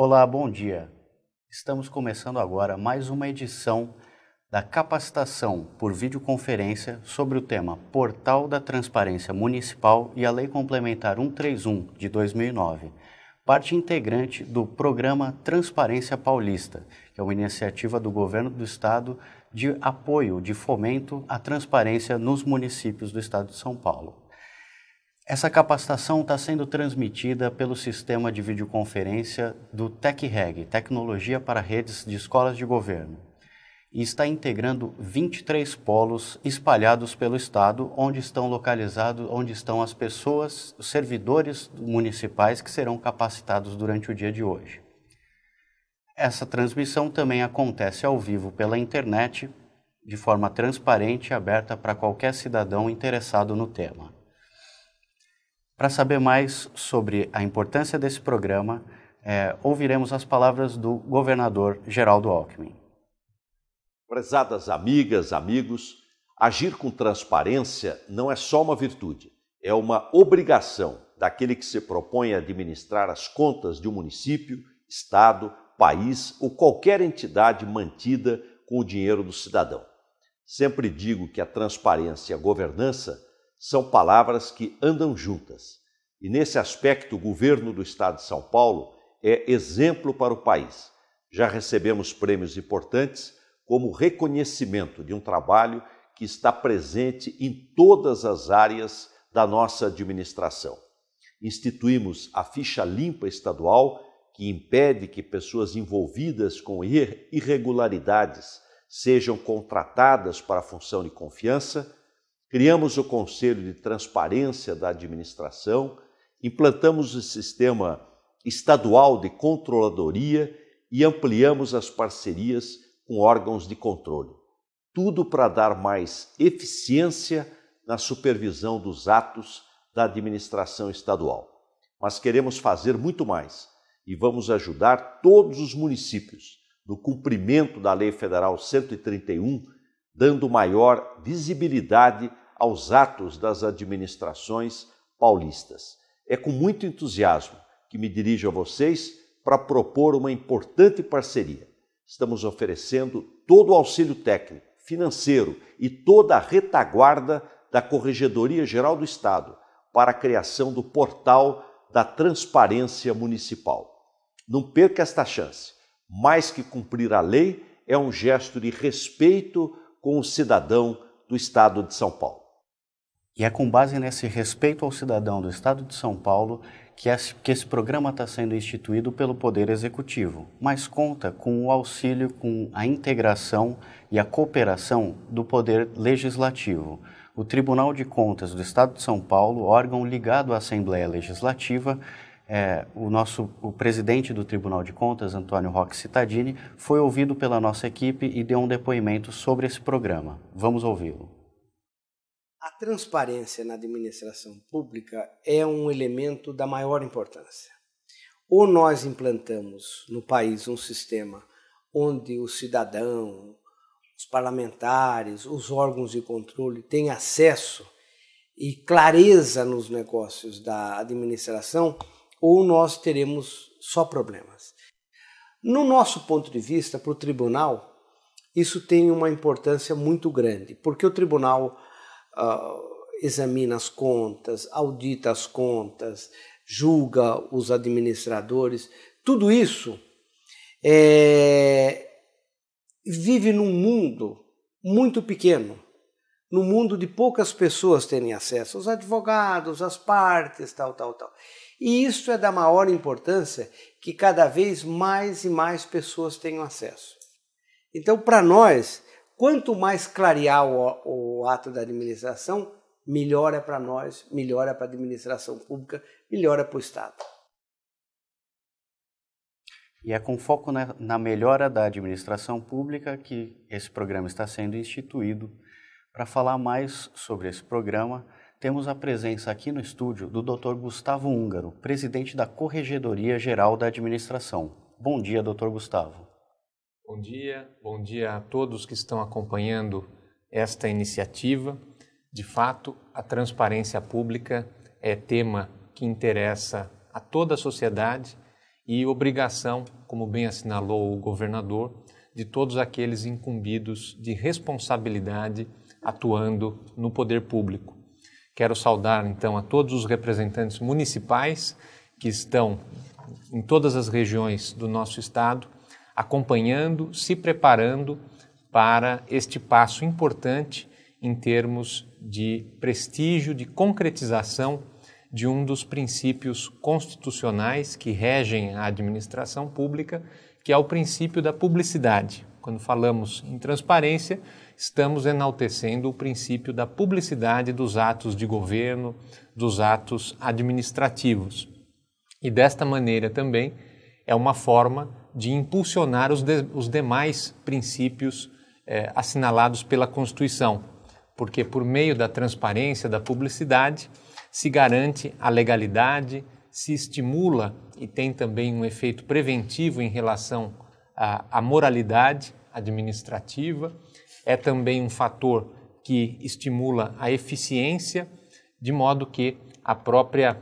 Olá, bom dia. Estamos começando agora mais uma edição da capacitação por videoconferência sobre o tema Portal da Transparência Municipal e a Lei Complementar 131 de 2009, parte integrante do programa Transparência Paulista, que é uma iniciativa do governo do estado de apoio, de fomento à transparência nos municípios do estado de São Paulo. Essa capacitação está sendo transmitida pelo sistema de videoconferência do TecReg, Tecnologia para Redes de Escolas de Governo, e está integrando 23 polos espalhados pelo estado, onde estão localizados, onde estão as pessoas, os servidores municipais que serão capacitados durante o dia de hoje. Essa transmissão também acontece ao vivo pela internet, de forma transparente e aberta para qualquer cidadão interessado no tema. Para saber mais sobre a importância desse programa, é, ouviremos as palavras do governador Geraldo Alckmin. Prezadas amigas, amigos, agir com transparência não é só uma virtude, é uma obrigação daquele que se propõe a administrar as contas de um município, estado, país ou qualquer entidade mantida com o dinheiro do cidadão. Sempre digo que a transparência e a governança são palavras que andam juntas. E nesse aspecto, o governo do estado de São Paulo é exemplo para o país. Já recebemos prêmios importantes como reconhecimento de um trabalho que está presente em todas as áreas da nossa administração. Instituímos a ficha limpa estadual, que impede que pessoas envolvidas com irregularidades sejam contratadas para a função de confiança Criamos o Conselho de Transparência da Administração, implantamos o sistema estadual de controladoria e ampliamos as parcerias com órgãos de controle. Tudo para dar mais eficiência na supervisão dos atos da administração estadual. Mas queremos fazer muito mais e vamos ajudar todos os municípios no cumprimento da Lei Federal 131, dando maior visibilidade aos atos das administrações paulistas. É com muito entusiasmo que me dirijo a vocês para propor uma importante parceria. Estamos oferecendo todo o auxílio técnico, financeiro e toda a retaguarda da Corregedoria Geral do Estado para a criação do portal da transparência municipal. Não perca esta chance. Mais que cumprir a lei, é um gesto de respeito com o cidadão do Estado de São Paulo. E é com base nesse respeito ao cidadão do Estado de São Paulo que esse, que esse programa está sendo instituído pelo Poder Executivo, mas conta com o auxílio, com a integração e a cooperação do Poder Legislativo. O Tribunal de Contas do Estado de São Paulo, órgão ligado à Assembleia Legislativa, é, o nosso o presidente do Tribunal de Contas, Antônio Roque Cittadini, foi ouvido pela nossa equipe e deu um depoimento sobre esse programa. Vamos ouvi-lo. A transparência na administração pública é um elemento da maior importância. Ou nós implantamos no país um sistema onde o cidadão, os parlamentares, os órgãos de controle têm acesso e clareza nos negócios da administração, ou nós teremos só problemas. No nosso ponto de vista, para o tribunal, isso tem uma importância muito grande, porque o tribunal uh, examina as contas, audita as contas, julga os administradores, tudo isso é, vive num mundo muito pequeno, num mundo de poucas pessoas terem acesso, os advogados, as partes, tal, tal, tal. E isso é da maior importância que cada vez mais e mais pessoas tenham acesso. Então, para nós, Quanto mais clarear o, o ato da administração, melhor é para nós, melhor é para a administração pública, melhor é para o Estado. E é com foco na, na melhora da administração pública que esse programa está sendo instituído. Para falar mais sobre esse programa, temos a presença aqui no estúdio do Dr. Gustavo Húngaro, presidente da Corregedoria Geral da Administração. Bom dia, Dr. Gustavo. Bom dia, bom dia a todos que estão acompanhando esta iniciativa. De fato, a transparência pública é tema que interessa a toda a sociedade e obrigação, como bem assinalou o governador, de todos aqueles incumbidos de responsabilidade atuando no poder público. Quero saudar então a todos os representantes municipais que estão em todas as regiões do nosso estado acompanhando, se preparando para este passo importante em termos de prestígio, de concretização de um dos princípios constitucionais que regem a administração pública, que é o princípio da publicidade. Quando falamos em transparência, estamos enaltecendo o princípio da publicidade dos atos de governo, dos atos administrativos. E desta maneira também é uma forma de impulsionar os, de, os demais princípios é, assinalados pela Constituição, porque por meio da transparência, da publicidade, se garante a legalidade, se estimula e tem também um efeito preventivo em relação à, à moralidade administrativa, é também um fator que estimula a eficiência, de modo que a própria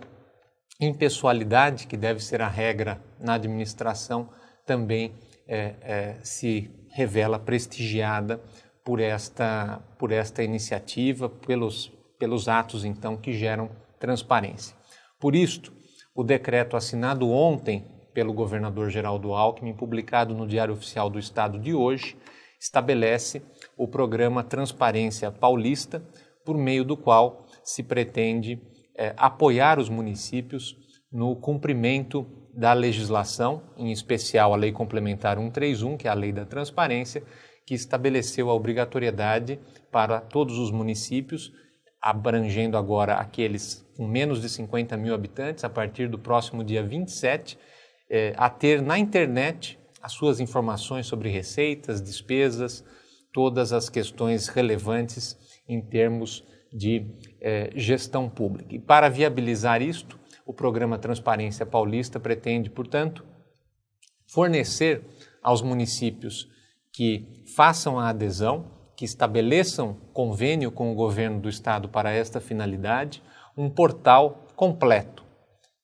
impessoalidade, que deve ser a regra na administração, também é, é, se revela prestigiada por esta, por esta iniciativa, pelos, pelos atos então que geram transparência. Por isto, o decreto assinado ontem pelo governador Geraldo Alckmin, publicado no Diário Oficial do Estado de hoje, estabelece o programa Transparência Paulista, por meio do qual se pretende é, apoiar os municípios no cumprimento da legislação, em especial a Lei Complementar 131, que é a Lei da Transparência, que estabeleceu a obrigatoriedade para todos os municípios, abrangendo agora aqueles com menos de 50 mil habitantes, a partir do próximo dia 27, eh, a ter na internet as suas informações sobre receitas, despesas, todas as questões relevantes em termos de eh, gestão pública. E para viabilizar isto, o programa Transparência Paulista pretende, portanto, fornecer aos municípios que façam a adesão, que estabeleçam convênio com o governo do estado para esta finalidade, um portal completo,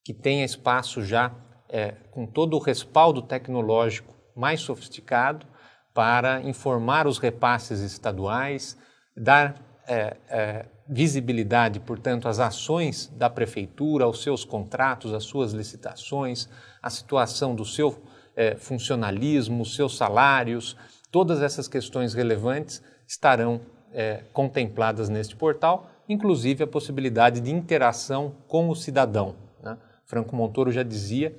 que tenha espaço já é, com todo o respaldo tecnológico mais sofisticado para informar os repasses estaduais, dar é, é, visibilidade, portanto, às ações da prefeitura, aos seus contratos, às suas licitações, à situação do seu eh, funcionalismo, seus salários, todas essas questões relevantes estarão eh, contempladas neste portal, inclusive a possibilidade de interação com o cidadão. Né? Franco Montoro já dizia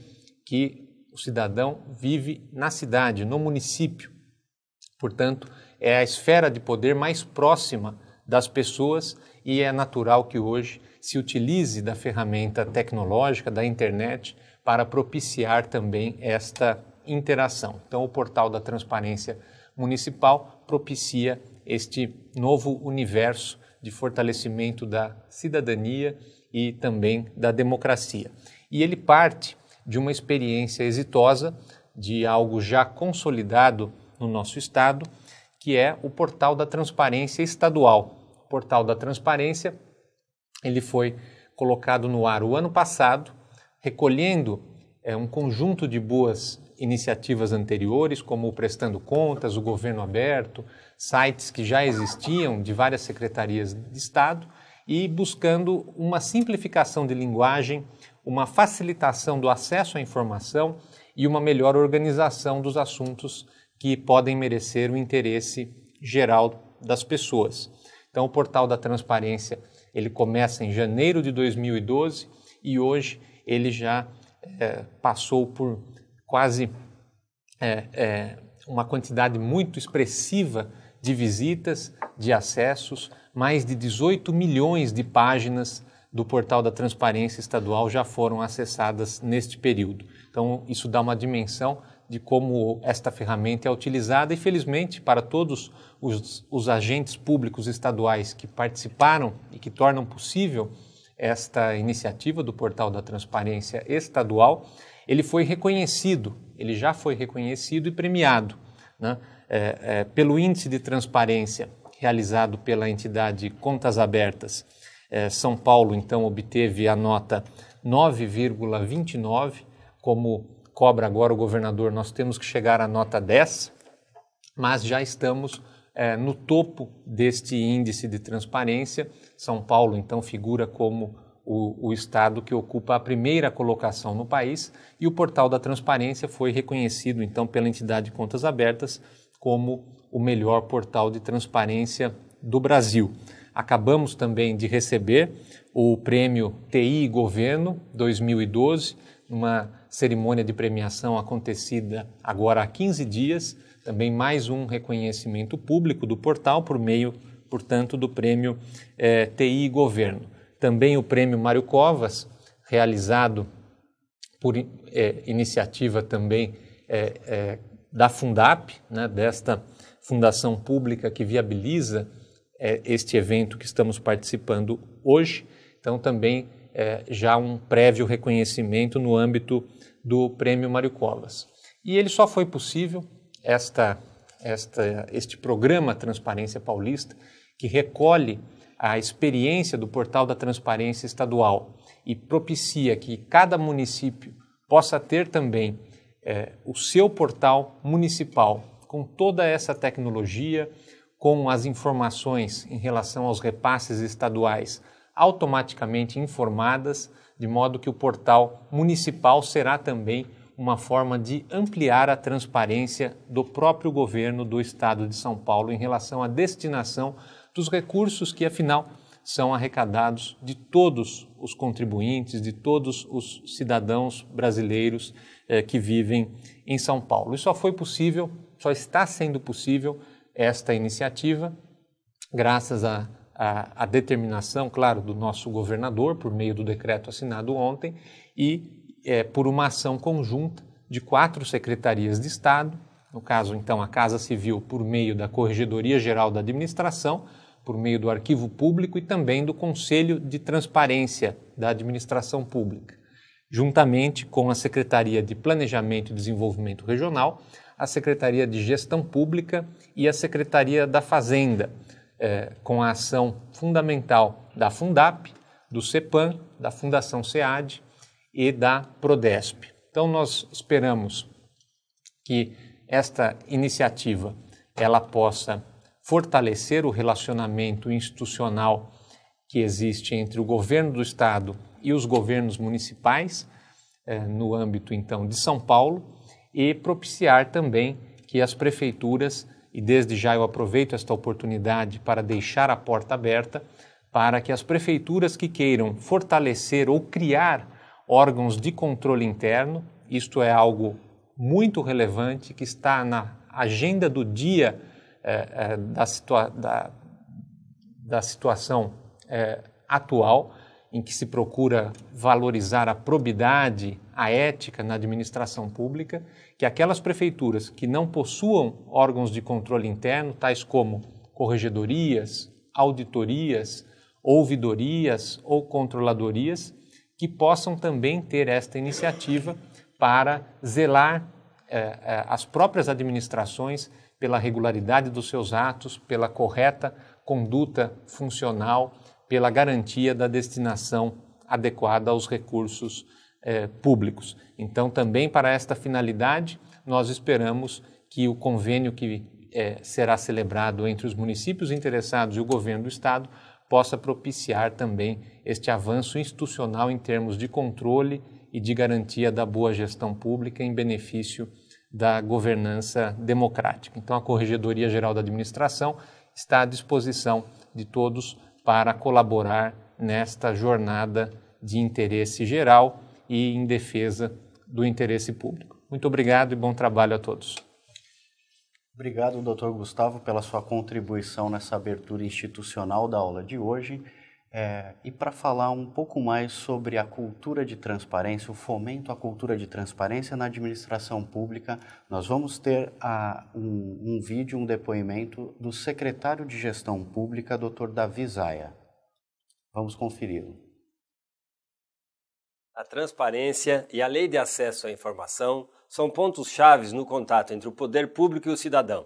que o cidadão vive na cidade, no município. Portanto, é a esfera de poder mais próxima das pessoas e é natural que hoje se utilize da ferramenta tecnológica, da internet, para propiciar também esta interação. Então, o portal da transparência municipal propicia este novo universo de fortalecimento da cidadania e também da democracia. E ele parte de uma experiência exitosa, de algo já consolidado no nosso Estado, que é o Portal da Transparência Estadual, portal da transparência. Ele foi colocado no ar o ano passado, recolhendo é, um conjunto de boas iniciativas anteriores, como o Prestando Contas, o Governo Aberto, sites que já existiam de várias secretarias de Estado e buscando uma simplificação de linguagem, uma facilitação do acesso à informação e uma melhor organização dos assuntos que podem merecer o interesse geral das pessoas. Então, o portal da transparência ele começa em janeiro de 2012 e hoje ele já é, passou por quase é, é, uma quantidade muito expressiva de visitas, de acessos, mais de 18 milhões de páginas do portal da transparência estadual já foram acessadas neste período. Então, isso dá uma dimensão de como esta ferramenta é utilizada e, felizmente, para todos os, os agentes públicos estaduais que participaram e que tornam possível esta iniciativa do Portal da Transparência Estadual, ele foi reconhecido, ele já foi reconhecido e premiado né, é, é, pelo índice de transparência realizado pela entidade Contas Abertas. É, São Paulo, então, obteve a nota 9,29 como cobra agora o governador, nós temos que chegar à nota 10, mas já estamos é, no topo deste índice de transparência. São Paulo, então, figura como o, o, estado que ocupa a primeira colocação no país e o portal da transparência foi reconhecido, então, pela entidade de contas abertas como o melhor portal de transparência do Brasil. Acabamos também de receber o prêmio TI Governo 2012, uma cerimônia de premiação acontecida agora há 15 dias, também mais um reconhecimento público do portal por meio, portanto, do prêmio eh, TI Governo. Também o prêmio Mário Covas, realizado por eh, iniciativa também eh, da Fundap, né, desta fundação pública que viabiliza este evento que estamos participando hoje. Então, também já um prévio reconhecimento no âmbito do Prêmio Mário Covas. E ele só foi possível, esta, esta, este programa Transparência Paulista, que recolhe a experiência do Portal da Transparência Estadual e propicia que cada município possa ter também é, o seu portal municipal, com toda essa tecnologia, com as informações em relação aos repasses estaduais automaticamente informadas de modo que o portal municipal será também uma forma de ampliar a transparência do próprio governo do estado de São Paulo em relação à destinação dos recursos que, afinal, são arrecadados de todos os contribuintes, de todos os cidadãos brasileiros eh, que vivem em São Paulo. E só foi possível, só está sendo possível esta iniciativa graças à a, a determinação, claro, do nosso governador, por meio do decreto assinado ontem, e é, por uma ação conjunta de quatro secretarias de Estado, no caso, então, a Casa Civil, por meio da Corregedoria Geral da Administração, por meio do Arquivo Público e também do Conselho de Transparência da Administração Pública. Juntamente com a Secretaria de Planejamento e Desenvolvimento Regional, a Secretaria de Gestão Pública e a Secretaria da Fazenda, é, com a ação fundamental da Fundap, do CEPAM, da Fundação SEAD e da Prodesp. Então nós esperamos que esta iniciativa ela possa fortalecer o relacionamento institucional que existe entre o governo do estado e os governos municipais é, no âmbito então de São Paulo e propiciar também que as prefeituras e desde já eu aproveito esta oportunidade para deixar a porta aberta para que as prefeituras que queiram fortalecer ou criar órgãos de controle interno, isto é algo muito relevante que está na agenda do dia eh, eh, da, situa da, da, situação eh, atual, em que se procura valorizar a probidade, a ética na administração pública que aquelas prefeituras que não possuam órgãos de controle interno, tais como corregedorias, auditorias, ouvidorias ou controladorias, que possam também ter esta iniciativa para zelar eh, eh as próprias administrações pela regularidade dos seus atos, pela correta conduta funcional, pela garantia da destinação adequada aos recursos eh, públicos. Então, também para esta finalidade, nós esperamos que o convênio que eh, será celebrado entre os municípios interessados e o governo do Estado possa propiciar também este avanço institucional em termos de controle e de garantia da boa gestão pública em benefício da governança democrática. Então, a Corregedoria Geral da Administração está à disposição de todos para colaborar nesta jornada de interesse geral e em defesa do interesse público. Muito obrigado e bom trabalho a todos. Obrigado, doutor Gustavo, pela sua contribuição nessa abertura institucional da aula de hoje. É, e para falar um pouco mais sobre a cultura de transparência, o fomento à cultura de transparência na administração pública, nós vamos ter a, ah, um, um, vídeo, um depoimento do secretário de Gestão Pública, doutor Davi Zaia. Vamos conferi-lo. A transparência e a lei de acesso à informação são pontos chaves no contato entre o poder público e o cidadão.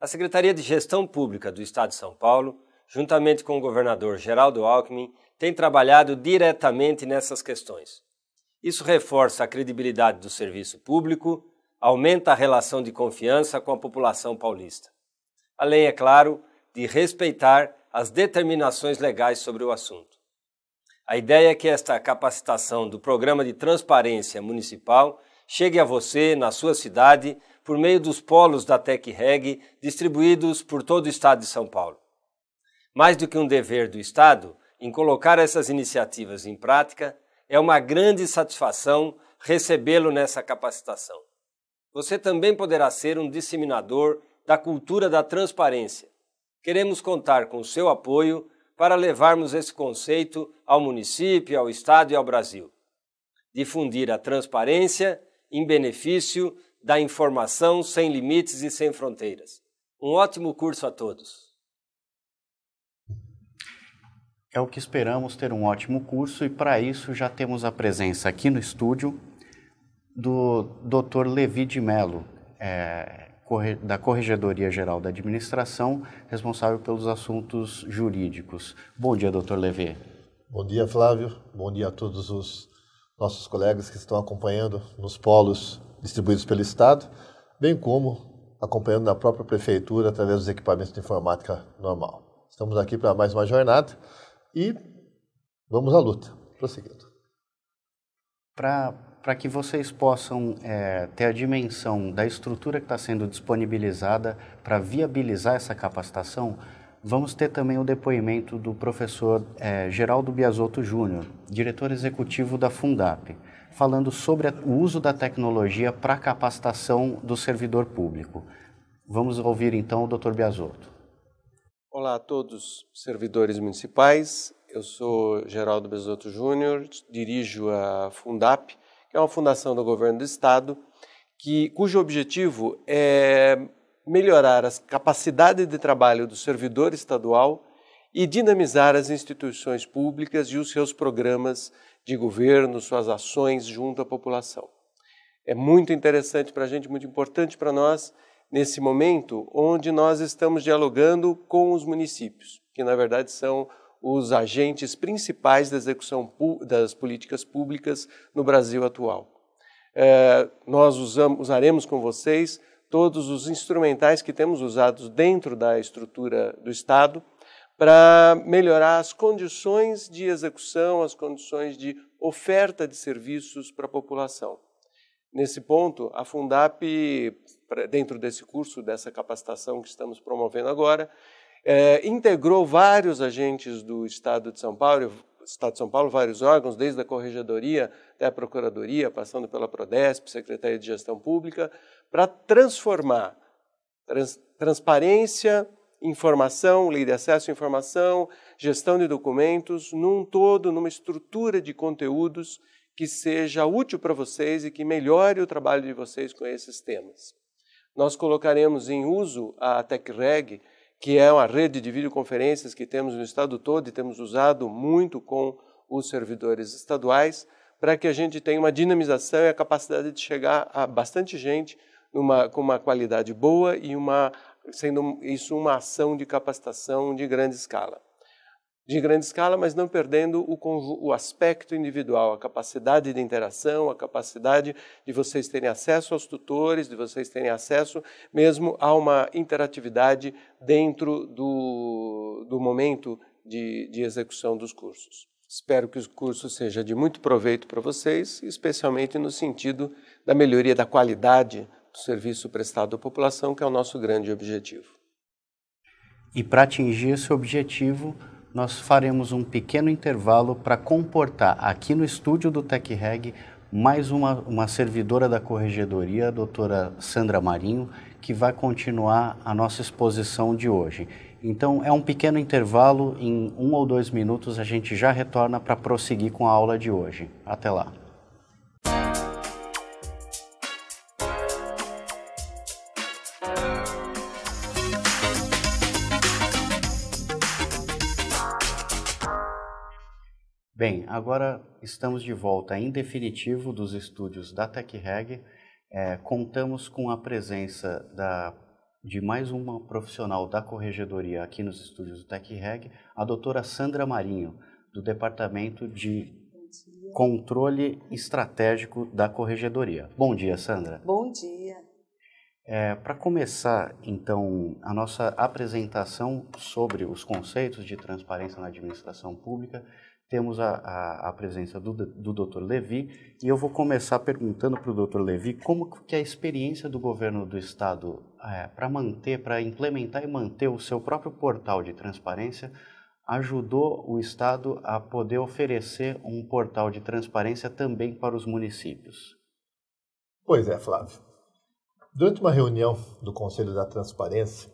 A Secretaria de Gestão Pública do Estado de São Paulo, juntamente com o governador Geraldo Alckmin, tem trabalhado diretamente nessas questões. Isso reforça a credibilidade do serviço público, aumenta a relação de confiança com a população paulista. Além, é claro, de respeitar as determinações legais sobre o assunto. A ideia é que esta capacitação do Programa de Transparência Municipal chegue a você, na sua cidade, por meio dos polos da TecReg distribuídos por todo o Estado de São Paulo. Mais do que um dever do Estado, em colocar essas iniciativas em prática, é uma grande satisfação recebê-lo nessa capacitação. Você também poderá ser um disseminador da cultura da transparência. Queremos contar com o seu apoio para levarmos esse conceito ao município, ao Estado e ao Brasil. Difundir a transparência em benefício da informação sem limites e sem fronteiras. Um ótimo curso a todos. É o que esperamos ter um ótimo curso e para isso já temos a presença aqui no estúdio do Dr. Levi de Mello, é, da Corregedoria Geral da Administração, responsável pelos assuntos jurídicos. Bom dia, doutor Levê. Bom dia, Flávio. Bom dia a todos os nossos colegas que estão acompanhando nos polos distribuídos pelo Estado, bem como acompanhando na própria Prefeitura através dos equipamentos de informática normal. Estamos aqui para mais uma jornada e vamos à luta. Prosseguindo. Para para que vocês possam é, ter a dimensão da estrutura que está sendo disponibilizada para viabilizar essa capacitação, vamos ter também o depoimento do professor é, Geraldo Biasotto Júnior, diretor executivo da Fundap, falando sobre o uso da tecnologia para a capacitação do servidor público. Vamos ouvir então o Dr. Biasotto. Olá a todos, servidores municipais. Eu sou Geraldo Biasoto Júnior, dirijo a Fundap, é uma fundação do governo do estado que, cujo objetivo é melhorar a capacidade de trabalho do servidor estadual e dinamizar as instituições públicas e os seus programas de governo, suas ações junto à população. É muito interessante para a gente, muito importante para nós, nesse momento onde nós estamos dialogando com os municípios, que na verdade são os agentes principais da execução das políticas públicas no Brasil atual. É, nós usamos, usaremos com vocês todos os instrumentais que temos usados dentro da estrutura do Estado para melhorar as condições de execução, as condições de oferta de serviços para a população. Nesse ponto, a Fundap, dentro desse curso, dessa capacitação que estamos promovendo agora, é, integrou vários agentes do Estado de São Paulo, Estado de São Paulo, vários órgãos, desde a Corregedoria até a Procuradoria, passando pela Prodesp, Secretaria de Gestão Pública, para transformar trans, transparência, informação, lei de acesso à informação, gestão de documentos, num todo, numa estrutura de conteúdos que seja útil para vocês e que melhore o trabalho de vocês com esses temas. Nós colocaremos em uso a TechReg, que é uma rede de videoconferências que temos no estado todo e temos usado muito com os servidores estaduais, para que a gente tenha uma dinamização e a capacidade de chegar a bastante gente numa, com uma qualidade boa e uma sendo isso uma ação de capacitação de grande escala de grande escala, mas não perdendo o, o, aspecto individual, a capacidade de interação, a capacidade de vocês terem acesso aos tutores, de vocês terem acesso mesmo a uma interatividade dentro do, do momento de, de execução dos cursos. Espero que o curso seja de muito proveito para vocês, especialmente no sentido da melhoria da qualidade do serviço prestado à população, que é o nosso grande objetivo. E para atingir esse objetivo, nós faremos um pequeno intervalo para comportar aqui no estúdio do TecReg mais uma, uma servidora da corregedoria, a doutora Sandra Marinho, que vai continuar a nossa exposição de hoje. Então, é um pequeno intervalo, em um ou dois minutos a gente já retorna para prosseguir com a aula de hoje. Até lá! Bem, agora estamos de volta em definitivo dos estúdios da TechReg. É, contamos com a presença da, de mais uma profissional da corregedoria aqui nos estúdios do TechReg, a doutora Sandra Marinho, do Departamento de Controle Estratégico da Corregedoria. Bom dia, Sandra. Bom dia. É, Para começar, então, a nossa apresentação sobre os conceitos de transparência na administração pública, temos a, a, a presença do, do Dr. Levi e eu vou começar perguntando para o Dr. Levi como que é a experiência do governo do estado é, para manter, para implementar e manter o seu próprio portal de transparência ajudou o estado a poder oferecer um portal de transparência também para os municípios. Pois é, Flávio. Durante uma reunião do Conselho da Transparência,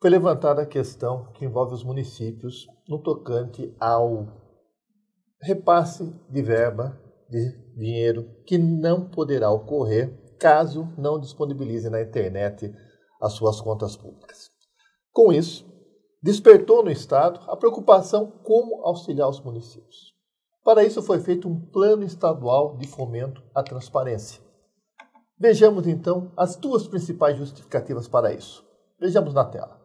foi levantada a questão que envolve os municípios no tocante ao repasse de verba de dinheiro que não poderá ocorrer caso não disponibilize na internet as suas contas públicas. Com isso, despertou no Estado a preocupação como auxiliar os municípios. Para isso foi feito um plano estadual de fomento à transparência. Vejamos então as duas principais justificativas para isso. Vejamos na tela.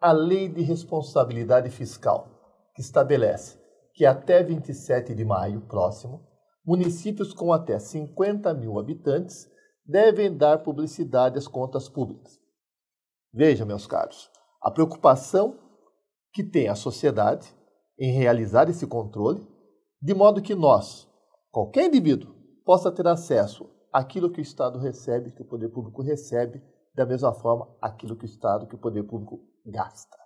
A Lei de Responsabilidade Fiscal, que estabelece que até 27 de maio próximo, municípios com até 50 mil habitantes devem dar publicidade às contas públicas. Veja, meus caros, a preocupação que tem a sociedade em realizar esse controle, de modo que nós, qualquer indivíduo, possa ter acesso àquilo que o Estado recebe, que o poder público recebe, da mesma forma aquilo que o Estado, que o poder público gasta.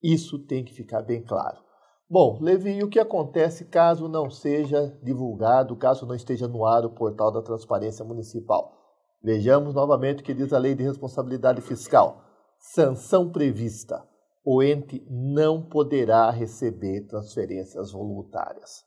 Isso tem que ficar bem claro. Bom, Levi, e o que acontece caso não seja divulgado, caso não esteja no ar o portal da transparência municipal? Vejamos novamente o que diz a Lei de Responsabilidade Fiscal. Sanção prevista. O ente não poderá receber transferências voluntárias.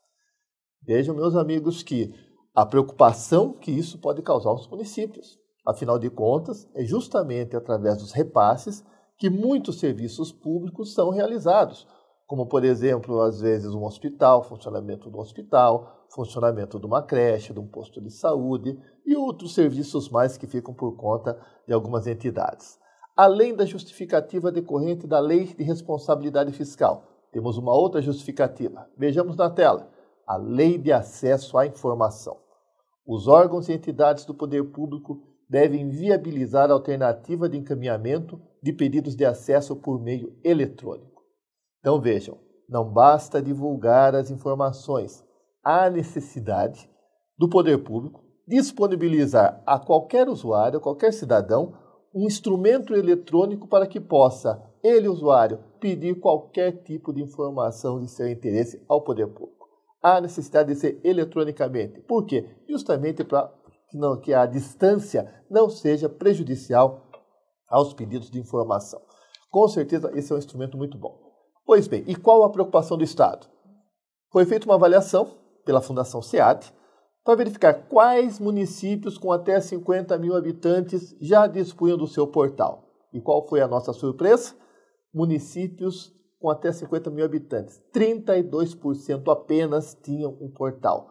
Vejam, meus amigos, que a preocupação que isso pode causar aos municípios. Afinal de contas, é justamente através dos repasses que muitos serviços públicos são realizados como, por exemplo, às vezes um hospital, funcionamento do hospital, funcionamento de uma creche, de um posto de saúde e outros serviços mais que ficam por conta de algumas entidades. Além da justificativa decorrente da Lei de Responsabilidade Fiscal, temos uma outra justificativa. Vejamos na tela: a Lei de Acesso à Informação. Os órgãos e entidades do poder público devem viabilizar a alternativa de encaminhamento de pedidos de acesso por meio eletrônico. Então vejam, não basta divulgar as informações, há necessidade do poder público disponibilizar a qualquer usuário, a qualquer cidadão, um instrumento eletrônico para que possa ele, usuário, pedir qualquer tipo de informação de seu interesse ao poder público. Há necessidade de ser eletronicamente. Por quê? Justamente para que, não, que a distância não seja prejudicial aos pedidos de informação. Com certeza, esse é um instrumento muito bom. Pois bem, e qual a preocupação do Estado? Foi feita uma avaliação pela Fundação SEAD para verificar quais municípios com até 50 mil habitantes já dispunham do seu portal. E qual foi a nossa surpresa? Municípios com até 50 mil habitantes. 32% apenas tinham um portal.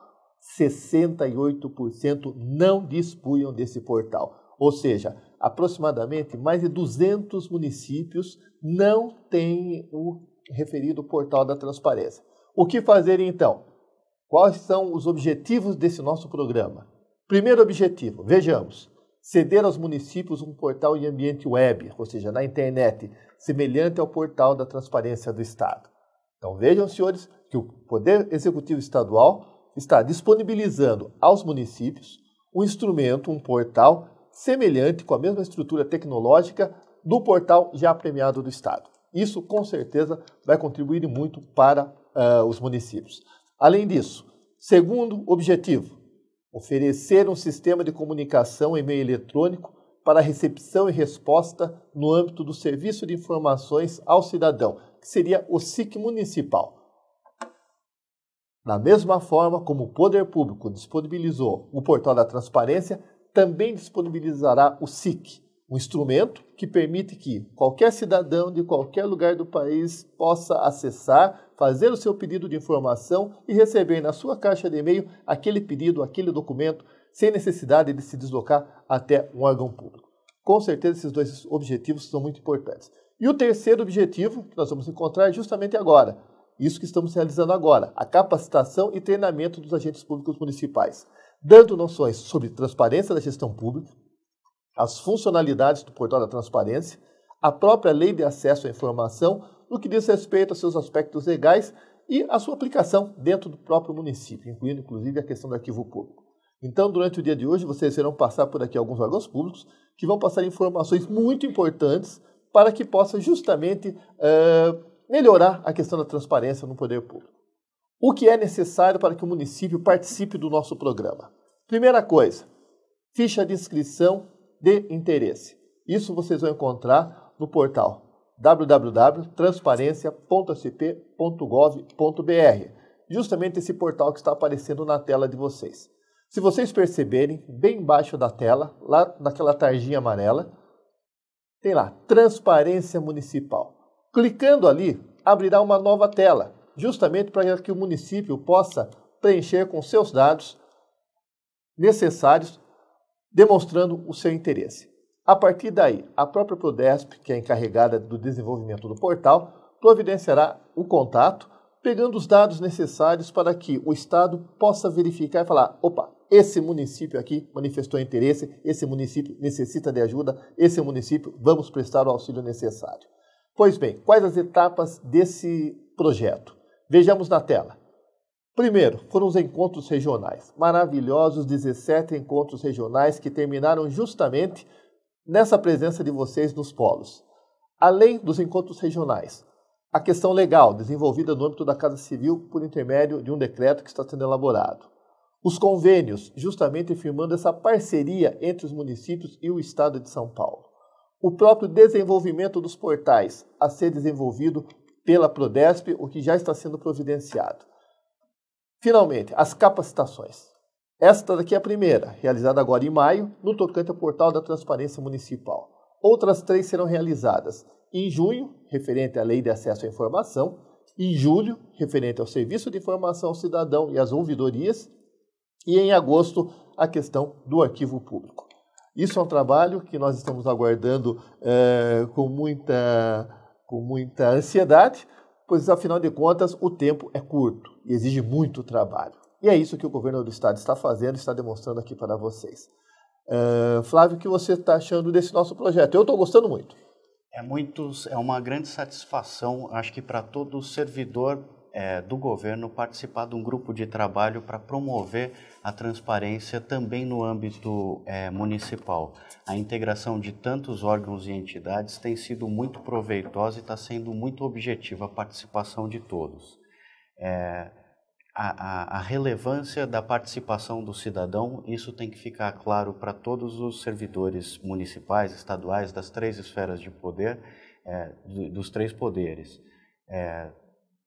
68% não dispunham desse portal. Ou seja, aproximadamente mais de 200 municípios não têm o referido portal da transparência. O que fazer então? Quais são os objetivos desse nosso programa? Primeiro objetivo, vejamos, ceder aos municípios um portal em ambiente web, ou seja, na internet, semelhante ao portal da transparência do Estado. Então vejam, senhores, que o Poder Executivo Estadual está disponibilizando aos municípios um instrumento, um portal semelhante, com a mesma estrutura tecnológica do portal já premiado do Estado. Isso, com certeza, vai contribuir muito para uh, os municípios. Além disso, segundo objetivo, oferecer um sistema de comunicação em meio eletrônico para recepção e resposta no âmbito do Serviço de Informações ao Cidadão, que seria o SIC Municipal. Da mesma forma como o Poder Público disponibilizou o Portal da Transparência, também disponibilizará o SIC, um instrumento que permite que qualquer cidadão de qualquer lugar do país possa acessar, fazer o seu pedido de informação e receber na sua caixa de e-mail aquele pedido, aquele documento, sem necessidade de se deslocar até um órgão público. Com certeza, esses dois objetivos são muito importantes. E o terceiro objetivo que nós vamos encontrar é justamente agora, isso que estamos realizando agora, a capacitação e treinamento dos agentes públicos municipais, dando noções sobre transparência da gestão pública, as funcionalidades do portal da transparência, a própria lei de acesso à informação, no que diz respeito a seus aspectos legais e a sua aplicação dentro do próprio município, incluindo inclusive a questão do arquivo público. Então, durante o dia de hoje, vocês irão passar por aqui alguns órgãos públicos que vão passar informações muito importantes para que possa justamente uh, melhorar a questão da transparência no poder público. O que é necessário para que o município participe do nosso programa? Primeira coisa, ficha de inscrição de interesse. Isso vocês vão encontrar no portal www.transparencia.sp.gov.br, justamente esse portal que está aparecendo na tela de vocês. Se vocês perceberem, bem embaixo da tela, lá naquela tarjinha amarela, tem lá Transparência Municipal. Clicando ali, abrirá uma nova tela, justamente para que o município possa preencher com seus dados necessários demonstrando o seu interesse. A partir daí, a própria Prodesp, que é encarregada do desenvolvimento do portal, providenciará o contato, pegando os dados necessários para que o Estado possa verificar e falar: opa, esse município aqui manifestou interesse, esse município necessita de ajuda, esse município vamos prestar o auxílio necessário. Pois bem, quais as etapas desse projeto? Vejamos na tela. Primeiro, foram os encontros regionais. Maravilhosos 17 encontros regionais que terminaram justamente nessa presença de vocês nos polos. Além dos encontros regionais, a questão legal desenvolvida no âmbito da Casa Civil por intermédio de um decreto que está sendo elaborado. Os convênios, justamente firmando essa parceria entre os municípios e o Estado de São Paulo. O próprio desenvolvimento dos portais a ser desenvolvido pela Prodesp, o que já está sendo providenciado Finalmente, as capacitações. Esta daqui é a primeira, realizada agora em maio, no tocante ao é portal da Transparência Municipal. Outras três serão realizadas em junho, referente à Lei de Acesso à Informação, em julho, referente ao Serviço de Informação ao Cidadão e às ouvidorias, e em agosto, a questão do arquivo público. Isso é um trabalho que nós estamos aguardando é, com, muita, com muita ansiedade, pois afinal de contas o tempo é curto e exige muito trabalho. E é isso que o governo do estado está fazendo, está demonstrando aqui para vocês. Uh, Flávio, o que você está achando desse nosso projeto? Eu estou gostando muito. É, muito, é uma grande satisfação, acho que para todo servidor é, do governo participar de um grupo de trabalho para promover a transparência também no âmbito é, municipal. A integração de tantos órgãos e entidades tem sido muito proveitosa e está sendo muito objetiva a participação de todos. É, a, a, a, relevância da participação do cidadão, isso tem que ficar claro para todos os servidores municipais, estaduais, das três esferas de poder, é, dos três poderes. É,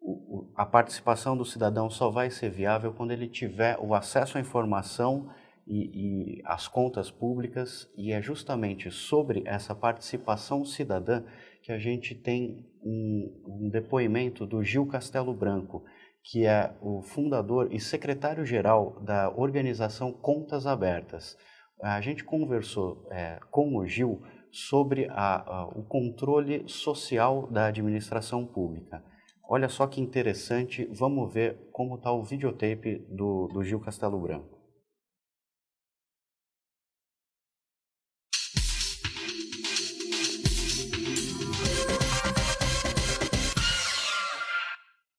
o, a participação do cidadão só vai ser viável quando ele tiver o acesso à informação e, e às contas públicas, e é justamente sobre essa participação cidadã que a gente tem um, um depoimento do Gil Castelo Branco, que é o fundador e secretário-geral da organização Contas Abertas. A gente conversou é, com o Gil sobre a, a, o controle social da administração pública. Olha só que interessante, vamos ver como está o videotape do, do Gil Castelo Branco.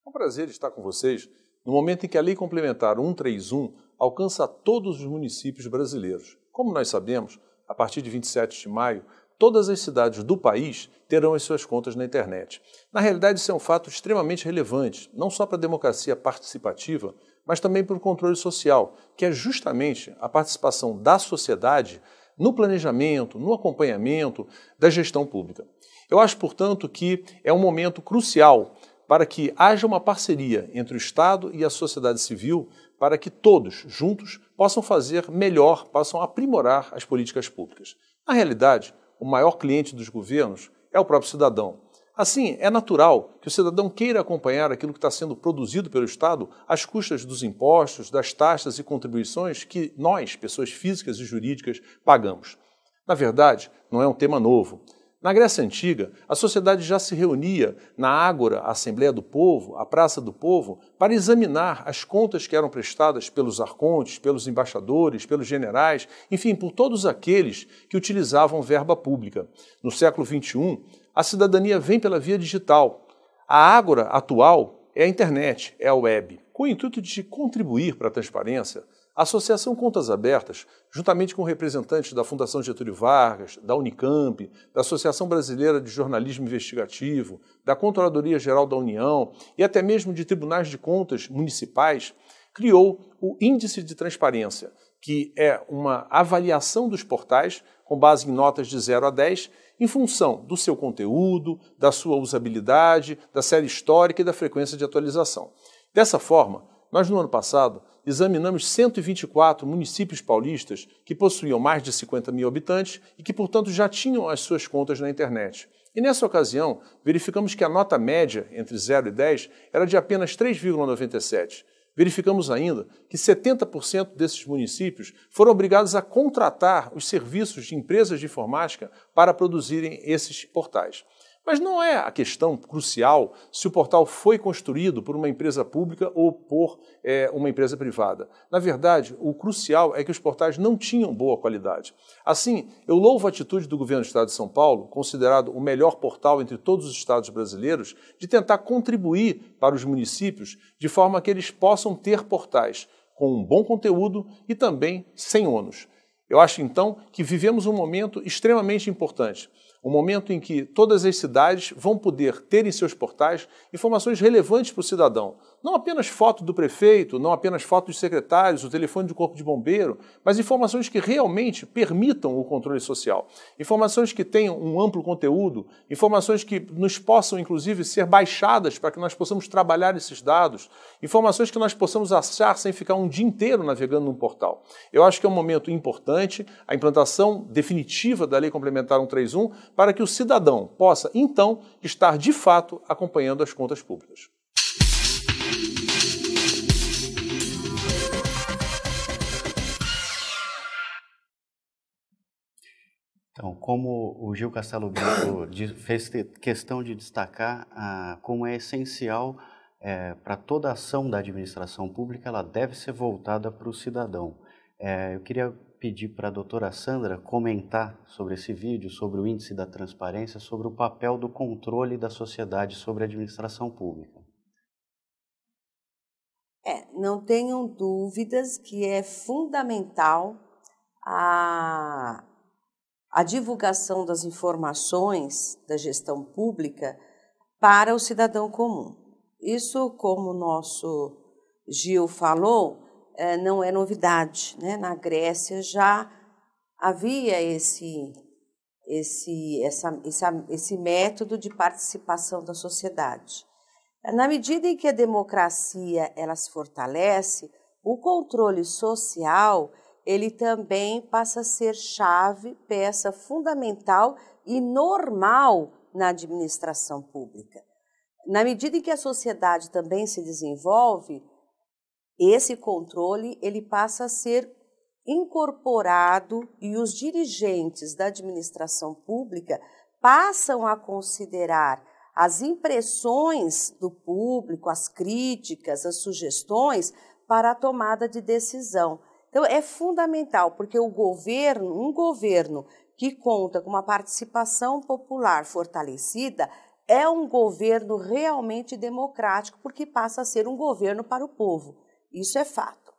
É prazer estar com vocês no momento em que a Lei Complementar 131 alcança todos os municípios brasileiros. Como nós sabemos, a partir de 27 de maio, todas as cidades do país terão as suas contas na internet. Na realidade, isso é um fato extremamente relevante, não só para a democracia participativa, mas também para o controle social, que é justamente a participação da sociedade no planejamento, no acompanhamento da gestão pública. Eu acho, portanto, que é um momento crucial para que haja uma parceria entre o Estado e a sociedade civil para que todos, juntos, possam fazer melhor, possam aprimorar as políticas públicas. Na realidade, o maior cliente dos governos é o próprio cidadão. Assim, é natural que o cidadão queira acompanhar aquilo que está sendo produzido pelo Estado às custas dos impostos, das taxas e contribuições que nós, pessoas físicas e jurídicas, pagamos. Na verdade, não é um tema novo. Na Grécia Antiga, a sociedade já se reunia na Ágora, a Assembleia do Povo, a Praça do Povo, para examinar as contas que eram prestadas pelos arcontes, pelos embaixadores, pelos generais, enfim, por todos aqueles que utilizavam verba pública. No século XXI, a cidadania vem pela via digital. A Ágora atual é a internet, é a web. Com o intuito de contribuir para a transparência, Associação Contas Abertas, juntamente com representantes da Fundação Getúlio Vargas, da Unicamp, da Associação Brasileira de Jornalismo Investigativo, da Controladoria Geral da União e até mesmo de tribunais de contas municipais, criou o Índice de Transparência, que é uma avaliação dos portais com base em notas de 0 a 10, em função do seu conteúdo, da sua usabilidade, da série histórica e da frequência de atualização. Dessa forma, nós no ano passado examinamos 124 municípios paulistas que possuíam mais de 50 mil habitantes e que, portanto, já tinham as suas contas na internet. E nessa ocasião, verificamos que a nota média entre 0 e 10 era de apenas 3,97. Verificamos ainda que 70% desses municípios foram obrigados a contratar os serviços de empresas de informática para produzirem esses portais. Mas não é a questão crucial se o portal foi construído por uma empresa pública ou por é, uma empresa privada. Na verdade, o crucial é que os portais não tinham boa qualidade. Assim, eu louvo a atitude do governo do Estado de São Paulo, considerado o melhor portal entre todos os estados brasileiros, de tentar contribuir para os municípios de forma que eles possam ter portais com um bom conteúdo e também sem ônus. Eu acho então que vivemos um momento extremamente importante um momento em que todas as cidades vão poder ter em seus portais informações relevantes para o cidadão. Não apenas foto do prefeito, não apenas foto dos secretários, o telefone do corpo de bombeiro, mas informações que realmente permitam o controle social. Informações que tenham um amplo conteúdo, informações que nos possam, inclusive, ser baixadas para que nós possamos trabalhar esses dados, informações que nós possamos achar sem ficar um dia inteiro navegando num portal. Eu acho que é um momento importante, a implantação definitiva da Lei Complementar 131, para que o cidadão possa, então, estar de fato acompanhando as contas públicas. Então, como o Gil Castelo Branco fez questão de destacar ah, como é essencial é, para toda ação da administração pública, ela deve ser voltada para o cidadão. É, eu queria pedir para a doutora Sandra comentar sobre esse vídeo, sobre o índice da transparência, sobre o papel do controle da sociedade sobre a administração pública. É, não tenham dúvidas que é fundamental a, a divulgação das informações da gestão pública para o cidadão comum. Isso, como o nosso Gil falou, eh, não é novidade. Né? Na Grécia já havia esse, esse, essa, esse esse método de participação da sociedade. Na medida em que a democracia ela se fortalece, o controle social ele também passa a ser chave, peça fundamental e normal na administração pública. Na medida em que a sociedade também se desenvolve, esse controle ele passa a ser incorporado e os dirigentes da administração pública passam a considerar as impressões do público, as críticas, as sugestões para a tomada de decisão. Então é fundamental porque o governo, um governo que conta com uma participação popular fortalecida, é um governo realmente democrático porque passa a ser um governo para o povo. Isso é fato.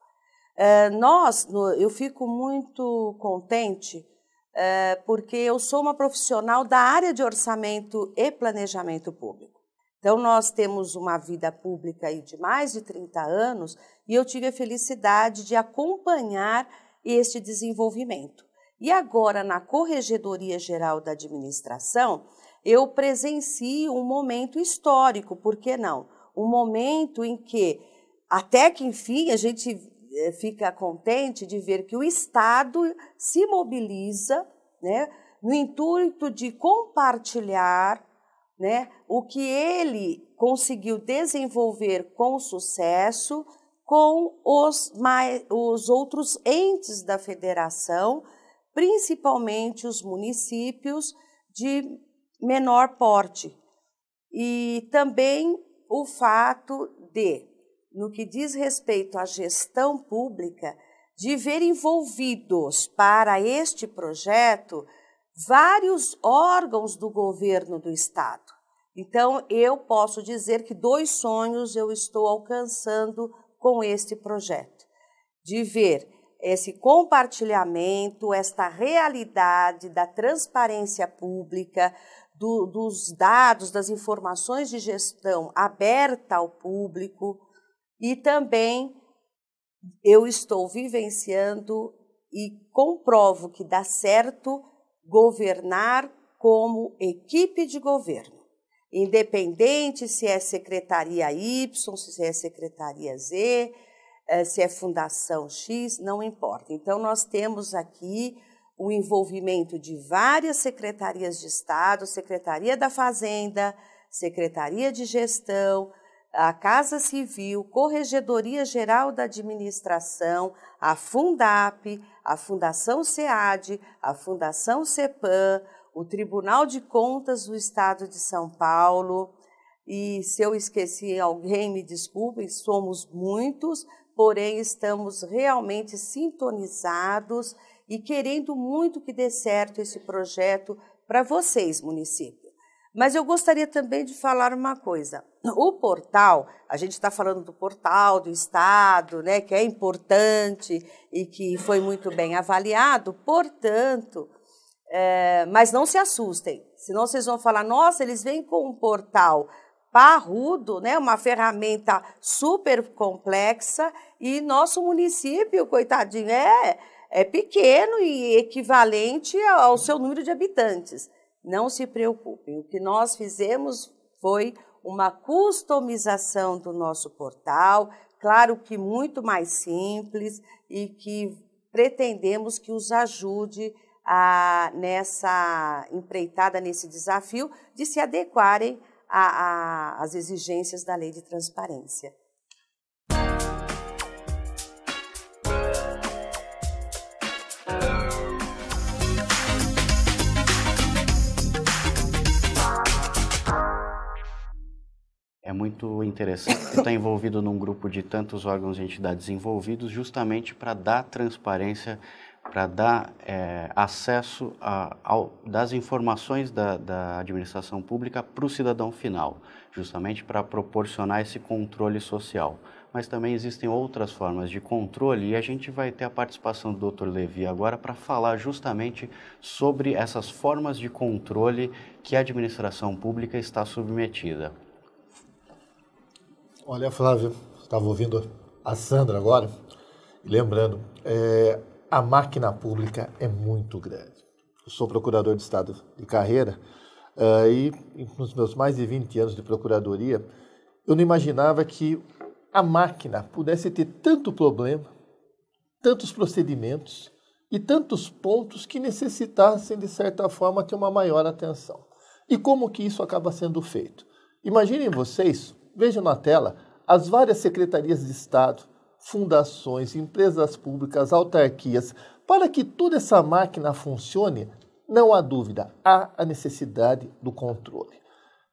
É, nós, no, eu fico muito contente é, porque eu sou uma profissional da área de orçamento e planejamento público. Então, nós temos uma vida pública aí de mais de 30 anos e eu tive a felicidade de acompanhar este desenvolvimento. E agora, na Corregedoria Geral da Administração, eu presencio um momento histórico, por que não? Um momento em que até que, enfim, a gente eh, fica contente de ver que o Estado se mobiliza né, no intuito de compartilhar né, o que ele conseguiu desenvolver com sucesso com os, mais, os outros entes da federação, principalmente os municípios de menor porte. E também o fato de no que diz respeito à gestão pública, de ver envolvidos para este projeto vários órgãos do governo do Estado. Então, eu posso dizer que dois sonhos eu estou alcançando com este projeto: de ver esse compartilhamento, esta realidade da transparência pública, do, dos dados, das informações de gestão aberta ao público e também eu estou vivenciando e comprovo que dá certo governar como equipe de governo. Independente se é secretaria Y, se é secretaria Z, eh, se é fundação X, não importa. Então, nós temos aqui o envolvimento de várias secretarias de Estado, Secretaria da Fazenda, Secretaria de Gestão, a Casa Civil, Corregedoria Geral da Administração, a Fundap, a Fundação SEAD, a Fundação CEPAM, o Tribunal de Contas do Estado de São Paulo. E se eu esqueci alguém, me desculpem, somos muitos, porém estamos realmente sintonizados e querendo muito que dê certo esse projeto para vocês, município. Mas eu gostaria também de falar uma coisa. O portal, a gente está falando do portal do Estado, né, que é importante e que foi muito bem avaliado, portanto, é, mas não se assustem, senão vocês vão falar, nossa, eles vêm com um portal parrudo, né, uma ferramenta super complexa, e nosso município, coitadinho, é, é pequeno e equivalente ao seu número de habitantes. Não se preocupem, o que nós fizemos foi uma customização do nosso portal, claro que muito mais simples e que pretendemos que os ajude a, nessa empreitada, nesse desafio de se adequarem às exigências da lei de transparência. é muito interessante estar tá envolvido num grupo de tantos órgãos e entidades envolvidos justamente para dar transparência, para dar é, acesso a, ao, das informações da, da administração pública para o cidadão final, justamente para proporcionar esse controle social. Mas também existem outras formas de controle e a gente vai ter a participação do Dr. Levi agora para falar justamente sobre essas formas de controle que a administração pública está submetida. Olha, Flávio, estava ouvindo a Sandra agora, e lembrando, é, a máquina pública é muito grande. Eu sou procurador de Estado de carreira, é, e nos meus mais de 20 anos de procuradoria, eu não imaginava que a máquina pudesse ter tanto problema, tantos procedimentos e tantos pontos que necessitassem, de certa forma, ter uma maior atenção. E como que isso acaba sendo feito? Imaginem vocês Vejam na tela as várias secretarias de Estado, fundações, empresas públicas, autarquias. Para que toda essa máquina funcione, não há dúvida, há a necessidade do controle.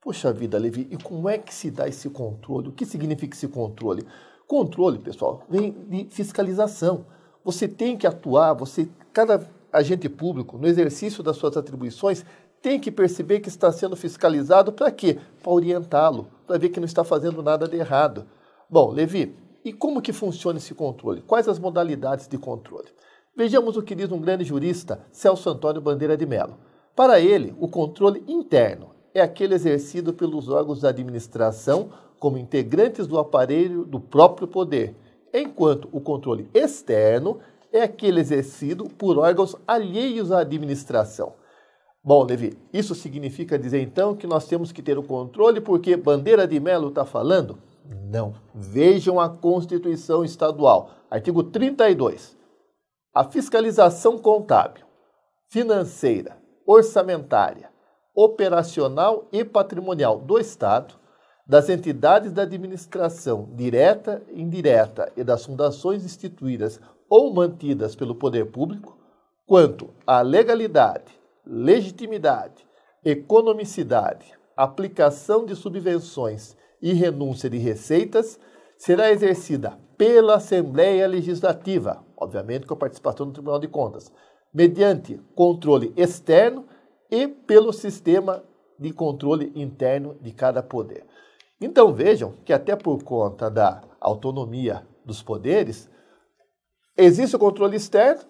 Poxa vida, Levi, e como é que se dá esse controle? O que significa esse controle? Controle, pessoal, vem de fiscalização. Você tem que atuar, você, cada agente público, no exercício das suas atribuições, tem que perceber que está sendo fiscalizado para quê? Para orientá-lo, para ver que não está fazendo nada de errado. Bom, Levi, e como que funciona esse controle? Quais as modalidades de controle? Vejamos o que diz um grande jurista, Celso Antônio Bandeira de Mello. Para ele, o controle interno é aquele exercido pelos órgãos da administração como integrantes do aparelho do próprio poder, enquanto o controle externo é aquele exercido por órgãos alheios à administração. Bom, Levi, isso significa dizer então que nós temos que ter o controle porque Bandeira de Melo está falando? Não. Vejam a Constituição Estadual, artigo 32. A fiscalização contábil, financeira, orçamentária, operacional e patrimonial do Estado, das entidades da administração direta e indireta e das fundações instituídas ou mantidas pelo poder público, quanto à legalidade, legitimidade, economicidade, aplicação de subvenções e renúncia de receitas será exercida pela Assembleia Legislativa, obviamente com a participação do Tribunal de Contas, mediante controle externo e pelo sistema de controle interno de cada poder. Então vejam que, até por conta da autonomia dos poderes, existe o controle externo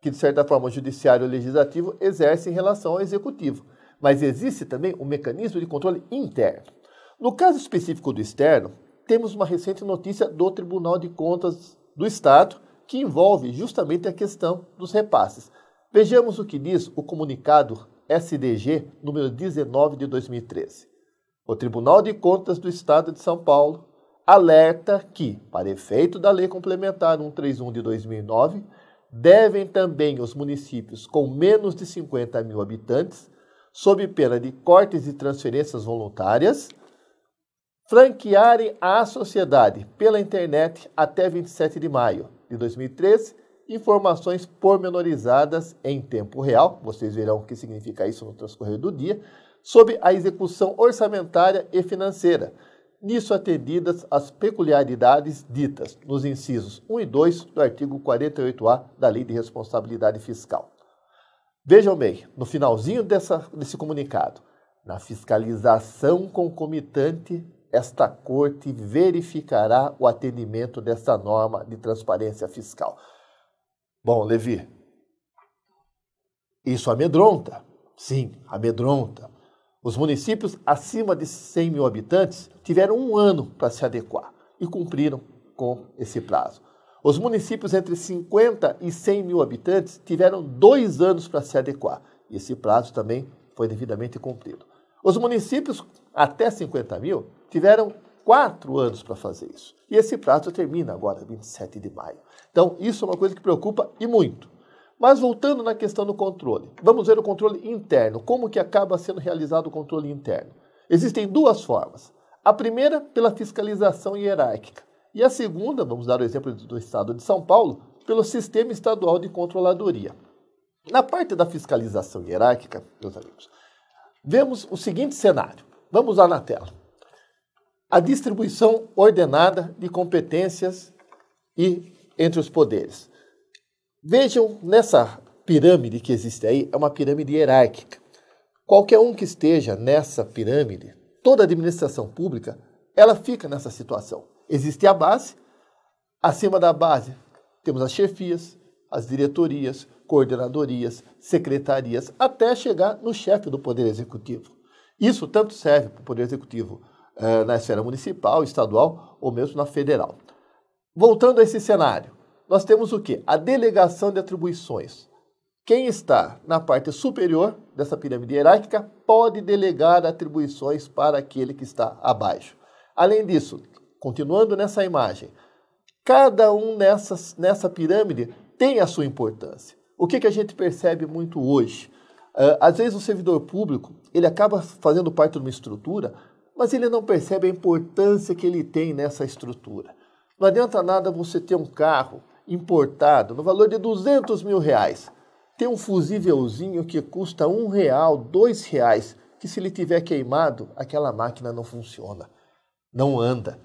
que, de certa forma, o judiciário e o legislativo exerce em relação ao executivo. Mas existe também um mecanismo de controle interno. No caso específico do externo, temos uma recente notícia do Tribunal de Contas do Estado que envolve justamente a questão dos repasses. Vejamos o que diz o comunicado SDG número 19 de 2013. O Tribunal de Contas do Estado de São Paulo alerta que, para efeito da Lei Complementar 131 de 2009, devem também os municípios com menos de 50 mil habitantes, sob pena de cortes e transferências voluntárias, franquearem à sociedade pela internet até 27 de maio de 2013 informações pormenorizadas em tempo real, vocês verão o que significa isso no transcorrer do dia, sobre a execução orçamentária e financeira nisso atendidas as peculiaridades ditas nos incisos 1 e 2 do artigo 48-A da Lei de Responsabilidade Fiscal. Vejam bem, no finalzinho dessa, desse comunicado, na fiscalização concomitante, esta Corte verificará o atendimento desta norma de transparência fiscal. Bom, Levi, isso amedronta. Sim, amedronta. Os municípios acima de 100 mil habitantes tiveram um ano para se adequar e cumpriram com esse prazo. Os municípios entre 50 e 100 mil habitantes tiveram dois anos para se adequar e esse prazo também foi devidamente cumprido. Os municípios até 50 mil tiveram quatro anos para fazer isso. E esse prazo termina agora, 27 de maio. Então, isso é uma coisa que preocupa e muito. Mas voltando na questão do controle, vamos ver o controle interno, como que acaba sendo realizado o controle interno. Existem duas formas. A primeira, pela fiscalização hierárquica. E a segunda, vamos dar o exemplo do estado de São Paulo, pelo sistema estadual de controladoria. Na parte da fiscalização hierárquica, meus amigos, vemos o seguinte cenário. Vamos lá na tela. A distribuição ordenada de competências e entre os poderes. Vejam, nessa pirâmide que existe aí, é uma pirâmide hierárquica. Qualquer um que esteja nessa pirâmide, toda a administração pública, ela fica nessa situação. Existe a base, acima da base temos as chefias, as diretorias, coordenadorias, secretarias, até chegar no chefe do Poder Executivo. Isso tanto serve para o Poder Executivo eh, na esfera municipal, estadual ou mesmo na federal. Voltando a esse cenário, nós temos o que? A delegação de atribuições. Quem está na parte superior dessa pirâmide hierárquica pode delegar atribuições para aquele que está abaixo. Além disso, continuando nessa imagem, cada um nessas, nessa pirâmide tem a sua importância. O que, que a gente percebe muito hoje? Uh, às vezes o servidor público ele acaba fazendo parte de uma estrutura, mas ele não percebe a importância que ele tem nessa estrutura. Não adianta nada você ter um carro importado no valor de 200 mil reais. Tem um fusívelzinho que custa um real, dois reais, que se ele tiver queimado, aquela máquina não funciona, não anda.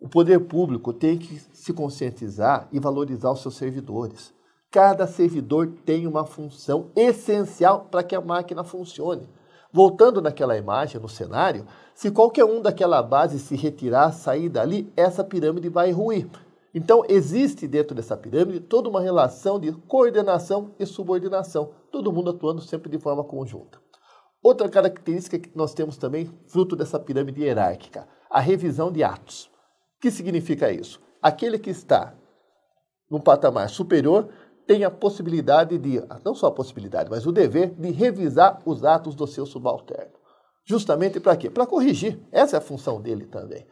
O poder público tem que se conscientizar e valorizar os seus servidores. Cada servidor tem uma função essencial para que a máquina funcione. Voltando naquela imagem, no cenário, se qualquer um daquela base se retirar, sair dali, essa pirâmide vai ruir. Então, existe dentro dessa pirâmide toda uma relação de coordenação e subordinação, todo mundo atuando sempre de forma conjunta. Outra característica que nós temos também, fruto dessa pirâmide hierárquica, a revisão de atos. O que significa isso? Aquele que está num patamar superior tem a possibilidade de, não só a possibilidade, mas o dever de revisar os atos do seu subalterno. Justamente para quê? Para corrigir. Essa é a função dele também.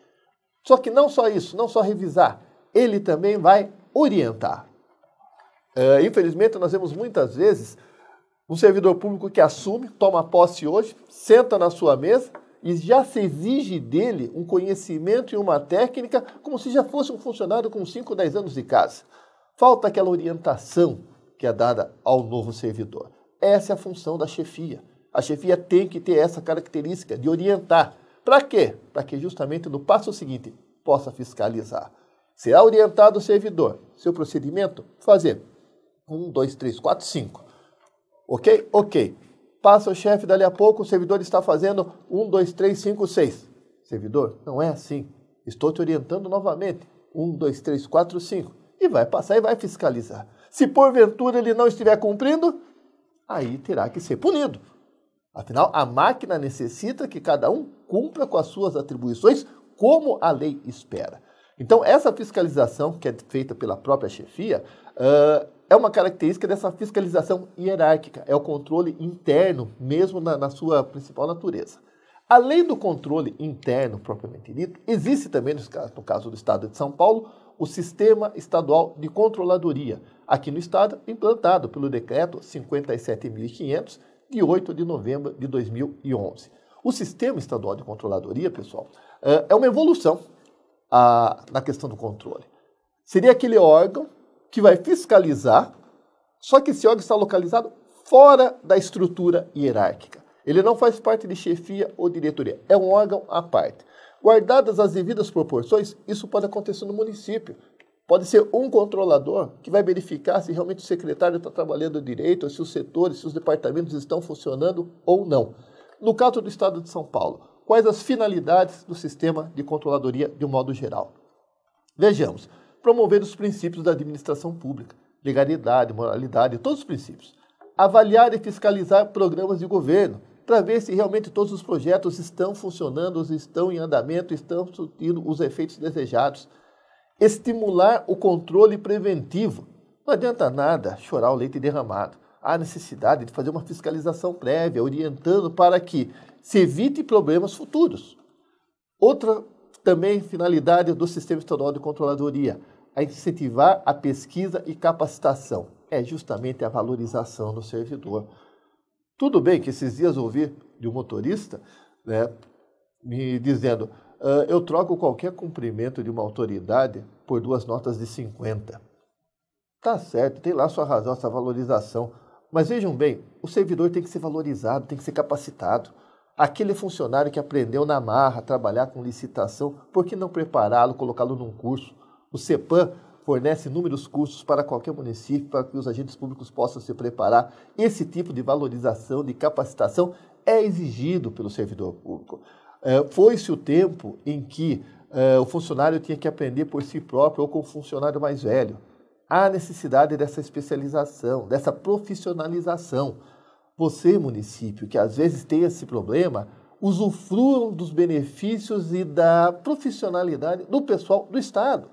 Só que não só isso, não só revisar, ele também vai orientar. Uh, infelizmente, nós vemos muitas vezes um servidor público que assume, toma posse hoje, senta na sua mesa e já se exige dele um conhecimento e uma técnica como se já fosse um funcionário com 5, 10 anos de casa. Falta aquela orientação que é dada ao novo servidor. Essa é a função da chefia. A chefia tem que ter essa característica de orientar. Para quê? Para que justamente no passo seguinte possa fiscalizar. Será orientado o servidor. Seu procedimento? Fazer. 1, 2, 3, 4, 5. Ok? Ok. Passa o chefe dali a pouco, o servidor está fazendo 1, 2, 3, 5, 6. Servidor, não é assim. Estou te orientando novamente. 1, 2, 3, 4, 5. E vai passar e vai fiscalizar. Se porventura ele não estiver cumprindo, aí terá que ser punido. Afinal, a máquina necessita que cada um cumpra com as suas atribuições como a lei espera. Então, essa fiscalização que é feita pela própria chefia uh, é uma característica dessa fiscalização hierárquica, é o controle interno, mesmo na, na sua principal natureza. Além do controle interno propriamente dito, existe também, no caso do Estado de São Paulo, o Sistema Estadual de Controladoria, aqui no Estado, implantado pelo Decreto 57.500, de 8 de novembro de 2011. O Sistema Estadual de Controladoria, pessoal, é uma evolução a, na questão do controle. Seria aquele órgão que vai fiscalizar, só que esse órgão está localizado fora da estrutura hierárquica. Ele não faz parte de chefia ou diretoria, é um órgão à parte. Guardadas as devidas proporções, isso pode acontecer no município. Pode ser um controlador que vai verificar se realmente o secretário está trabalhando direito, se os setores, se os departamentos estão funcionando ou não. No caso do Estado de São Paulo, quais as finalidades do sistema de controladoria de um modo geral. Vejamos, promover os princípios da administração pública, legalidade, moralidade, todos os princípios. Avaliar e fiscalizar programas de governo, para ver se realmente todos os projetos estão funcionando, estão em andamento, estão surtindo os efeitos desejados. Estimular o controle preventivo. Não adianta nada chorar o leite derramado. Há necessidade de fazer uma fiscalização prévia, orientando para que se evite problemas futuros. Outra também finalidade do Sistema Estadual de Controladoria é incentivar a pesquisa e capacitação. É justamente a valorização do servidor. Tudo bem que esses dias ouvi de um motorista né, me dizendo: ah, eu troco qualquer cumprimento de uma autoridade por duas notas de 50. Tá certo, tem lá sua razão, essa valorização. Mas vejam bem, o servidor tem que ser valorizado, tem que ser capacitado. Aquele funcionário que aprendeu na marra a trabalhar com licitação, por que não prepará-lo, colocá-lo num curso? O CEPAM fornece inúmeros cursos para qualquer município para que os agentes públicos possam se preparar. Esse tipo de valorização, de capacitação, é exigido pelo servidor público. É, Foi-se o tempo em que é, o funcionário tinha que aprender por si próprio ou com o funcionário mais velho. Há necessidade dessa especialização, dessa profissionalização. Você, município, que às vezes tem esse problema, usufruam dos benefícios e da profissionalidade do pessoal do Estado.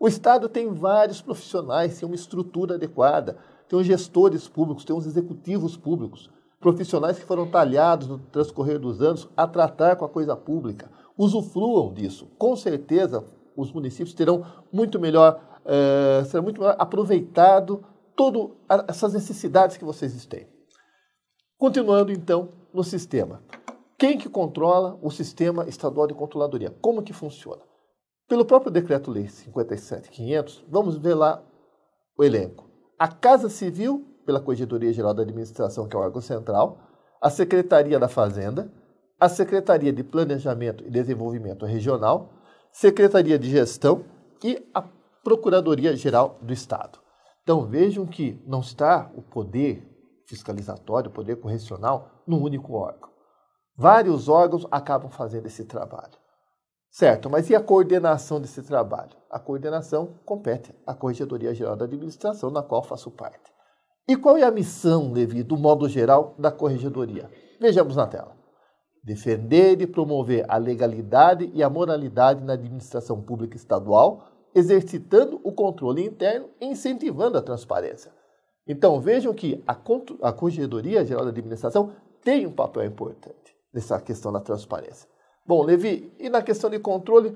O Estado tem vários profissionais, tem uma estrutura adequada, tem os gestores públicos, tem os executivos públicos, profissionais que foram talhados no transcorrer dos anos a tratar com a coisa pública. Usufruam disso. Com certeza, os municípios terão muito melhor, eh, será muito melhor aproveitado todas essas necessidades que vocês têm. Continuando então no sistema. Quem que controla o sistema estadual de controladoria? Como que funciona? Pelo próprio decreto-lei 57500, vamos ver lá o elenco. A Casa Civil, pela Corregedoria Geral da Administração, que é o órgão central, a Secretaria da Fazenda, a Secretaria de Planejamento e Desenvolvimento Regional, Secretaria de Gestão e a Procuradoria Geral do Estado. Então vejam que não está o poder fiscalizatório, poder correcional, num único órgão. Vários órgãos acabam fazendo esse trabalho. Certo, mas e a coordenação desse trabalho? A coordenação compete à Corregedoria Geral da Administração, na qual faço parte. E qual é a missão, Levi, do modo geral, da Corregedoria? Vejamos na tela. Defender e promover a legalidade e a moralidade na administração pública estadual, exercitando o controle interno e incentivando a transparência. Então vejam que a, a Corregedoria Geral da Administração tem um papel importante nessa questão da transparência. Bom, Levi, e na questão de controle,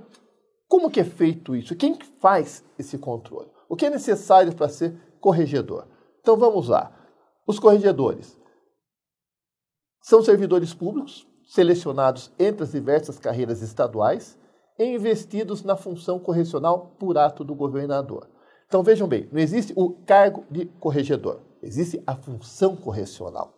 como que é feito isso? Quem faz esse controle? O que é necessário para ser corregedor? Então vamos lá. Os corregedores são servidores públicos selecionados entre as diversas carreiras estaduais e investidos na função correcional por ato do governador. Então vejam bem, não existe o cargo de corregedor, existe a função correcional.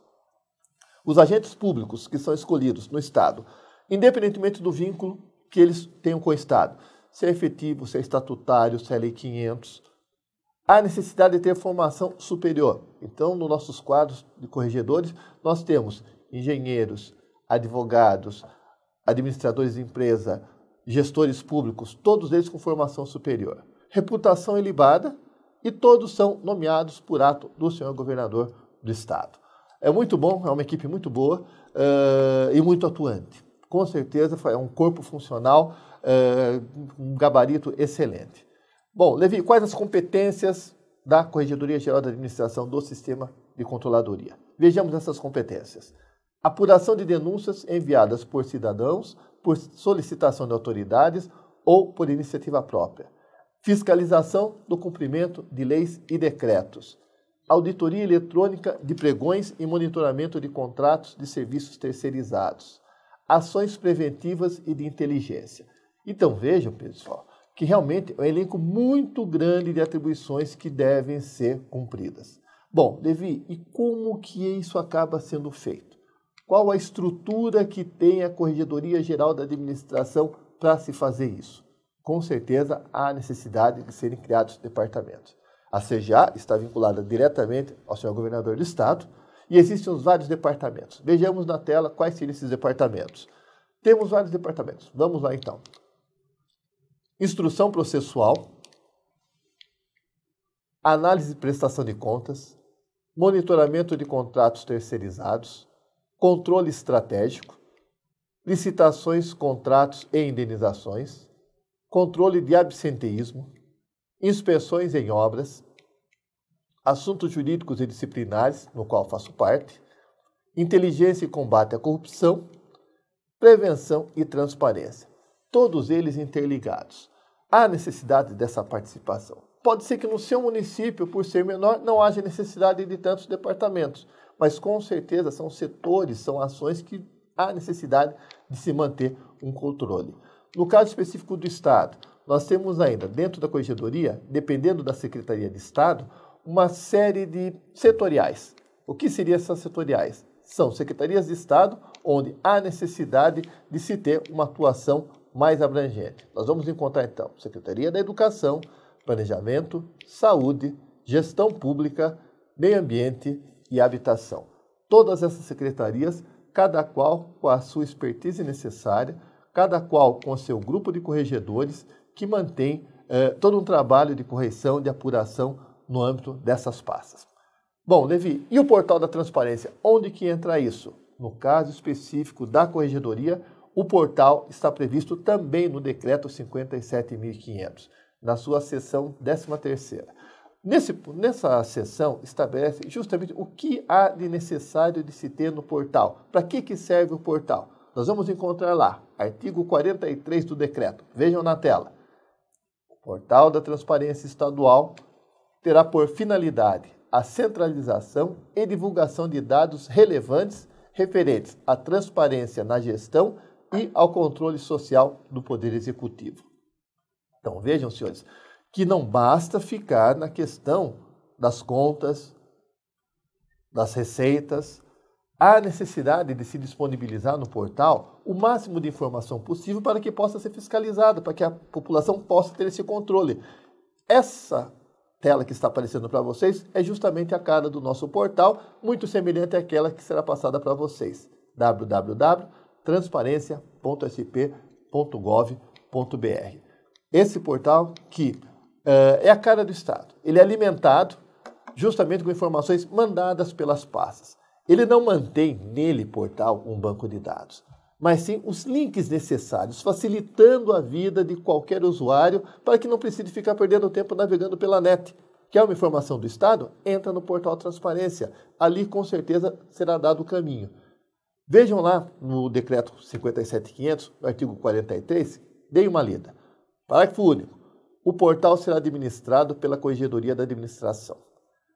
Os agentes públicos que são escolhidos no Estado, independentemente do vínculo que eles tenham com o Estado, se é efetivo, se é estatutário, se é lei 500, há necessidade de ter formação superior. Então, nos nossos quadros de corregedores, nós temos engenheiros, advogados, administradores de empresa, gestores públicos, todos eles com formação superior reputação ilibada e todos são nomeados por ato do senhor governador do estado. É muito bom, é uma equipe muito boa uh, e muito atuante. Com certeza é um corpo funcional, uh, um gabarito excelente. Bom, Levi, quais as competências da Corregedoria Geral da Administração do Sistema de Controladoria? Vejamos essas competências. Apuração de denúncias enviadas por cidadãos, por solicitação de autoridades ou por iniciativa própria fiscalização do cumprimento de leis e decretos, auditoria eletrônica de pregões e monitoramento de contratos de serviços terceirizados, ações preventivas e de inteligência. Então vejam, pessoal, que realmente é um elenco muito grande de atribuições que devem ser cumpridas. Bom, Levi, e como que isso acaba sendo feito? Qual a estrutura que tem a Corregedoria Geral da Administração para se fazer isso? com certeza há necessidade de serem criados departamentos. A CGA está vinculada diretamente ao senhor governador do estado e existem os vários departamentos. Vejamos na tela quais seriam esses departamentos. Temos vários departamentos. Vamos lá então. Instrução processual, análise e prestação de contas, monitoramento de contratos terceirizados, controle estratégico, licitações, contratos e indenizações, controle de absenteísmo, inspeções em obras, assuntos jurídicos e disciplinares, no qual faço parte, inteligência e combate à corrupção, prevenção e transparência. Todos eles interligados. Há necessidade dessa participação. Pode ser que no seu município, por ser menor, não haja necessidade de tantos departamentos, mas com certeza são setores, são ações que há necessidade de se manter um controle. No caso específico do Estado, nós temos ainda, dentro da corregedoria, dependendo da Secretaria de Estado, uma série de setoriais. O que seriam essas setoriais? São secretarias de Estado onde há necessidade de se ter uma atuação mais abrangente. Nós vamos encontrar então Secretaria da Educação, Planejamento, Saúde, Gestão Pública, Meio Ambiente e Habitação. Todas essas secretarias, cada qual com a sua expertise necessária cada qual com seu grupo de corregedores, que mantém eh, todo um trabalho de correção, de apuração no âmbito dessas pastas. Bom, Levi, e o portal da transparência? Onde que entra isso? No caso específico da corregedoria, o portal está previsto também no decreto 57.500, na sua seção 13ª. Nesse, nessa seção estabelece justamente o que há de necessário de se ter no portal. Para que, que serve o portal? Nós vamos encontrar lá artigo 43 do decreto. Vejam na tela. O Portal da Transparência Estadual terá por finalidade a centralização e divulgação de dados relevantes referentes à transparência na gestão e ao controle social do Poder Executivo. Então, vejam, senhores, que não basta ficar na questão das contas, das receitas, há necessidade de se disponibilizar no portal o máximo de informação possível para que possa ser fiscalizado, para que a população possa ter esse controle. Essa tela que está aparecendo para vocês é justamente a cara do nosso portal, muito semelhante àquela que será passada para vocês. www.transparencia.sp.gov.br. Esse portal que uh, é a cara do Estado. Ele é alimentado justamente com informações mandadas pelas pastas. Ele não mantém nele, portal, um banco de dados, mas sim os links necessários, facilitando a vida de qualquer usuário para que não precise ficar perdendo tempo navegando pela net. Quer uma informação do Estado? Entra no portal Transparência. Ali, com certeza, será dado o caminho. Vejam lá no decreto 57500, artigo 43, dei uma lida. Parágrafo único. O portal será administrado pela Corregedoria da Administração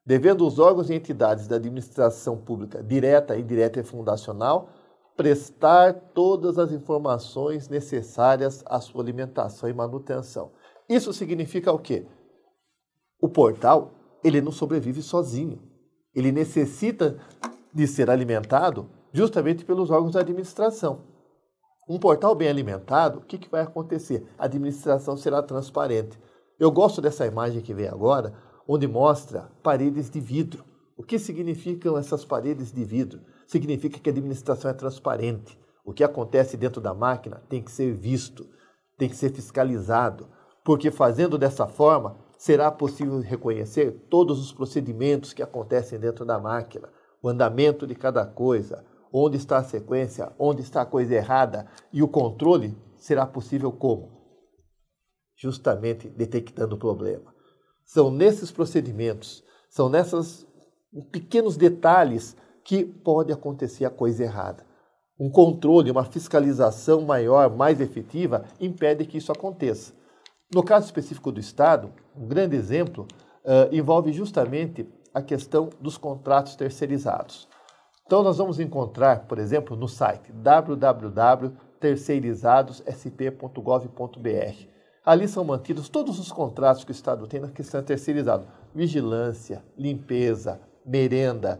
devendo os órgãos e entidades da administração pública direta, indireta e fundacional prestar todas as informações necessárias à sua alimentação e manutenção. Isso significa o quê? O portal, ele não sobrevive sozinho. Ele necessita de ser alimentado justamente pelos órgãos da administração. Um portal bem alimentado, o que, que vai acontecer? A administração será transparente. Eu gosto dessa imagem que vem agora, onde mostra paredes de vidro. O que significam essas paredes de vidro? Significa que a administração é transparente. O que acontece dentro da máquina tem que ser visto, tem que ser fiscalizado, porque fazendo dessa forma será possível reconhecer todos os procedimentos que acontecem dentro da máquina, o andamento de cada coisa, onde está a sequência, onde está a coisa errada e o controle será possível como? Justamente detectando o problema. São nesses procedimentos, são nesses pequenos detalhes que pode acontecer a coisa errada. Um controle, uma fiscalização maior, mais efetiva, impede que isso aconteça. No caso específico do Estado, um grande exemplo uh, envolve justamente a questão dos contratos terceirizados. Então, nós vamos encontrar, por exemplo, no site www.terceirizadossp.gov.br Ali são mantidos todos os contratos que o Estado tem na questão terceirizada: vigilância, limpeza, merenda,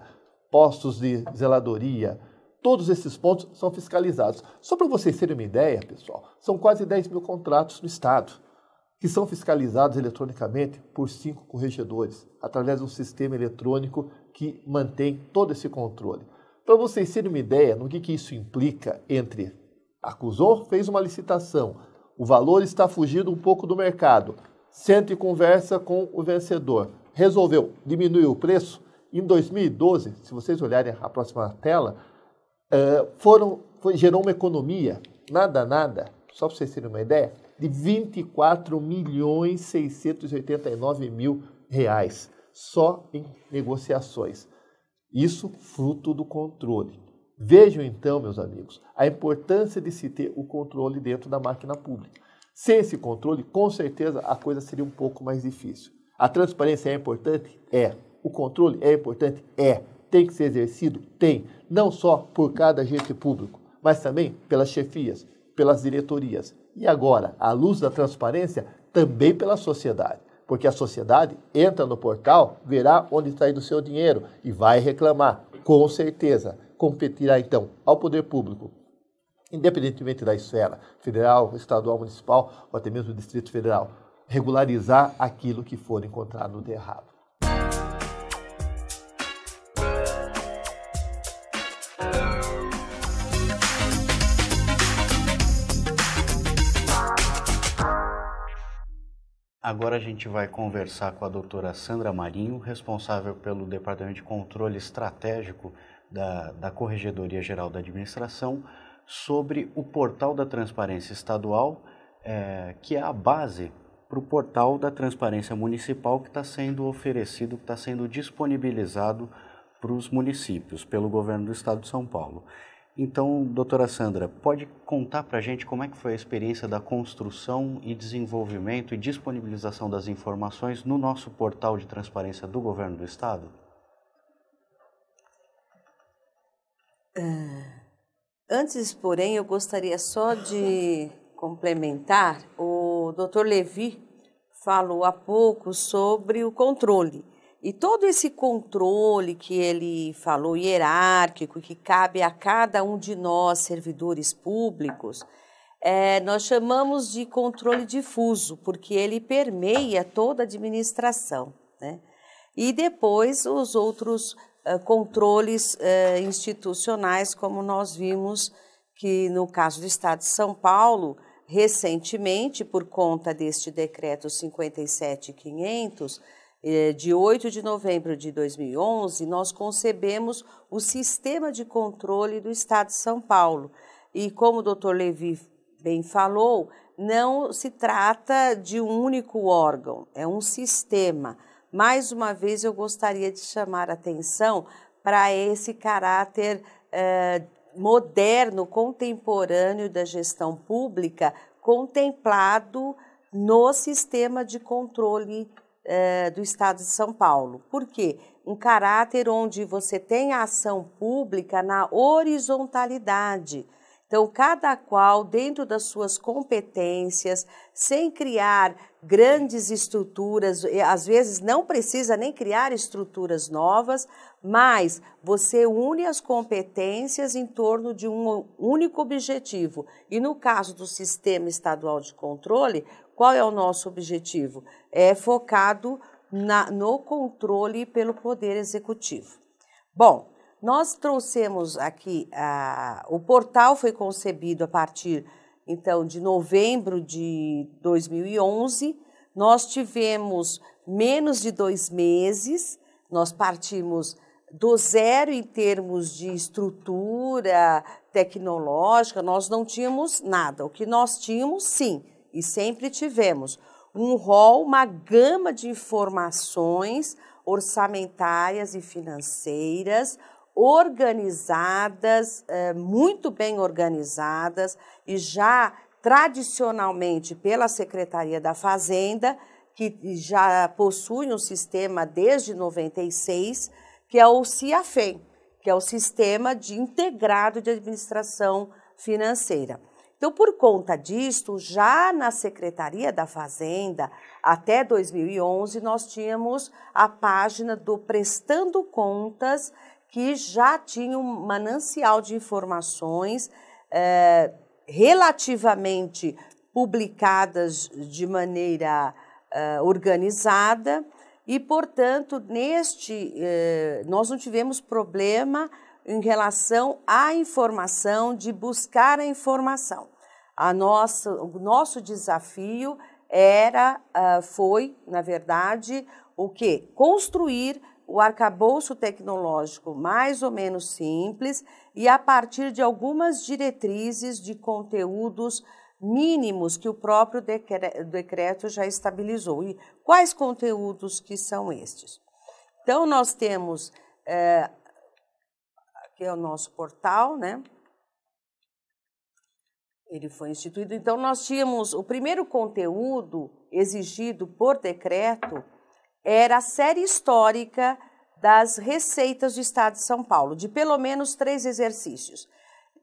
postos de zeladoria. Todos esses pontos são fiscalizados. Só para vocês terem uma ideia, pessoal, são quase 10 mil contratos no Estado que são fiscalizados eletronicamente por cinco corregedores, através de um sistema eletrônico que mantém todo esse controle. Para vocês terem uma ideia no que, que isso implica entre acusou, fez uma licitação, o valor está fugindo um pouco do mercado. Sente e conversa com o vencedor. Resolveu, diminuir o preço. Em 2012, se vocês olharem a próxima tela, eh, foram, foi, gerou uma economia, nada, nada, só para vocês terem uma ideia, de 24 milhões 689 mil reais só em negociações. Isso fruto do controle. Vejam então, meus amigos, a importância de se ter o controle dentro da máquina pública. Sem esse controle, com certeza a coisa seria um pouco mais difícil. A transparência é importante? É. O controle é importante? É. Tem que ser exercido? Tem. Não só por cada agente público, mas também pelas chefias, pelas diretorias. E agora, à luz da transparência, também pela sociedade. Porque a sociedade entra no portal, verá onde está indo o seu dinheiro e vai reclamar, com certeza competirá então ao poder público, independentemente da esfera federal, estadual, municipal ou até mesmo do Distrito Federal, regularizar aquilo que for encontrado de errado. Agora a gente vai conversar com a doutora Sandra Marinho, responsável pelo Departamento de Controle Estratégico da, da Corregedoria Geral da Administração sobre o portal da transparência estadual, é, que é a base para o portal da transparência municipal que está sendo oferecido, que está sendo disponibilizado para os municípios pelo governo do estado de São Paulo. Então, doutora Sandra, pode contar para a gente como é que foi a experiência da construção e desenvolvimento e disponibilização das informações no nosso portal de transparência do governo do estado? Ah, antes, porém, eu gostaria só de complementar. O Dr. Levi falou há pouco sobre o controle. E todo esse controle que ele falou, hierárquico, que cabe a cada um de nós, servidores públicos, é, nós chamamos de controle difuso, porque ele permeia toda a administração. Né? E depois os outros eh, controles eh, institucionais, como nós vimos que no caso do Estado de São Paulo, recentemente, por conta deste decreto 57500, eh, de 8 de novembro de 2011, nós concebemos o sistema de controle do Estado de São Paulo. E como o doutor Levi bem falou, não se trata de um único órgão, é um sistema mais uma vez eu gostaria de chamar atenção para esse caráter eh, moderno, contemporâneo da gestão pública, contemplado no sistema de controle eh, do Estado de São Paulo. Por quê? Um caráter onde você tem a ação pública na horizontalidade então, cada qual dentro das suas competências, sem criar grandes estruturas, às vezes não precisa nem criar estruturas novas, mas você une as competências em torno de um único objetivo. E no caso do sistema estadual de controle, qual é o nosso objetivo? É focado na, no controle pelo Poder Executivo. Bom, nós trouxemos aqui, a, o portal foi concebido a partir então de novembro de 2011. Nós tivemos menos de dois meses, nós partimos do zero em termos de estrutura tecnológica, nós não tínhamos nada. O que nós tínhamos, sim, e sempre tivemos, um rol, uma gama de informações orçamentárias e financeiras, organizadas, eh, muito bem organizadas e já tradicionalmente pela Secretaria da Fazenda, que já possui um sistema desde 96, que é o CIAFEM, que é o Sistema de Integrado de Administração Financeira. Então, por conta disto, já na Secretaria da Fazenda, até 2011, nós tínhamos a página do Prestando Contas que já tinha um manancial de informações é, relativamente publicadas de maneira é, organizada e, portanto, neste é, nós não tivemos problema em relação à informação, de buscar a informação. A nossa, o nosso desafio era, ah, foi, na verdade, o que? Construir o arcabouço tecnológico mais ou menos simples e a partir de algumas diretrizes de conteúdos mínimos que o próprio decreto já estabilizou. E quais conteúdos que são estes? Então, nós temos, é, aqui é o nosso portal, né? Ele foi instituído. Então, nós tínhamos o primeiro conteúdo exigido por decreto, era a série histórica das receitas do Estado de São Paulo, de pelo menos três exercícios,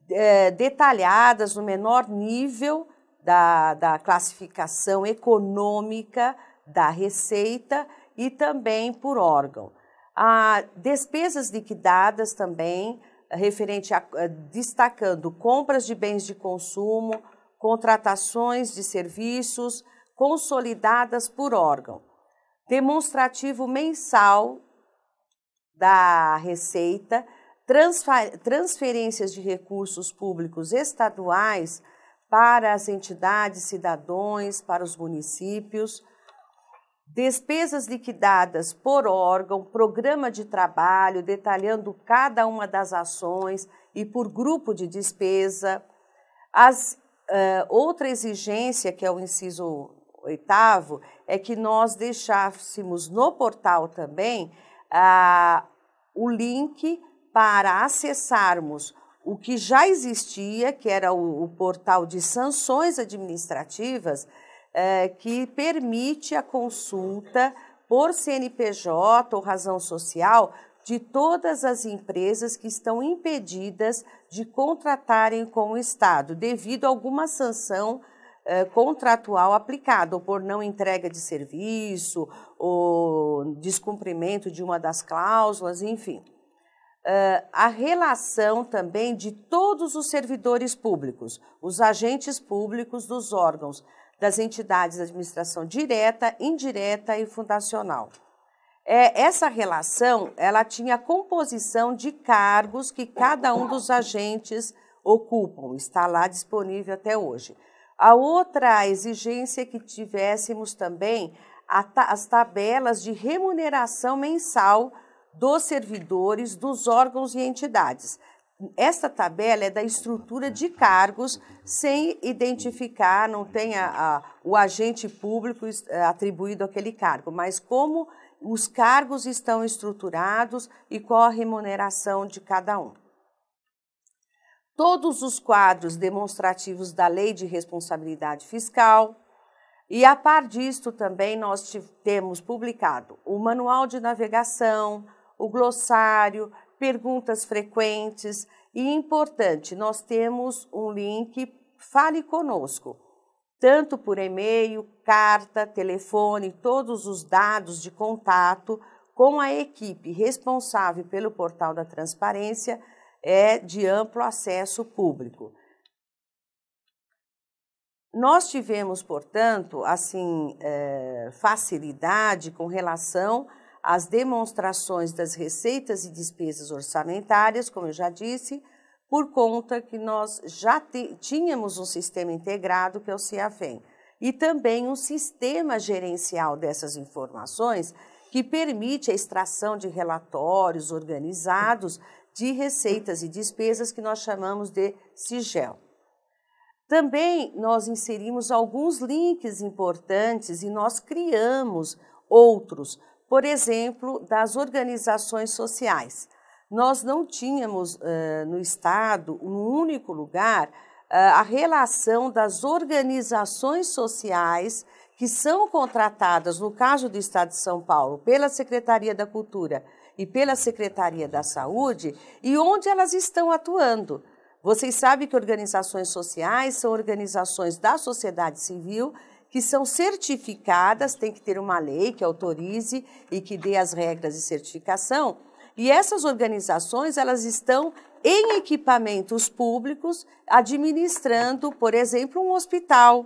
é, detalhadas no menor nível da, da classificação econômica da receita e também por órgão. Há despesas liquidadas também, referente a, eh, destacando compras de bens de consumo, contratações de serviços consolidadas por órgão demonstrativo mensal da Receita, transferências de recursos públicos estaduais para as entidades cidadãos, para os municípios, despesas liquidadas por órgão, programa de trabalho, detalhando cada uma das ações e por grupo de despesa. As, uh, outra exigência, que é o inciso oitavo é que nós deixássemos no portal também ah, o link para acessarmos o que já existia, que era o, o portal de sanções administrativas, eh, que permite a consulta por CNPJ ou razão social de todas as empresas que estão impedidas de contratarem com o Estado devido a alguma sanção eh, contratual aplicado, ou por não entrega de serviço, ou descumprimento de uma das cláusulas, enfim. Uh, a relação também de todos os servidores públicos, os agentes públicos dos órgãos, das entidades de administração direta, indireta e fundacional. É, essa relação, ela tinha a composição de cargos que cada um dos agentes ocupam, está lá disponível até hoje. A outra exigência é que tivéssemos também as tabelas de remuneração mensal dos servidores, dos órgãos e entidades. Essa tabela é da estrutura de cargos, sem identificar, não tem a, a, o agente público eh, atribuído aquele cargo, mas como os cargos estão estruturados e qual a remuneração de cada um todos os quadros demonstrativos da Lei de Responsabilidade Fiscal. E a par disto também nós temos publicado o manual de navegação, o glossário, perguntas frequentes e importante, nós temos um link Fale conosco, tanto por e-mail, carta, telefone, todos os dados de contato com a equipe responsável pelo portal da transparência é de amplo acesso público. Nós tivemos, portanto, assim, é, facilidade com relação às demonstrações das receitas e despesas orçamentárias, como eu já disse, por conta que nós já tínhamos um sistema integrado, que é o CIAFEM, e também um sistema gerencial dessas informações que permite a extração de relatórios organizados de receitas e despesas que nós chamamos de SIGEL. Também nós inserimos alguns links importantes e nós criamos outros, por exemplo, das organizações sociais. Nós não tínhamos uh, no Estado, um único lugar, uh, a relação das organizações sociais que são contratadas, no caso do Estado de São Paulo, pela Secretaria da Cultura e pela Secretaria da Saúde e onde elas estão atuando. Vocês sabem que organizações sociais são organizações da sociedade civil que são certificadas, tem que ter uma lei que autorize e que dê as regras de certificação. E essas organizações, elas estão em equipamentos públicos, administrando, por exemplo, um hospital,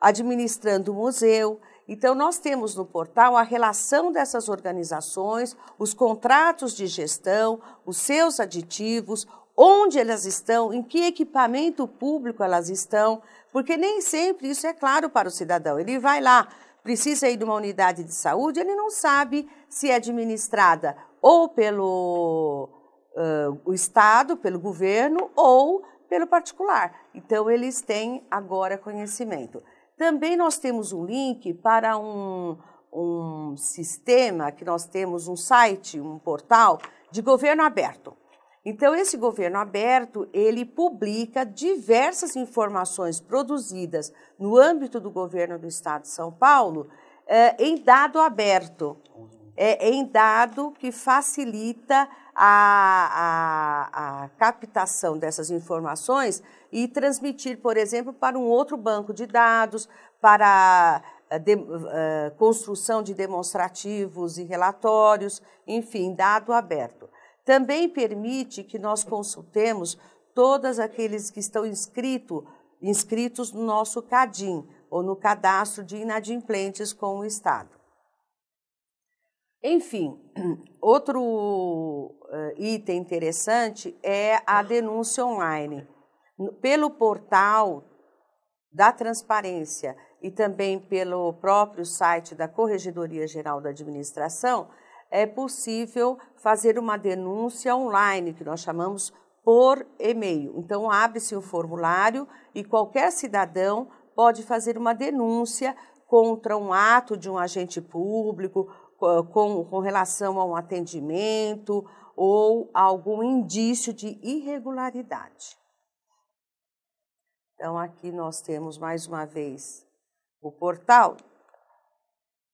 administrando um museu, então, nós temos no portal a relação dessas organizações, os contratos de gestão, os seus aditivos, onde elas estão, em que equipamento público elas estão, porque nem sempre isso é claro para o cidadão. Ele vai lá, precisa ir de uma unidade de saúde, ele não sabe se é administrada ou pelo uh, o Estado, pelo governo ou pelo particular. Então, eles têm agora conhecimento. Também nós temos um link para um, um sistema que nós temos um site, um portal de governo aberto. Então esse governo aberto, ele publica diversas informações produzidas no âmbito do governo do estado de São Paulo eh, em dado aberto, uhum. é, em dado que facilita a, a, a captação dessas informações e transmitir, por exemplo, para um outro banco de dados, para eh, de, eh, construção de demonstrativos e relatórios, enfim, dado aberto. Também permite que nós consultemos todos aqueles que estão inscrito, inscritos no nosso CADIM, ou no Cadastro de Inadimplentes com o Estado. Enfim, outro eh, item interessante é a denúncia online. Pelo portal da Transparência e também pelo próprio site da Corregedoria Geral da Administração, é possível fazer uma denúncia online, que nós chamamos por e-mail. Então, abre-se um formulário e qualquer cidadão pode fazer uma denúncia contra um ato de um agente público com, com relação a um atendimento ou algum indício de irregularidade. Então, aqui nós temos mais uma vez o portal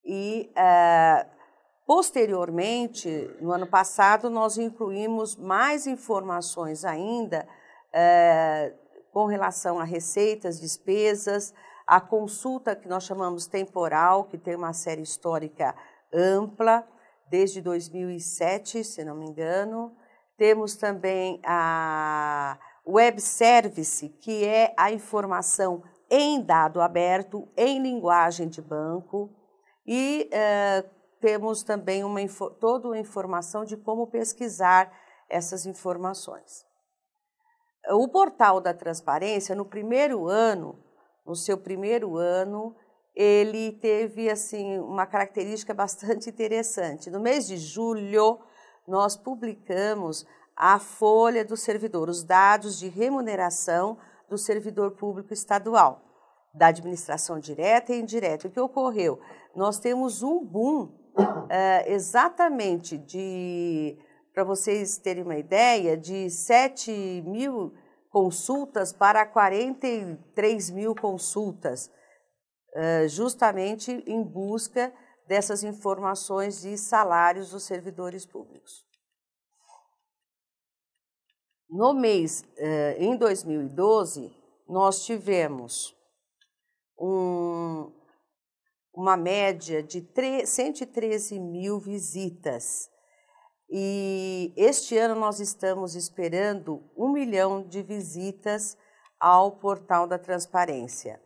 e é, posteriormente, no ano passado, nós incluímos mais informações ainda é, com relação a receitas, despesas, a consulta que nós chamamos temporal, que tem uma série histórica ampla desde 2007, se não me engano. Temos também a Web Service, que é a informação em dado aberto, em linguagem de banco, e uh, temos também uma, toda a informação de como pesquisar essas informações. O portal da transparência, no primeiro ano, no seu primeiro ano, ele teve assim uma característica bastante interessante. No mês de julho, nós publicamos a folha do servidor, os dados de remuneração do servidor público estadual, da administração direta e indireta. O que ocorreu? Nós temos um boom é, exatamente de, para vocês terem uma ideia, de 7 mil consultas para 43 mil consultas justamente em busca dessas informações de salários dos servidores públicos. No mês, em 2012, nós tivemos um, uma média de 113 mil visitas. E este ano nós estamos esperando um milhão de visitas ao portal da transparência.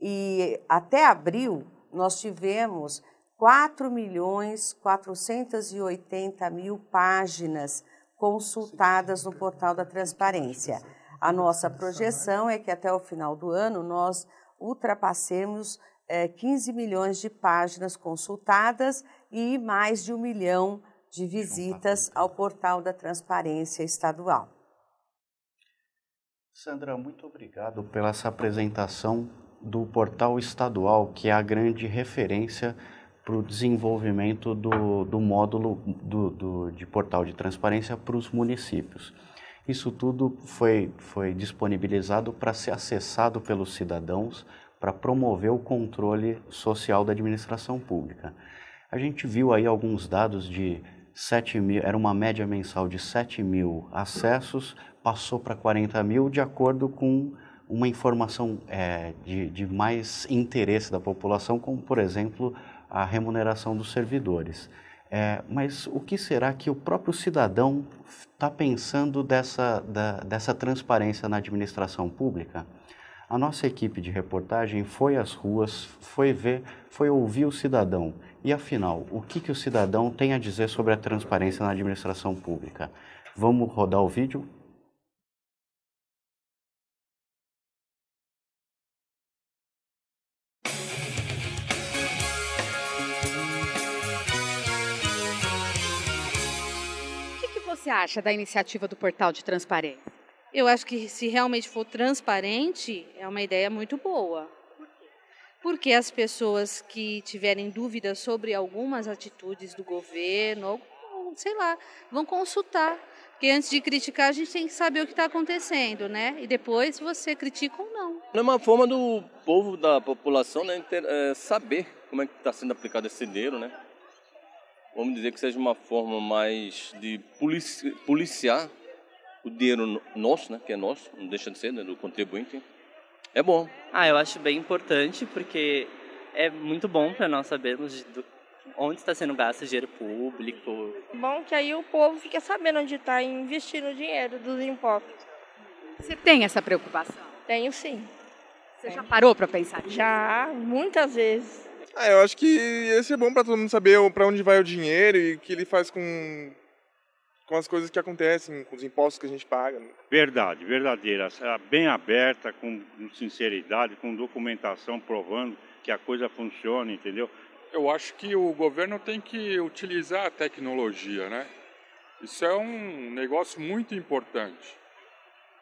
E até abril, nós tivemos 4 milhões 480 mil páginas consultadas no portal da transparência. A nossa projeção é que até o final do ano nós ultrapassemos é, 15 milhões de páginas consultadas e mais de um milhão de visitas ao portal da transparência estadual. Sandra, muito obrigado pela essa apresentação do portal estadual, que é a grande referência para o desenvolvimento do, do módulo do, do, de portal de transparência para os municípios. Isso tudo foi, foi disponibilizado para ser acessado pelos cidadãos para promover o controle social da administração pública. A gente viu aí alguns dados de 7 mil, era uma média mensal de 7 mil acessos, passou para 40 mil de acordo com uma informação é, de, de, mais interesse da população, como, por exemplo, a remuneração dos servidores. É, mas o que será que o próprio cidadão está pensando dessa, da, dessa transparência na administração pública? A nossa equipe de reportagem foi às ruas, foi ver, foi ouvir o cidadão. E afinal, o que, que o cidadão tem a dizer sobre a transparência na administração pública? Vamos rodar o vídeo? você acha da iniciativa do portal de transparência? Eu acho que se realmente for transparente, é uma ideia muito boa. Por quê? Porque as pessoas que tiverem dúvidas sobre algumas atitudes do governo, ou, sei lá, vão consultar. Porque antes de criticar, a gente tem que saber o que está acontecendo, né? E depois você critica ou não. É uma forma do povo, da população, né, eh, saber como é que está sendo aplicado esse dinheiro, né? vamos dizer que seja uma forma mais de policiar o dinheiro nosso, né, que é nosso, não deixa de ser, né, do contribuinte, é bom. Ah, eu acho bem importante porque é muito bom para nós sabermos do, onde está sendo gasto o dinheiro público. Bom que aí o povo fica sabendo onde está investindo o dinheiro dos impostos. Você tem essa preocupação? Tenho sim. Você já parou para pensar? Já, muitas vezes. Ah, eu acho que esse é bom para todo mundo saber para onde vai o dinheiro e o que ele faz com, com as coisas que acontecem, com os impostos que a gente paga. Né? Verdade, verdadeira. É bem aberta, com sinceridade, com documentação provando que a coisa funciona, entendeu? Eu acho que o governo tem que utilizar a tecnologia, né? Isso é um negócio muito importante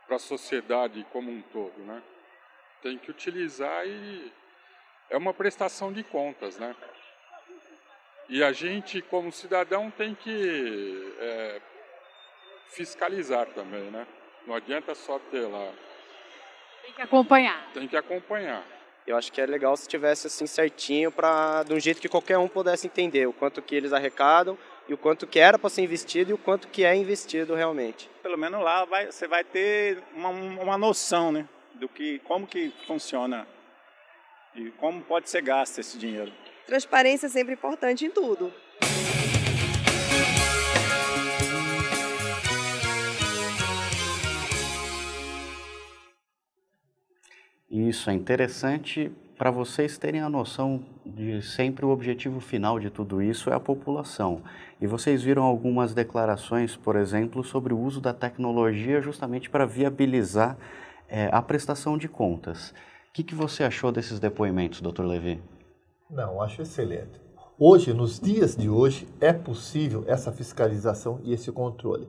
para a sociedade como um todo, né? Tem que utilizar e é uma prestação de contas, né? E a gente, como cidadão, tem que é, fiscalizar também, né? Não adianta só ter lá. Tem que acompanhar. Tem que acompanhar. Eu acho que é legal se tivesse assim certinho para de um jeito que qualquer um pudesse entender o quanto que eles arrecadam e o quanto que era para ser investido e o quanto que é investido realmente. Pelo menos lá vai, você vai ter uma, uma noção, né, do que como que funciona e como pode ser gasto esse dinheiro. Transparência é sempre importante em tudo. Isso é interessante para vocês terem a noção de sempre o objetivo final de tudo isso é a população. E vocês viram algumas declarações, por exemplo, sobre o uso da tecnologia justamente para viabilizar é, a prestação de contas que, que você achou desses depoimentos, doutor Levi? Não, acho excelente. Hoje, nos dias de hoje, é possível essa fiscalização e esse controle.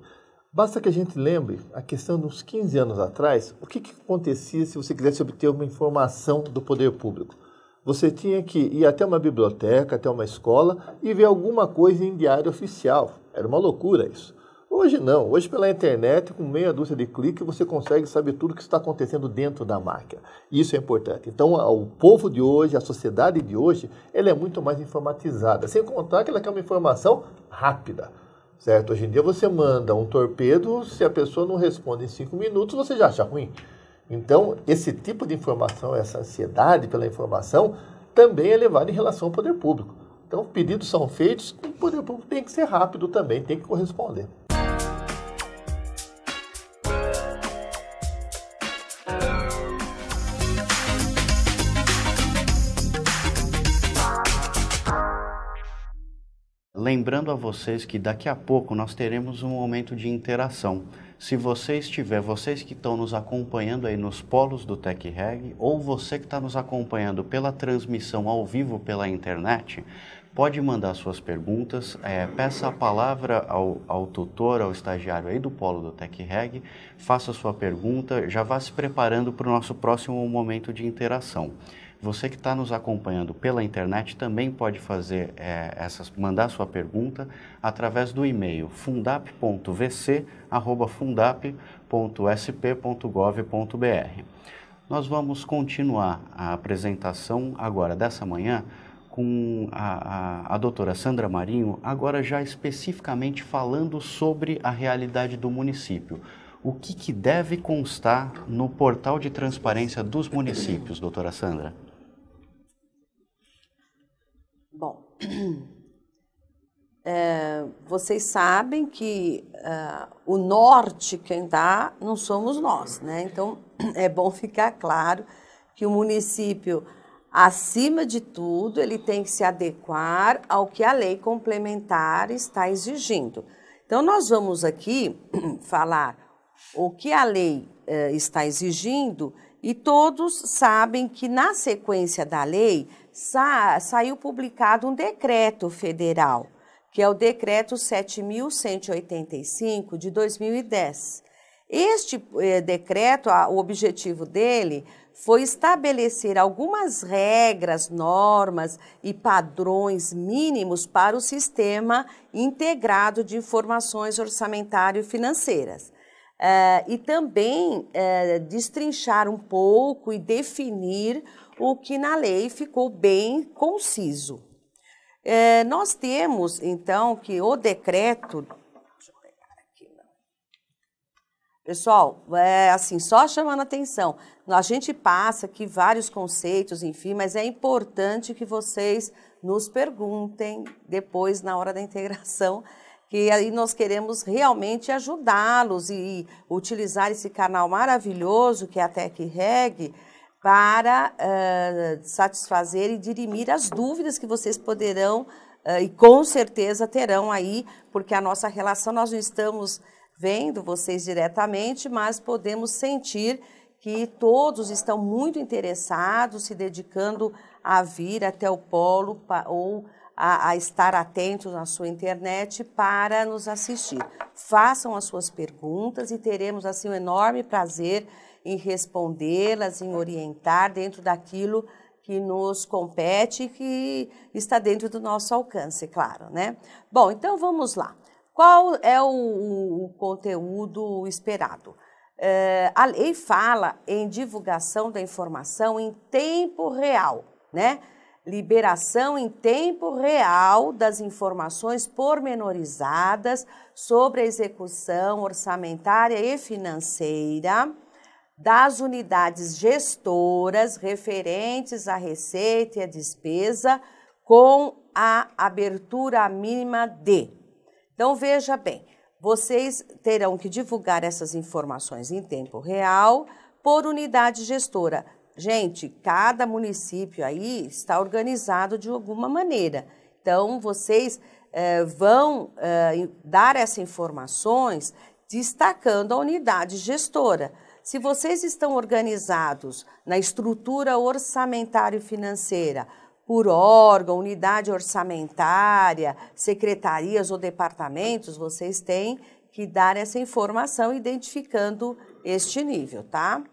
Basta que a gente lembre a questão dos 15 anos atrás, o que, que acontecia se você quisesse obter uma informação do poder público? Você tinha que ir até uma biblioteca, até uma escola e ver alguma coisa em diário oficial. Era uma loucura isso. Hoje não. Hoje pela internet, com meia dúzia de cliques, você consegue saber tudo o que está acontecendo dentro da máquina. Isso é importante. Então, o povo de hoje, a sociedade de hoje, ela é muito mais informatizada. Sem contar que ela quer uma informação rápida. Certo? Hoje em dia você manda um torpedo, se a pessoa não responde em cinco minutos, você já acha ruim. Então, esse tipo de informação, essa ansiedade pela informação, também é levada em relação ao poder público. Então, pedidos são feitos, o poder público tem que ser rápido também, tem que corresponder. Lembrando a vocês que daqui a pouco nós teremos um momento de interação. Se você estiver, vocês que estão nos acompanhando aí nos polos do TechReg, ou você que está nos acompanhando pela transmissão ao vivo pela internet, pode mandar suas perguntas, é, peça a palavra ao, ao, tutor, ao estagiário aí do polo do TechReg, faça sua pergunta, já vá se preparando para o nosso próximo momento de interação. Você que está nos acompanhando pela internet também pode fazer é, essas, mandar sua pergunta através do e-mail fundap.vc@fundap.sp.gov.br. Nós vamos continuar a apresentação agora dessa manhã com a, a, a doutora Sandra Marinho, agora já especificamente falando sobre a realidade do município o que, que, deve constar no portal de transparência dos municípios, doutora Sandra? é, vocês sabem que é, o norte quem dá não somos nós, né? Então é bom ficar claro que o município, acima de tudo, ele tem que se adequar ao que a lei complementar está exigindo. Então nós vamos aqui falar o que a lei é, está exigindo e todos sabem que na sequência da lei sa saiu publicado um decreto federal, que é o decreto 7185 de 2010. Este eh, decreto, a, o objetivo dele foi estabelecer algumas regras, normas e padrões mínimos para o sistema integrado de informações orçamentário financeiras. Uh, e também uh, destrinchar um pouco e definir o que na lei ficou bem conciso. É, nós temos, então, que o decreto. Deixa eu pegar aqui. Né? Pessoal, é, assim, só chamando atenção, a gente passa aqui vários conceitos, enfim, mas é importante que vocês nos perguntem depois, na hora da integração, que aí nós queremos realmente ajudá-los e utilizar esse canal maravilhoso que é a Tech Reg para uh, satisfazer e dirimir as dúvidas que vocês poderão uh, e com certeza terão aí, porque a nossa relação nós não estamos vendo vocês diretamente, mas podemos sentir que todos estão muito interessados, se dedicando a vir até o polo ou a, a, estar atentos na sua internet para nos assistir. Façam as suas perguntas e teremos assim um enorme prazer em respondê-las, em orientar dentro daquilo que nos compete e que está dentro do nosso alcance, claro, né? Bom, então vamos lá. Qual é o, o conteúdo esperado? É, a lei fala em divulgação da informação em tempo real, né? liberação em tempo real das informações pormenorizadas sobre a execução orçamentária e financeira das unidades gestoras referentes à receita e à despesa com a abertura mínima de. Então veja bem, vocês terão que divulgar essas informações em tempo real por unidade gestora. Gente, cada município aí está organizado de alguma maneira. Então vocês eh, vão eh, dar essas informações destacando a unidade gestora. Se vocês estão organizados na estrutura orçamentária e financeira, por órgão, unidade orçamentária, secretarias ou departamentos, vocês têm que dar essa informação identificando este nível, tá?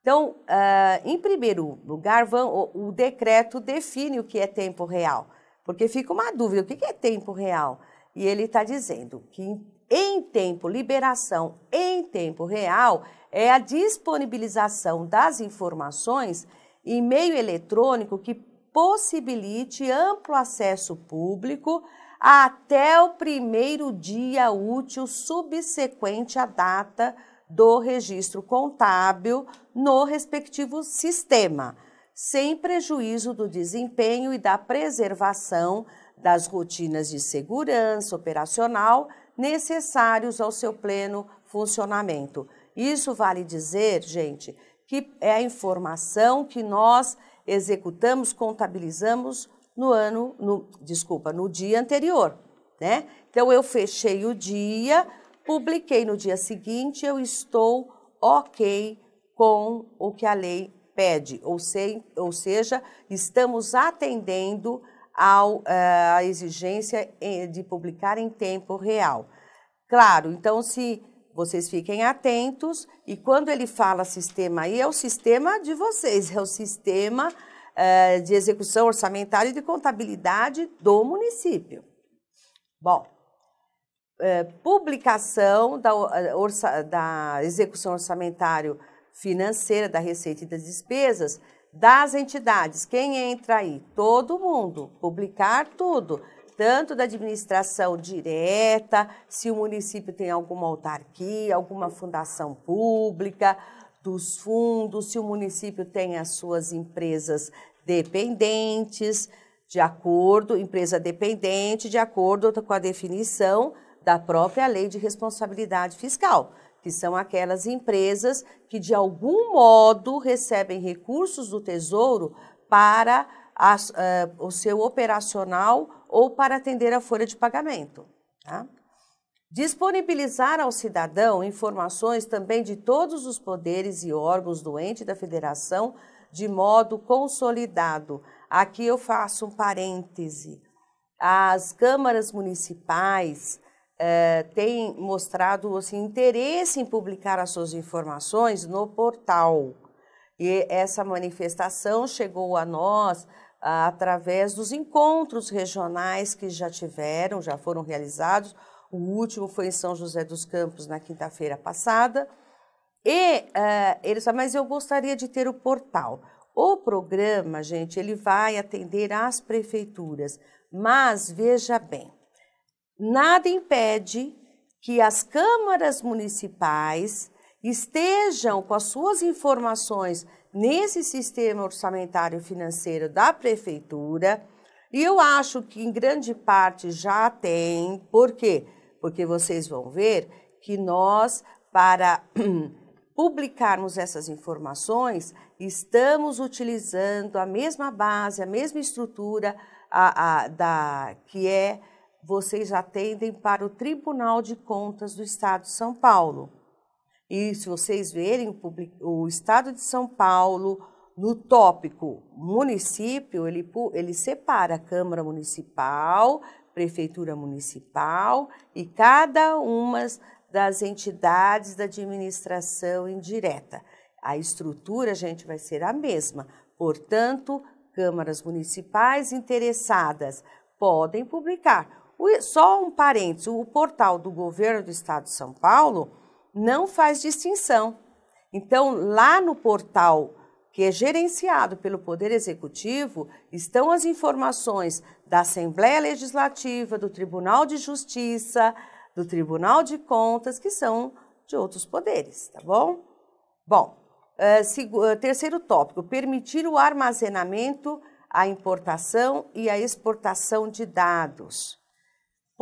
Então, uh, em primeiro lugar, vão, o, o, decreto define o que é tempo real, porque fica uma dúvida: o que é tempo real? E ele está dizendo que em, em tempo, liberação em tempo real é a disponibilização das informações em meio eletrônico que possibilite amplo acesso público até o primeiro dia útil subsequente à data do registro contábil no respectivo sistema, sem prejuízo do desempenho e da preservação das rotinas de segurança operacional necessários ao seu pleno funcionamento. Isso vale dizer, gente, que é a informação que nós executamos, contabilizamos no ano, no, desculpa, no dia anterior, né? Então eu fechei o dia, publiquei no dia seguinte, eu estou ok com o que a lei pede, ou, ou seja, estamos atendendo à eh, exigência eh, de publicar em tempo real. Claro, então se vocês fiquem atentos. E quando ele fala sistema aí, é o sistema de vocês, é o sistema eh, de execução orçamentária e de contabilidade do município. Bom, eh, publicação da, eh, orça, da execução orçamentária financeira da receita e das despesas das entidades. Quem entra aí? Todo mundo. Publicar tudo tanto da administração direta, se o município tem alguma autarquia, alguma fundação pública, dos fundos, se o município tem as suas empresas dependentes, de acordo, empresa dependente, de acordo com a definição da própria lei de responsabilidade fiscal, que são aquelas empresas que de algum modo recebem recursos do Tesouro para a, uh, eh, o seu operacional ou para atender a folha de pagamento. Tá? Disponibilizar ao cidadão informações também de todos os poderes e órgãos do ente da federação de modo consolidado. Aqui eu faço um parêntese. As câmaras municipais eh, têm mostrado assim, interesse em publicar as suas informações no portal. E essa manifestação chegou a nós através dos encontros regionais que já tiveram, já foram realizados. O último foi em São José dos Campos na quinta-feira passada. E uh, eles falam, mas eu gostaria de ter o portal. O programa, gente, ele vai atender às prefeituras, mas veja bem, nada impede que as câmaras municipais estejam com as suas informações nesse sistema orçamentário financeiro da prefeitura. E eu acho que em grande parte já tem. Por quê? Porque vocês vão ver que nós, para publicarmos essas informações, estamos utilizando a mesma base, a mesma estrutura a, a, da, que é vocês atendem para o Tribunal de Contas do Estado de São Paulo. E se vocês verem o estado de São Paulo, no tópico município, ele, ele separa a Câmara Municipal, Prefeitura Municipal e cada uma das entidades da administração indireta. A estrutura, gente, vai ser a mesma. Portanto, câmaras municipais interessadas podem publicar. Só um parênteses, o portal do Governo do Estado de São Paulo não faz distinção. Então, lá no portal que é gerenciado pelo Poder Executivo, estão as informações da Assembleia Legislativa, do Tribunal de Justiça, do Tribunal de Contas, que são de outros poderes, tá bom? Bom, eh, eh, terceiro tópico: permitir o armazenamento, a importação e a exportação de dados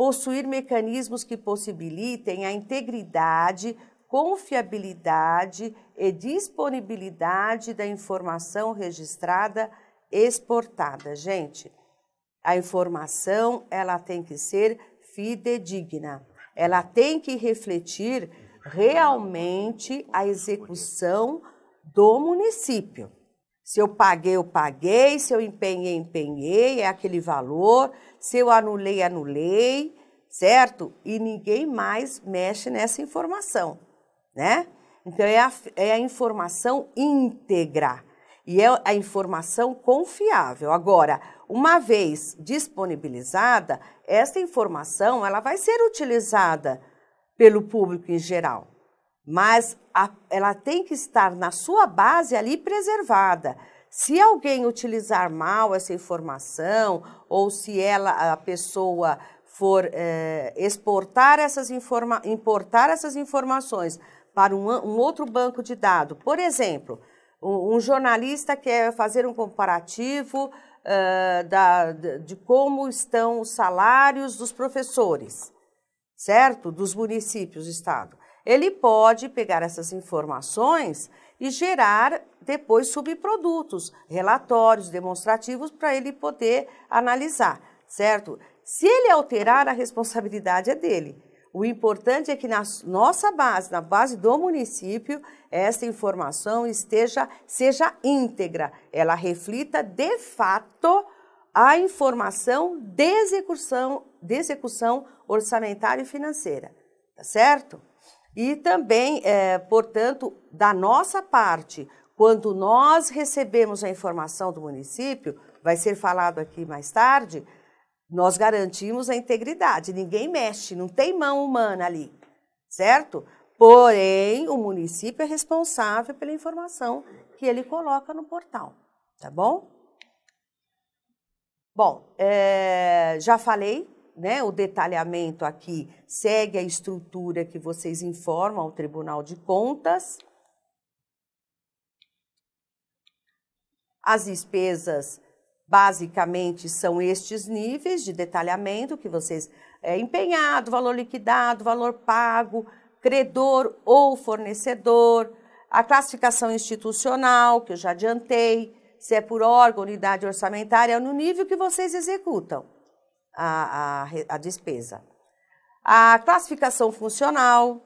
possuir mecanismos que possibilitem a integridade, confiabilidade e disponibilidade da informação registrada exportada. Gente, a informação ela tem que ser fidedigna. Ela tem que refletir realmente a execução do município. Se eu paguei, eu paguei. Se eu empenhei, empenhei. É aquele valor. Se eu anulei, anulei. Certo? E ninguém mais mexe nessa informação, né? Então, é a, é a informação íntegra e é a informação confiável. Agora, uma vez disponibilizada, essa informação ela vai ser utilizada pelo público em geral mas a, ela tem que estar na sua base ali preservada. Se alguém utilizar mal essa informação ou se ela, a pessoa for eh, exportar essas informa importar essas informações para um, um outro banco de dados, por exemplo, um, um, jornalista quer fazer um comparativo uh, da, de como estão os salários dos professores, certo? Dos municípios, do estado ele pode pegar essas informações e gerar depois subprodutos, relatórios demonstrativos para ele poder analisar, certo? Se ele alterar, a responsabilidade é dele. O importante é que na nossa base, na base do município, essa informação esteja seja íntegra, ela reflita de fato a informação de execução, de execução orçamentária e financeira, tá certo? E também, é, portanto, da nossa parte, quando nós recebemos a informação do município, vai ser falado aqui mais tarde, nós garantimos a integridade, ninguém mexe, não tem mão humana ali, certo? Porém, o município é responsável pela informação que ele coloca no portal, tá bom? Bom, é, já falei né, o detalhamento aqui segue a estrutura que vocês informam ao Tribunal de Contas. As despesas basicamente são estes níveis de detalhamento que vocês é, empenhado, valor liquidado, valor pago, credor ou fornecedor, a classificação institucional, que eu já adiantei, se é por órgão, unidade orçamentária, no nível que vocês executam a, a, a despesa. A classificação funcional,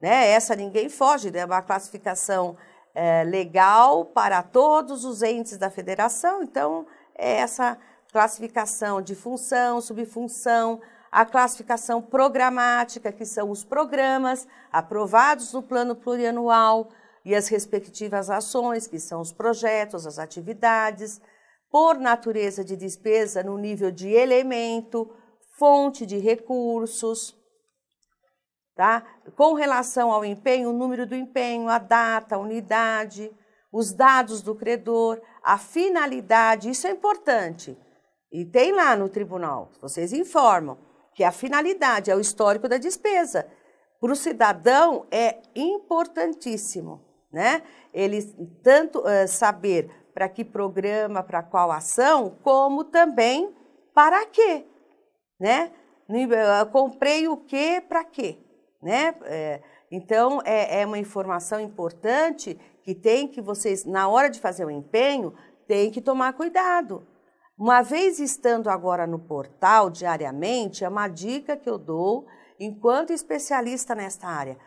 né? Essa ninguém foge, né? É uma classificação é, legal para todos os entes da federação. Então, é essa classificação de função, subfunção, a classificação programática, que são os programas aprovados no plano plurianual e as respectivas ações, que são os projetos, as atividades por natureza de despesa no nível de elemento, fonte de recursos, tá? Com relação ao empenho, o número do empenho, a data, a unidade, os dados do credor, a finalidade, isso é importante. E tem lá no tribunal, vocês informam que a finalidade é o histórico da despesa. Para o cidadão é importantíssimo, né? Ele tanto uh, saber para que programa, para qual ação, como também para quê, né? Eh, comprei o quê, para quê, né? É, então, é, é uma informação importante que tem que vocês, na hora de fazer o empenho, tem que tomar cuidado. Uma vez estando agora no portal diariamente, é uma dica que eu dou enquanto especialista nesta área.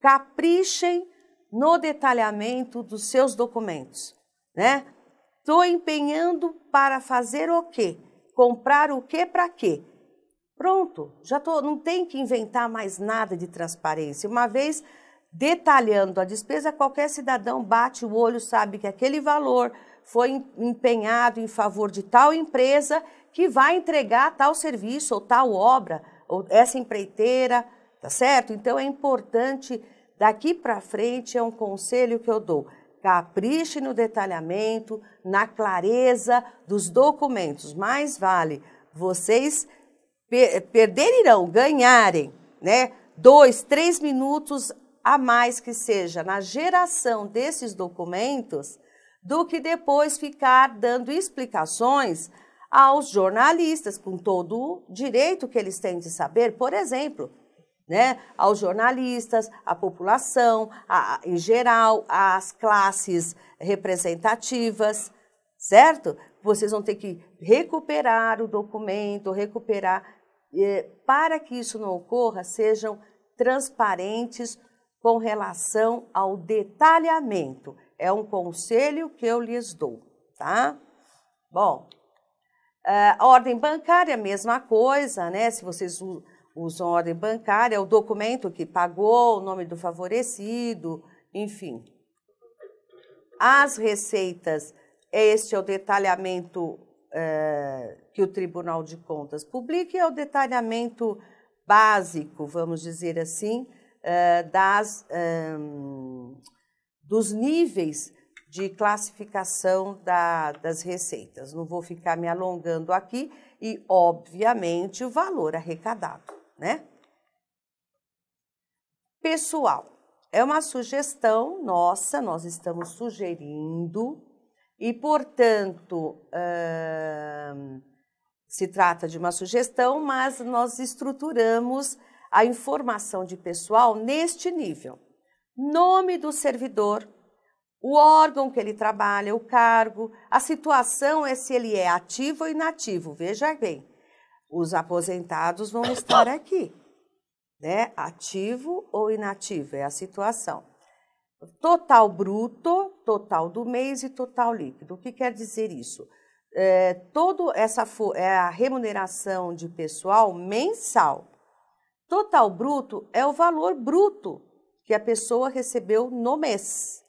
Caprichem no detalhamento dos seus documentos né? Estou empenhando para fazer o quê? Comprar o quê para quê? Pronto, já tô, não tem que inventar mais nada de transparência. Uma vez detalhando a despesa, qualquer cidadão bate o olho, sabe que aquele valor foi empenhado em favor de tal empresa que vai entregar tal serviço ou tal obra, ou essa empreiteira, tá certo? Então é importante, daqui para frente é um conselho que eu dou. Capriche tá, no detalhamento, na clareza dos documentos. Mais vale vocês per perderem, ganharem, né? Dois, três minutos a mais que seja na geração desses documentos do que depois ficar dando explicações aos jornalistas com todo o direito que eles têm de saber, por exemplo, né, aos jornalistas, à população, a, em geral, às classes representativas, certo? Vocês vão ter que recuperar o documento, recuperar. Eh, para que isso não ocorra, sejam transparentes com relação ao detalhamento. É um conselho que eu lhes dou, tá? Bom, eh, a ordem bancária, mesma coisa, né? Se vocês usam ordem bancária, é o documento que pagou, o nome do favorecido, enfim. As receitas, este é o detalhamento é, que o Tribunal de Contas publica, é o detalhamento básico, vamos dizer assim, é, das, é, dos níveis de classificação da, das receitas. Não vou ficar me alongando aqui e, obviamente, o valor arrecadado né? Pessoal, é uma sugestão nossa, nós estamos sugerindo e, portanto, hum, se trata de uma sugestão, mas nós estruturamos a informação de pessoal neste nível: nome do servidor, o órgão que ele trabalha, o cargo, a situação é se ele é ativo ou inativo, veja bem os aposentados vão estar aqui, né? Ativo ou inativo, é a situação. Total bruto, total do mês e total líquido. O que quer dizer isso? É, toda essa é a remuneração de pessoal mensal. Total bruto é o valor bruto que a pessoa recebeu no mês.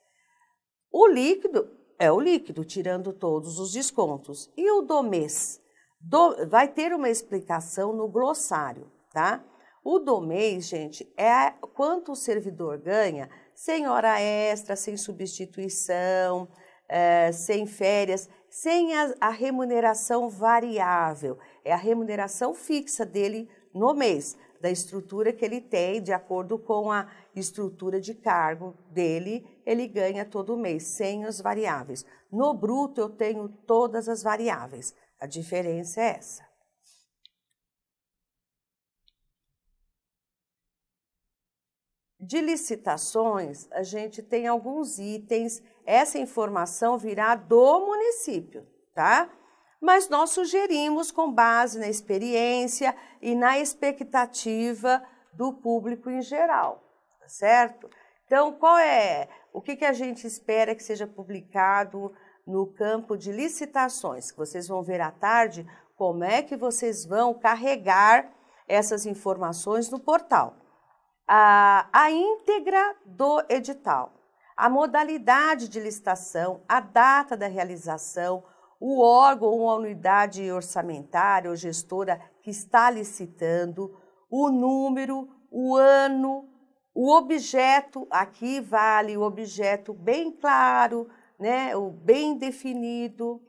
O líquido é o líquido, tirando todos os descontos. E o do mês? Do, vai ter uma explicação no glossário, tá? O do mês, gente, é quanto o servidor ganha sem hora extra, sem substituição, é, sem férias, sem a, a remuneração variável. É a remuneração fixa dele no mês, da estrutura que ele tem, de acordo com a estrutura de cargo dele, ele ganha todo mês, sem as variáveis. No bruto, eu tenho todas as variáveis. A diferença é essa. De licitações, a gente tem alguns itens, essa informação virá do município, tá? Mas nós sugerimos com base na experiência e na expectativa do público em geral, tá certo? Então, qual é, o que, que a gente espera que seja publicado no campo de licitações, que vocês vão ver à tarde como é que vocês vão carregar essas informações no portal. A, a íntegra do edital, a modalidade de licitação, a data da realização, o órgão ou a unidade orçamentária ou gestora que está licitando, o número, o ano, o objeto, aqui vale o objeto bem claro, né, o bem definido,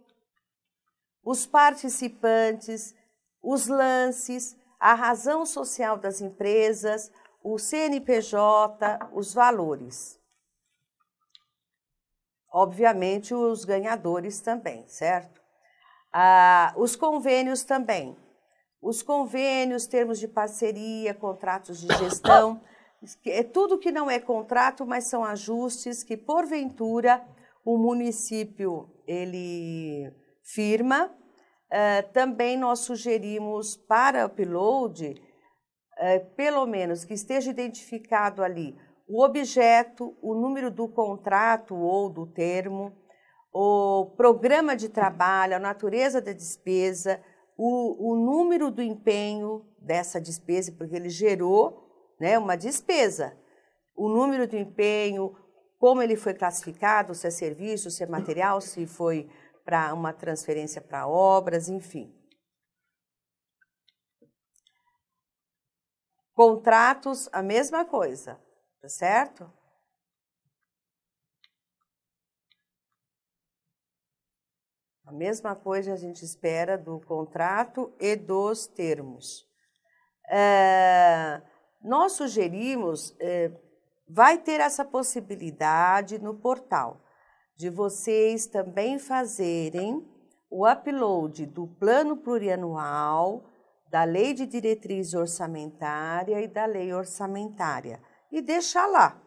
os participantes, os lances, a razão social das empresas, o CNPJ, os valores. Obviamente, os ganhadores também, certo? Ah, os convênios também. Os convênios, termos de parceria, contratos de gestão, é tudo que não é contrato, mas são ajustes que, porventura, o município ele firma. Uh, também nós sugerimos para upload, uh, pelo menos que esteja identificado ali o objeto, o número do contrato ou do termo, o programa de trabalho, a natureza da despesa, o, o número do empenho dessa despesa, porque ele gerou né, uma despesa. O número do empenho, como ele foi classificado, se é serviço, se é material, se foi para uma transferência para obras, enfim. Contratos, a mesma coisa, tá certo? A mesma coisa a gente espera do contrato e dos termos. É, nós sugerimos é, vai ter essa possibilidade no portal de vocês também fazerem o upload do plano plurianual, da lei de diretriz orçamentária e da lei orçamentária e deixar lá,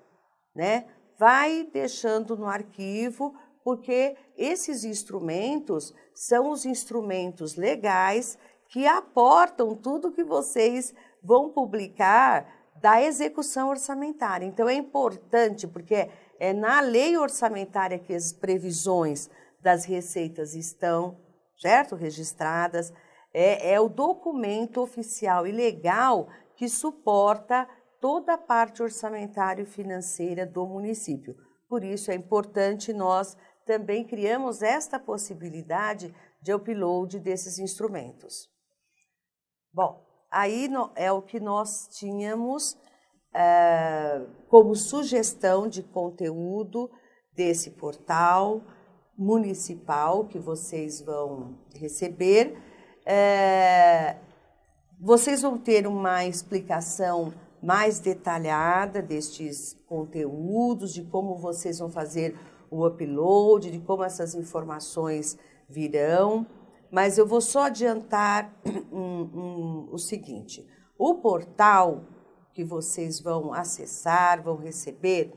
né? Vai deixando no arquivo, porque esses instrumentos são os instrumentos legais que aportam tudo que vocês vão publicar da execução orçamentária. Então é importante, porque é na lei orçamentária que as previsões das receitas estão, certo? Registradas. É, é o documento oficial e legal que suporta toda a parte orçamentária e financeira do município. Por isso é importante nós também criamos esta possibilidade de upload desses instrumentos. Bom, aí no, é o que nós tínhamos é, como sugestão de conteúdo desse portal municipal que vocês vão receber. É, vocês vão ter uma explicação mais detalhada destes conteúdos, de como vocês vão fazer o upload, de como essas informações virão mas eu vou só adiantar um, um, o seguinte: o portal que vocês vão acessar, vão receber,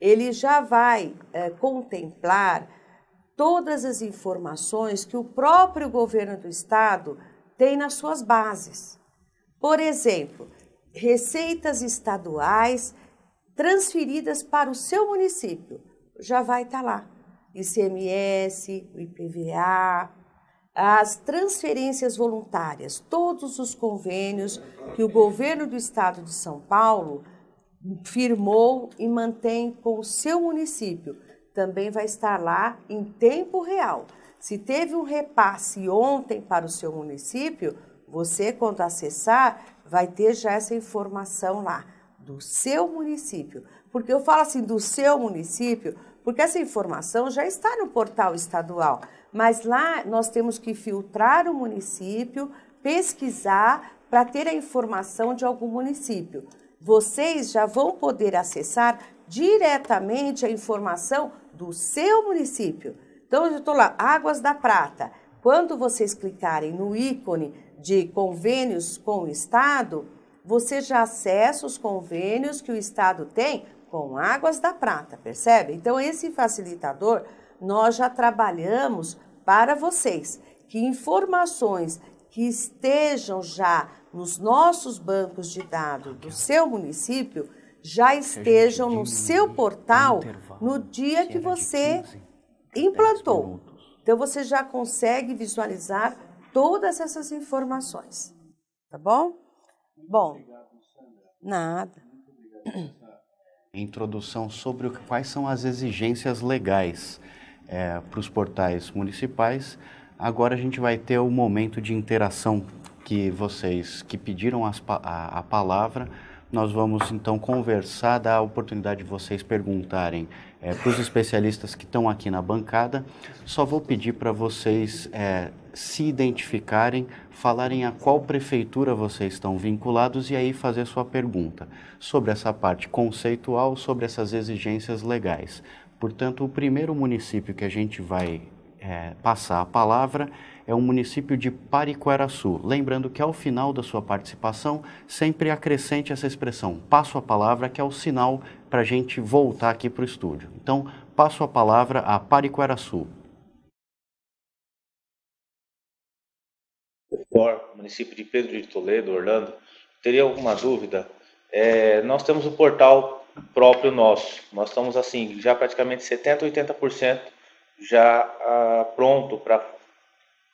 ele já vai é, contemplar todas as informações que o próprio governo do estado tem nas suas bases. Por exemplo, receitas estaduais transferidas para o seu município, já vai estar tá lá. ICMS, IPVA, as transferências voluntárias, todos os convênios que o governo do estado de São Paulo firmou e mantém com o seu município, também vai estar lá em tempo real. Se teve um repasse ontem para o seu município, você, quando acessar, vai ter já essa informação lá, do seu município. Porque eu falo assim, do seu município, porque essa informação já está no portal estadual mas lá nós temos que filtrar o município, pesquisar para ter a informação de algum município. Vocês já vão poder acessar diretamente a informação do seu município. Então, eu estou lá, Águas da Prata. Quando vocês clicarem no ícone de convênios com o Estado, você já acessa os convênios que o Estado tem com Águas da Prata, percebe? Então, esse facilitador nós já trabalhamos para vocês que informações que estejam já nos nossos bancos de dados do seu município já estejam no seu portal no dia que você implantou. Então você já consegue visualizar todas essas informações. Tá bom? Bom. Nada. Introdução sobre quais são as exigências legais é, para os portais municipais. Agora a gente vai ter o momento de interação que vocês que pediram as, a, a palavra nós vamos então conversar, dar a oportunidade de vocês perguntarem é, para os especialistas que estão aqui na bancada. Só vou pedir para vocês é, se identificarem, falarem a qual prefeitura vocês estão vinculados e aí fazer sua pergunta sobre essa parte conceitual, sobre essas exigências legais. Portanto, o primeiro município que a gente vai é, passar a palavra é o município de Pariquaraçu. Lembrando que ao final da sua participação, sempre acrescente essa expressão, passo a palavra, que é o sinal para a gente voltar aqui para o estúdio. Então, passo a palavra a Pariquaraçu. município de Pedro de Toledo, Orlando, teria alguma dúvida? É, nós temos o portal próprio nosso. Nós estamos assim, já praticamente 70, 80% já ah, pronto para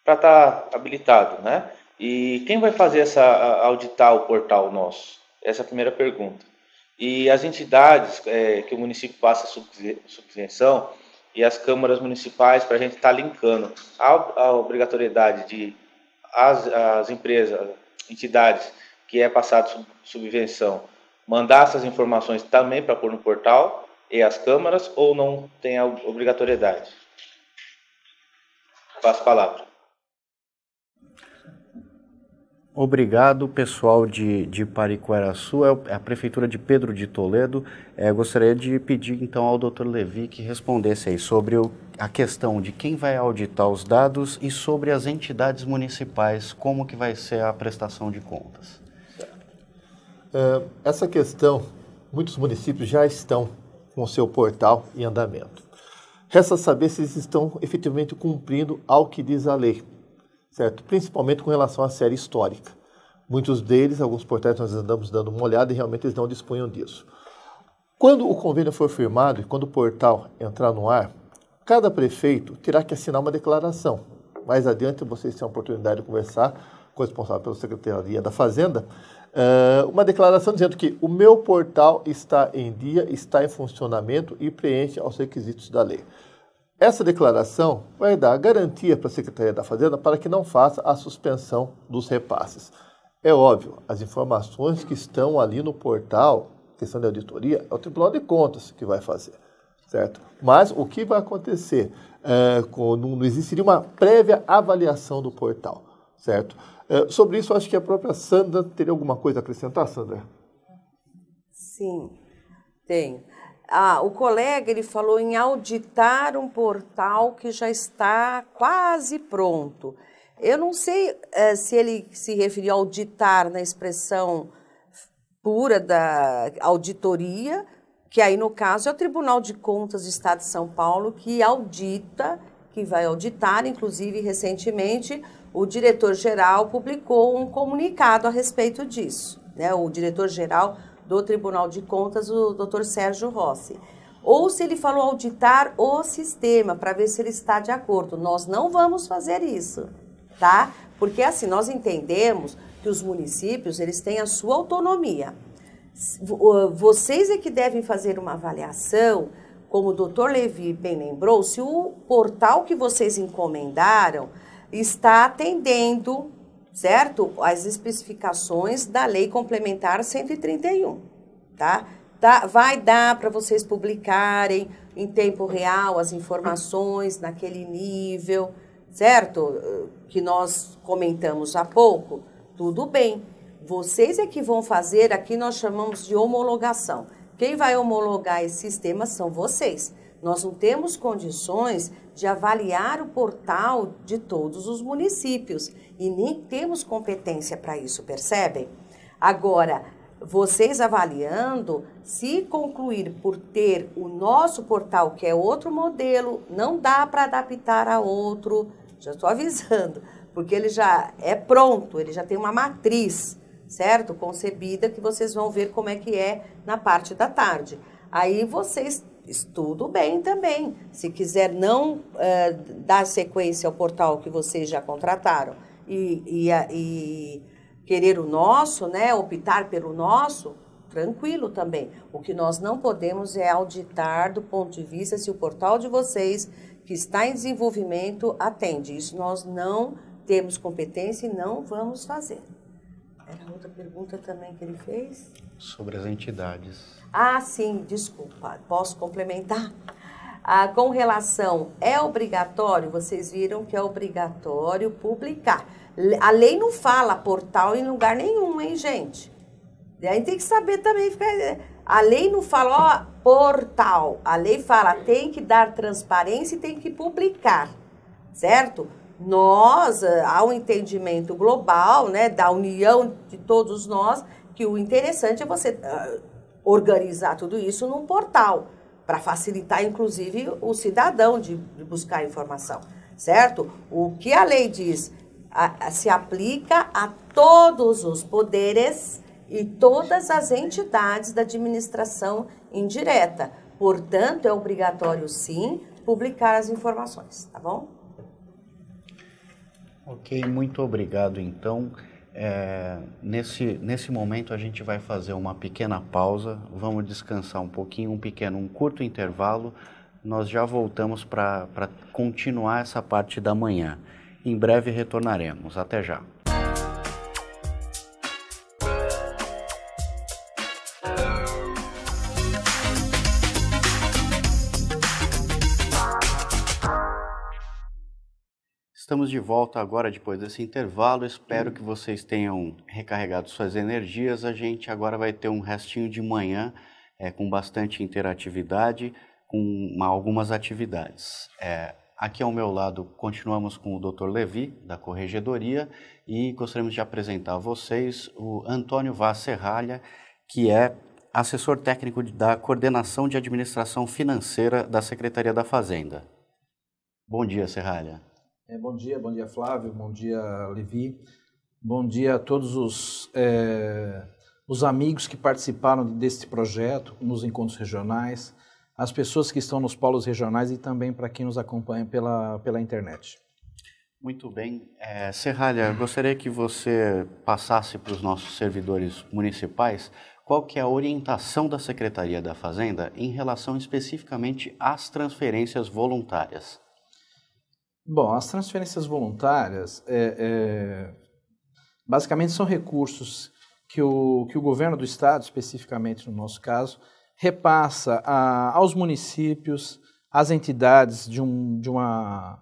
estar tá habilitado, né? E quem vai fazer essa auditar o portal nosso? Essa é a primeira pergunta. E as entidades é, que o município passa subvenção e as câmaras municipais para a gente estar tá linkando a, a, obrigatoriedade de as, as empresas, entidades que é passado sub, subvenção mandar essas informações também para pôr no portal e as câmaras ou não tem a obrigatoriedade? Passo a palavra. Obrigado, pessoal de, de Pariquaraçu, é, é a Prefeitura de Pedro de Toledo. É, gostaria de pedir, então, ao doutor Levi que respondesse aí sobre o, a questão de quem vai auditar os dados e sobre as entidades municipais, como que vai ser a prestação de contas. Eh, essa questão, muitos municípios já estão com o seu portal em andamento. Resta saber se eles estão efetivamente cumprindo ao que diz a lei, certo? Principalmente com relação à série histórica. Muitos deles, alguns portais nós andamos dando uma olhada e realmente eles não disponham disso. Quando o convênio for firmado e quando o portal entrar no ar, cada prefeito terá que assinar uma declaração. Mais adiante vocês têm a oportunidade de conversar com o responsável pela Secretaria da Fazenda Uh, uma declaração dizendo que o meu portal está em dia, está em funcionamento e preenche aos requisitos da lei. Essa declaração vai dar garantia para a Secretaria da Fazenda para que não faça a suspensão dos repasses. É óbvio, as informações que estão ali no portal, questão de auditoria, é o Tribunal de Contas que vai fazer, certo? Mas o que vai acontecer? É, eh, com, não existiria uma prévia avaliação do portal, certo? É, sobre isso, acho que a própria Sandra teria alguma coisa a acrescentar, Sandra? Sim, tenho. Ah, o colega ele falou em auditar um portal que já está quase pronto. Eu não sei é, se ele se referiu a auditar na expressão pura da auditoria, que aí no caso é o Tribunal de Contas do Estado de São Paulo que audita, que vai auditar, inclusive recentemente, o diretor-geral publicou um comunicado a respeito disso, né? o diretor-geral do Tribunal de Contas, o Dr. Sérgio Rossi. Ou se ele falou auditar o sistema para ver se ele está de acordo. Nós não vamos fazer isso, tá? Porque assim, nós entendemos que os municípios, eles têm a sua autonomia. Vocês é que devem fazer uma avaliação, como o doutor Levi bem lembrou, se o portal que vocês encomendaram está atendendo, certo? As especificações da Lei Complementar 131, tá? Tá, vai dar para vocês publicarem em tempo real as informações naquele nível, certo? Que nós comentamos há pouco. Tudo bem. Vocês é que vão fazer, aqui nós chamamos de homologação. Quem vai homologar esse sistema são vocês. Nós não temos condições de avaliar o portal de todos os municípios e nem temos competência para isso, percebem? Agora, vocês avaliando, se concluir por ter o nosso portal, que é outro modelo, não dá para adaptar a outro, já estou avisando, porque ele já é pronto, ele já tem uma matriz, certo? Concebida, que vocês vão ver como é que é na parte da tarde. Aí vocês tudo bem também. Se quiser não eh, dar sequência ao portal que vocês já contrataram e, e, e querer o nosso, né, optar pelo nosso, tranquilo também. O que nós não podemos é auditar do ponto de vista se o portal de vocês, que está em desenvolvimento, atende. Isso nós não temos competência e não vamos fazer. Era outra pergunta também que ele fez? Sobre as entidades. Ah, sim, desculpa, posso complementar? Ah, com relação, é obrigatório, vocês viram que é obrigatório publicar. A lei não fala portal em lugar nenhum, hein, gente? E aí tem que saber também é, A lei não fala, ó, portal. A lei fala, tem que dar transparência e tem que publicar, certo? Nós, há eh, um entendimento global, né, da união de todos nós, que o interessante é você ah, organizar tudo isso num portal, para facilitar, inclusive, o cidadão de, de buscar informação, certo? O que a lei diz a, a, se aplica a todos os poderes e todas as entidades da administração indireta. Portanto, é obrigatório, sim, publicar as informações, tá bom? Ok, muito obrigado, então. É, nesse, nesse momento a gente vai fazer uma pequena pausa, vamos descansar um pouquinho, um pequeno, um curto intervalo. Nós já voltamos para continuar essa parte da manhã. Em breve retornaremos. Até já. Estamos de volta agora depois desse intervalo. Espero uhum. que vocês tenham recarregado suas energias. A gente agora vai ter um restinho de manhã é, com bastante interatividade, com uma, algumas atividades. É, aqui ao meu lado continuamos com o Dr. Levi, da Corregedoria, e gostaríamos de apresentar a vocês o Antônio Vaz Serralha, que é assessor técnico da Coordenação de Administração Financeira da Secretaria da Fazenda. Bom dia, Serralha. É, bom dia, bom dia Flávio, bom dia Levi, bom dia a todos os, é, os amigos que participaram deste projeto nos encontros regionais, as pessoas que estão nos polos regionais e também para quem nos acompanha pela, pela internet. Muito bem. É, Serralha, gostaria que você passasse para os nossos servidores municipais qual que é a orientação da Secretaria da Fazenda em relação especificamente às transferências voluntárias. Bom, as transferências voluntárias é, é, basicamente são recursos que o, que o governo do estado, especificamente no nosso caso, repassa a, aos municípios, às entidades de, um, de, uma,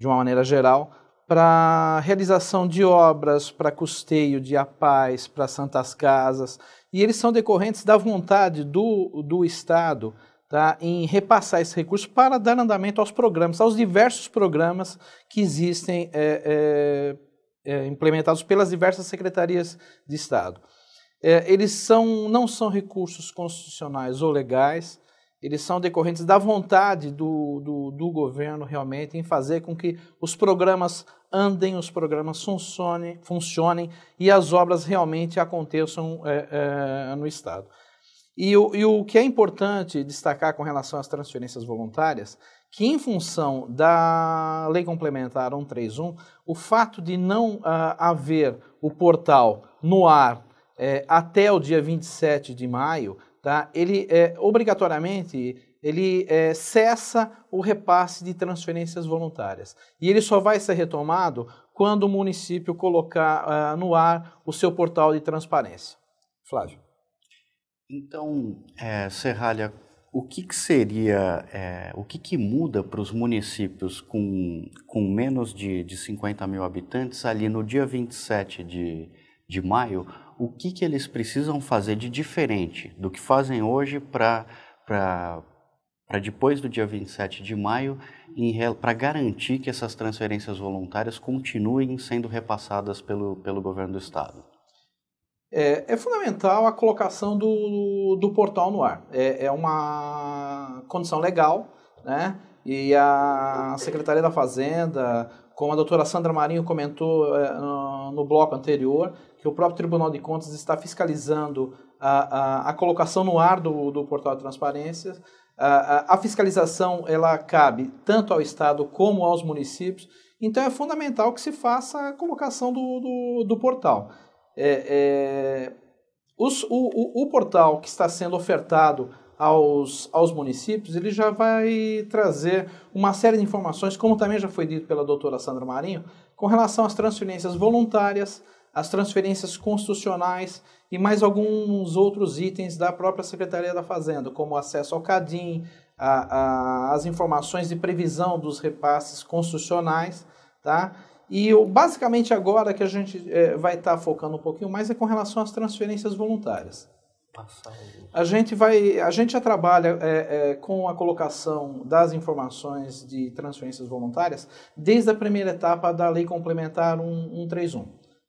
de uma maneira geral, para realização de obras, para custeio de apais, para santas casas, e eles são decorrentes da vontade do, do Estado tá, em repassar esse recurso para dar andamento aos programas, aos diversos programas que existem é, é, é, implementados pelas diversas secretarias de Estado. É, eles são, não são recursos constitucionais ou legais, eles são decorrentes da vontade do, do, do governo realmente em fazer com que os programas andem, os programas funcionem, funcionem e as obras realmente aconteçam é, é, no Estado. E o, e o que é importante destacar com relação às transferências voluntárias, que em função da Lei Complementar 131, o fato de não uh, haver o portal no ar é, até o dia 27 de maio, tá, ele é, obrigatoriamente ele é, cessa o repasse de transferências voluntárias. E ele só vai ser retomado quando o município colocar uh, no ar o seu portal de transparência. Flávio. Então, é, Serralha, o que, que seria, é, o que, que muda para os municípios com, com menos de, de 50 mil habitantes ali no dia 27 de, de maio? O que, que eles precisam fazer de diferente do que fazem hoje para depois do dia 27 de maio, para garantir que essas transferências voluntárias continuem sendo repassadas pelo, pelo governo do Estado? É, é, fundamental a colocação do, do portal no ar. É, é, uma condição legal, né? E a Secretaria da Fazenda, como a doutora Sandra Marinho comentou é, no, no, bloco anterior, que o próprio Tribunal de Contas está fiscalizando a, a, a colocação no ar do, do portal de transparência. A, a, a fiscalização ela cabe tanto ao Estado como aos municípios, então é fundamental que se faça a colocação do, do, do portal. É, é, os, o, o, o, portal que está sendo ofertado aos, aos municípios, ele já vai trazer uma série de informações, como também já foi dito pela doutora Sandra Marinho, com relação às transferências voluntárias, às transferências constitucionais e mais alguns outros itens da própria Secretaria da Fazenda, como acesso ao CADIM, a, a, as informações de previsão dos repasses constitucionais, tá? E eu, basicamente agora que a gente é, vai estar tá focando um pouquinho mais é com relação às transferências voluntárias. A gente vai, a gente já trabalha é, é, com a colocação das informações de transferências voluntárias desde a primeira etapa da Lei Complementar 131,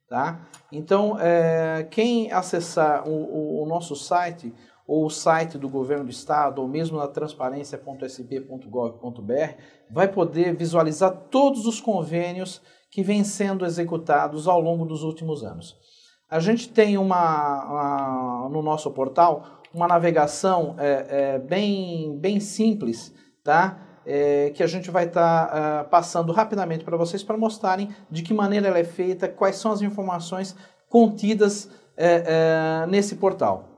tá? Então, é, quem acessar o, o, o, nosso site ou o site do Governo do Estado ou mesmo na transparência.sb.gov.br vai poder visualizar todos os convênios que vêm sendo executados ao longo dos últimos anos. A gente tem uma, uma no nosso portal uma navegação é, é, bem, bem simples, tá? É, que a gente vai estar tá, uh, passando rapidamente para vocês para mostrarem de que maneira ela é feita, quais são as informações contidas é, é, nesse portal.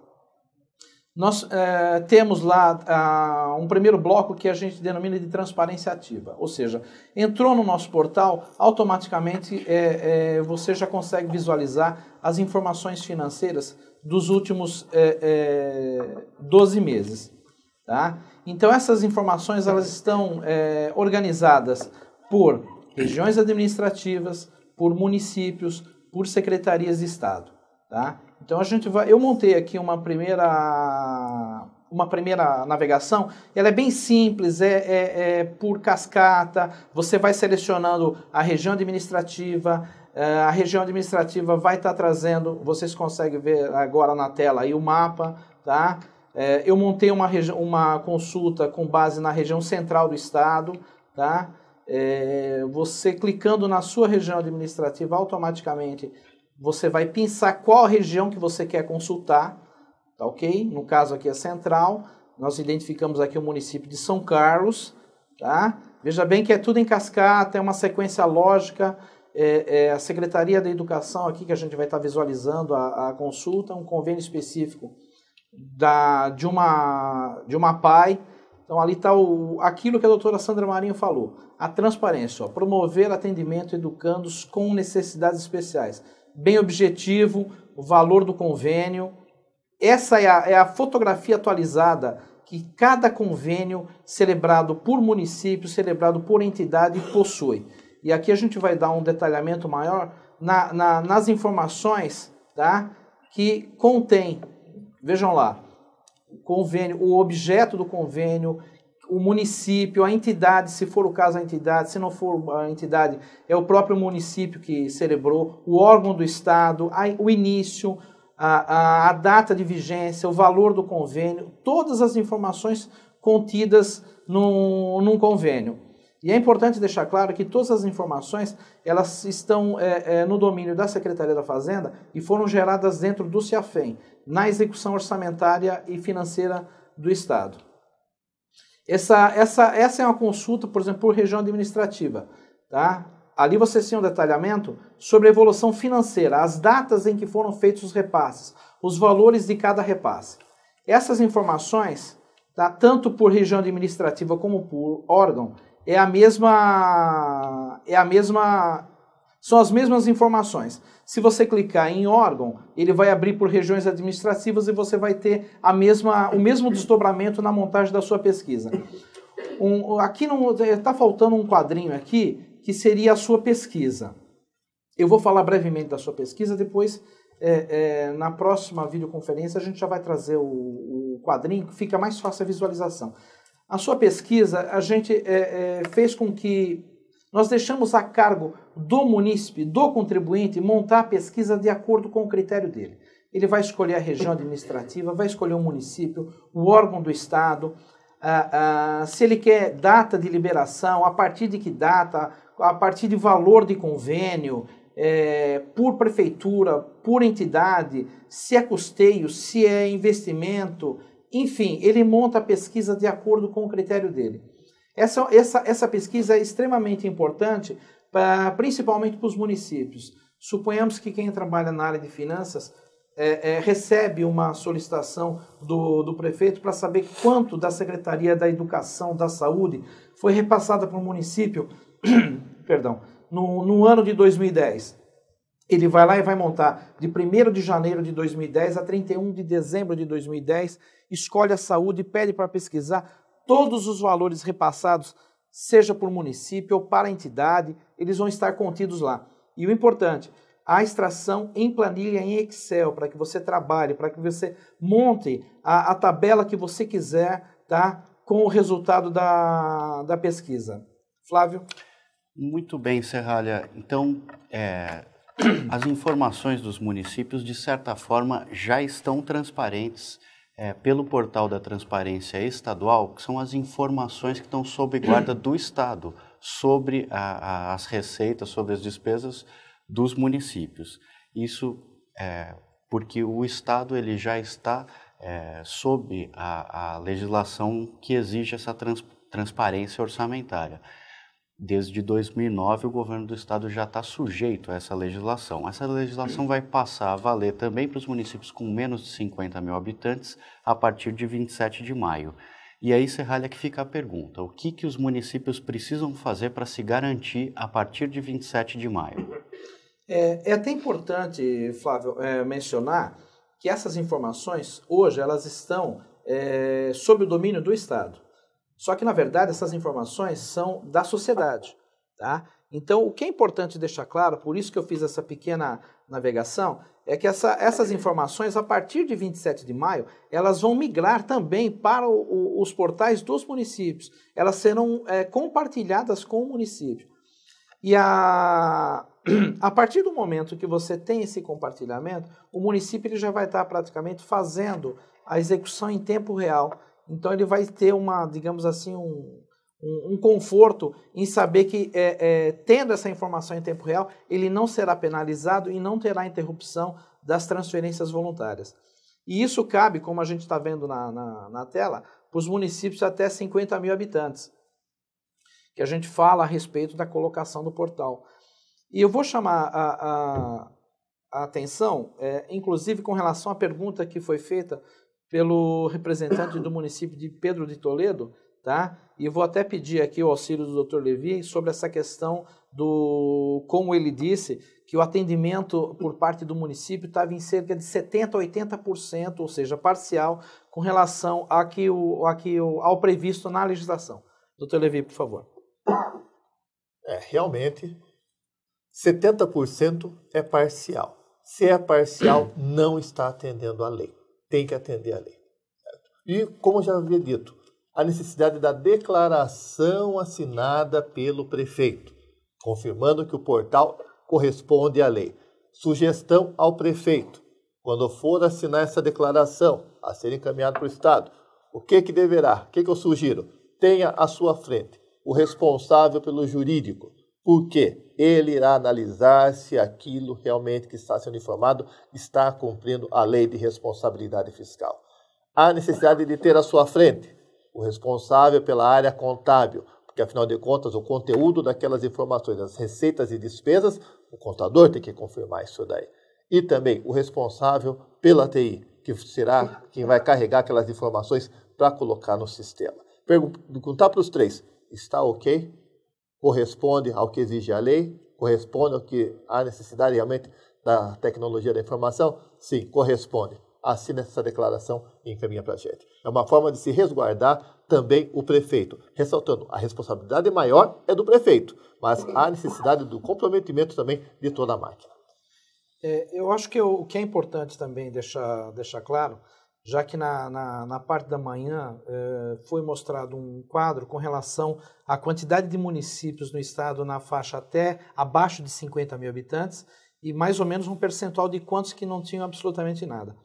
Nós é, temos lá um primeiro bloco que a gente denomina de transparência ativa, ou seja, entrou no nosso portal, automaticamente é, é, você já consegue visualizar as informações financeiras dos últimos é, 12 é, meses. Tá? Então, essas informações elas estão é, organizadas por regiões administrativas, por municípios, por secretarias de Estado. Tá? Então a gente vai, eu montei aqui uma primeira uma primeira navegação, ela é bem simples, é, é, é por cascata, você vai selecionando a região administrativa, é, a região administrativa vai estar tá trazendo, vocês conseguem ver agora na tela aí o mapa, tá? É, eu montei uma, uma consulta com base na região central do estado, tá? É, você clicando na sua região administrativa, automaticamente você vai pensar qual região que você quer consultar, tá ok? No caso aqui é central, nós identificamos aqui o município de São Carlos, tá? Veja bem que é tudo em cascata, é uma sequência lógica, é, é a Secretaria da Educação aqui que a gente vai estar tá visualizando a, a, consulta, um convênio específico da, de, uma, de uma PAI, então ali está aquilo que a doutora Sandra Marinho falou, a transparência, ó, promover atendimento educandos com necessidades especiais bem objetivo, o valor do convênio. Essa é a, é a fotografia atualizada que cada convênio celebrado por município, celebrado por entidade, possui. E aqui a gente vai dar um detalhamento maior na, na, nas informações tá? que contém, vejam lá, o convênio, o objeto do convênio, o município, a entidade, se for o caso a entidade, se não for a entidade, é o próprio município que celebrou, o órgão do Estado, a, o início, a, a, a data de vigência, o valor do convênio, todas as informações contidas num, num convênio. E é importante deixar claro que todas as informações elas estão é, é, no domínio da Secretaria da Fazenda e foram geradas dentro do CIAFEM, na execução orçamentária e financeira do Estado. Essa, essa, essa é uma consulta, por exemplo, por região administrativa. Tá? Ali você tem um detalhamento sobre a evolução financeira, as datas em que foram feitos os repasses, os valores de cada repasse. Essas informações, tá, tanto por região administrativa como por órgão, é a mesma, é a mesma, são as mesmas informações. Se você clicar em órgão, ele vai abrir por regiões administrativas e você vai ter a mesma, o mesmo desdobramento na montagem da sua pesquisa. Um, aqui está eh, faltando um quadrinho aqui que seria a sua pesquisa. Eu vou falar brevemente da sua pesquisa, depois é, é, na próxima videoconferência a gente já vai trazer o, o, quadrinho, que fica mais fácil a visualização. A sua pesquisa, a gente é, fez com que nós deixamos a cargo do munícipe, do contribuinte, montar a pesquisa de acordo com o critério dele. Ele vai escolher a região administrativa, vai escolher o município, o órgão do Estado, ah, ah, se ele quer data de liberação, a partir de que data, a partir de valor de convênio, é, por prefeitura, por entidade, se é custeio, se é investimento, enfim, ele monta a pesquisa de acordo com o critério dele. Essa, essa, essa pesquisa é extremamente importante, pra, principalmente para os municípios. Suponhamos que quem trabalha na área de finanças é, é, recebe uma solicitação do, do prefeito para saber quanto da Secretaria da Educação, da Saúde, foi repassada para o município, perdão, no, no ano de 2010. Ele vai lá e vai montar de 1 de janeiro de 2010 a 31 de dezembro de 2010, escolhe a saúde, pede para pesquisar todos os valores repassados, seja por município ou para entidade, eles vão estar contidos lá. E o importante, a extração em planilha em Excel, para que você trabalhe, para que você monte a, a, tabela que você quiser, tá? Com o resultado da, da pesquisa. Flávio? Muito bem, Serralha. Então, é, as informações dos municípios, de certa forma, já estão transparentes é, pelo portal da transparência estadual, que são as informações que estão sob guarda do Estado sobre a, a, as receitas, sobre as despesas dos municípios. Isso é, porque o Estado ele já está é, sob a, a, legislação que exige essa trans, transparência orçamentária. Desde 2009, o governo do estado já está sujeito a essa legislação. Essa legislação vai passar a valer também para os municípios com menos de 50 mil habitantes a partir de 27 de maio. E aí, Serralha, que fica a pergunta: o que, que os municípios precisam fazer para se garantir a partir de 27 de maio? É, é até importante, Flávio, é, mencionar que essas informações, hoje, elas estão é, sob o domínio do Estado. Só que, na verdade, essas informações são da sociedade. Tá? Então, o que é importante deixar claro, por isso que eu fiz essa pequena navegação, é que essa, essas informações, a partir de 27 de maio, elas vão migrar também para o, o, os portais dos municípios. Elas serão é, compartilhadas com o município. E a, a partir do momento que você tem esse compartilhamento, o município ele já vai estar praticamente fazendo a execução em tempo real então ele vai ter uma, digamos assim, um, um, um conforto em saber que é, é, tendo essa informação em tempo real, ele não será penalizado e não terá interrupção das transferências voluntárias. E isso cabe, como a gente está vendo na, na, na tela, para os municípios até 50 mil habitantes, que a gente fala a respeito da colocação do portal. E eu vou chamar a, a, a atenção, é, inclusive com relação à pergunta que foi feita pelo representante do município de Pedro de Toledo, tá? E vou até pedir aqui o auxílio do Dr. Levi sobre essa questão do, como ele disse, que o atendimento por parte do município estava em cerca de 70% a 80%, ou seja, parcial, com relação a que o, a que o, ao previsto na legislação. Doutor Levi, por favor. É, realmente, 70% é parcial. Se é parcial, não está atendendo a lei tem que atender à lei. E, como já havia dito, a necessidade da declaração assinada pelo prefeito, confirmando que o portal corresponde à lei. Sugestão ao prefeito, quando for assinar essa declaração a ser encaminhada para o Estado, o que, que deverá? O que, que eu sugiro? Tenha à sua frente o responsável pelo jurídico, porque ele irá analisar se aquilo realmente que está sendo informado está cumprindo a lei de responsabilidade fiscal. Há necessidade de ter à sua frente o responsável pela área contábil, porque afinal de contas o conteúdo daquelas informações, as receitas e despesas, o contador tem que confirmar isso daí. E também o responsável pela TI, que será quem vai carregar aquelas informações para colocar no sistema. Perguntar para os três: está ok? corresponde ao que exige a lei? Corresponde ao que há necessidade realmente da tecnologia da informação? Sim, corresponde. Assina essa declaração e encaminha para a gente. É uma forma de se resguardar também o prefeito. Ressaltando, a responsabilidade maior é do prefeito, mas há necessidade do comprometimento também de toda a máquina. É, eu acho que o, o que é importante também deixar, deixar claro já que na, na, na parte da manhã eh, foi mostrado um quadro com relação à quantidade de municípios no estado na faixa até abaixo de 50 mil habitantes e mais ou menos um percentual de quantos que não tinham absolutamente nada.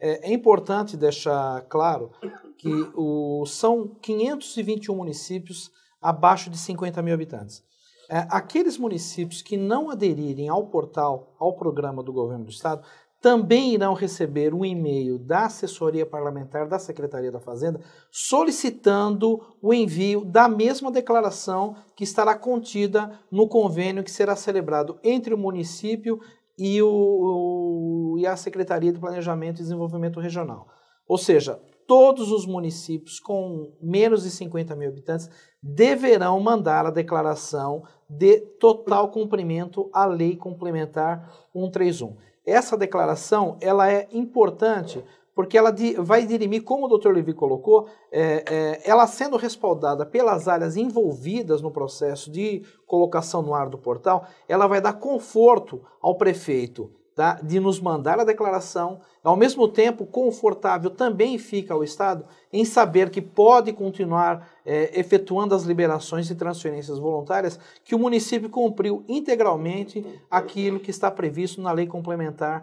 É, é importante deixar claro que o, são 521 municípios abaixo de 50 mil habitantes. É, aqueles municípios que não aderirem ao portal, ao programa do governo do estado, também irão receber um e-mail da assessoria parlamentar da Secretaria da Fazenda solicitando o envio da mesma declaração que estará contida no convênio que será celebrado entre o município e, o, e a Secretaria de Planejamento e Desenvolvimento Regional. Ou seja, todos os municípios com menos de 50 mil habitantes deverão mandar a declaração de total cumprimento à Lei Complementar 131 essa declaração ela é importante porque ela vai dirimir, como o Dr. Levi colocou, é, é, ela sendo respaldada pelas áreas envolvidas no processo de colocação no ar do portal, ela vai dar conforto ao prefeito tá, de nos mandar a declaração. Ao mesmo tempo, confortável também fica o Estado em saber que pode continuar é, efetuando as liberações e transferências voluntárias, que o município cumpriu integralmente aquilo que está previsto na Lei Complementar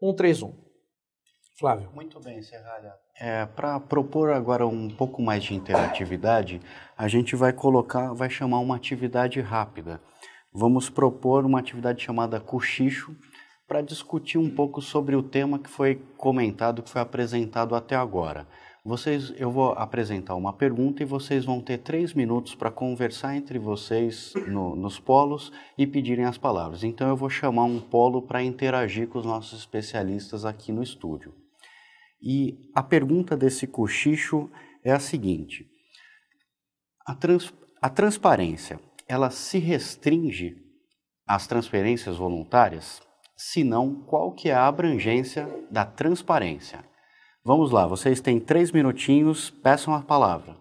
131. Flávio. Muito bem, Serralha. É, Para propor agora um pouco mais de interatividade, a gente vai colocar, vai chamar uma atividade rápida. Vamos propor uma atividade chamada cochicho, para discutir um hum. pouco sobre o tema que foi comentado, que foi apresentado até agora. Vocês, eu vou apresentar uma pergunta e vocês vão ter três minutos para conversar entre vocês no, nos polos e pedirem as palavras. Então eu vou chamar um polo para interagir com os nossos especialistas aqui no estúdio. E a pergunta desse cochicho é a seguinte: a, trans, a transparência, ela se restringe às transferências voluntárias? senão qual que é a abrangência da transparência. Vamos lá, vocês têm três minutinhos, peçam a palavra.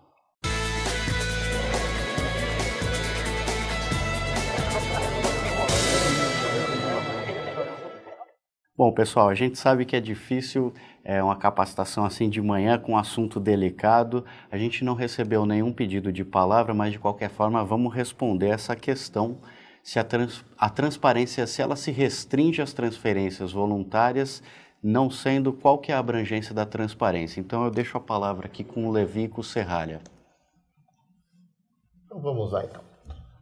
Bom, pessoal, a gente sabe que é difícil é, uma capacitação assim de manhã com um assunto delicado. A gente não recebeu nenhum pedido de palavra, mas de qualquer forma vamos responder essa questão se a, trans, a transparência, se ela se restringe às transferências voluntárias, não sendo qual que é a abrangência da transparência. Então eu deixo a palavra aqui com o Levi e com o Serralha. Então vamos lá então.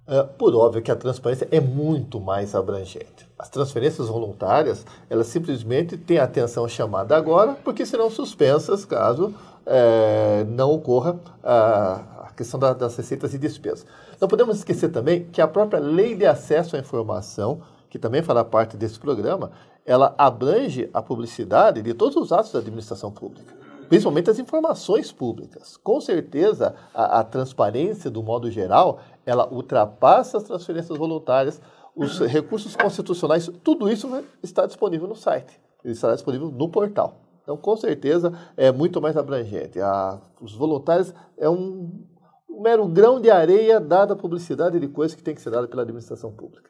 Uh, por óbvio que a transparência é muito mais abrangente. As transferências voluntárias, elas simplesmente têm a atenção chamada agora, porque serão suspensas caso é, não ocorra a, a questão da, das receitas e despesas. Não podemos esquecer também que a própria Lei de Acesso à Informação, que também fará parte desse programa, ela abrange a publicidade de todos os atos da administração pública, principalmente as informações públicas. Com certeza, a, a transparência, do modo geral, ela ultrapassa as transferências voluntárias, os recursos constitucionais, tudo isso está disponível no site, estará disponível no portal. Então, com certeza, é muito mais abrangente. A, os voluntários é um um mero grão de areia dada a publicidade de coisas que tem que ser dada pela administração pública.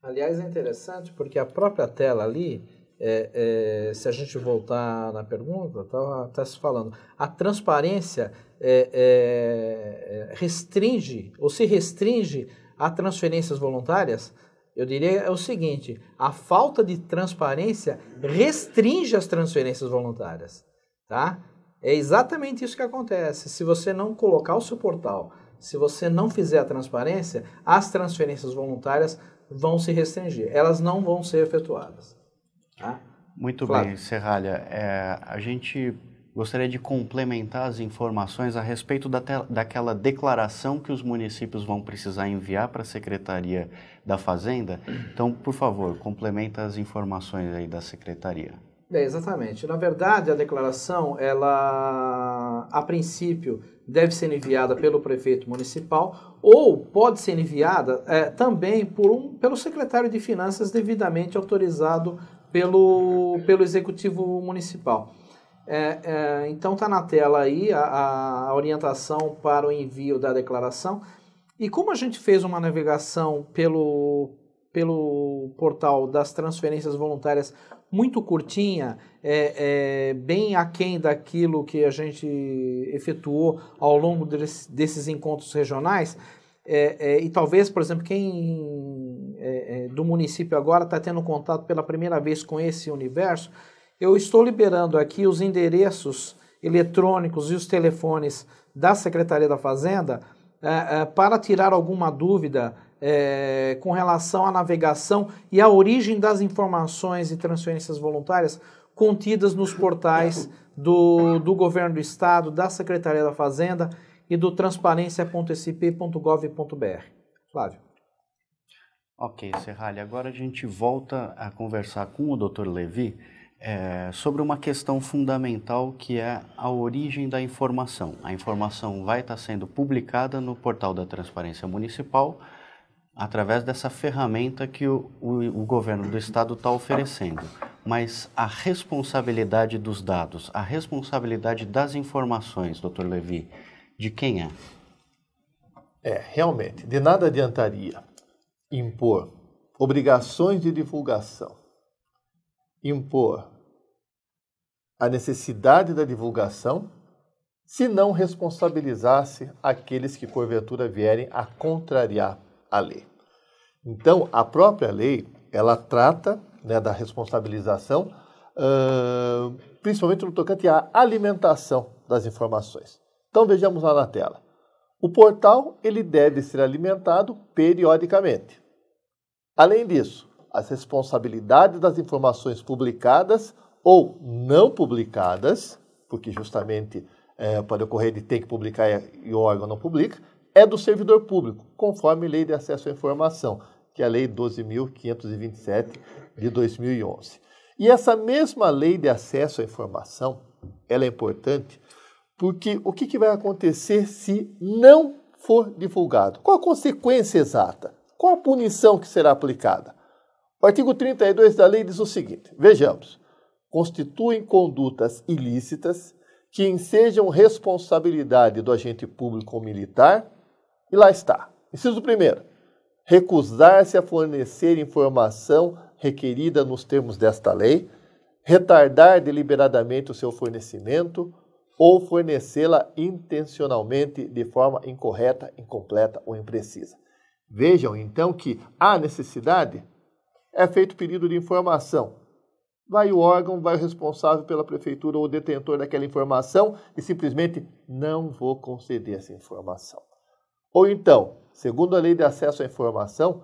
Aliás, é interessante porque a própria tela ali, é, é, se a gente voltar na pergunta, está tá se falando, a transparência é, é, restringe ou se restringe a transferências voluntárias? Eu diria é o seguinte: a falta de transparência restringe as transferências voluntárias, tá? É exatamente isso que acontece. Se você não colocar o seu portal, se você não fizer a transparência, as transferências voluntárias vão se restringir, elas não vão ser efetuadas. Tá? Muito Flávio. bem, Serralha. É, a gente gostaria de complementar as informações a respeito da daquela declaração que os municípios vão precisar enviar para a Secretaria da Fazenda. Então, por favor, complementa as informações aí da Secretaria. É, exatamente. Na verdade, a declaração, ela, a princípio, deve ser enviada pelo prefeito municipal ou pode ser enviada é, também por um, pelo secretário de Finanças devidamente autorizado pelo, pelo executivo municipal. É, é então, está na tela aí a, a orientação para o envio da declaração. E como a gente fez uma navegação pelo, pelo portal das transferências voluntárias muito curtinha, é, é, bem aquém daquilo que a gente efetuou ao longo desse, desses encontros regionais. É, é, e talvez, por exemplo, quem é, é, do município agora está tendo contato pela primeira vez com esse universo, eu estou liberando aqui os endereços eletrônicos e os telefones da Secretaria da Fazenda para tirar alguma dúvida é, com relação à navegação e à origem das informações e transferências voluntárias contidas nos portais do, do Governo do Estado, da Secretaria da Fazenda e do transparência.sp.gov.br. Flávio. Ok, Serralha. Agora a gente volta a conversar com o Dr. Levi é, sobre uma questão fundamental que é a origem da informação. A informação vai estar sendo publicada no portal da Transparência Municipal através dessa ferramenta que o, o, o governo do estado está oferecendo. Mas a responsabilidade dos dados, a responsabilidade das informações, doutor Levi, de quem é? É, realmente, de nada adiantaria impor obrigações de divulgação, impor a necessidade da divulgação, se não responsabilizasse aqueles que porventura vierem a contrariar a lei. Então, a própria lei, ela trata né, da responsabilização, uh, principalmente no tocante à alimentação das informações. Então, vejamos lá na tela. O portal, ele deve ser alimentado periodicamente. Além disso, as responsabilidades das informações publicadas ou não publicadas, porque justamente é, pode ocorrer de ter que publicar e o órgão não publica, é do servidor público, conforme Lei de Acesso à Informação, que é a Lei 12.527 de 2011. E essa mesma Lei de Acesso à Informação, ela é importante porque o que, que vai acontecer se não for divulgado? Qual a consequência exata? Qual a punição que será aplicada? O artigo 32 da lei diz o seguinte: vejamos, constituem condutas ilícitas que ensejam responsabilidade do agente público ou militar e lá está. Inciso primeiro. Recusar-se a fornecer informação requerida nos termos desta lei, retardar deliberadamente o seu fornecimento ou fornecê-la intencionalmente de forma incorreta, incompleta ou imprecisa. Vejam então que há necessidade, é feito pedido de informação. Vai o órgão, vai o responsável pela prefeitura ou detentor daquela informação e simplesmente não vou conceder essa informação. Ou então, segundo a lei de acesso à informação,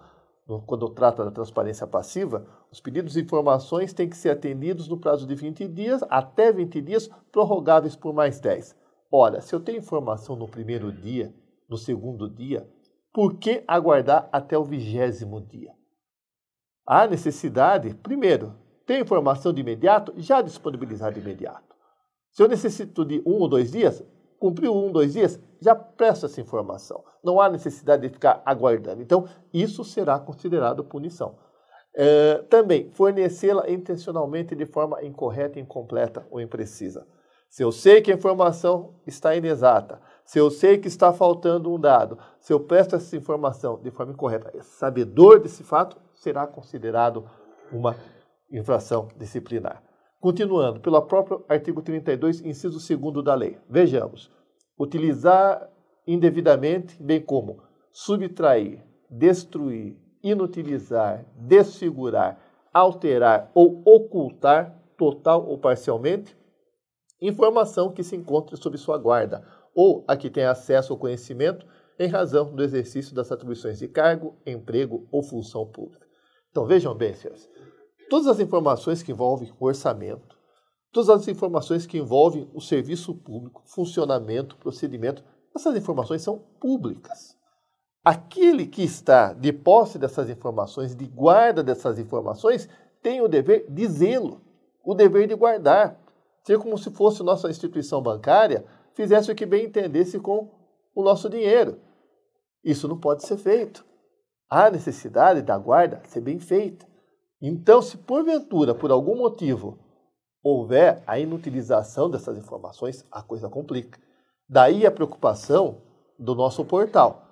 quando trata da transparência passiva, os pedidos de informações têm que ser atendidos no prazo de 20 dias, até 20 dias, prorrogáveis por mais 10. Ora, se eu tenho informação no primeiro dia, no segundo dia, por que aguardar até o vigésimo dia? Há necessidade, primeiro, ter informação de imediato, já disponibilizar de imediato. Se eu necessito de um ou dois dias, Cumpriu um, dois dias? Já presta essa informação. Não há necessidade de ficar aguardando. Então, isso será considerado punição. É, também, fornecê-la intencionalmente de forma incorreta, incompleta ou imprecisa. Se eu sei que a informação está inexata, se eu sei que está faltando um dado, se eu presto essa informação de forma incorreta, é sabedor desse fato, será considerado uma infração disciplinar. Continuando, pelo próprio artigo 32, inciso 2 da lei. Vejamos. Utilizar indevidamente, bem como subtrair, destruir, inutilizar, desfigurar, alterar ou ocultar, total ou parcialmente, informação que se encontre sob sua guarda ou a que tenha acesso ao conhecimento em razão do exercício das atribuições de cargo, emprego ou função pública. Então vejam bem, senhores, todas as informações que envolvem o orçamento, todas as informações que envolvem o serviço público, funcionamento, procedimento, essas informações são públicas. Aquele que está de posse dessas informações, de guarda dessas informações, tem o dever de zelo, o dever de guardar. Ser como se fosse nossa instituição bancária fizesse o que bem entendesse com o nosso dinheiro. Isso não pode ser feito. Há necessidade da guarda ser bem feita. Então, se porventura, por algum motivo, houver a inutilização dessas informações, a coisa complica. Daí a preocupação do nosso portal.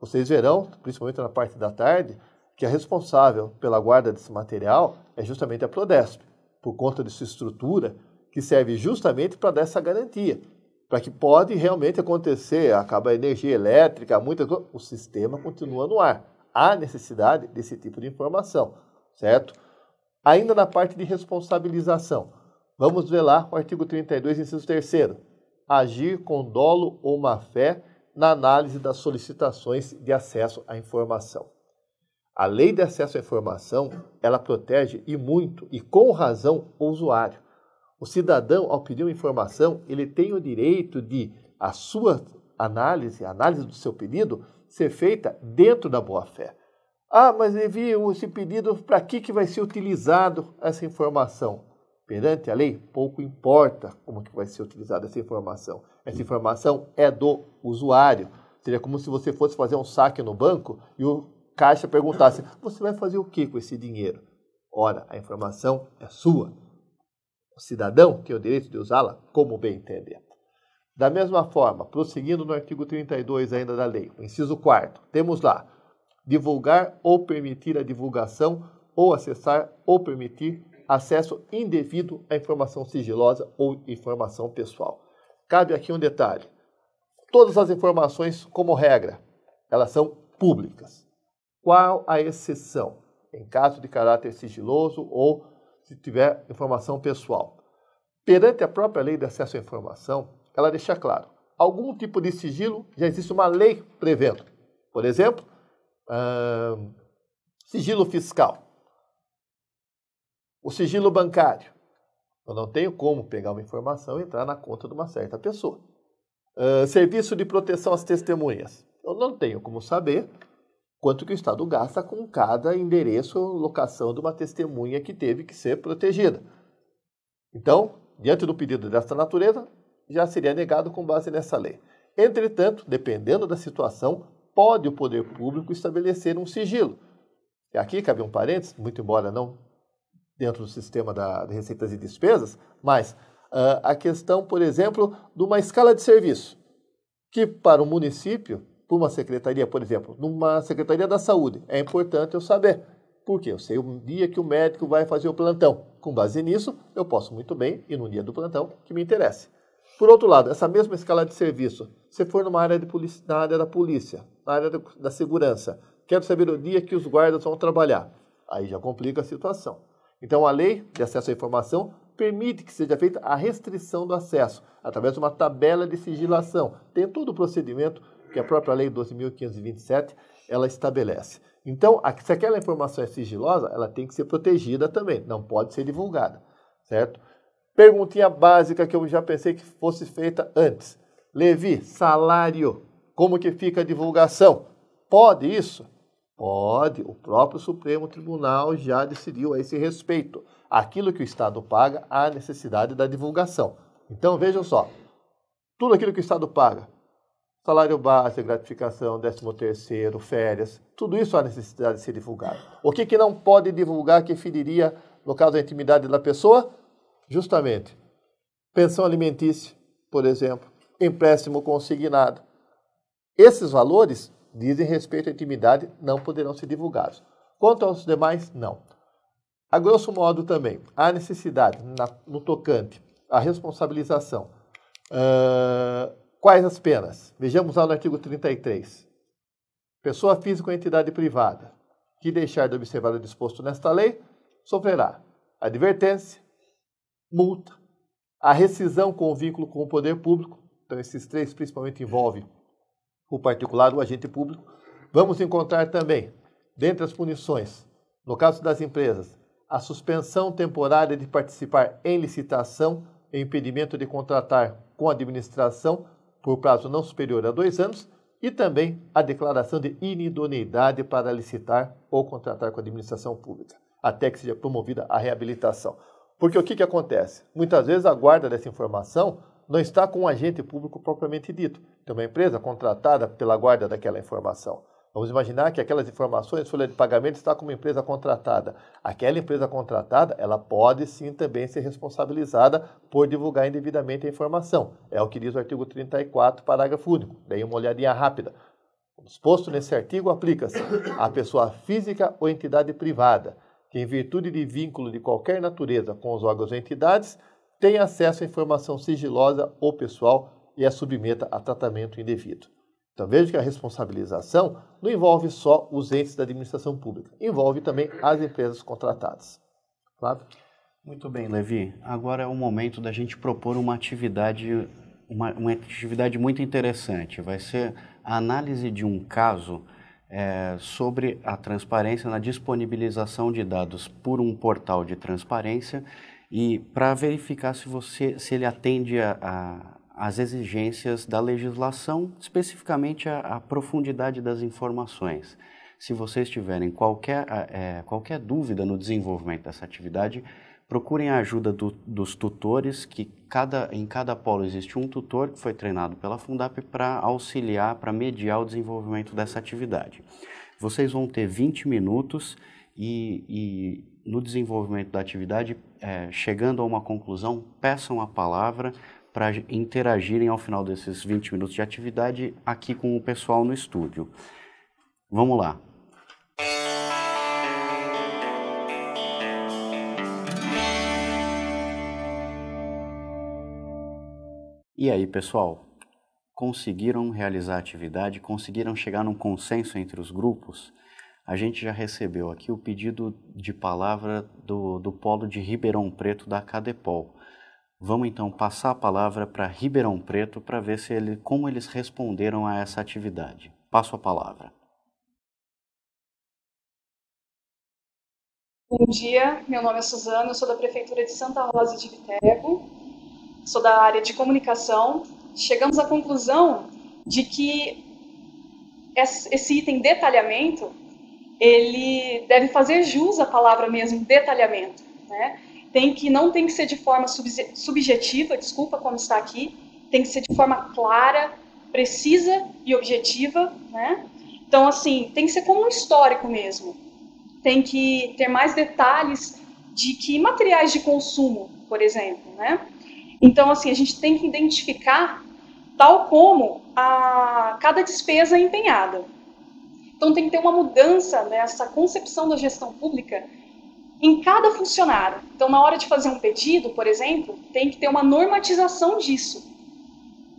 Vocês verão, principalmente na parte da tarde, que a responsável pela guarda desse material é justamente a Prodesp, por conta de sua estrutura que serve justamente para dar essa garantia, para que pode realmente acontecer, acaba a energia elétrica, muita o sistema continua no ar. Há necessidade desse tipo de informação certo? Ainda na parte de responsabilização, vamos ver lá o artigo 32, inciso 3 agir com dolo ou má fé na análise das solicitações de acesso à informação. A lei de acesso à informação, ela protege e muito, e com razão, o usuário. O cidadão, ao pedir uma informação, ele tem o direito de a sua análise, a análise do seu pedido, ser feita dentro da boa-fé. Ah, mas envio esse pedido para que, que vai ser utilizado essa informação? Perante a lei, pouco importa como que vai ser utilizada essa informação. Essa informação é do usuário. Seria como se você fosse fazer um saque no banco e o caixa perguntasse: você vai fazer o que com esse dinheiro? Ora, a informação é sua. O cidadão tem o direito de usá-la como bem entender. Da mesma forma, prosseguindo no artigo 32 ainda da lei, o inciso 4, temos lá divulgar ou permitir a divulgação ou acessar ou permitir acesso indevido à informação sigilosa ou informação pessoal. Cabe aqui um detalhe. Todas as informações, como regra, elas são públicas. Qual a exceção? Em caso de caráter sigiloso ou se tiver informação pessoal. Perante a própria lei de acesso à informação, ela deixa claro: algum tipo de sigilo já existe uma lei prevendo. Por exemplo, sigilo fiscal, o sigilo bancário. Eu não tenho como pegar uma informação e entrar na conta de uma certa pessoa. Uh, serviço de proteção às testemunhas. Eu não tenho como saber quanto que o Estado gasta com cada endereço ou locação de uma testemunha que teve que ser protegida. Então, diante do pedido desta natureza, já seria negado com base nessa lei. Entretanto, dependendo da situação, pode o poder público estabelecer um sigilo. E aqui cabe um parênteses, muito embora não dentro do sistema da, de receitas e despesas, mas uh, a questão, por exemplo, de uma escala de serviço, que para o município, para uma secretaria, por exemplo, numa secretaria da saúde, é importante eu saber. Por quê? Eu sei um dia que o médico vai fazer o plantão. Com base nisso, eu posso muito bem ir no dia do plantão que me interesse. Por outro lado, essa mesma escala de serviço, se for numa área de polícia, na área da polícia, na área do, da segurança. Quero saber o dia que os guardas vão trabalhar. Aí já complica a situação. Então, a lei de acesso à informação permite que seja feita a restrição do acesso através de uma tabela de sigilação. Tem todo o procedimento que a própria lei 12.527 ela estabelece. Então, se aquela informação é sigilosa, ela tem que ser protegida também, não pode ser divulgada, certo? Perguntinha básica que eu já pensei que fosse feita antes. Levi, salário. Como que fica a divulgação? Pode isso? Pode, o próprio Supremo Tribunal já decidiu a esse respeito. Aquilo que o Estado paga, há necessidade da divulgação. Então vejam só, tudo aquilo que o Estado paga, salário base, gratificação, décimo terceiro, férias, tudo isso há necessidade de ser divulgado. O que, que não pode divulgar que feriria, no caso, a intimidade da pessoa? Justamente, pensão alimentícia, por exemplo, empréstimo consignado, esses valores dizem respeito à intimidade, não poderão ser divulgados. Quanto aos demais, não. A grosso modo também, há necessidade na, no tocante à responsabilização. Uh, quais as penas? Vejamos lá no artigo 33. Pessoa física ou entidade privada que deixar de observar o disposto nesta lei sofrerá advertência, multa, a rescisão com o vínculo com o poder público, então esses três principalmente envolvem o particular, o agente público. Vamos encontrar também, dentre as punições, no caso das empresas, a suspensão temporária de participar em licitação e impedimento de contratar com a administração por prazo não superior a dois anos e também a declaração de inidoneidade para licitar ou contratar com a administração pública, até que seja promovida a reabilitação. Porque o que, que acontece? Muitas vezes a guarda dessa informação não está com o agente público propriamente dito, tem uma empresa contratada pela guarda daquela informação. Vamos imaginar que aquelas informações, folha de pagamento, está com uma empresa contratada. Aquela empresa contratada, ela pode sim também ser responsabilizada por divulgar indevidamente a informação. É o que diz o artigo 34, parágrafo único. Daí uma olhadinha rápida. O disposto nesse artigo aplica-se à pessoa física ou entidade privada que, em virtude de vínculo de qualquer natureza com os órgãos ou entidades, tem acesso à informação sigilosa ou pessoal e a submeta a tratamento indevido. Então veja que a responsabilização não envolve só os entes da administração pública, envolve também as empresas contratadas. Flávio? Muito bem, Levi. Agora é o momento da gente propor uma atividade, uma, uma atividade muito interessante. Vai ser a análise de um caso é, sobre a transparência na disponibilização de dados por um portal de transparência e para verificar se você se ele atende a, a as exigências da legislação, especificamente a, a profundidade das informações. Se vocês tiverem qualquer, é, qualquer dúvida no desenvolvimento dessa atividade, procurem a ajuda do, dos tutores, que cada, em cada polo existe um tutor que foi treinado pela Fundap para auxiliar, para mediar o desenvolvimento dessa atividade. Vocês vão ter 20 minutos e, e no desenvolvimento da atividade, é, chegando a uma conclusão, peçam a palavra para interagirem ao final desses 20 minutos de atividade aqui com o pessoal no estúdio. Vamos lá. E aí, pessoal? Conseguiram realizar a atividade? Conseguiram chegar num consenso entre os grupos? A gente já recebeu aqui o pedido de palavra do, do Polo de Ribeirão Preto da Cadepol. Vamos então passar a palavra para Ribeirão Preto para ver se ele, como eles responderam a essa atividade. Passo a palavra. Bom dia, meu nome é Suzana, sou da Prefeitura de Santa Rosa de Vitego, sou da área de comunicação. Chegamos à conclusão de que esse item detalhamento, ele deve fazer jus à palavra mesmo, detalhamento, né? tem que não tem que ser de forma subjetiva, desculpa como está aqui, tem que ser de forma clara, precisa e objetiva, né? Então assim, tem que ser como um histórico mesmo. Tem que ter mais detalhes de que materiais de consumo, por exemplo, né? Então assim, a gente tem que identificar tal como a cada despesa é empenhada. Então tem que ter uma mudança nessa concepção da gestão pública em cada funcionário. Então, na hora de fazer um pedido, por exemplo, tem que ter uma normatização disso.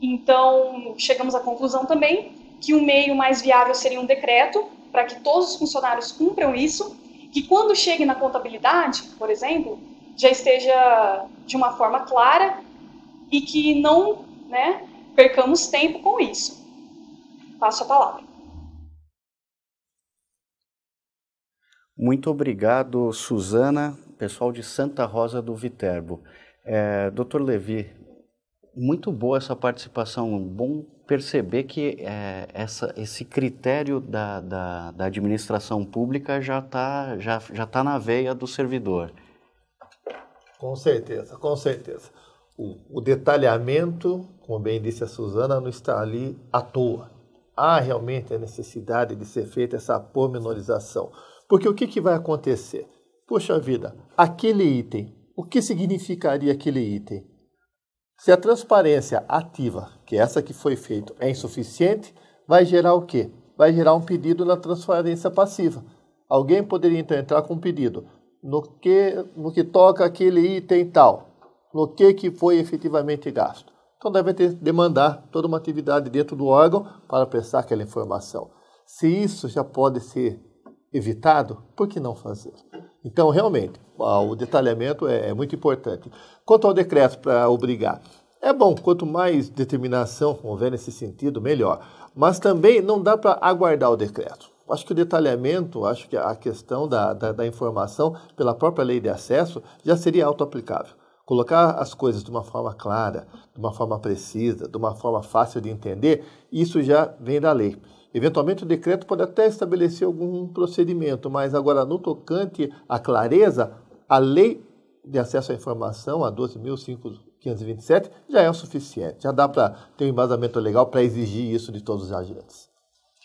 Então, chegamos à conclusão também que o meio mais viável seria um decreto, para que todos os funcionários cumpram isso, que quando chegue na contabilidade, por exemplo, já esteja de uma forma clara e que não né, percamos tempo com isso. Passo a palavra. Muito obrigado, Suzana, pessoal de Santa Rosa do Viterbo. É, Dr. Levi, muito boa essa participação, bom perceber que é, essa, esse critério da, da, da administração pública já está já, já tá na veia do servidor. Com certeza, com certeza. O, o, detalhamento, como bem disse a Suzana, não está ali à toa. Há realmente a necessidade de ser feita essa pormenorização. Porque o que, que vai acontecer? Poxa vida, aquele item, o que significaria aquele item? Se a transparência ativa, que é essa que foi feita, é insuficiente, vai gerar o quê? Vai gerar um pedido na transparência passiva. Alguém poderia então entrar com um pedido no que, no que toca aquele item tal, no que, que foi efetivamente gasto. Então deve ter, demandar toda uma atividade dentro do órgão para prestar aquela informação. Se isso já pode ser evitado, por que não fazer? Então, realmente, o detalhamento é, é, muito importante. Quanto ao decreto para obrigar, é bom, quanto mais determinação houver nesse sentido, melhor. Mas também não dá para aguardar o decreto. Acho que o detalhamento, acho que a questão da, da, da informação pela própria lei de acesso já seria auto-aplicável colocar as coisas de uma forma clara, de uma forma precisa, de uma forma fácil de entender, isso já vem da lei. Eventualmente, o decreto pode até estabelecer algum procedimento, mas agora, no tocante à clareza, a lei de acesso à informação, a 12.527, já é o suficiente. Já dá para ter um embasamento legal para exigir isso de todos os agentes.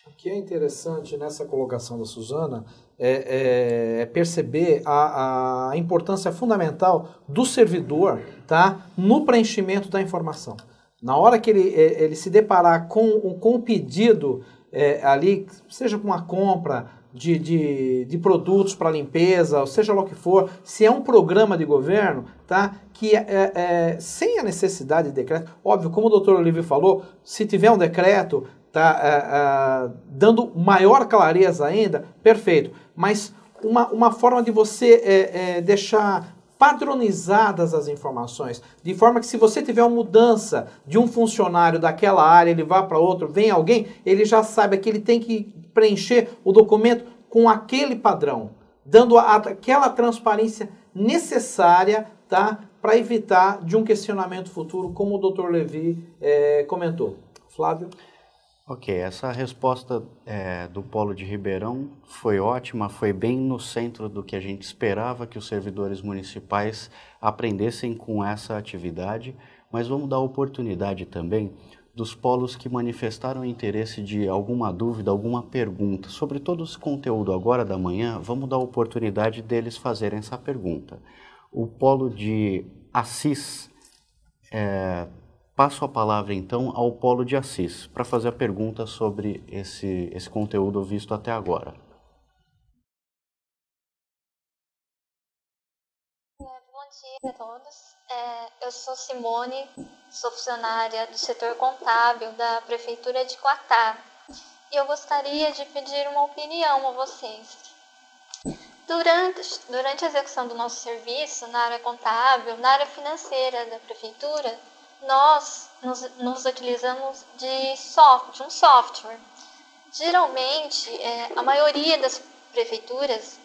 O que é interessante nessa colocação da Suzana é, é, é perceber a, a importância fundamental do servidor tá, no preenchimento da informação. Na hora que ele, é, ele se deparar com, com o pedido é, ali, seja com uma compra de, de, de produtos para limpeza, ou seja lá o que for, se é um programa de governo, tá? Que é, é, é sem a necessidade de decreto, óbvio, como o doutor Olívio falou, se tiver um decreto, tá? É, é, dando maior clareza ainda, perfeito. Mas uma, uma forma de você deixar padronizadas as informações, de forma que se você tiver uma mudança de um funcionário daquela área, ele vá para outro, vem alguém, ele já sabe que ele tem que preencher o documento com aquele padrão, dando a, aquela transparência necessária, tá, para evitar de um questionamento futuro, como o Dr. Levi é, comentou. Flávio Ok, essa resposta é, do Polo de Ribeirão foi ótima, foi bem no centro do que a gente esperava que os servidores municipais aprendessem com essa atividade, mas vamos dar oportunidade também dos polos que manifestaram interesse de alguma dúvida, alguma pergunta sobre todo esse conteúdo agora da manhã, vamos dar oportunidade deles fazerem essa pergunta. O polo de Assis é, Passo a palavra então ao Polo de Assis para fazer a pergunta sobre esse, esse conteúdo visto até agora. É, bom dia a todos. É, eu sou Simone, sou funcionária do setor contábil da Prefeitura de Coatá e eu gostaria de pedir uma opinião a vocês. Durante, durante a execução do nosso serviço na área contábil, na área financeira da Prefeitura, nós nos, nos utilizamos de, soft, de um software. Geralmente, é, a maioria das prefeituras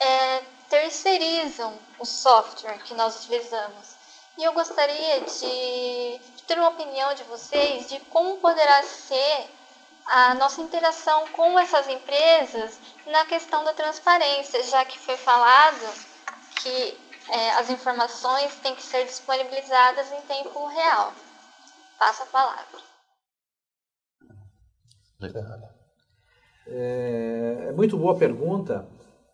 é, terceirizam o software que nós utilizamos. E eu gostaria de, de ter uma opinião de vocês de como poderá ser a nossa interação com essas empresas na questão da transparência, já que foi falado que é, as informações têm que ser disponibilizadas em tempo real. Passa a palavra. É, é, muito boa pergunta.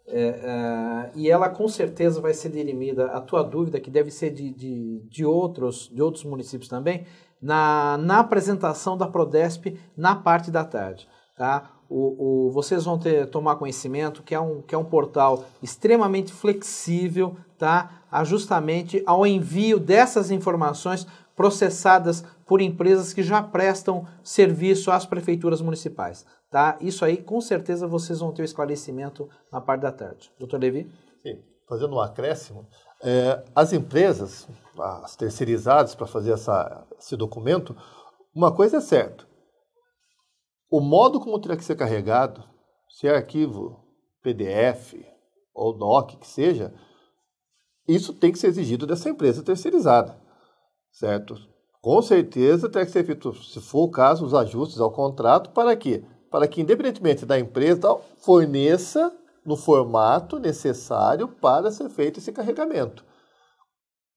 É, é, e ela com certeza vai ser dirimida, a tua dúvida, que deve ser de, de, de, outros, de outros municípios também, na, na apresentação da Prodesp na parte da tarde. Tá? o, o, vocês vão ter, tomar conhecimento que é, um, que é um portal extremamente flexível, tá? A justamente ao envio dessas informações processadas por empresas que já prestam serviço às prefeituras municipais, tá? Isso aí, com certeza, vocês vão ter o esclarecimento na parte da tarde. Doutor Levi? Sim, fazendo um acréscimo, é, as empresas, as terceirizadas para fazer essa, esse documento, uma coisa é certa, o modo como terá que ser carregado, se é arquivo PDF ou DOC que seja, isso tem que ser exigido dessa empresa terceirizada, certo? Com certeza terá que ser feito, se for o caso, os ajustes ao contrato para que, para que independentemente da empresa forneça no formato necessário para ser feito esse carregamento.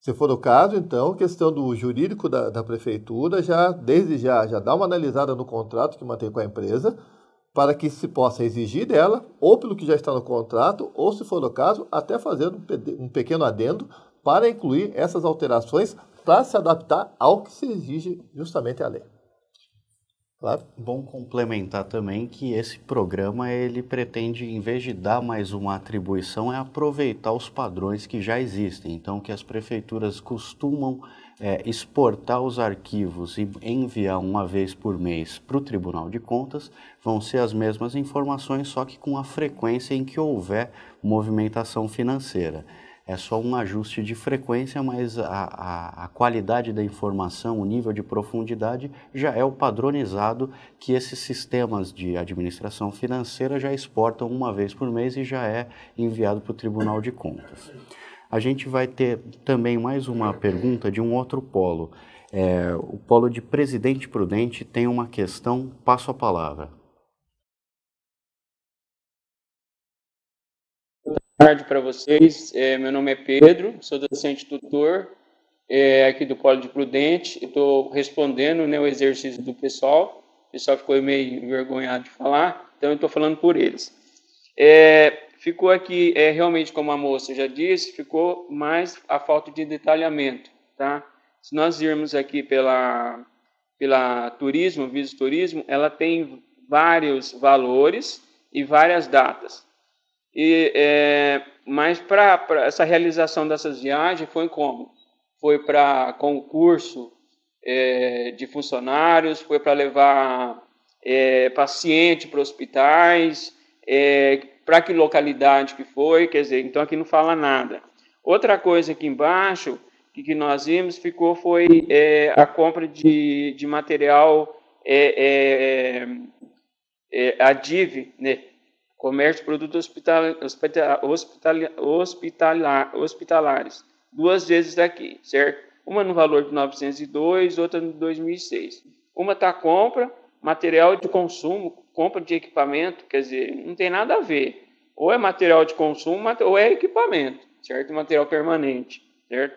Se for o caso, então, questão do jurídico da, da prefeitura, já desde já, já dá uma analisada no contrato que mantém com a empresa, para que se possa exigir dela, ou pelo que já está no contrato, ou se for o caso, até fazer um pequeno adendo para incluir essas alterações para se adaptar ao que se exige justamente a lei. Claro. Bom complementar também que esse programa ele pretende, em vez de dar mais uma atribuição, é aproveitar os padrões que já existem. Então, que as prefeituras costumam é, exportar os arquivos e enviar uma vez por mês para o Tribunal de Contas, vão ser as mesmas informações, só que com a frequência em que houver movimentação financeira é só um ajuste de frequência, mas a, a, a, qualidade da informação, o nível de profundidade já é o padronizado que esses sistemas de administração financeira já exportam uma vez por mês e já é enviado para o Tribunal de Contas. A gente vai ter também mais uma pergunta de um outro polo. É, o polo de presidente prudente tem uma questão, passo a palavra. Boa tarde para vocês. É, meu nome é Pedro, sou docente tutor é, aqui do Polo de Prudente. Estou respondendo né, o exercício do pessoal. O pessoal ficou meio envergonhado de falar, então eu estou falando por eles. É, ficou aqui, é, realmente, como a moça já disse, ficou mais a falta de detalhamento. Tá? Se nós irmos aqui pela, pela turismo, turismo ela tem vários valores e várias datas. E, é, mas para essa realização dessas viagens foi como? Foi para concurso é, de funcionários, foi para levar é, paciente para hospitais, é, para que localidade que foi, quer dizer, então aqui não fala nada. Outra coisa aqui embaixo que, que nós vimos ficou foi é, a compra de, de material, é, a DIV, né? comércio de produtos hospital, hospital, hospitalar, hospitalares, duas vezes aqui, certo? Uma no valor de 902, outra no 2006. Uma está compra, material de consumo, compra de equipamento, quer dizer, não tem nada a ver. Ou é material de consumo ou é equipamento, certo? Material permanente, certo?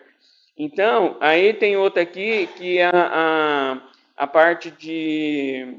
Então, aí tem outra aqui que é a, a, a parte de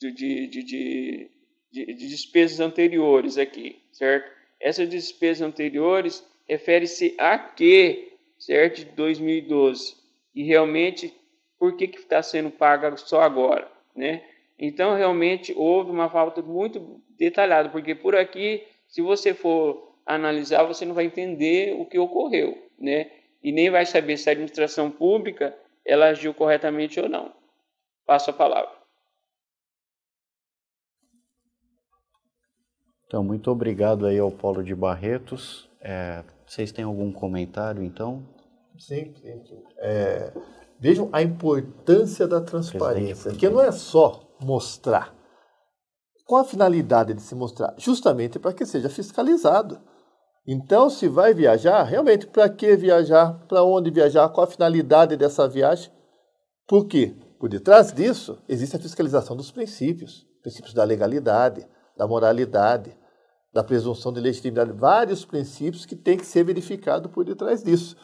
de, de, de, de, de despesas anteriores aqui, certo? Essas despesas anteriores refere-se a que, certo? De 2012. E realmente, por que está sendo paga só agora, né? Então, realmente, houve uma falta muito detalhada, porque por aqui, se você for analisar, você não vai entender o que ocorreu, né? E nem vai saber se a administração pública ela agiu corretamente ou não. Passo a palavra. Então, muito obrigado aí ao Paulo de Barretos. É, vocês têm algum comentário, então? Sim, sim. É, vejam a importância da transparência, que não é só mostrar. Qual a finalidade de se mostrar? Justamente para que seja fiscalizado. Então, se vai viajar, realmente, para que viajar? Para onde viajar? Qual a finalidade dessa viagem? Por quê? Por detrás disso, existe a fiscalização dos princípios princípios da legalidade, da moralidade, da presunção de legitimidade, vários princípios que tem que ser verificado por detrás disso.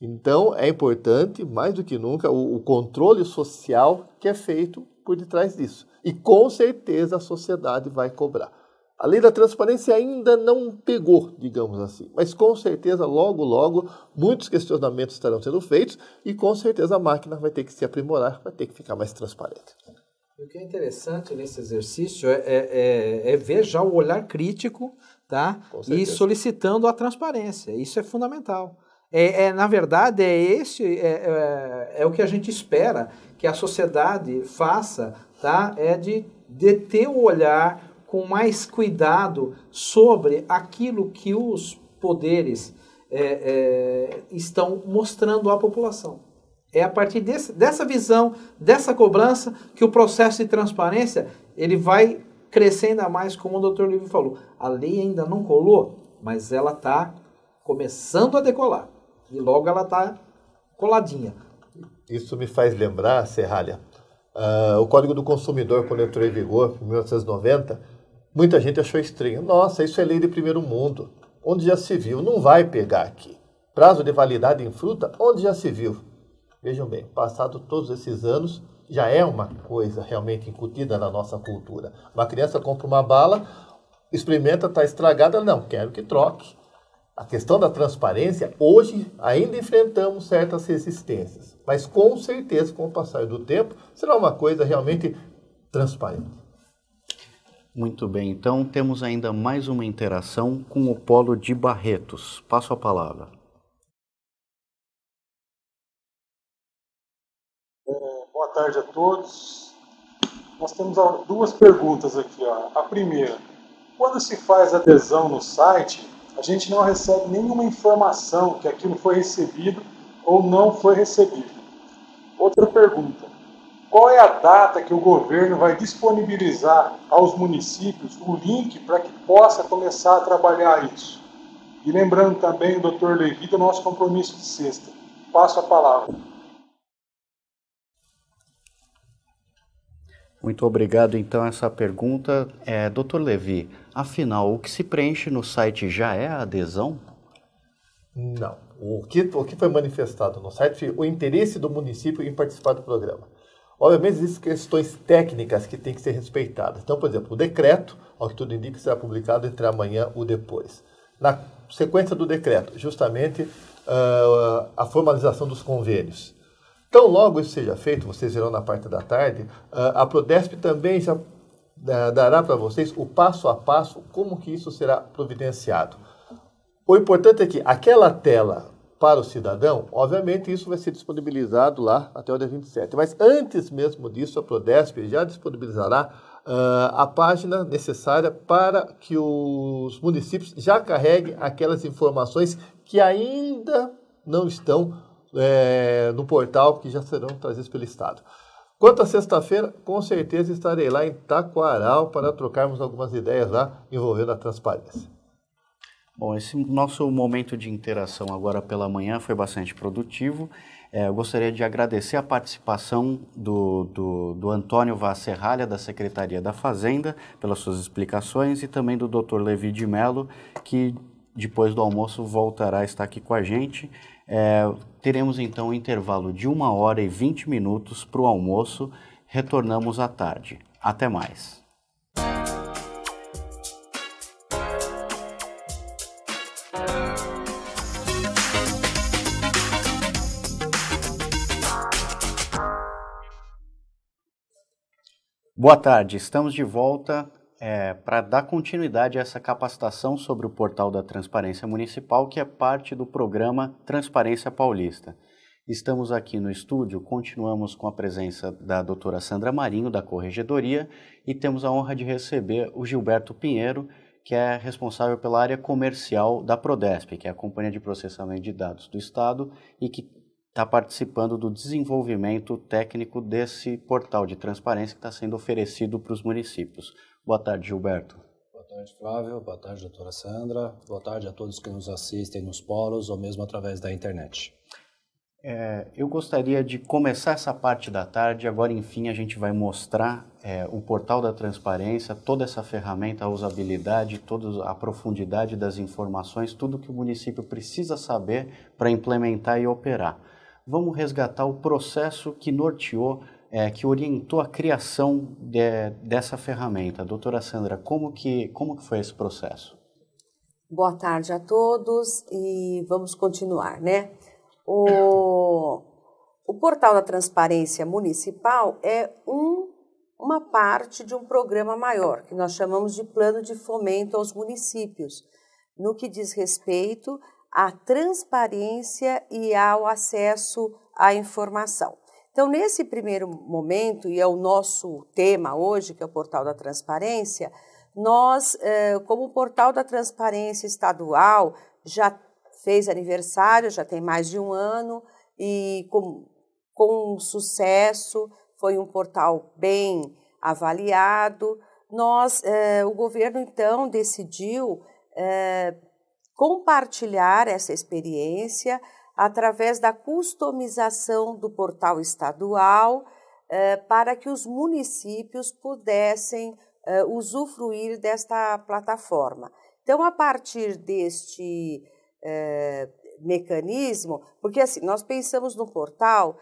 Então, é importante, mais do que nunca, o, o controle social que é feito por detrás disso. E com certeza a sociedade vai cobrar. A lei da transparência ainda não pegou, digamos assim, mas com certeza logo, logo muitos questionamentos estarão sendo feitos e com certeza a máquina vai ter que se aprimorar, vai ter que ficar mais transparente o que é interessante nesse exercício é, é, é, é ver já o olhar crítico tá? e solicitando a transparência. Isso é fundamental. É, é, na verdade, é esse é, é, é, o que a gente espera que a sociedade faça, tá? É de, de ter o olhar com mais cuidado sobre aquilo que os poderes é, é, estão mostrando à população. É a partir desse, dessa visão, dessa cobrança, que o processo de transparência ele vai crescer ainda mais, como o doutor Livre falou. A lei ainda não colou, mas ela está começando a decolar. E logo ela está coladinha. Isso me faz lembrar, Serralha, uh, o Código do Consumidor, quando entrou em vigor em 1990, muita gente achou estranho. Nossa, isso é lei de primeiro mundo. Onde já se viu, não vai pegar aqui. Prazo de validade em fruta, onde já se viu. Vejam bem, passado todos esses anos, já é uma coisa realmente incutida na nossa cultura. Uma criança compra uma bala, experimenta, está estragada, não, quero que troque. A questão da transparência, hoje ainda enfrentamos certas resistências, mas com certeza, com o passar do tempo, será uma coisa realmente transparente. Muito bem, então temos ainda mais uma interação com o Polo de Barretos. Passo a palavra. tarde a todos. Nós temos duas perguntas aqui. Ó. A primeira: quando se faz adesão no site, a gente não recebe nenhuma informação que aquilo foi recebido ou não foi recebido. Outra pergunta: qual é a data que o governo vai disponibilizar aos municípios o link para que possa começar a trabalhar isso? E lembrando também, doutor Levi, do nosso compromisso de sexta. Passo a palavra. Muito obrigado, então, essa pergunta. É, Dr. Levi, afinal, o que se preenche no site já é adesão? Não. O que, o que foi manifestado no site foi o interesse do município em participar do programa. Obviamente, existem questões técnicas que têm que ser respeitadas. Então, por exemplo, o decreto, ao que tudo indica, será publicado entre amanhã ou depois. Na sequência do decreto, justamente uh, a formalização dos convênios. Tão logo isso seja feito, vocês irão na parte da tarde, ah, a Prodesp também já dará para vocês o passo a passo como que isso será providenciado. O importante é que aquela tela para o cidadão, obviamente isso vai ser disponibilizado lá até o dia 27, mas antes mesmo disso a Prodesp já disponibilizará Uh, a página necessária para que os municípios já carreguem aquelas informações que ainda não estão é, no portal que já serão trazidos pelo Estado. Quanto à sexta-feira, com certeza estarei lá em Taquaral para trocarmos algumas ideias lá envolvendo a transparência. Bom, esse nosso momento de interação agora pela manhã foi bastante produtivo. É, eu gostaria de agradecer a participação do, do, do Antônio Vaz da Secretaria da Fazenda, pelas suas explicações, e também do Dr. Levi de Mello, que depois do almoço voltará a estar aqui com a gente. É, teremos então um intervalo de uma hora e 20 minutos para o almoço. Retornamos à tarde. Até mais. Boa tarde, estamos de volta é, para dar continuidade a essa capacitação sobre o portal da Transparência Municipal, que é parte do programa Transparência Paulista. Estamos aqui no estúdio, continuamos com a presença da doutora Sandra Marinho, da Corregedoria, e temos a honra de receber o Gilberto Pinheiro, que é responsável pela área comercial da Prodesp, que é a Companhia de Processamento de Dados do Estado e que está participando do desenvolvimento técnico desse portal de transparência que está sendo oferecido para os municípios. Boa tarde, Gilberto. Boa tarde, Flávio. Boa tarde, doutora Sandra. Boa tarde a todos que nos assistem nos polos ou mesmo através da internet. É, eu gostaria de começar essa parte da tarde. Agora, enfim, a gente vai mostrar é, o portal da transparência, toda essa ferramenta, a usabilidade, toda a profundidade das informações, tudo que o município precisa saber para implementar e operar. Vamos resgatar o processo que norteou é, que orientou a criação de, dessa ferramenta. Doutora Sandra, como que, como que foi esse processo? Boa tarde a todos e vamos continuar, né? O, o Portal da Transparência Municipal é um, uma parte de um programa maior, que nós chamamos de Plano de Fomento aos Municípios, no que diz respeito à transparência e ao acesso à informação. Então, nesse primeiro momento, e é o nosso tema hoje, que é o Portal da Transparência, nós, eh, como o Portal da Transparência Estadual já fez aniversário, já tem mais de um ano, e com, com sucesso, foi um portal bem avaliado. Nós, eh, o governo então decidiu eh, compartilhar essa experiência através da customização do portal estadual eh, para que os municípios pudessem eh, usufruir desta plataforma. Então, a partir deste eh, mecanismo, porque assim, nós pensamos num portal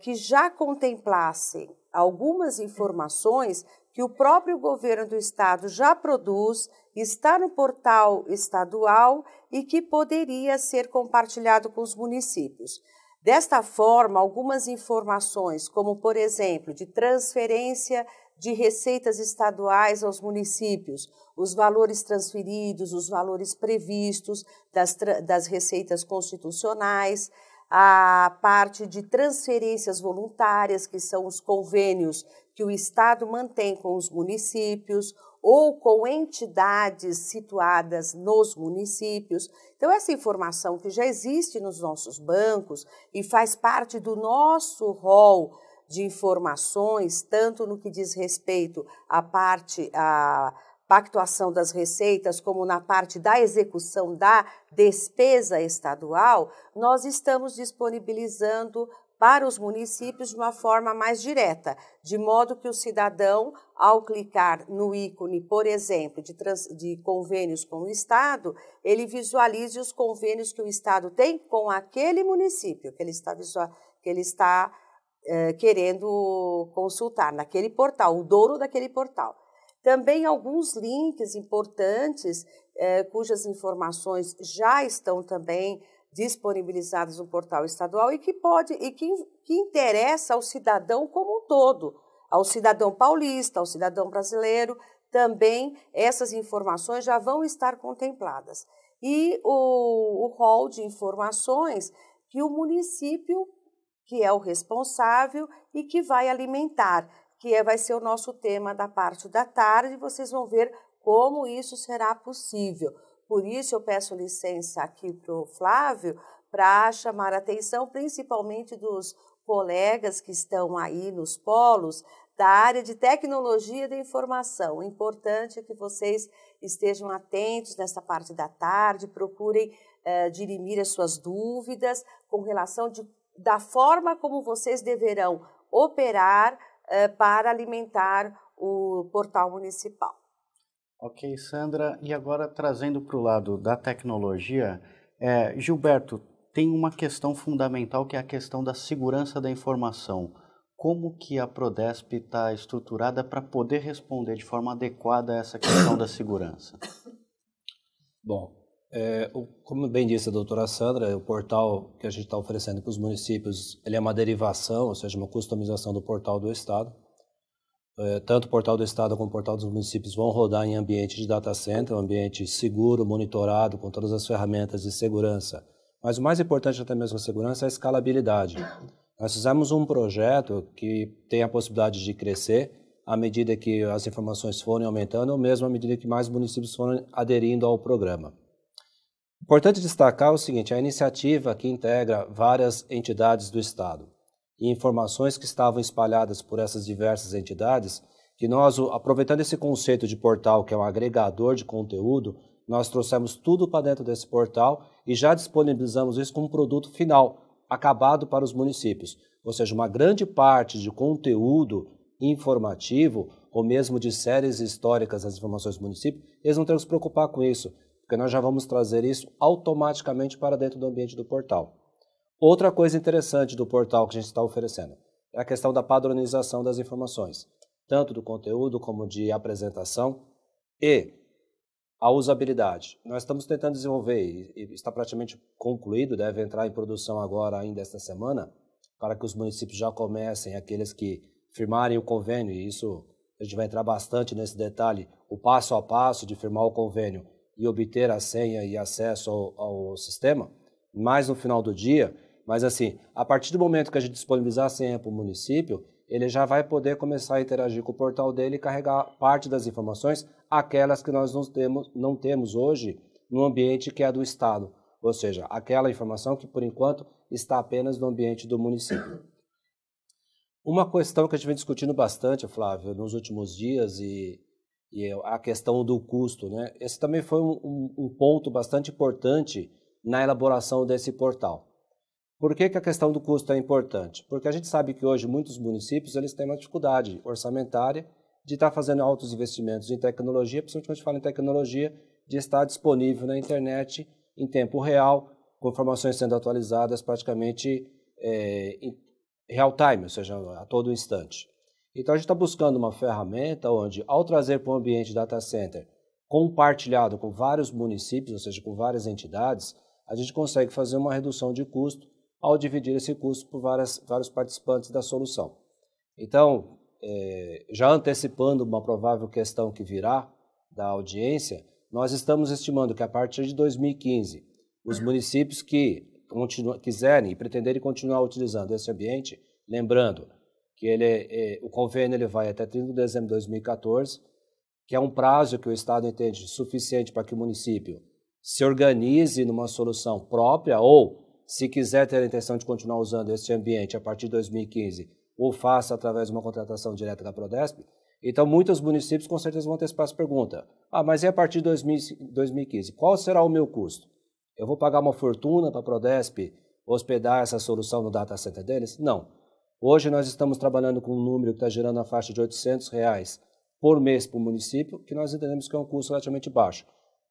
que já contemplasse algumas informações que o próprio governo do estado já produz, está no portal estadual e que poderia ser compartilhado com os municípios. Desta forma, algumas informações, como por exemplo, de transferência de receitas estaduais aos municípios, os valores transferidos, os valores previstos das, das receitas constitucionais, a parte de transferências voluntárias, que são os convênios que o Estado mantém com os municípios ou com entidades situadas nos municípios. Então, essa informação que já existe nos nossos bancos e faz parte do nosso rol de informações, tanto no que diz respeito à parte, à pactuação das receitas, como na parte da execução da despesa estadual, nós estamos disponibilizando para os municípios de uma forma mais direta, de modo que o cidadão, ao clicar no ícone, por exemplo, de, trans, de convênios com o Estado, ele visualize os convênios que o Estado tem com aquele município que ele está, que ele está eh, querendo consultar, naquele portal, o dono daquele portal. Também alguns links importantes eh, cujas informações já estão também disponibilizadas no portal estadual e que pode e que, que interessa ao cidadão como um todo, ao cidadão paulista, ao cidadão brasileiro, também essas informações já vão estar contempladas. E o, o rol de informações que o município, que é o responsável e que vai alimentar, que é, vai ser o nosso tema da parte da tarde, vocês vão ver como isso será possível. Por isso eu peço licença aqui para o Flávio para chamar a atenção principalmente dos colegas que estão aí nos polos da área de tecnologia da informação. É importante que vocês estejam atentos nessa parte da tarde, procurem eh, dirimir as suas dúvidas com relação de, da forma como vocês deverão operar eh, para alimentar o portal municipal. Ok, Sandra. E agora trazendo para o lado da tecnologia, é, Gilberto, tem uma questão fundamental que é a questão da segurança da informação. Como que a Prodesp está estruturada para poder responder de forma adequada a essa questão da segurança? Bom, é, o, como bem disse a doutora Sandra, o portal que a gente está oferecendo para os municípios, ele é uma derivação, ou seja, uma customização do portal do Estado. É, tanto o portal do Estado como o portal dos municípios vão rodar em ambiente de data center, um ambiente seguro, monitorado, com todas as ferramentas de segurança. Mas o mais importante até mesmo a segurança é a escalabilidade. Nós fizemos um projeto que tem a possibilidade de crescer à medida que as informações forem aumentando, ou mesmo à medida que mais municípios forem aderindo ao programa. Importante destacar o seguinte: a iniciativa que integra várias entidades do Estado e informações que estavam espalhadas por essas diversas entidades, que nós, aproveitando esse conceito de portal, que é um agregador de conteúdo, nós trouxemos tudo para dentro desse portal e já disponibilizamos isso como produto final, acabado para os municípios. Ou seja, uma grande parte de conteúdo informativo, ou mesmo de séries históricas das informações do município, eles não têm que se preocupar com isso, porque nós já vamos trazer isso automaticamente para dentro do ambiente do portal. Outra coisa interessante do portal que a gente está oferecendo é a questão da padronização das informações, tanto do conteúdo como de apresentação e a usabilidade. Nós estamos tentando desenvolver e está praticamente concluído, deve entrar em produção agora ainda esta semana, para que os municípios já comecem, aqueles que firmarem o convênio, e isso a gente vai entrar bastante nesse detalhe, o passo a passo de firmar o convênio e obter a senha e acesso ao, ao sistema, mas no final do dia mas assim, a partir do momento que a gente disponibilizar a senha para o município, ele já vai poder começar a interagir com o portal dele e carregar parte das informações, aquelas que nós não temos, não temos hoje no ambiente que é do Estado. Ou seja, aquela informação que, por enquanto, está apenas no ambiente do município. Uma questão que a gente vem discutindo bastante, Flávio, nos últimos dias, e, e a questão do custo. Né? Esse também foi um, um ponto bastante importante na elaboração desse portal. Por que, que a questão do custo é importante? Porque a gente sabe que hoje muitos municípios eles têm uma dificuldade orçamentária de estar tá fazendo altos investimentos em tecnologia, principalmente quando a gente fala em tecnologia, de estar disponível na internet em tempo real, com informações sendo atualizadas praticamente é, em real time, ou seja, a todo instante. Então a gente está buscando uma ferramenta onde, ao trazer para o ambiente data center compartilhado com vários municípios, ou seja, com várias entidades, a gente consegue fazer uma redução de custo ao dividir esse custo por várias, vários participantes da solução. Então, é, já antecipando uma provável questão que virá da audiência, nós estamos estimando que a partir de 2015, os municípios que quiserem e pretenderem continuar utilizando esse ambiente, lembrando que ele, é, o convênio ele vai até 30 de dezembro de 2014, que é um prazo que o Estado entende suficiente para que o município se organize numa solução própria ou se quiser ter a intenção de continuar usando esse ambiente a partir de 2015, ou faça através de uma contratação direta da Prodesp, então muitos municípios com certeza vão antecipar essa pergunta. Ah, mas e a partir de 2015? Qual será o meu custo? Eu vou pagar uma fortuna para a Prodesp hospedar essa solução no data center deles? Não. Hoje nós estamos trabalhando com um número que está gerando a faixa de R$ 800 reais por mês para o município, que nós entendemos que é um custo relativamente baixo.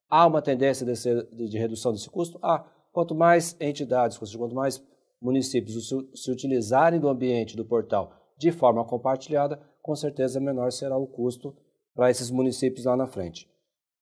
Há uma tendência de, ser, de redução desse custo? Há. Ah, Quanto mais entidades, quanto mais municípios se utilizarem do ambiente do portal de forma compartilhada, com certeza menor será o custo para esses municípios lá na frente.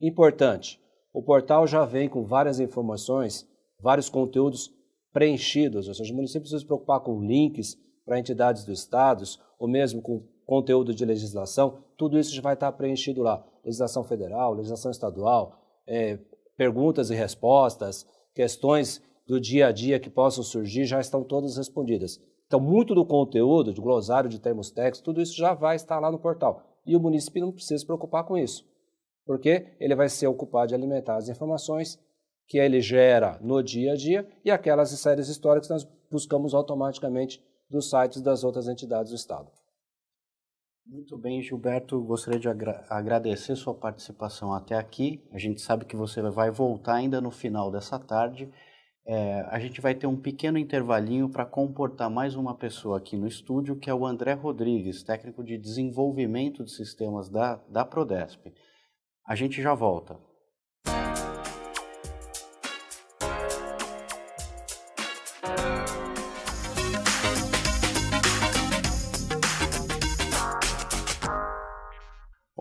Importante, o portal já vem com várias informações, vários conteúdos preenchidos, ou seja, o município precisa se preocupar com links para entidades do Estado, ou mesmo com conteúdo de legislação, tudo isso já vai estar preenchido lá. Legislação federal, legislação estadual, é, perguntas e respostas, questões do dia a dia que possam surgir já estão todas respondidas. Então, muito do conteúdo, de glosário, de termos técnicos, tudo isso já vai estar lá no portal. E o município não precisa se preocupar com isso, porque ele vai ser ocupado de alimentar as informações que ele gera no dia a dia e aquelas séries históricas que nós buscamos automaticamente dos sites das outras entidades do Estado. Muito bem, Gilberto, gostaria de agra agradecer sua participação até aqui. A gente sabe que você vai voltar ainda no final dessa tarde. É, a gente vai ter um pequeno intervalinho para comportar mais uma pessoa aqui no estúdio, que é o André Rodrigues, técnico de desenvolvimento de sistemas da, da Prodesp. A gente já volta.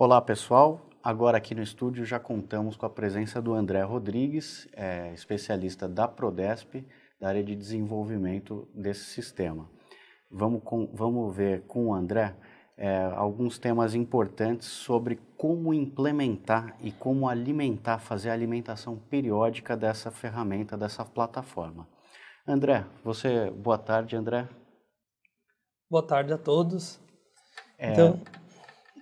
Olá pessoal, agora aqui no estúdio já contamos com a presença do André Rodrigues, é, especialista da Prodesp, da área de desenvolvimento desse sistema. Vamos, com, vamos ver com o André é, alguns temas importantes sobre como implementar e como alimentar, fazer a alimentação periódica dessa ferramenta, dessa plataforma. André, você, boa tarde, André. Boa tarde a todos. É, então,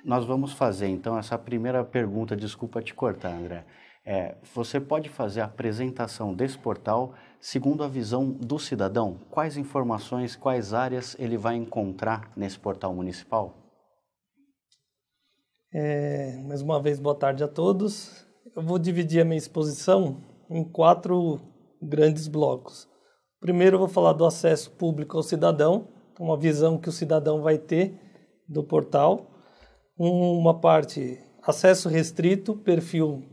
nós vamos fazer então essa primeira pergunta, desculpa te cortar, André. É, você pode fazer a apresentação desse portal segundo a visão do cidadão? Quais informações, quais áreas ele vai encontrar nesse portal municipal? É, mais uma vez, boa tarde a todos. Eu vou dividir a minha exposição em quatro grandes blocos. Primeiro, eu vou falar do acesso público ao cidadão, uma visão que o cidadão vai ter do portal uma parte acesso restrito, perfil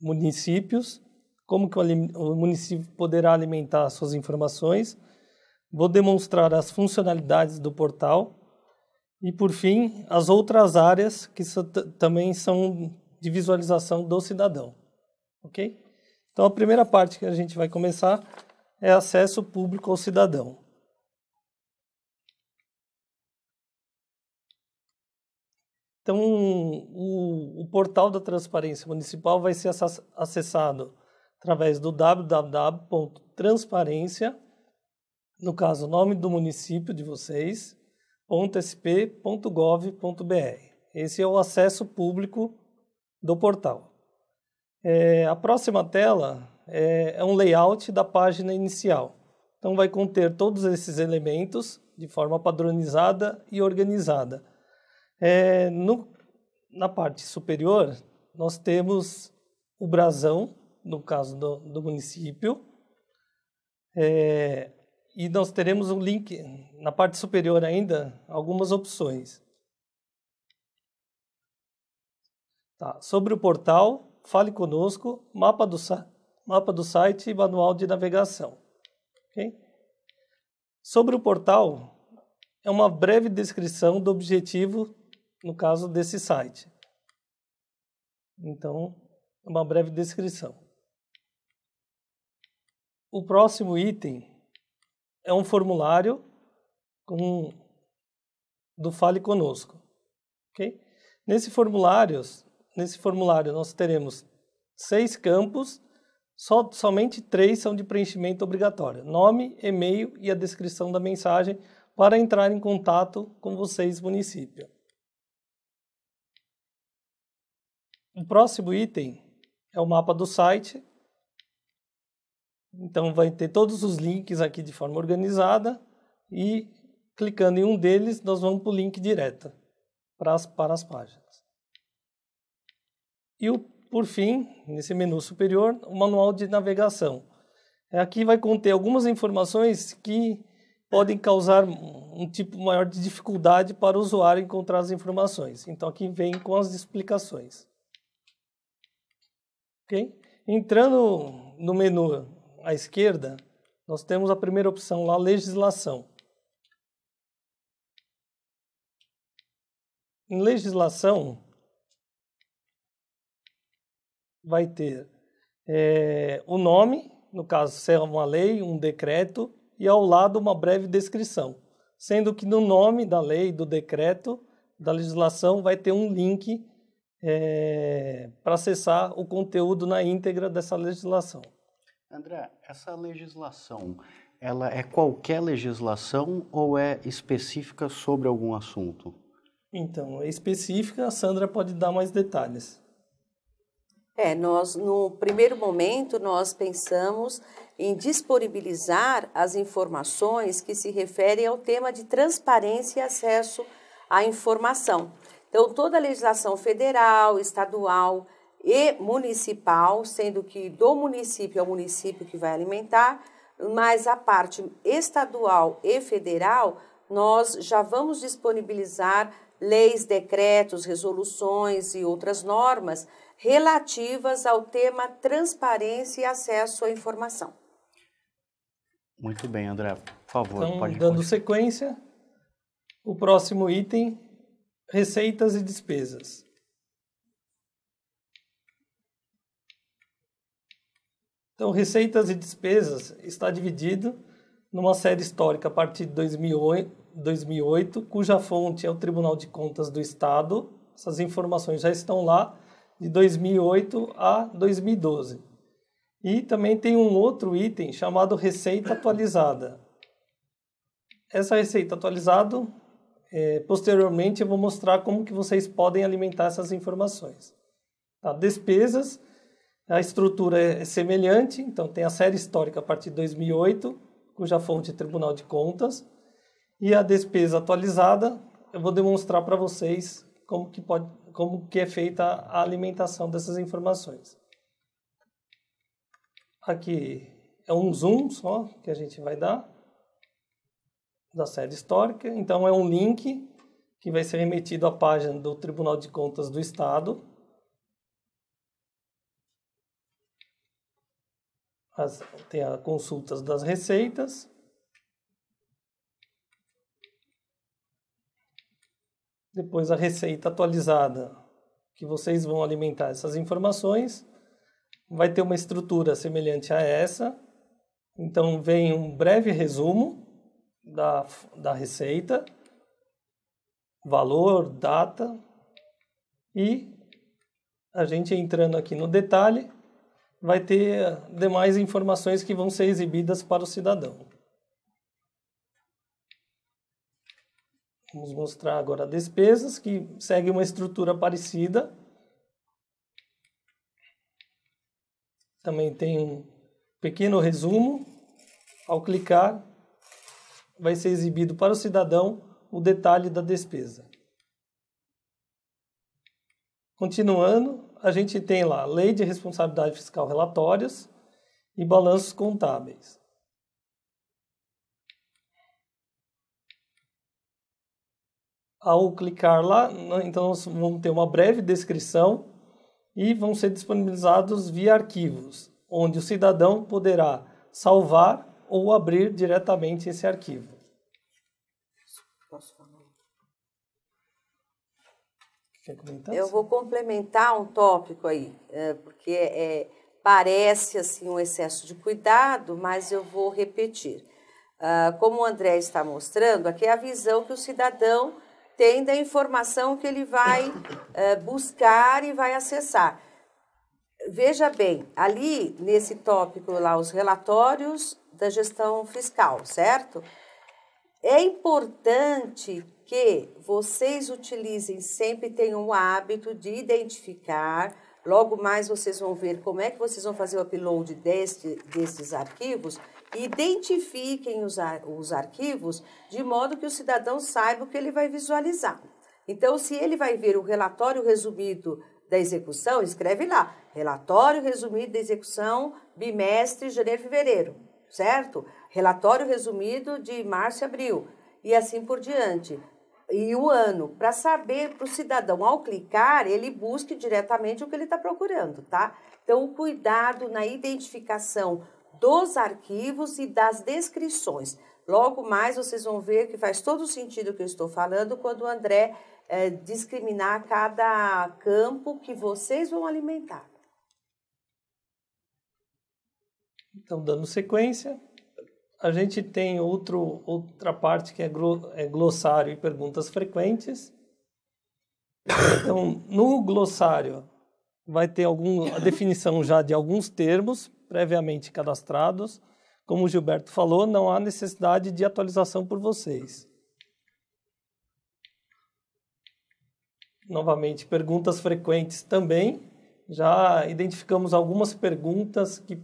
municípios, como que o município poderá alimentar suas informações. Vou demonstrar as funcionalidades do portal e, por fim, as outras áreas que também são de visualização do cidadão, ok? Então, a primeira parte que a gente vai começar é acesso público ao cidadão. Então, o, o portal da transparência municipal vai ser acessado através do www.transparência, no caso, o nome do município de vocês, .sp.gov.br. Esse é o acesso público do portal. É, a próxima tela é, é um layout da página inicial. Então, vai conter todos esses elementos de forma padronizada e organizada. É, no, na parte superior, nós temos o brasão, no caso do, do município, é, e nós teremos um link na parte superior ainda, algumas opções. Tá, sobre o portal, fale conosco, mapa do, mapa do site e manual de navegação. Okay? Sobre o portal, é uma breve descrição do objetivo no caso desse site. Então, uma breve descrição. O próximo item é um formulário com, do Fale Conosco. Okay? Nesse, formulário, nesse formulário, nós teremos seis campos, somente três são de preenchimento obrigatório: nome, e-mail e a descrição da mensagem para entrar em contato com vocês, município. O próximo item é o mapa do site. Então vai ter todos os links aqui de forma organizada e clicando em um deles nós vamos para o link direto para as, para as páginas. E o, por fim, nesse menu superior, o manual de navegação. Aqui vai conter algumas informações que podem causar um tipo maior de dificuldade para o usuário encontrar as informações. Então aqui vem com as explicações. Okay? Entrando no menu à esquerda, nós temos a primeira opção lá, legislação. Em legislação, vai ter é, o nome, no caso, se é uma lei, um decreto, e ao lado uma breve descrição. Sendo que no nome da lei, do decreto, da legislação, vai ter um link é, eh, para acessar o conteúdo na íntegra dessa legislação. André, essa legislação, ela é qualquer legislação ou é específica sobre algum assunto? Então, é específica, a Sandra pode dar mais detalhes. É, nós no primeiro momento nós pensamos em disponibilizar as informações que se referem ao tema de transparência e acesso à informação. Então, toda a legislação federal, estadual e municipal, sendo que do município é o município que vai alimentar, mas a parte estadual e federal, nós já vamos disponibilizar leis, decretos, resoluções e outras normas relativas ao tema transparência e acesso à informação. Muito bem, André. Por favor, então, pode dando sequência, o próximo item Receitas e despesas. Então, receitas e despesas está dividido numa série histórica a partir de 2008, cuja fonte é o Tribunal de Contas do Estado. Essas informações já estão lá de 2008 a 2012. E também tem um outro item chamado Receita Atualizada. Essa Receita Atualizada é, posteriormente eu vou mostrar como que vocês podem alimentar essas informações. Tá? Despesas, a estrutura é, é semelhante, então tem a série histórica a partir de 2008, cuja fonte é Tribunal de Contas, e a despesa atualizada, eu vou demonstrar para vocês como que, pode, como que é feita a alimentação dessas informações. Aqui é um zoom só que a gente vai dar da sede histórica. Então, é um link que vai ser remetido à página do Tribunal de Contas do Estado. As, tem a consultas das receitas. Depois a receita atualizada, que vocês vão alimentar essas informações. Vai ter uma estrutura semelhante a essa. Então, vem um breve resumo da, da receita, valor, data e a gente entrando aqui no detalhe vai ter demais informações que vão ser exibidas para o cidadão. Vamos mostrar agora despesas que segue uma estrutura parecida. Também tem um pequeno resumo. Ao clicar, vai ser exibido para o cidadão o detalhe da despesa. Continuando, a gente tem lá Lei de Responsabilidade Fiscal Relatórias e Balanços Contábeis. Ao clicar lá, né, então nós vamos ter uma breve descrição e vão ser disponibilizados via arquivos, onde o cidadão poderá salvar ou abrir diretamente esse arquivo. Posso falar? Quer comentar? Eu vou complementar um tópico aí, é, porque é, parece assim um excesso de cuidado, mas eu vou repetir. Ah, como o André está mostrando, aqui é a visão que o cidadão tem da informação que ele vai é, buscar e vai acessar. Veja bem, ali nesse tópico lá, os relatórios da gestão fiscal, certo? É importante que vocês utilizem sempre tenham o hábito de identificar. Logo mais vocês vão ver como é que vocês vão fazer o upload deste, destes arquivos. Identifiquem os, os arquivos de modo que o cidadão saiba o que ele vai visualizar. Então, se ele vai ver o relatório resumido da execução, escreve lá: relatório resumido da execução bimestre, janeiro, fevereiro certo? Relatório resumido de março e abril, e assim por diante. E o ano, para saber para o cidadão, ao clicar, ele busque diretamente o que ele está procurando, tá? Então, o cuidado na identificação dos arquivos e das descrições. Logo mais vocês vão ver que faz todo sentido o que eu estou falando quando o André é, discriminar cada campo que vocês vão alimentar. Então, dando sequência, a gente tem outro, outra parte que é, é, glossário e perguntas frequentes. Então, no glossário vai ter algum, a definição já de alguns termos previamente cadastrados. Como o Gilberto falou, não há necessidade de atualização por vocês. Novamente, perguntas frequentes também. Já identificamos algumas perguntas que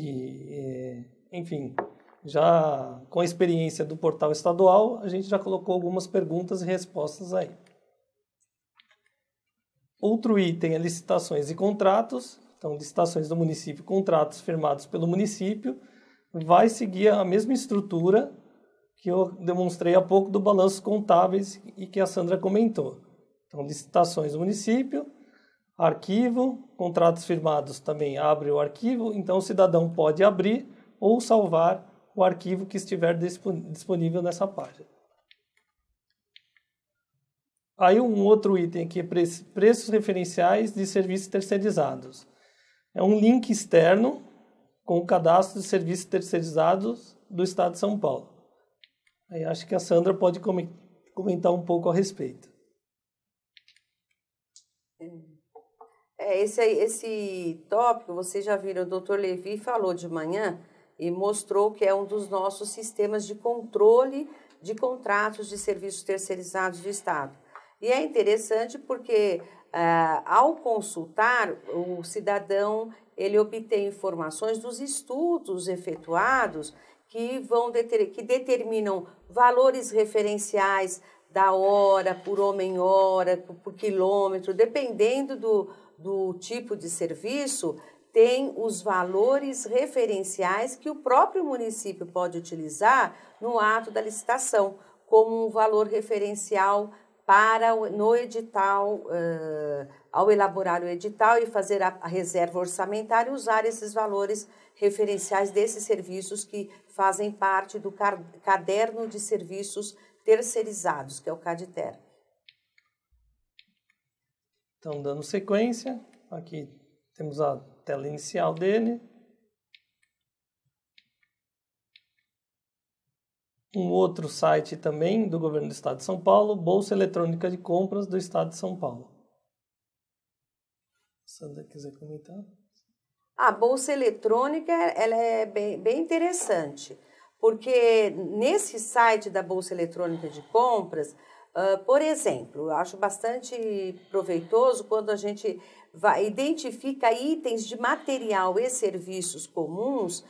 que, eh, enfim, já com a experiência do portal estadual, a gente já colocou algumas perguntas e respostas aí. Outro item é licitações e contratos. Então, licitações do município, contratos firmados pelo município, vai seguir a mesma estrutura que eu demonstrei há pouco do balanço contábeis e que a Sandra comentou. Então, licitações do município, arquivo, contratos firmados também abre o arquivo, então o cidadão pode abrir ou salvar o arquivo que estiver disponível nessa página. Aí um outro item aqui é preços referenciais de serviços terceirizados. É um link externo com o cadastro de serviços terceirizados do Estado de São Paulo. Aí acho que a Sandra pode comentar um pouco a respeito. É. É, esse, esse tópico, vocês já viram, o doutor Levi falou de manhã e mostrou que é um dos nossos sistemas de controle de contratos de serviços terceirizados do Estado. E é interessante porque, ah, ao consultar, o cidadão ele obtém informações dos estudos efetuados que, vão deter, que determinam valores referenciais da hora, por homem-hora, por quilômetro, dependendo do, do tipo de serviço tem os valores referenciais que o próprio município pode utilizar no ato da licitação, como um valor referencial para no edital, uh, ao elaborar o edital e fazer a, a reserva orçamentária, usar esses valores referenciais desses serviços que fazem parte do caderno de serviços terceirizados, que é o CADTER. Então, dando sequência, aqui temos a tela inicial dele. Um outro site também do governo do estado de São Paulo, Bolsa Eletrônica de Compras do estado de São Paulo. Sandra, quiser comentar? A Bolsa Eletrônica ela é bem, bem interessante, porque nesse site da Bolsa Eletrônica de Compras Uh, por exemplo, eu acho bastante proveitoso quando a gente vai, identifica itens de material e serviços comuns, uh,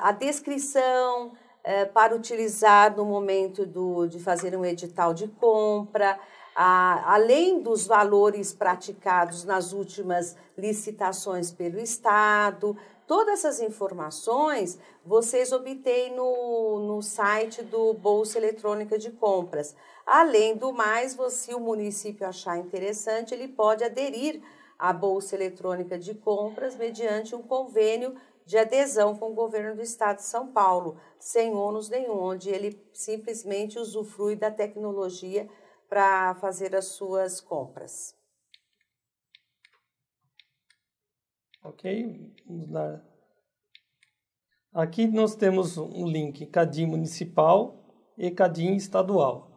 a descrição uh, para utilizar no momento do, de fazer um edital de compra, a, além dos valores praticados nas últimas licitações pelo Estado. Todas essas informações vocês obtêm no, no site do Bolsa Eletrônica de Compras. Além do mais, se o município achar interessante, ele pode aderir à Bolsa Eletrônica de Compras mediante um convênio de adesão com o governo do estado de São Paulo, sem ônus nenhum, onde ele simplesmente usufrui da tecnologia para fazer as suas compras. Ok, vamos lá. Aqui nós temos um link CADIM municipal e CADIM estadual.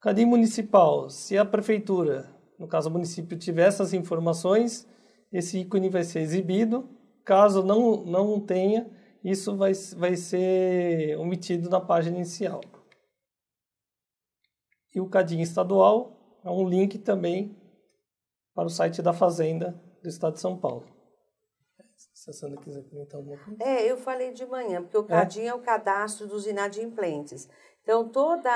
Cadinho municipal? Se a prefeitura, no caso o município, tiver essas informações, esse ícone vai ser exibido. Caso não, não tenha, isso vai, vai ser omitido na página inicial. E o Cadinho Estadual é um link também para o site da Fazenda do Estado de São Paulo. Se a Sandra quiser comentar alguma coisa. É, eu falei de manhã, porque o cadinho é, é o cadastro dos inadimplentes. Então, toda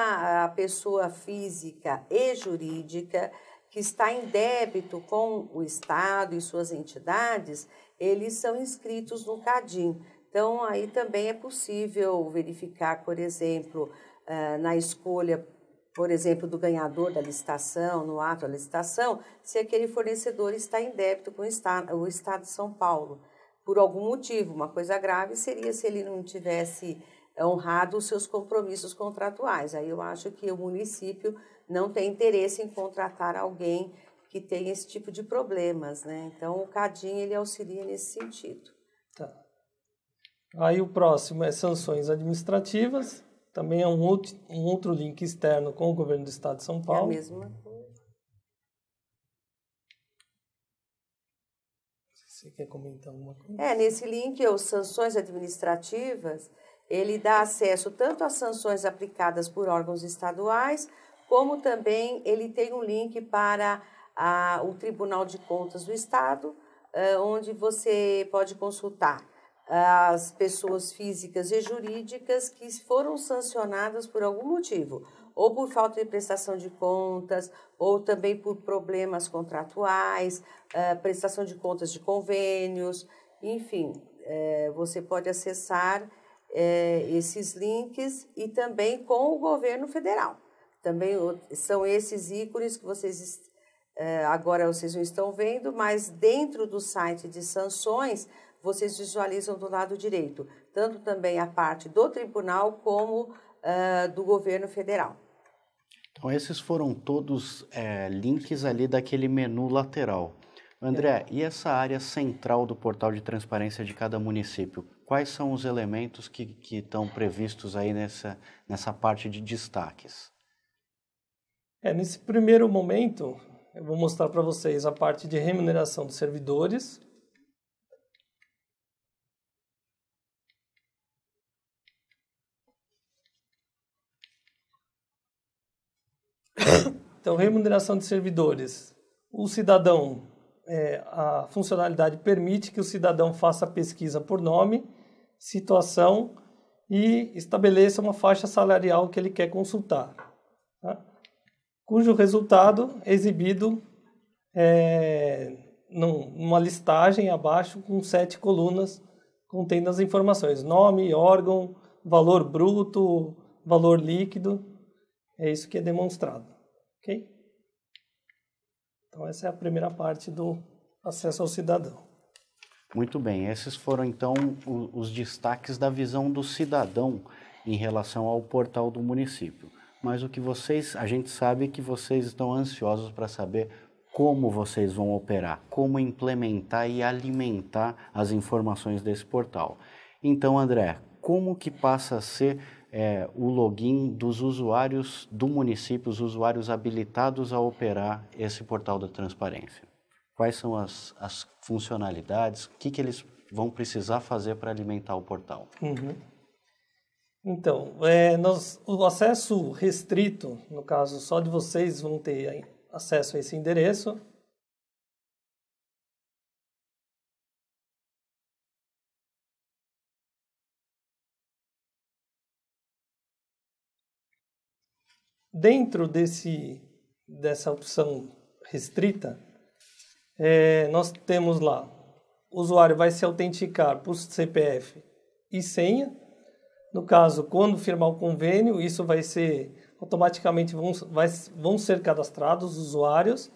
a pessoa física e jurídica que está em débito com o Estado e suas entidades, eles são inscritos no CADIM. Então, aí também é possível verificar, por exemplo, eh, na escolha, por exemplo, do ganhador da licitação, no ato da licitação, se aquele fornecedor está em débito com o Estado, o estado de São Paulo. Por algum motivo, uma coisa grave seria se ele não tivesse é honrado os seus compromissos contratuais. Aí eu acho que o município não tem interesse em contratar alguém que tem esse tipo de problemas, né? Então o Cadin ele auxilia nesse sentido. Tá. Aí o próximo é sanções administrativas, também é um outro, um outro link externo com o governo do estado de São Paulo. É a mesma coisa. Você quer comentar alguma coisa? É, nesse link, as sanções administrativas, ele dá acesso tanto às sanções aplicadas por órgãos estaduais, como também ele tem um link para a, o Tribunal de Contas do Estado, uh, onde você pode consultar as pessoas físicas e jurídicas que foram sancionadas por algum motivo, ou por falta de prestação de contas, ou também por problemas contratuais, uh, prestação de contas de convênios, enfim, uh, você pode acessar é, esses links e também com o governo federal. Também são esses ícones que vocês é, agora vocês não estão vendo, mas dentro do site de sanções vocês visualizam do lado direito, tanto também a parte do tribunal como uh, do governo federal. Então, esses foram todos é, links ali daquele menu lateral. André, é. e essa área central do portal de transparência de cada município? quais são os elementos que, que estão previstos aí nessa, nessa parte de destaques? É, nesse primeiro momento, eu vou mostrar para vocês a parte de remuneração dos servidores. Então, remuneração de servidores. O cidadão é, a funcionalidade permite que o cidadão faça pesquisa por nome, situação e estabeleça uma faixa salarial que ele quer consultar, tá? cujo resultado é exibido é, numa listagem abaixo com sete colunas contendo as informações: nome, órgão, valor bruto, valor líquido. É isso que é demonstrado. ok? Então, essa é a primeira parte do acesso ao cidadão. Muito bem, esses foram então os destaques da visão do cidadão em relação ao portal do município. Mas o que vocês, a gente sabe que vocês estão ansiosos para saber como vocês vão operar, como implementar e alimentar as informações desse portal. Então, André, como que passa a ser é, o login dos usuários do município, os usuários habilitados a operar esse portal da transparência. Quais são as, as funcionalidades, o que, que eles vão precisar fazer para alimentar o portal? Uhum. Então, é, nós, o acesso restrito, no caso só de vocês vão ter acesso a esse endereço, Dentro desse, dessa opção restrita, é, nós temos lá, o usuário vai se autenticar por CPF e senha. No caso, quando firmar o convênio, isso vai ser, automaticamente vão, vai, vão ser cadastrados os usuários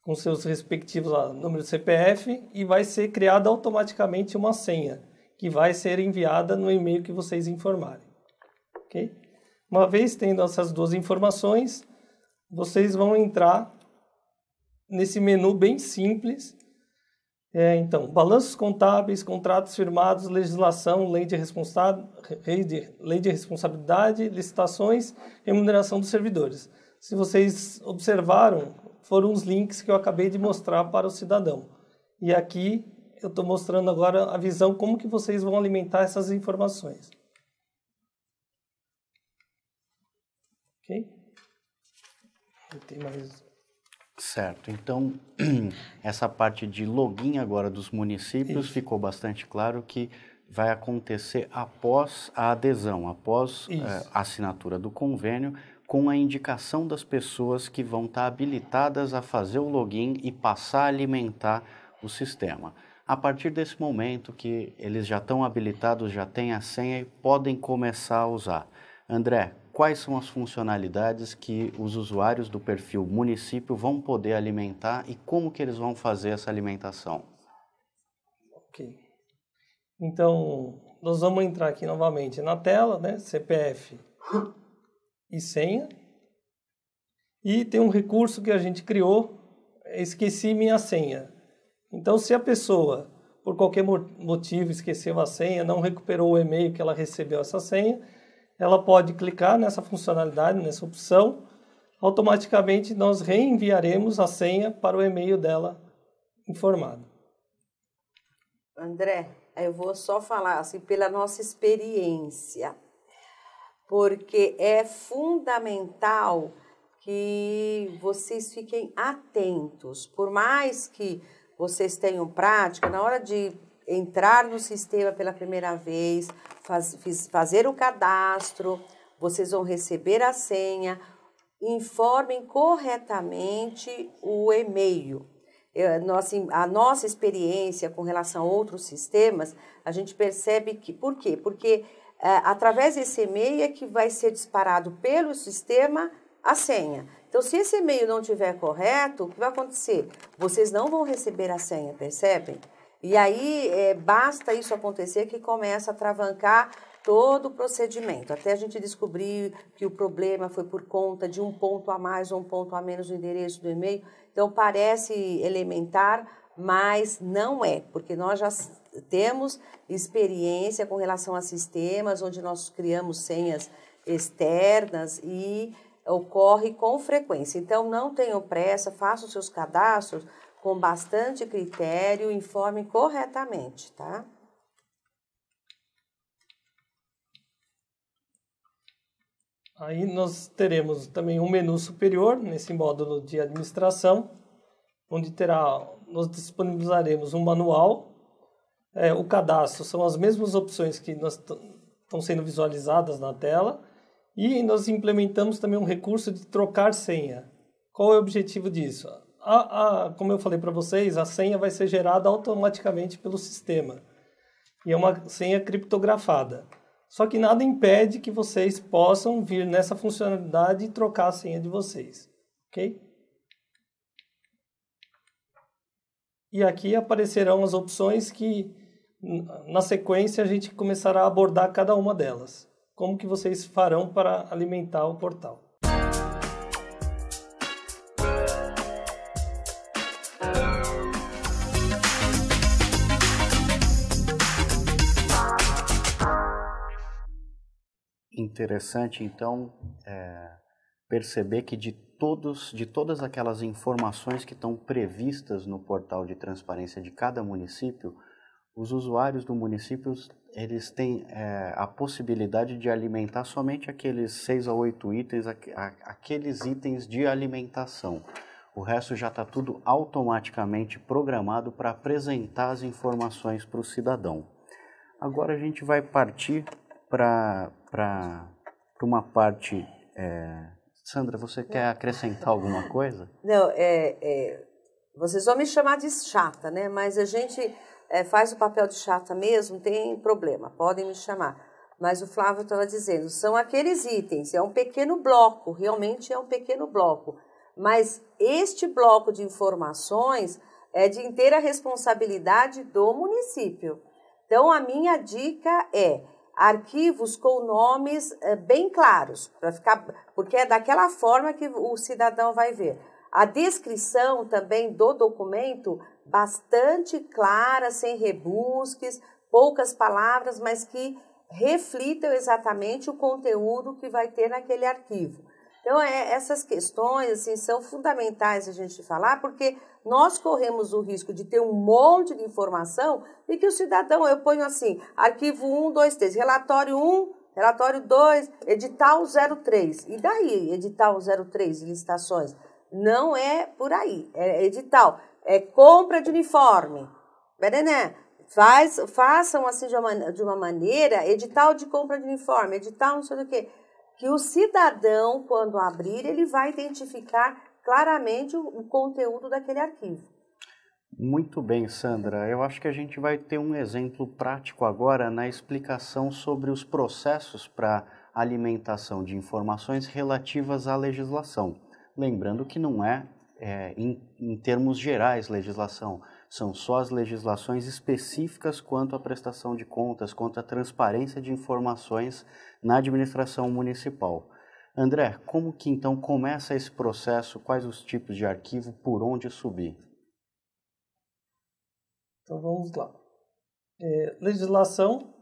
com seus respectivos lá, ah, número de CPF e vai ser criada automaticamente uma senha que vai ser enviada no e-mail que vocês informarem. Ok? Uma vez tendo essas duas informações, vocês vão entrar nesse menu bem simples. É, então, balanços contábeis, contratos firmados, legislação, lei de, responsa lei de, lei de responsabilidade, licitações, remuneração dos servidores. Se vocês observaram, foram os links que eu acabei de mostrar para o cidadão. E aqui eu estou mostrando agora a visão como que vocês vão alimentar essas informações. Ok? tem mais. Certo. Então, essa parte de login agora dos municípios Isso. ficou bastante claro que vai acontecer após a adesão, após eh, a assinatura do convênio, com a indicação das pessoas que vão estar habilitadas a fazer o login e passar a alimentar o sistema. A partir desse momento que eles já estão habilitados, já têm a senha e podem começar a usar. André, quais são as funcionalidades que os usuários do perfil município vão poder alimentar e como que eles vão fazer essa alimentação. Ok. Então, nós vamos entrar aqui novamente na tela, né? CPF e senha. E tem um recurso que a gente criou, esqueci minha senha. Então, se a pessoa, por qualquer motivo, esqueceu a senha, não recuperou o e-mail que ela recebeu essa senha, ela pode clicar nessa funcionalidade, nessa opção, automaticamente nós reenviaremos a senha para o e-mail dela informado. André, eu vou só falar assim pela nossa experiência, porque é fundamental que vocês fiquem atentos, por mais que vocês tenham prática, na hora de entrar no sistema pela primeira vez, faz, fiz, fazer o cadastro, vocês vão receber a senha, informem corretamente o e-mail. É, nossa, a nossa experiência com relação a outros sistemas, a gente percebe que. Por quê? Porque é, através desse e-mail é que vai ser disparado pelo sistema a senha. Então, se esse e-mail não estiver correto, o que vai acontecer? Vocês não vão receber a senha, percebem? E aí é, basta isso acontecer que começa a travancar todo o procedimento, até a gente descobrir que o problema foi por conta de um ponto a mais ou um ponto a menos no endereço do e-mail. Então parece elementar, mas não é, porque nós já temos experiência com relação a sistemas onde nós criamos senhas externas e ocorre com frequência. Então não tenham pressa, façam seus cadastros com bastante critério, informe corretamente, tá? Aí nós teremos também um menu superior nesse módulo de administração, onde terá nós disponibilizaremos um manual. É, o cadastro são as mesmas opções que estão sendo visualizadas na tela e nós implementamos também um recurso de trocar senha. Qual é o objetivo disso? a, a, como eu falei para vocês, a senha vai ser gerada automaticamente pelo sistema. E é uma senha criptografada. Só que nada impede que vocês possam vir nessa funcionalidade e trocar a senha de vocês, ok? E aqui aparecerão as opções que na sequência a gente começará a abordar cada uma delas. Como que vocês farão para alimentar o portal? interessante, então, é, perceber que de, todos, de todas aquelas informações que estão previstas no portal de transparência de cada município, os usuários do município eles têm é, a possibilidade de alimentar somente aqueles seis a oito itens, aqueles itens de alimentação. O resto já está tudo automaticamente programado para apresentar as informações para o cidadão. Agora a gente vai partir para uma parte. É... Sandra, você quer acrescentar alguma coisa? Não, é, é, vocês vão me chamar de chata, né? Mas a gente é, faz o papel de chata mesmo, tem problema, podem me chamar. Mas o Flávio estava dizendo, são aqueles itens, é um pequeno bloco, realmente é um pequeno bloco. Mas este bloco de informações é de inteira responsabilidade do município. Então, a minha dica é arquivos com nomes é, bem claros, para ficar, porque é daquela forma que o cidadão vai ver. A descrição também do documento bastante clara, sem rebusques, poucas palavras, mas que reflitam exatamente o conteúdo que vai ter naquele arquivo. Então, é, essas questões assim, são fundamentais a gente falar, porque nós corremos o risco de ter um monte de informação e que o cidadão, eu ponho assim, arquivo 1, 2, 3, relatório 1, relatório 2, edital 03. E daí, edital 03, licitações? Não é por aí, é edital, é compra de uniforme. Berené, faz, façam assim de uma, de uma maneira, edital de compra de uniforme, edital não sei o quê que o cidadão, quando abrir, ele vai identificar claramente o, conteúdo daquele arquivo. Muito bem, Sandra. Eu acho que a gente vai ter um exemplo prático agora na explicação sobre os processos para alimentação de informações relativas à legislação. Lembrando que não é, é em, em termos gerais legislação, são só as legislações específicas quanto à prestação de contas, quanto à transparência de informações na administração municipal. André, como que então começa esse processo? Quais os tipos de arquivo? Por onde subir? Então vamos lá. É, legislação,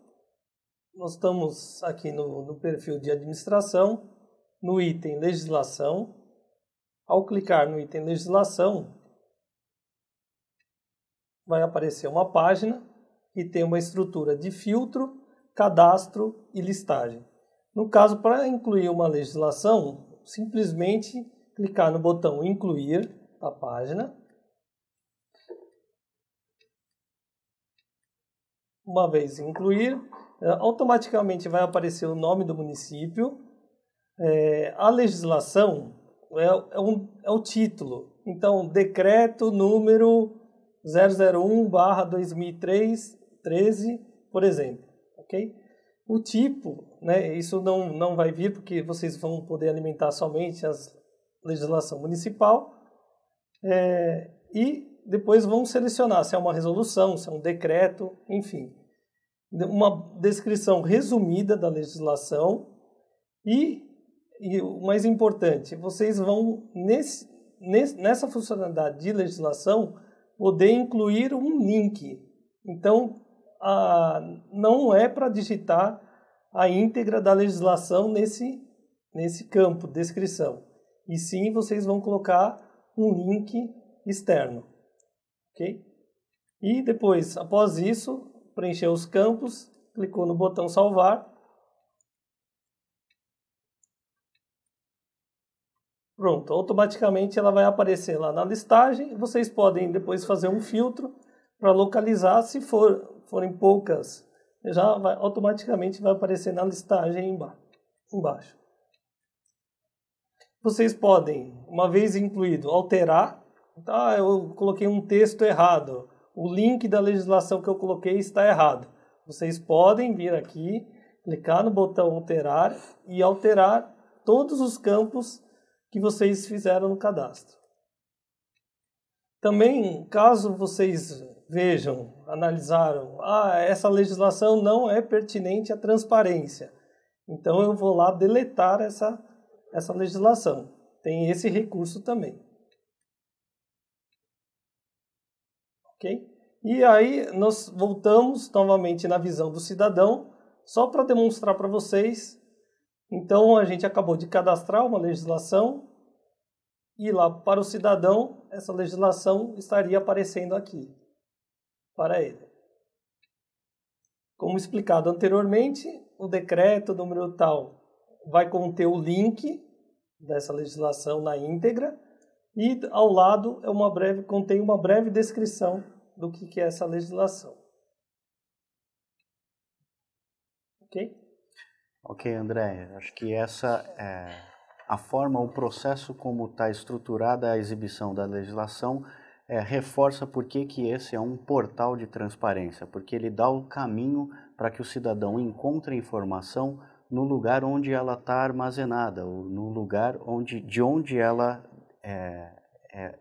nós estamos aqui no, no perfil de administração, no item legislação. Ao clicar no item legislação, vai aparecer uma página que tem uma estrutura de filtro, cadastro e listagem. No caso, para incluir uma legislação, simplesmente clicar no botão incluir a página. Uma vez incluir, eh, automaticamente vai aparecer o nome do município. É, a legislação é, é, um, é o título. Então, decreto número 001/2003-13, por exemplo, ok? O tipo, né, isso não, não vai vir porque vocês vão poder alimentar somente a legislação municipal é, e depois vão selecionar se é uma resolução, se é um decreto, enfim. Uma descrição resumida da legislação e, e o mais importante, vocês vão nesse, nessa funcionalidade de legislação poder incluir um link. Então, a, não é para digitar a íntegra da legislação nesse, nesse campo, descrição. E sim, vocês vão colocar um link externo. Ok? E depois, após isso, preencheu os campos, clicou no botão salvar Pronto, automaticamente ela vai aparecer lá na listagem. Vocês podem depois fazer um filtro para localizar se for, forem poucas. Já vai, automaticamente vai aparecer na listagem embaixo. Vocês podem, uma vez incluído, alterar. Ah, eu coloquei um texto errado. O link da legislação que eu coloquei está errado. Vocês podem vir aqui, clicar no botão alterar e alterar todos os campos que vocês fizeram no cadastro. Também, caso vocês vejam, analisaram, ah, essa legislação não é pertinente à transparência, então eu vou lá deletar essa, essa legislação. Tem esse recurso também. Ok? E aí nós voltamos novamente na visão do cidadão, só para demonstrar para vocês então a gente acabou de cadastrar uma legislação e lá para o cidadão essa legislação estaria aparecendo aqui para ele. Como explicado anteriormente, o decreto número tal vai conter o link dessa legislação na íntegra e ao lado é uma breve contém uma breve descrição do que é essa legislação. OK? Ok, André, acho que essa é a forma, o processo como está estruturada a exibição da legislação é, reforça por que, que esse é um portal de transparência, porque ele dá o caminho para que o cidadão encontre informação no lugar onde ela está armazenada, ou no lugar onde, de onde ela é, é,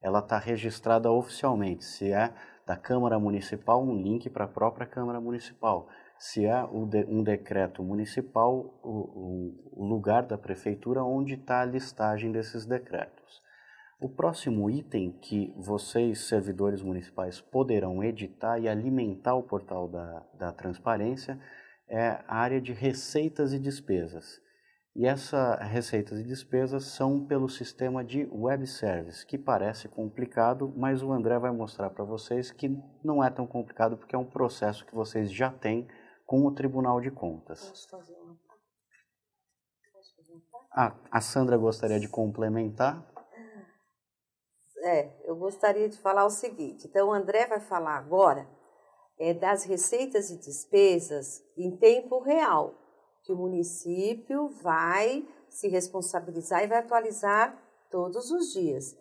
ela está registrada oficialmente, se é da Câmara Municipal, um link para a própria Câmara Municipal se há um decreto municipal, o, lugar da prefeitura onde está a listagem desses decretos. O próximo item que vocês, servidores municipais, poderão editar e alimentar o portal da, da transparência é a área de receitas e despesas. E essas receitas e despesas são pelo sistema de web service, que parece complicado, mas o André vai mostrar para vocês que não é tão complicado porque é um processo que vocês já têm com o Tribunal de Contas. Posso fazer uma... Posso a Sandra gostaria de complementar? É, eu gostaria de falar o seguinte. Então, o André vai falar agora é, das receitas e despesas em tempo real, que o município vai se responsabilizar e vai atualizar todos os dias.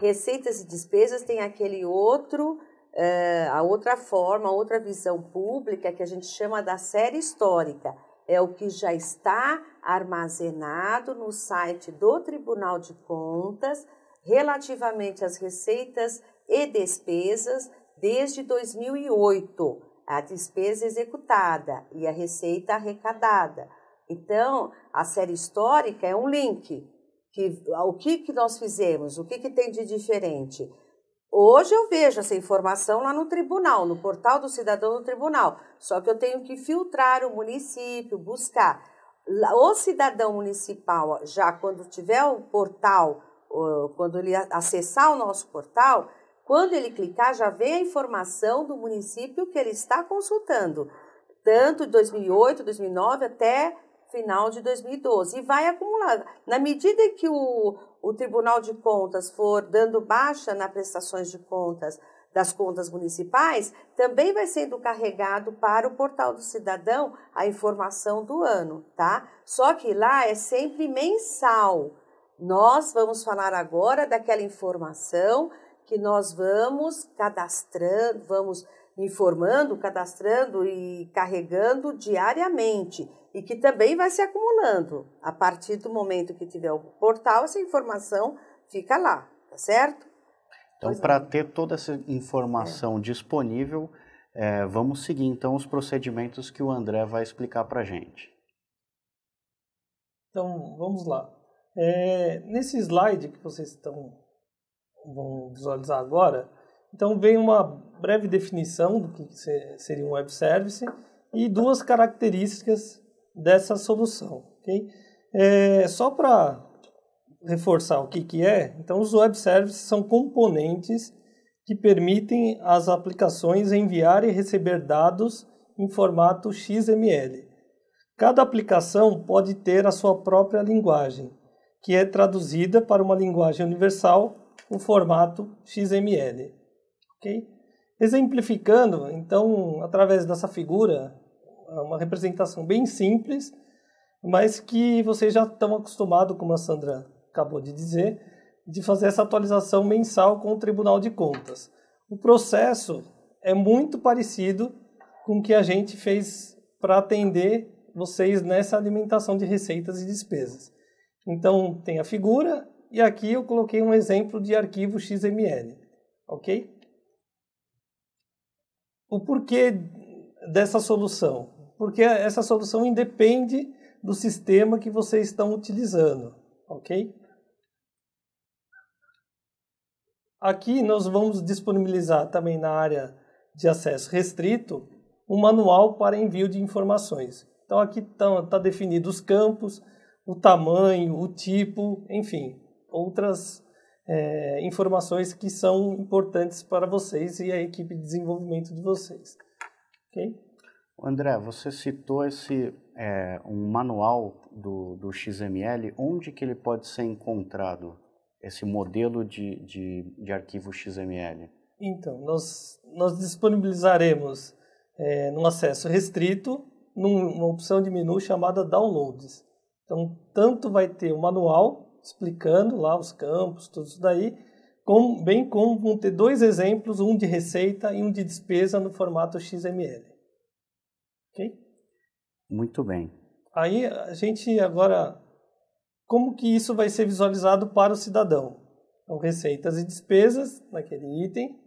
Receitas e despesas tem aquele outro é, a outra forma, a outra visão pública que a gente chama da série histórica. É o que já está armazenado no site do Tribunal de Contas relativamente às receitas e despesas desde 2008, a despesa executada e a receita arrecadada. Então, a série histórica é um link que o que, que nós fizemos, o que, que tem de diferente Hoje eu vejo essa informação lá no tribunal, no portal do cidadão no tribunal. Só que eu tenho que filtrar o município, buscar. O cidadão municipal, já quando tiver o portal, quando ele acessar o nosso portal, quando ele clicar, já vem a informação do município que ele está consultando, tanto de 2008, 2009 até final de 2012, e vai acumulando. Na medida que o, o Tribunal de Contas for dando baixa nas prestações de contas das contas municipais, também vai sendo carregado para o portal do cidadão a informação do ano, tá? Só que lá é sempre mensal. Nós vamos falar agora daquela informação que nós vamos cadastrando, vamos informando, cadastrando e carregando diariamente e que também vai se acumulando. A partir do momento que tiver o portal, essa informação fica lá, tá certo? Então, para é. ter toda essa informação é. disponível, é, vamos seguir então os procedimentos que o André vai explicar para a gente. Então, vamos lá. É, nesse slide que vocês estão vão visualizar agora, então, vem uma breve definição do que seria um web service e duas características dessa solução. Okay? É, só para reforçar o que, que é, então os web services são componentes que permitem às aplicações enviar e receber dados em formato XML. Cada aplicação pode ter a sua própria linguagem, que é traduzida para uma linguagem universal, o formato XML. Okay? Exemplificando, então, através dessa figura, é uma representação bem simples, mas que vocês já estão acostumados, como a Sandra acabou de dizer, de fazer essa atualização mensal com o Tribunal de Contas. O processo é muito parecido com o que a gente fez para atender vocês nessa alimentação de receitas e despesas. Então, tem a figura e aqui eu coloquei um exemplo de arquivo XML, ok? o porquê dessa solução. Porque essa solução independe do sistema que vocês estão utilizando, ok? Aqui nós vamos disponibilizar também na área de acesso restrito um manual para envio de informações. Então aqui estão tá, tá definidos os campos, o tamanho, o tipo, enfim, outras é, informações que são importantes para vocês e a equipe de desenvolvimento de vocês. ok? André, você citou esse é, um manual do, do XML, onde que ele pode ser encontrado, esse modelo de, de, de arquivo XML? Então, nós, nós disponibilizaremos é, num acesso restrito, numa opção de menu chamada Downloads. Então, tanto vai ter o manual explicando lá os campos, tudo isso daí, com, bem como vão ter dois exemplos, um de receita e um de despesa no formato XML. Ok? Muito bem. Aí a gente agora, como que isso vai ser visualizado para o cidadão? Então, receitas e despesas naquele item.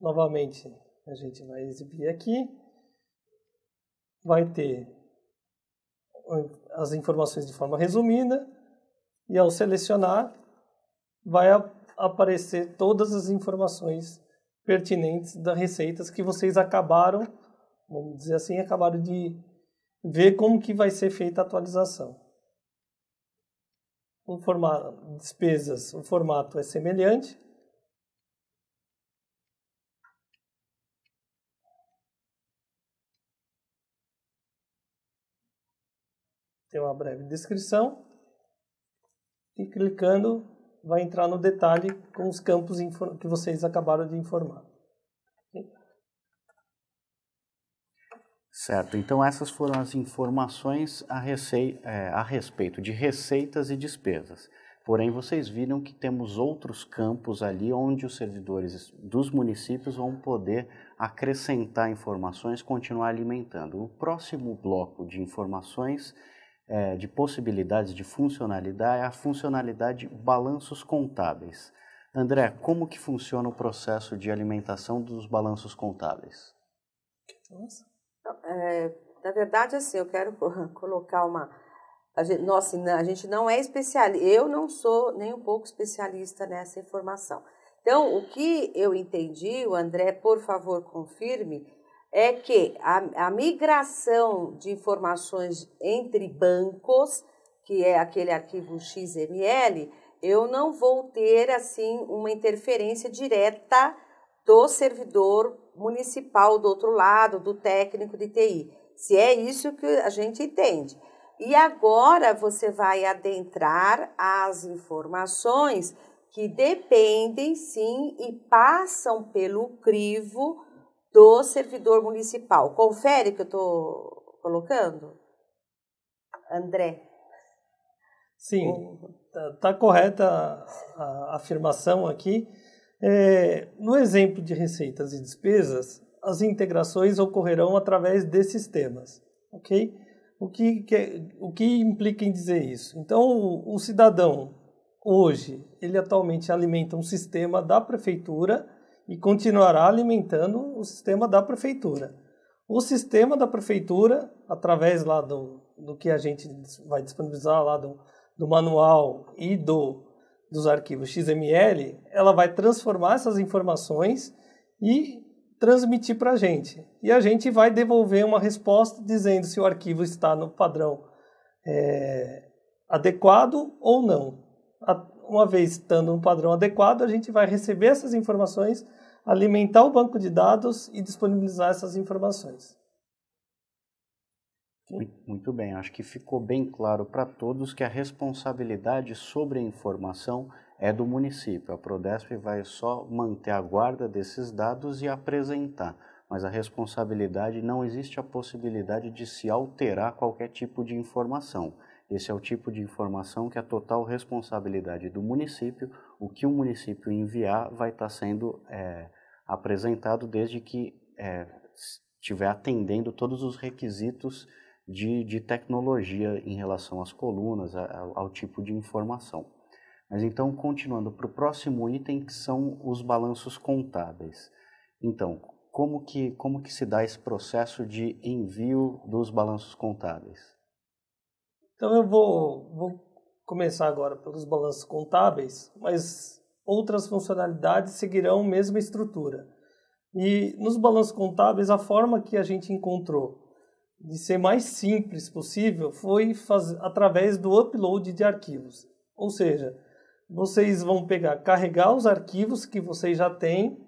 Novamente, a gente vai exibir aqui. Vai ter as informações de forma resumida e ao selecionar vai aparecer todas as informações pertinentes das receitas que vocês acabaram, vamos dizer assim, acabaram de ver como que vai ser feita a atualização. O formato, despesas, o formato é semelhante, tem uma breve descrição. E clicando, vai entrar no detalhe com os campos que vocês acabaram de informar. Certo, então essas foram as informações a, é, a, respeito de receitas e despesas. Porém, vocês viram que temos outros campos ali onde os servidores dos municípios vão poder acrescentar informações, continuar alimentando. O próximo bloco de informações é, de possibilidades de funcionalidade é a funcionalidade balanços contábeis. André, como que funciona o processo de alimentação dos balanços contábeis? É, na verdade, assim, eu quero colocar uma... A gente, nossa, a gente não é especialista, eu não sou nem um pouco especialista nessa informação. Então, o que eu entendi, o André, por favor, confirme, é que a, a migração de informações entre bancos, que é aquele arquivo XML, eu não vou ter assim uma interferência direta do servidor municipal do outro lado, do técnico de TI. Se é isso que a gente entende. E agora você vai adentrar as informações que dependem sim e passam pelo crivo do servidor municipal. Confere que eu estou colocando? André. Sim, está tá correta a, a, afirmação aqui. É, no exemplo de receitas e despesas, as integrações ocorrerão através desses temas, ok? O que, que, é, o que implica em dizer isso? Então, o, o cidadão, hoje, ele atualmente alimenta um sistema da prefeitura e continuará alimentando o sistema da prefeitura. O sistema da prefeitura, através lá do, do que a gente vai disponibilizar lá do, do manual e do dos arquivos XML, ela vai transformar essas informações e transmitir para a gente. E a gente vai devolver uma resposta dizendo se o arquivo está no padrão é, adequado ou não. Uma vez estando no padrão adequado, a gente vai receber essas informações alimentar o banco de dados e disponibilizar essas informações. Muito bem, acho que ficou bem claro para todos que a responsabilidade sobre a informação é do município. A Prodesp vai só manter a guarda desses dados e apresentar, mas a responsabilidade não existe a possibilidade de se alterar qualquer tipo de informação. Esse é o tipo de informação que é total responsabilidade do município. O que o município enviar vai estar tá sendo é, apresentado desde que é, estiver atendendo todos os requisitos de, de tecnologia em relação às colunas, a, a, ao tipo de informação. Mas então, continuando para o próximo item, que são os balanços contábeis. Então, como que, como que se dá esse processo de envio dos balanços contábeis? Então, eu vou, vou começar agora pelos balanços contábeis, mas outras funcionalidades seguirão a mesma estrutura. E nos balanços contábeis, a forma que a gente encontrou de ser mais simples possível foi fazer, através do upload de arquivos. Ou seja, vocês vão pegar, carregar os arquivos que vocês já têm,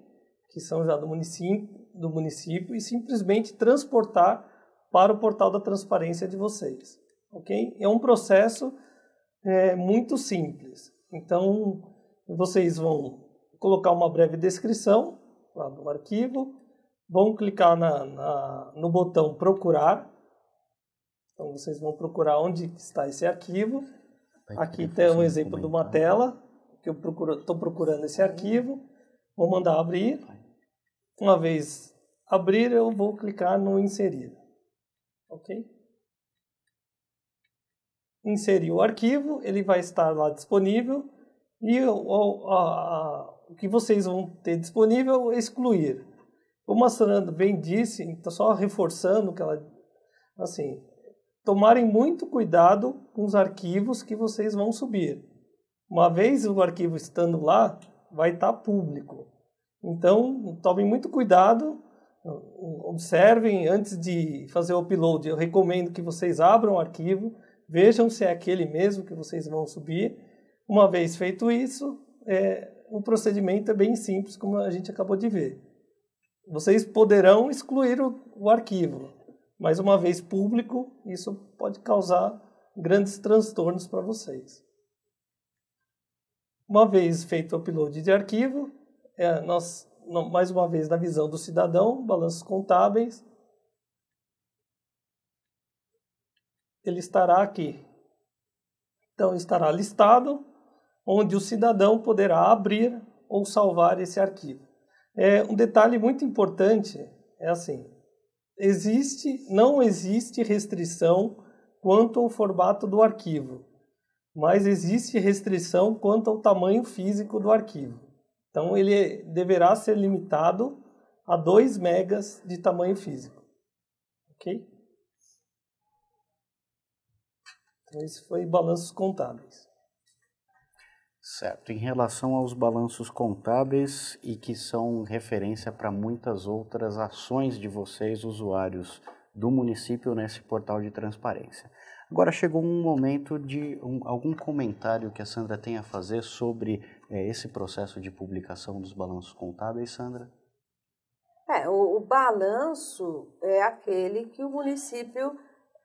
que são já do município, do município e simplesmente transportar para o portal da transparência de vocês. Ok? É um processo é, muito simples. Então, vocês vão colocar uma breve descrição lá do arquivo, vão clicar na, na, no botão procurar, então vocês vão procurar onde está esse arquivo. Aqui tem um exemplo de uma tela, que eu estou procurando esse arquivo, vou mandar abrir. Uma vez abrir, eu vou clicar no inserir. Ok? Inserir o arquivo, ele vai estar lá disponível. E o, o a, o que vocês vão ter disponível é excluir. Como a bem disse, então só reforçando que ela, assim, tomarem muito cuidado com os arquivos que vocês vão subir. Uma vez o arquivo estando lá, vai estar tá público. Então, tomem muito cuidado, observem antes de fazer o upload. Eu recomendo que vocês abram o arquivo, vejam se é aquele mesmo que vocês vão subir uma vez feito isso, é, o procedimento é bem simples, como a gente acabou de ver. Vocês poderão excluir o, o arquivo, mas uma vez público, isso pode causar grandes transtornos para vocês. Uma vez feito o upload de arquivo, é, nós, mais uma vez na visão do cidadão, balanços contábeis, ele estará aqui. Então, estará listado onde o cidadão poderá abrir ou salvar esse arquivo. É, um detalhe muito importante é assim: existe, não existe restrição quanto ao formato do arquivo, mas existe restrição quanto ao tamanho físico do arquivo. Então ele deverá ser limitado a 2 megas de tamanho físico. Ok? Então esse foi balanços contábeis. Certo. Em relação aos balanços contábeis e que são referência para muitas outras ações de vocês, usuários do município, nesse portal de transparência. Agora chegou um momento de um, algum comentário que a Sandra tem a fazer sobre é, esse processo de publicação dos balanços contábeis, Sandra? É, o, o balanço é aquele que o município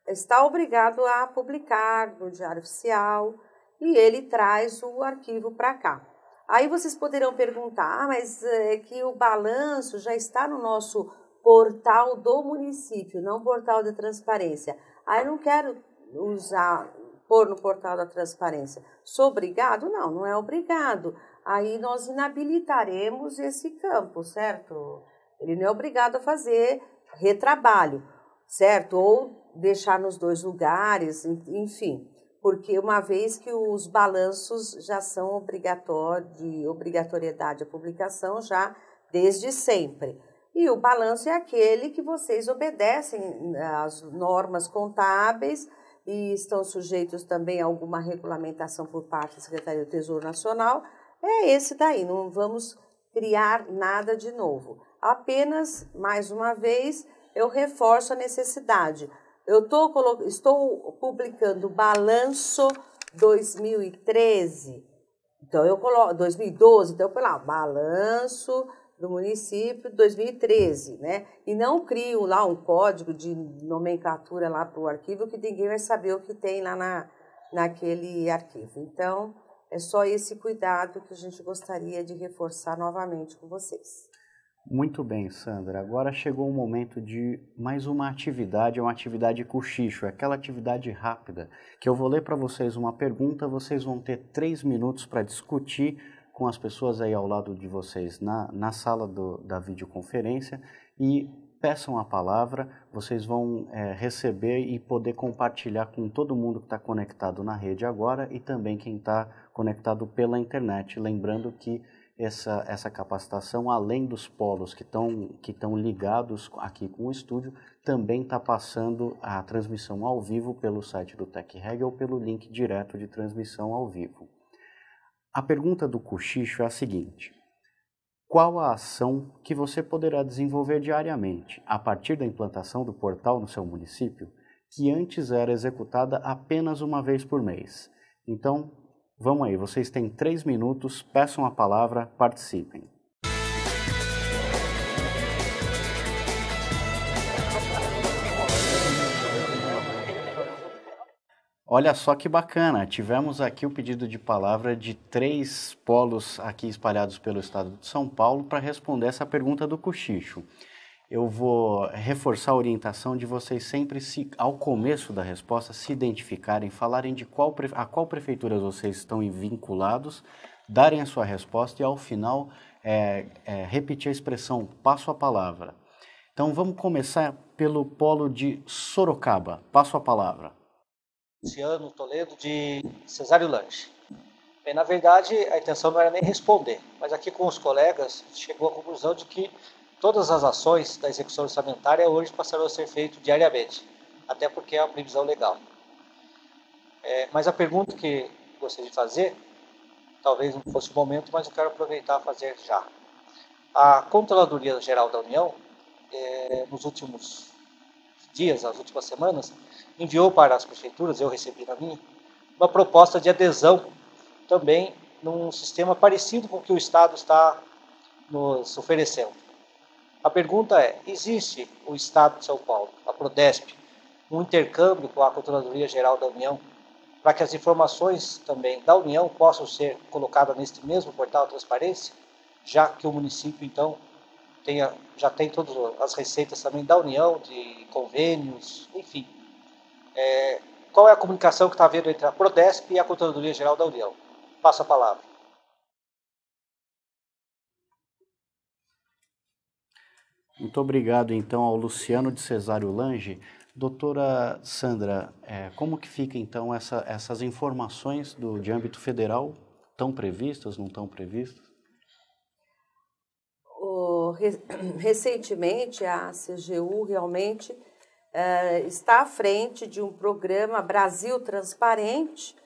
está obrigado a publicar no Diário Oficial e ele traz o arquivo para cá. Aí vocês poderão perguntar, ah, mas eh, é que o balanço já está no nosso portal do município, não portal de transparência. Aí ah, eu não quero usar, pôr no portal da transparência. Sou obrigado? Não, não é obrigado. Aí nós inabilitaremos esse campo, certo? Ele não é obrigado a fazer retrabalho, certo? Ou deixar nos dois lugares, enfim porque uma vez que os balanços já são obrigatórios, de obrigatoriedade a publicação já desde sempre. E o balanço é aquele que vocês obedecem né, às normas contábeis e estão sujeitos também a alguma regulamentação por parte da Secretaria do Tesouro Nacional. É esse daí, não vamos criar nada de novo. Apenas, mais uma vez, eu reforço a necessidade eu tô, estou publicando balanço 2013. Então eu coloco 2012, então foi lá, balanço do município 2013, né? E não crio lá um código de nomenclatura lá para o arquivo que ninguém vai saber o que tem lá na, naquele arquivo. Então, é só esse cuidado que a gente gostaria de reforçar novamente com vocês. Muito bem, Sandra. Agora chegou o momento de mais uma atividade, é uma atividade cochicho, é aquela atividade rápida, que eu vou ler para vocês uma pergunta, vocês vão ter três minutos para discutir com as pessoas aí ao lado de vocês na, na sala do, da videoconferência e peçam a palavra, vocês vão é, receber e poder compartilhar com todo mundo que está conectado na rede agora e também quem está conectado pela internet. Lembrando que essa, essa capacitação, além dos polos que estão que ligados aqui com o estúdio, também está passando a transmissão ao vivo pelo site do TechReg ou pelo link direto de transmissão ao vivo. A pergunta do Cochicho é a seguinte: qual a ação que você poderá desenvolver diariamente a partir da implantação do portal no seu município, que antes era executada apenas uma vez por mês? Então, Vamos aí, vocês têm três minutos, peçam a palavra, participem. Olha só que bacana, tivemos aqui o pedido de palavra de três polos aqui espalhados pelo estado de São Paulo para responder essa pergunta do cochicho eu vou reforçar a orientação de vocês sempre, se, ao começo da resposta, se identificarem, falarem de qual, a qual prefeitura vocês estão vinculados, darem a sua resposta e, ao final, é, é, repetir a expressão passo a palavra. Então, vamos começar pelo polo de Sorocaba. Passo a palavra. Luciano Toledo, de Cesário Lange. Bem, na verdade, a intenção não era nem responder, mas aqui com os colegas chegou à conclusão de que Todas as ações da execução orçamentária hoje passarão a ser feitas diariamente, até porque é uma previsão legal. É, mas a pergunta que gostaria de fazer, talvez não fosse o momento, mas eu quero aproveitar e fazer já. A Controladoria Geral da União, é, nos últimos dias, nas últimas semanas, enviou para as prefeituras, eu recebi na minha, uma proposta de adesão também num sistema parecido com o que o Estado está nos oferecendo. A pergunta é: existe o Estado de São Paulo, a Prodesp, um intercâmbio com a Controladoria Geral da União para que as informações também da União possam ser colocadas neste mesmo portal de transparência, já que o município então tenha, já tem todas as receitas também da União, de convênios, enfim. É, qual é a comunicação que está havendo entre a Prodesp e a Controladoria Geral da União? Passa a palavra. Muito obrigado, então, ao Luciano de Cesário Lange. Doutora Sandra, é, como que fica, então, essa, essas informações do, de âmbito federal estão previstas, não estão previstas? O, recentemente, a CGU realmente é, está à frente de um programa Brasil Transparente,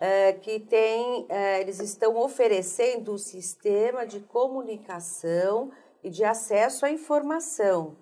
é, que tem, é, eles estão oferecendo um sistema de comunicação e de acesso à informação,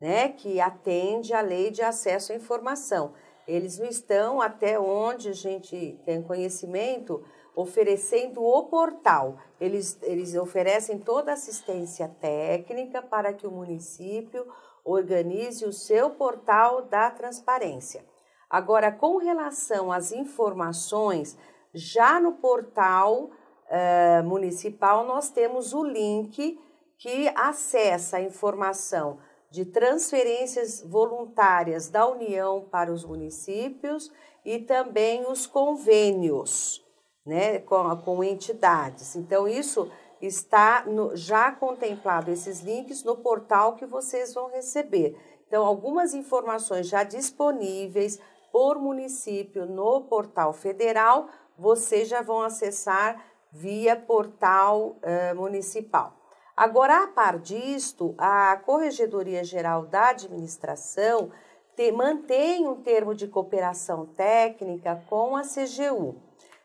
né, que atende à lei de acesso à informação. Eles não estão, até onde a gente tem conhecimento, oferecendo o portal. Eles, eles oferecem toda a assistência técnica para que o município organize o seu portal da transparência. Agora, com relação às informações, já no portal uh, municipal nós temos o link que acessa a informação de transferências voluntárias da União para os municípios e também os convênios né, com, com entidades. Então, isso está no, já contemplado, esses links, no portal que vocês vão receber. Então, algumas informações já disponíveis por município no portal federal, vocês já vão acessar via portal uh, municipal. Agora, a par disto, a Corregedoria Geral da Administração te, mantém um termo de cooperação técnica com a CGU.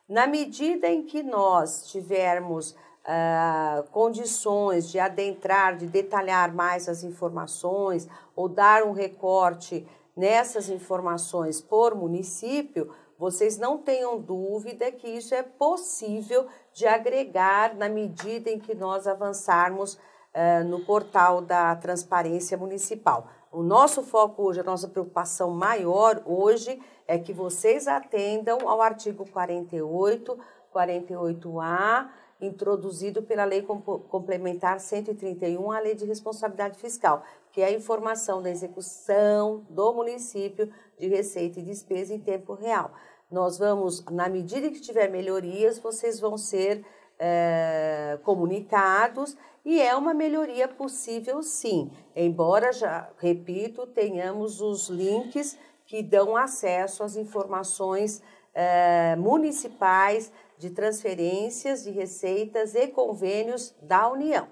Na medida em que nós tivermos ah, condições de adentrar, de detalhar mais as informações ou dar um recorte nessas informações por município, vocês não tenham dúvida que isso é possível de agregar na medida em que nós avançarmos uh, no portal da transparência municipal. O nosso foco hoje, a nossa preocupação maior hoje é que vocês atendam ao artigo 48, 48A, introduzido pela Lei Complementar 131, a Lei de Responsabilidade Fiscal, que é a informação da execução do município de receita e despesa em tempo real. Nós vamos, na medida que tiver melhorias, vocês vão ser é, comunicados e é uma melhoria possível, sim. Embora, já repito, tenhamos os links que dão acesso às informações é, municipais de transferências de receitas e convênios da União.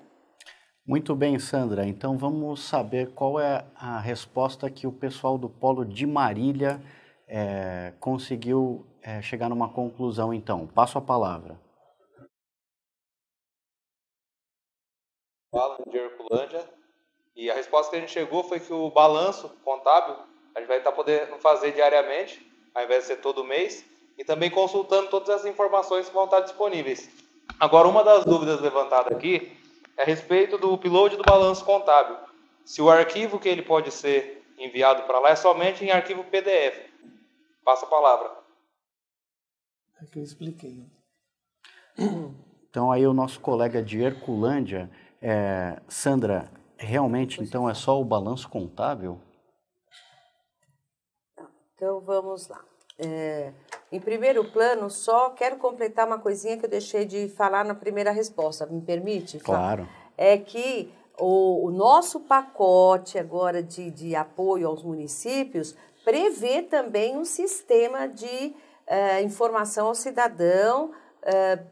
Muito bem, Sandra. Então vamos saber qual é a resposta que o pessoal do Polo de Marília é, conseguiu é, chegar numa conclusão, então? Passo a palavra. Fala de Herculândia. E a resposta que a gente chegou foi que o balanço contábil a gente vai estar tá podendo fazer diariamente, ao invés de ser todo mês, e também consultando todas as informações que vão estar tá disponíveis. Agora, uma das dúvidas levantada aqui é a respeito do upload do balanço contábil. Se o arquivo que ele pode ser enviado para lá é somente em arquivo PDF. Passa a palavra. É que eu expliquei. Né? Então aí o nosso colega de Herculândia, é, Sandra, realmente então é. é só o balanço contábil? Então vamos lá. É, em primeiro plano, só quero completar uma coisinha que eu deixei de falar na primeira resposta. Me permite? Fala? Claro. É que o, o, nosso pacote agora de, de apoio aos municípios prevê também um sistema de uh, informação ao cidadão, uh,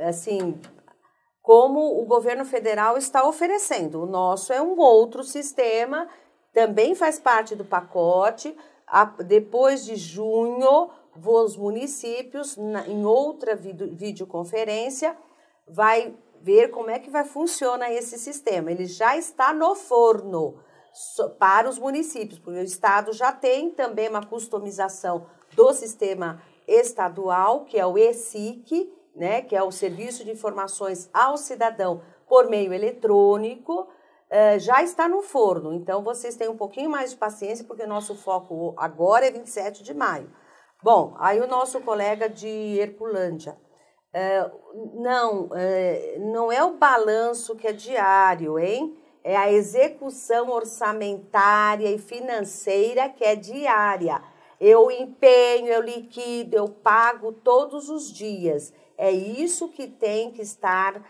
assim, como o governo federal está oferecendo. O nosso é um outro sistema, também faz parte do pacote. A, depois de junho, os municípios, na, em outra video, videoconferência, vai ver como é que vai funcionar esse sistema. Ele já está no forno para os municípios, porque o Estado já tem também uma customização do sistema estadual, que é o ESIC, né, que é o Serviço de Informações ao Cidadão por meio eletrônico, eh, já está no forno. Então, vocês têm um pouquinho mais de paciência, porque o nosso foco agora é 27 de maio. Bom, aí o nosso colega de Herculândia. Eh, não, eh, não é o balanço que é diário, hein? é a execução orçamentária e financeira que é diária. Eu empenho, eu liquido, eu pago todos os dias. É isso que tem que estar uh,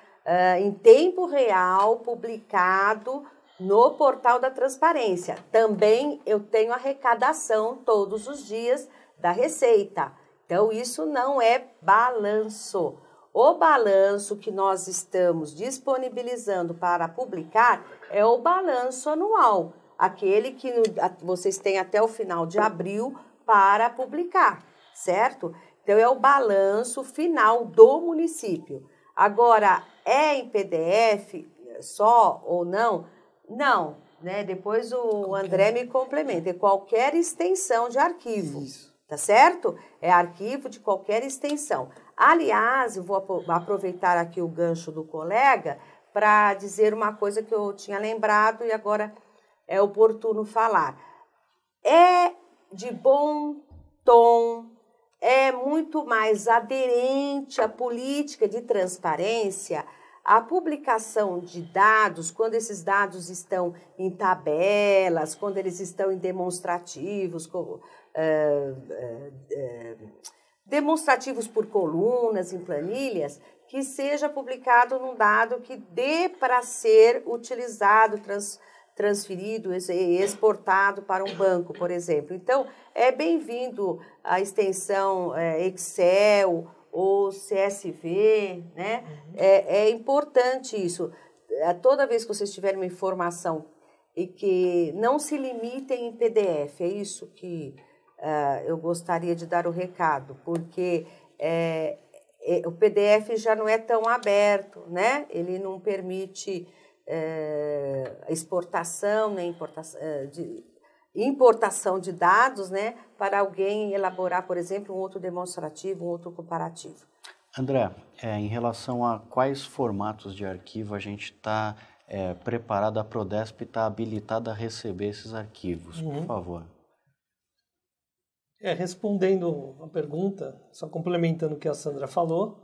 em tempo real publicado no portal da transparência. Também eu tenho arrecadação todos os dias da receita. Então, isso não é balanço. O balanço que nós estamos disponibilizando para publicar é o balanço anual, aquele que vocês têm até o final de abril para publicar, certo? Então é o balanço final do município. Agora, é em PDF só ou não? Não, né? Depois o qualquer. André me complementa. É qualquer extensão de arquivo. Isso. Tá certo? É arquivo de qualquer extensão. Aliás, eu vou aproveitar aqui o gancho do colega para dizer uma coisa que eu tinha lembrado e agora é oportuno falar. É de bom tom, é muito mais aderente à política de transparência a publicação de dados, quando esses dados estão em tabelas, quando eles estão em demonstrativos, como, eh, eh, eh, demonstrativos por colunas, em planilhas, que seja publicado num dado que dê para ser utilizado, trans, transferido, exportado para um banco, por exemplo. Então, é bem-vindo a extensão é, Excel ou CSV, né? Uhum. É, é importante isso. É, toda vez que vocês tiverem uma informação e que não se limitem em PDF, é isso que uh, eu gostaria de dar o recado, porque é, é, o PDF já não é tão aberto, né? Ele não permite é, exportação, né, importação, é, de, importação de dados, né, para alguém elaborar, por exemplo, um outro demonstrativo, um outro comparativo. André, é, em relação a quais formatos de arquivo a gente está é, a Prodesp está habilitada a receber esses arquivos, uhum. por favor. É, respondendo a pergunta, só complementando o que a Sandra falou,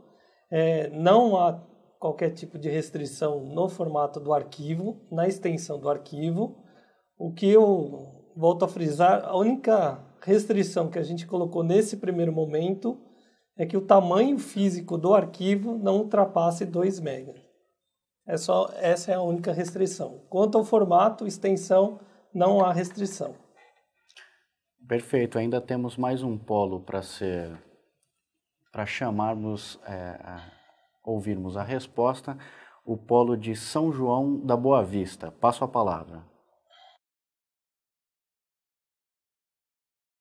é, não há qualquer tipo de restrição no formato do arquivo, na extensão do arquivo. O que eu volto a frisar, a única restrição que a gente colocou nesse primeiro momento é que o tamanho físico do arquivo não ultrapasse 2 MB. É só essa é a única restrição. Quanto ao formato, extensão, não há restrição. Perfeito. Ainda temos mais um polo para ser, para chamarmos, é, a, ouvirmos a resposta. O polo de São João da Boa Vista. Passo a palavra.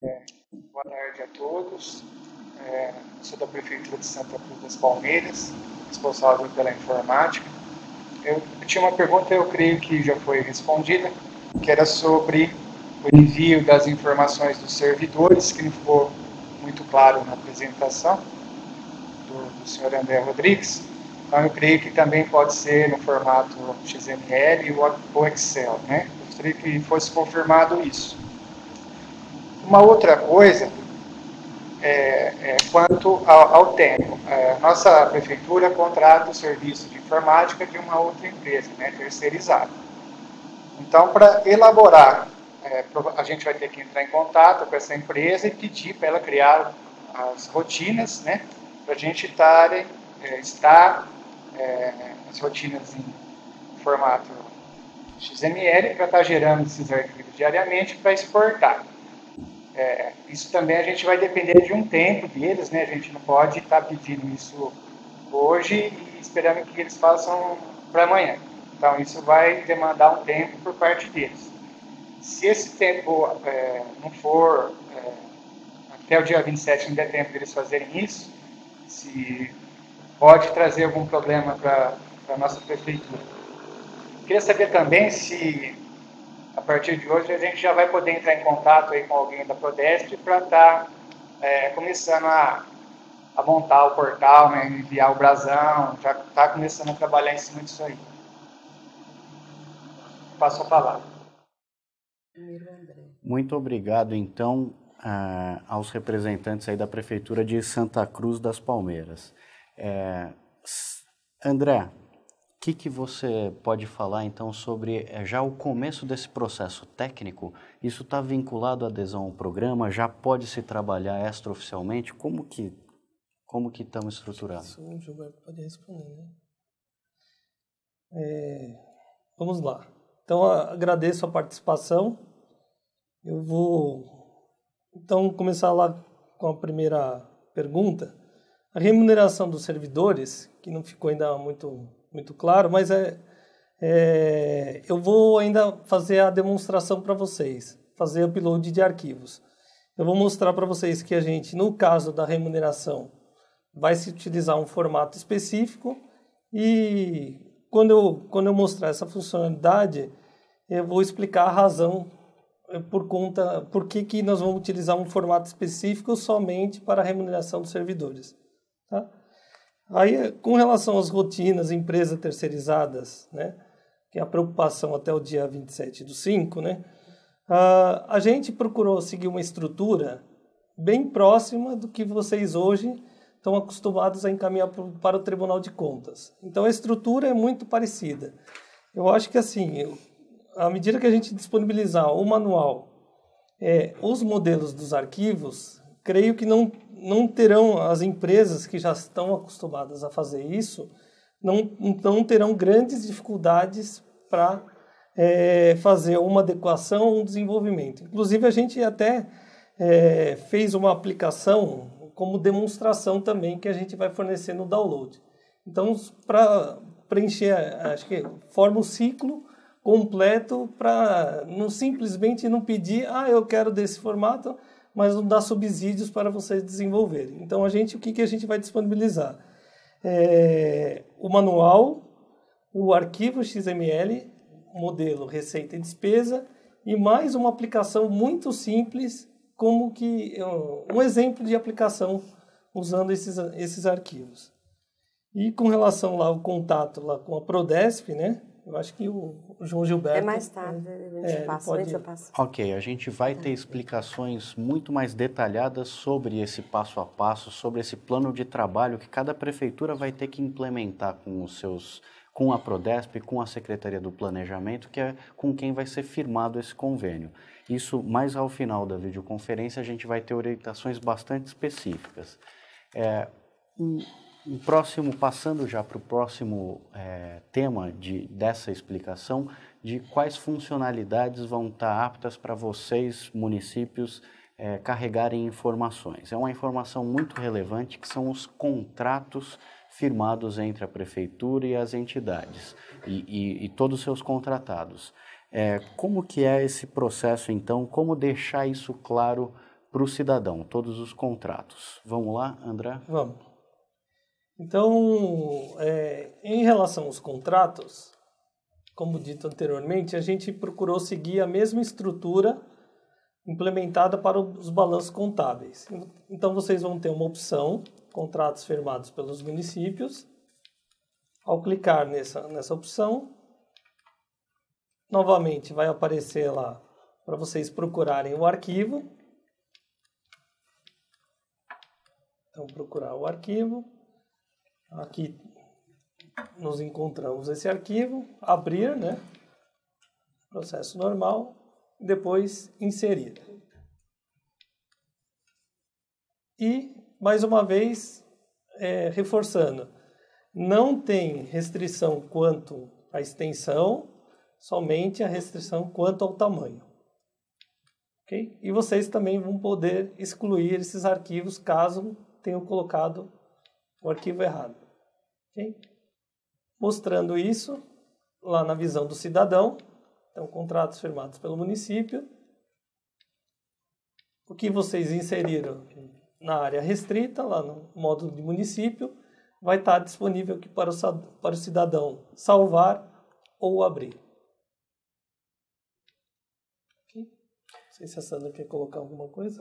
É, boa tarde a todos. É, sou da Prefeitura de Santa Cruz das Palmeiras, responsável pela informática. Eu, eu tinha uma pergunta, eu creio que já foi respondida, que era sobre o envio das informações dos servidores, que não ficou muito claro na apresentação do, do senhor André Rodrigues. Então, eu creio que também pode ser no formato XML ou Excel, né? Gostaria que fosse confirmado isso. Uma outra coisa é, é, quanto ao, ao tempo. É, nossa prefeitura contrata o serviço de informática de uma outra empresa, né, terceirizada. Então, para elaborar é, a gente vai ter que entrar em contato com essa empresa e pedir para ela criar as rotinas, né, para a gente tarem, é, estar é, as rotinas em formato XML para estar tá gerando esses arquivos diariamente para exportar. É, isso também a gente vai depender de um tempo deles, né? A gente não pode estar tá pedindo isso hoje e esperando que eles façam para amanhã. Então isso vai demandar um tempo por parte deles. Se esse tempo é, não for é, até o dia 27, não der tempo deles fazerem isso, se pode trazer algum problema para a nossa prefeitura. Queria saber também se a partir de hoje a gente já vai poder entrar em contato aí com alguém da Prodesp para estar tá, é, começando a, a, montar o portal, né, enviar o brasão, já está começando a trabalhar em cima disso aí. Passo a palavra. Muito obrigado, então, ah, aos representantes aí da Prefeitura de Santa Cruz das Palmeiras. É, André, o que, que você pode falar, então, sobre eh, já o começo desse processo técnico? Isso está vinculado à adesão ao programa? Já pode se trabalhar extraoficialmente? Como que como que estamos estruturados? Isso o Gilberto pode responder, né? É, vamos lá. Então agradeço a participação. Eu vou então começar lá com a primeira pergunta. A remuneração dos servidores, que não ficou ainda muito muito claro, mas é, é eu vou ainda fazer a demonstração para vocês, fazer upload de arquivos. Eu vou mostrar para vocês que a gente, no caso da remuneração, vai se utilizar um formato específico e quando eu, quando eu mostrar essa funcionalidade, eu vou explicar a razão eh, por conta, por que, que nós vamos utilizar um formato específico somente para a remuneração dos servidores. Tá? Aí, com relação às rotinas empresa terceirizadas, né, que é a preocupação até o dia 27 do 5, né, a gente procurou seguir uma estrutura bem próxima do que vocês hoje estão acostumados a encaminhar para o Tribunal de Contas. Então a estrutura é muito parecida. Eu acho que assim, à medida que a gente disponibilizar o manual, é, os modelos dos arquivos, creio que não, não terão as empresas que já estão acostumadas a fazer isso, não, não terão grandes dificuldades para é, fazer uma adequação um desenvolvimento. Inclusive, a gente até é, fez uma aplicação como demonstração também que a gente vai fornecer no download. Então, para preencher, acho que forma o ciclo completo para não simplesmente não pedir, ah, eu quero desse formato, mas não dar subsídios para vocês desenvolverem. Então, a gente, o que, que a gente vai disponibilizar? É, o manual, o arquivo XML, modelo receita e despesa, e mais uma aplicação muito simples como que é um exemplo de aplicação usando esses, esses arquivos. E com relação lá ao contato lá com a Prodesp, né? Eu acho que o João Gilberto. É mais tarde, a gente é, é passa, pode... eu passar. Ok, a gente vai ter tá. explicações muito mais detalhadas sobre esse passo a passo, sobre esse plano de trabalho que cada prefeitura vai ter que implementar com os seus com a Prodesp, com a Secretaria do Planejamento, que é com quem vai ser firmado esse convênio. Isso mais ao final da videoconferência a gente vai ter orientações bastante específicas. É, um, um próximo, passando já para o próximo é, tema de, dessa explicação, de quais funcionalidades vão estar aptas para vocês, municípios, é, carregarem informações. É uma informação muito relevante que são os contratos firmados entre a prefeitura e as entidades e, e, e todos os seus contratados. É, como que é esse processo, então? Como deixar isso claro para o cidadão, todos os contratos? Vamos lá, André? Vamos. Então, é, em relação aos contratos, como dito anteriormente, a gente procurou seguir a mesma estrutura implementada para os balanços contábeis. Então, vocês vão ter uma opção, contratos firmados pelos municípios. Ao clicar nessa, nessa opção, Novamente, vai aparecer lá para vocês procurarem o arquivo. Então, procurar o arquivo. Aqui nos encontramos esse arquivo. Abrir, né? Processo normal. Depois, inserir. E, mais uma vez, é, reforçando, não tem restrição quanto à extensão, somente a restrição quanto ao tamanho. Okay? E vocês também vão poder excluir esses arquivos caso tenham colocado o arquivo errado. Okay? Mostrando isso lá na visão do cidadão, então contratos firmados pelo município, o que vocês inseriram na área restrita, lá no módulo de município, vai estar disponível aqui para o, para o cidadão salvar ou abrir. sei se a Sandra quer colocar alguma coisa.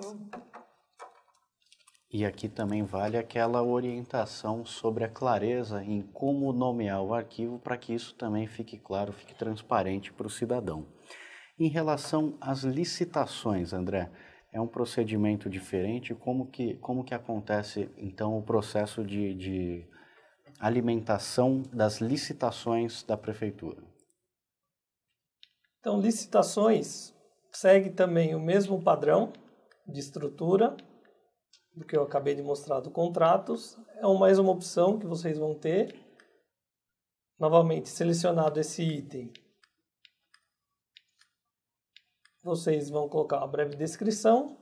E aqui também vale aquela orientação sobre a clareza em como nomear o arquivo para que isso também fique claro, fique transparente para o cidadão. Em relação às licitações, André, é um procedimento diferente? Como que, como que acontece, então, o processo de, de alimentação das licitações da prefeitura? Então, licitações segue também o mesmo padrão de estrutura do que eu acabei de mostrar do contratos. É mais uma opção que vocês vão ter. Novamente, selecionado esse item, vocês vão colocar uma breve descrição.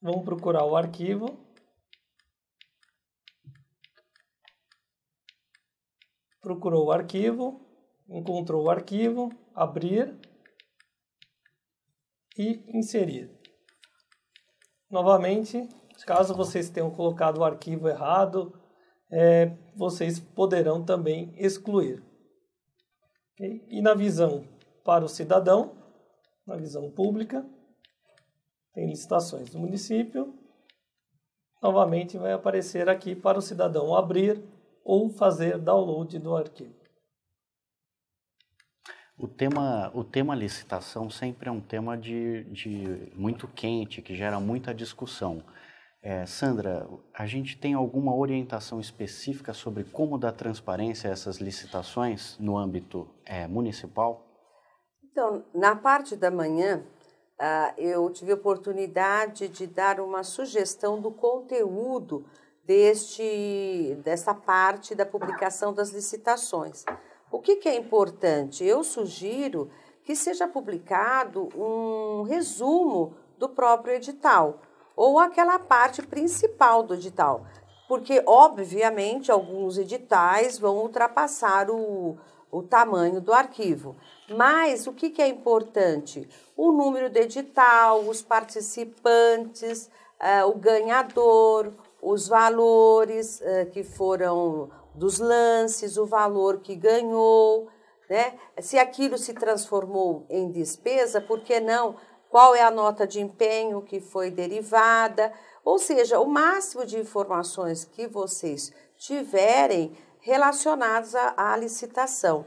Vão procurar o arquivo. Procurou o arquivo, encontrou o arquivo, abrir, e inserir. Novamente, caso vocês tenham colocado o arquivo errado, é, vocês poderão também excluir. E na visão para o cidadão, na visão pública, tem licitações do município. Novamente vai aparecer aqui para o cidadão abrir ou fazer download do arquivo. O tema, o tema licitação sempre é um tema de, de muito quente, que gera muita discussão. É, Sandra, a gente tem alguma orientação específica sobre como dar transparência a essas licitações no âmbito é, municipal? Então, na parte da manhã, uh, eu tive a oportunidade de dar uma sugestão do conteúdo deste, dessa parte da publicação das licitações. O que, que é importante? Eu sugiro que seja publicado um resumo do próprio edital ou aquela parte principal do edital, porque obviamente alguns editais vão ultrapassar o, o tamanho do arquivo. Mas o que, que é importante? O número do edital, os participantes, uh, o ganhador, os valores uh, que foram dos lances, o valor que ganhou, né? Se aquilo se transformou em despesa, por que não? Qual é a nota de empenho que foi derivada? Ou seja, o máximo de informações que vocês tiverem relacionadas à, à licitação.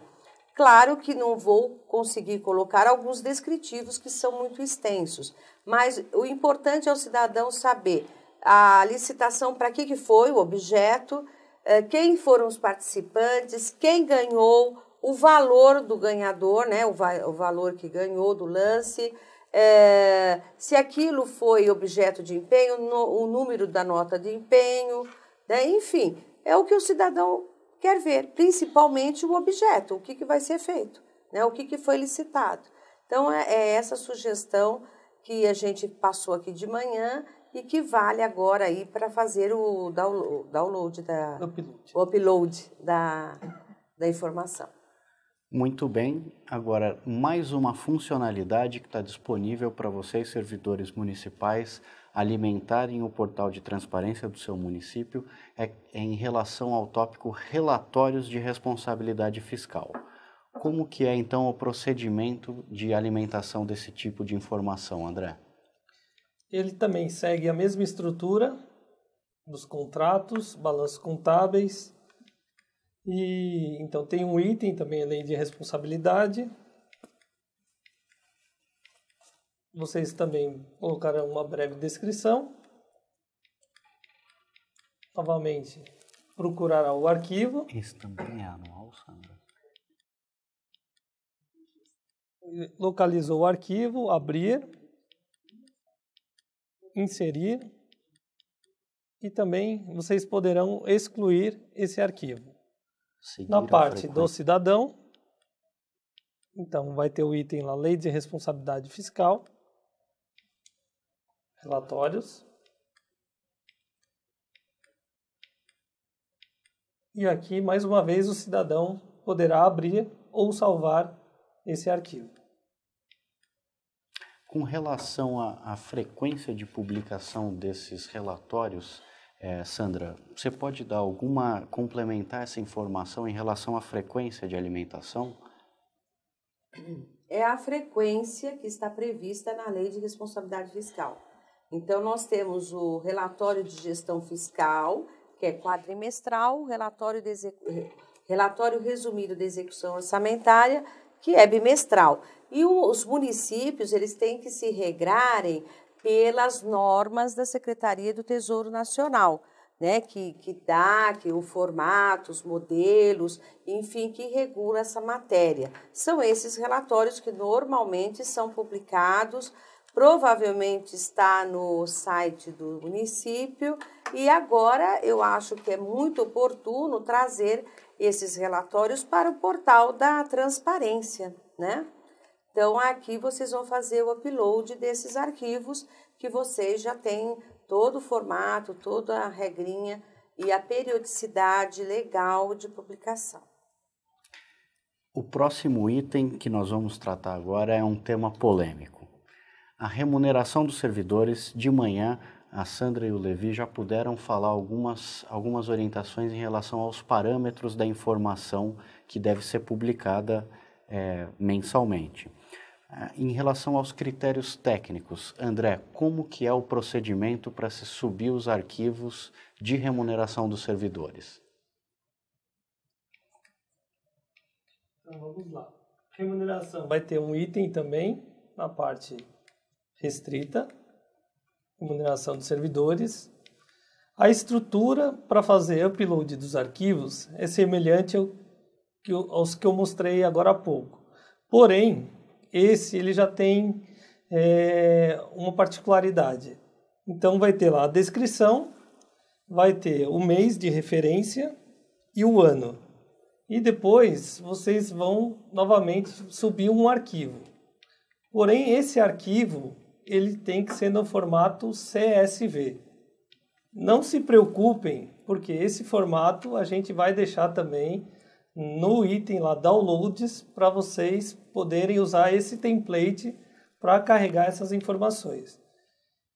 Claro que não vou conseguir colocar alguns descritivos que são muito extensos, mas o importante é o cidadão saber a licitação para que, que foi, o objeto, eh, quem foram os participantes, quem ganhou, o valor do ganhador, né, o, va o valor que ganhou do lance, é, se aquilo foi objeto de empenho, no, o número da nota de empenho, né, enfim, é o que o cidadão quer ver, principalmente o objeto, o que, que vai ser feito, né, o que, que foi licitado. Então, é, é essa sugestão que a gente passou aqui de manhã e que vale agora aí para fazer o download, download da upload. o upload da, da informação. Muito bem, agora mais uma funcionalidade que está disponível para vocês, servidores municipais, alimentarem o portal de transparência do seu município é, é em relação ao tópico relatórios de responsabilidade fiscal. Como que é então o procedimento de alimentação desse tipo de informação, André? Ele também segue a mesma estrutura dos contratos, balanços contábeis. E então tem um item também além de responsabilidade. Vocês também colocarão uma breve descrição. Novamente, procurará o arquivo. Isso também é anual, Sandra. Localizou o arquivo, abrir inserir e também vocês poderão excluir esse arquivo. Seguir Na parte do cidadão, então vai ter o item lá Lei de Responsabilidade Fiscal, relatórios. E aqui, mais uma vez, o cidadão poderá abrir ou salvar esse arquivo. Com relação à, à frequência de publicação desses relatórios, é, Sandra, você pode dar alguma complementar essa informação em relação à frequência de alimentação? É a frequência que está prevista na Lei de Responsabilidade Fiscal. Então, nós temos o relatório de gestão fiscal, que é quadrimestral, relatório, de execu... relatório resumido de execução orçamentária que é bimestral. E os municípios, eles têm que se regrarem pelas normas da Secretaria do Tesouro Nacional, né, que, que dá que o formato, os modelos, enfim, que regula essa matéria. São esses relatórios que normalmente são publicados, provavelmente está no site do município, e agora eu acho que é muito oportuno trazer esses relatórios para o portal da transparência, né? Então aqui vocês vão fazer o upload desses arquivos que vocês já têm todo o formato, toda a regrinha e a periodicidade legal de publicação. O próximo item que nós vamos tratar agora é um tema polêmico. A remuneração dos servidores de manhã a Sandra e o Levi já puderam falar algumas, algumas orientações em relação aos parâmetros da informação que deve ser publicada é, mensalmente. Ah, em relação aos critérios técnicos, André, como que é o procedimento para se subir os arquivos de remuneração dos servidores? Então vamos lá. Remuneração vai ter um item também na parte restrita, remuneração dos servidores. A estrutura para fazer upload dos arquivos é semelhante ao que, aos que eu mostrei agora há pouco. Porém, esse ele já tem é, uma particularidade. Então vai ter lá a descrição, vai ter o mês de referência e o ano. E depois vocês vão novamente subir um arquivo. Porém, esse arquivo ele tem que ser no formato CSV. Não se preocupem, porque esse formato a gente vai deixar também no item lá downloads para vocês poderem usar esse template para carregar essas informações.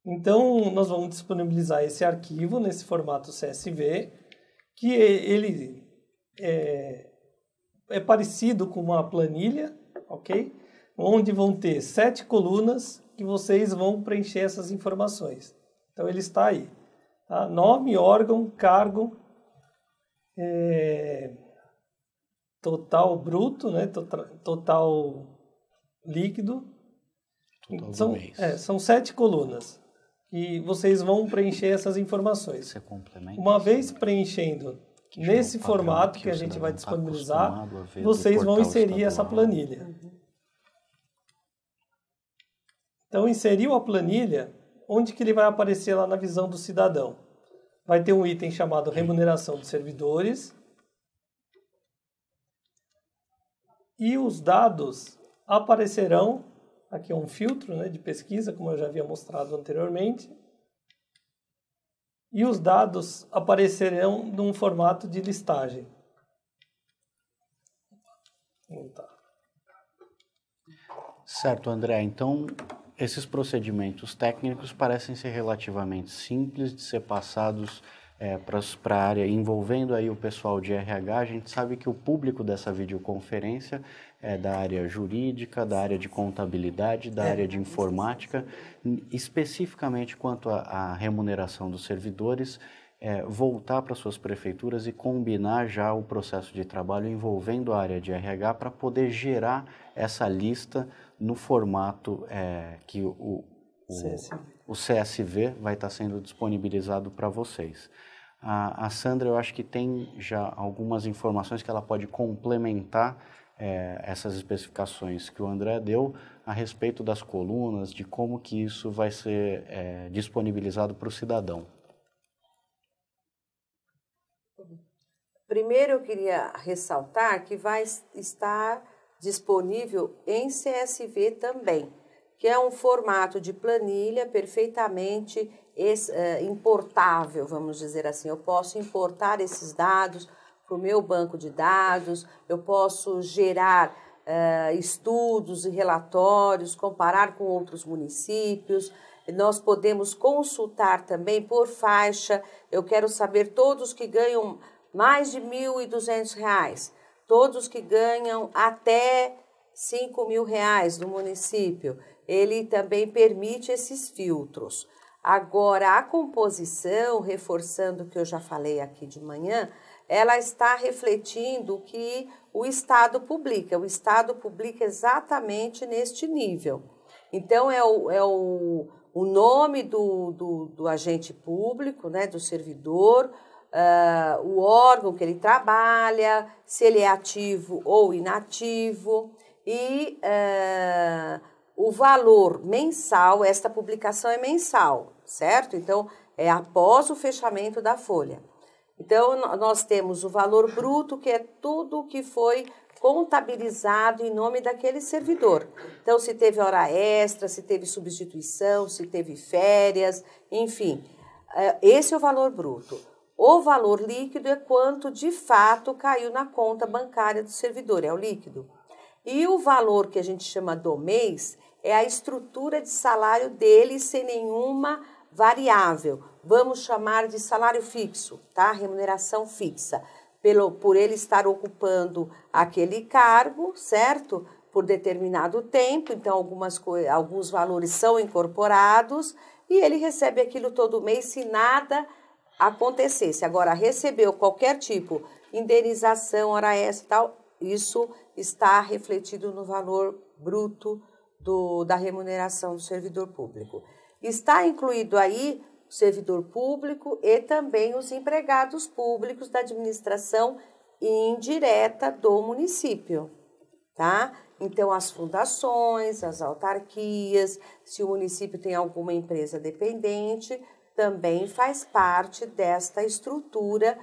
Então, nós vamos disponibilizar esse arquivo nesse formato CSV, que é, ele é, é parecido com uma planilha, ok? Onde vão ter sete colunas que vocês vão preencher essas informações. Então ele está aí. Tá? Nome, órgão, cargo, é, total bruto, né? total, total líquido. Total são, é, são sete colunas e vocês vão preencher essas informações. Você é complementa. Uma é vez preenchendo é nesse formato que a gente vai tá disponibilizar, vocês vão inserir estadual. essa planilha. Então, inseriu a planilha, onde que ele vai aparecer lá na visão do cidadão? Vai ter um item chamado remuneração de servidores e os dados aparecerão, aqui é um filtro né, de pesquisa, como eu já havia mostrado anteriormente, e os dados aparecerão num formato de listagem. Certo, André. Então, esses procedimentos técnicos parecem ser relativamente simples de ser passados é, para a área envolvendo aí o pessoal de RH. A gente sabe que o público dessa videoconferência é da área jurídica, da área de contabilidade, da é. área de informática, especificamente quanto à remuneração dos servidores. É, voltar para suas prefeituras e combinar já o processo de trabalho envolvendo a área de RH para poder gerar essa lista no formato é, que o, o, CSV. o, CSV. vai estar tá sendo disponibilizado para vocês. A, a, Sandra, eu acho que tem já algumas informações que ela pode complementar é, essas especificações que o André deu a respeito das colunas, de como que isso vai ser é, disponibilizado para o cidadão. Primeiro, eu queria ressaltar que vai estar disponível em CSV também, que é um formato de planilha perfeitamente eh, importável, vamos dizer assim. Eu posso importar esses dados para o meu banco de dados, eu posso gerar uh, estudos e relatórios, comparar com outros municípios. Nós podemos consultar também por faixa. Eu quero saber todos que ganham mais de R$ 1.200 todos que ganham até 5 mil reais do município, ele também permite esses filtros. Agora, a composição, reforçando o que eu já falei aqui de manhã, ela está refletindo o que o Estado publica. O Estado publica exatamente neste nível. Então, é o, é o, o nome do, do, do agente público, né, do servidor, uh, o órgão que ele trabalha, se ele é ativo ou inativo e uh, o valor mensal. Esta publicação é mensal, certo? Então é após o fechamento da folha. Então nós temos o valor bruto que é tudo o que foi contabilizado em nome daquele servidor. Então, se teve hora extra, se teve substituição, se teve férias, enfim, eh, esse é o valor bruto. O valor líquido é quanto de fato caiu na conta bancária do servidor, é o líquido. E o valor que a gente chama do mês é a estrutura de salário dele sem nenhuma variável. Vamos chamar de salário fixo, tá? Remuneração fixa. Pelo, por ele estar ocupando aquele cargo, certo? Por determinado tempo, então algumas, alguns valores são incorporados e ele recebe aquilo todo mês se nada acontecesse. Agora, recebeu qualquer tipo, indenização, hora extra tal, isso está refletido no valor bruto do, da remuneração do servidor público. Está incluído aí o servidor público e também os empregados públicos da administração indireta do município, tá? Então, as fundações, as autarquias, se o município tem alguma empresa dependente, também faz parte desta estrutura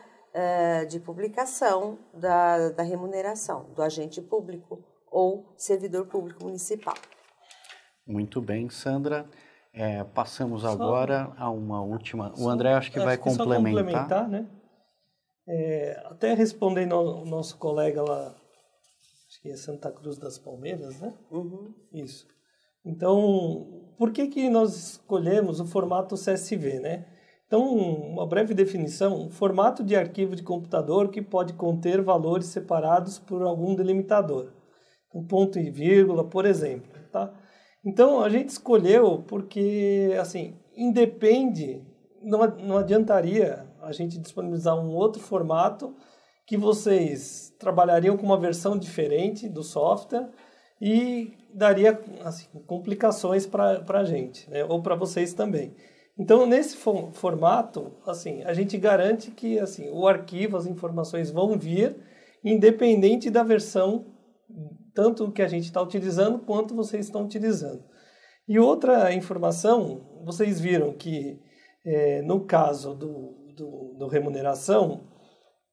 uh, de publicação da, da remuneração do agente público ou servidor público municipal. Muito bem, Sandra. É, passamos só, agora a uma última. o André acho que acho vai que complementar. complementar né? É, até respondendo ao nosso colega lá, acho que é Santa Cruz das Palmeiras, né? Uhum. Isso. Então, por que, que nós escolhemos o formato CSV, né? Então, uma breve definição, um formato de arquivo de computador que pode conter valores separados por algum delimitador. Um ponto e vírgula, por exemplo, tá? Então, a gente escolheu porque, assim, independe, não, não adiantaria a gente disponibilizar um outro formato que vocês trabalhariam com uma versão diferente do software e daria assim, complicações para a gente, né? ou para vocês também. Então, nesse fo formato, assim, a gente garante que assim, o arquivo, as informações vão vir, independente da versão, tanto que a gente está utilizando, quanto vocês estão utilizando. E outra informação, vocês viram que é, no caso do, do, do remuneração,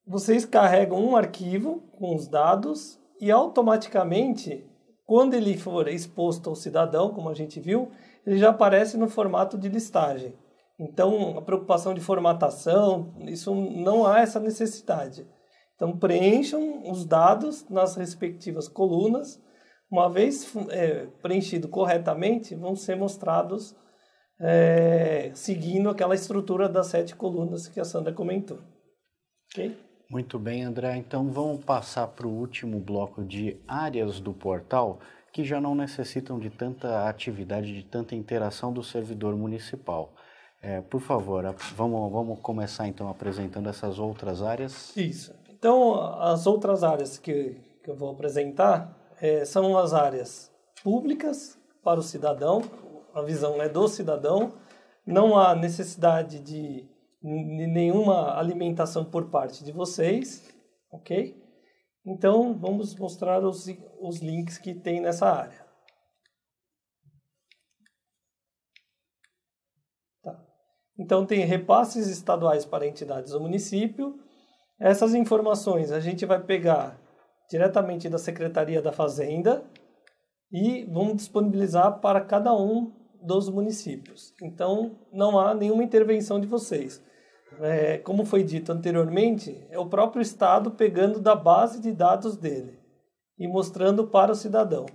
vocês carregam um arquivo com os dados e automaticamente quando ele for exposto ao cidadão, como a gente viu, ele já aparece no formato de listagem. Então, a preocupação de formatação, isso não há essa necessidade. Então, preencham os dados nas respectivas colunas. Uma vez é, preenchido corretamente, vão ser mostrados é, seguindo aquela estrutura das sete colunas que a Sandra comentou. Ok? Muito bem, André. Então vamos passar para o último bloco de áreas do portal que já não necessitam de tanta atividade, de tanta interação do servidor municipal. É, por favor, vamos, vamos começar então apresentando essas outras áreas. Isso. Então, as outras áreas que, que eu vou apresentar é, são as áreas públicas para o cidadão, a visão é do cidadão, não há necessidade de nenhuma alimentação por parte de vocês, ok? Então, vamos mostrar os, os links que tem nessa área. Tá. Então, tem repasses estaduais para entidades do município. Essas informações a gente vai pegar diretamente da Secretaria da Fazenda e vamos disponibilizar para cada um dos municípios. Então, não há nenhuma intervenção de vocês. É, como foi dito anteriormente, é o próprio Estado pegando da base de dados dele e mostrando para o cidadão.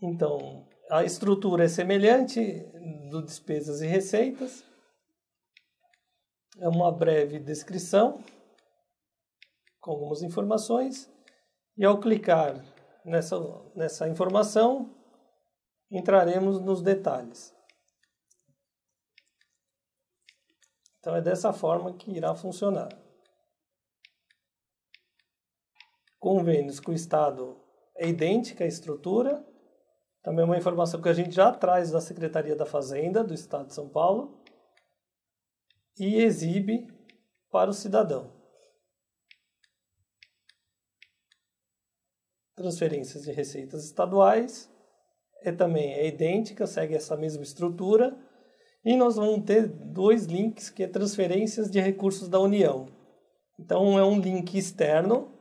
Então, a estrutura é semelhante do despesas e receitas. É uma breve descrição com algumas informações. E ao clicar nessa, nessa informação, entraremos nos detalhes. Então é dessa forma que irá funcionar. Convênios com o Estado é idêntica à estrutura, também é uma informação que a gente já traz da Secretaria da Fazenda do Estado de São Paulo e exibe para o cidadão. Transferências de receitas estaduais é também é idêntica, segue essa mesma estrutura. E nós vamos ter dois links que é transferências de recursos da União. Então é um link externo,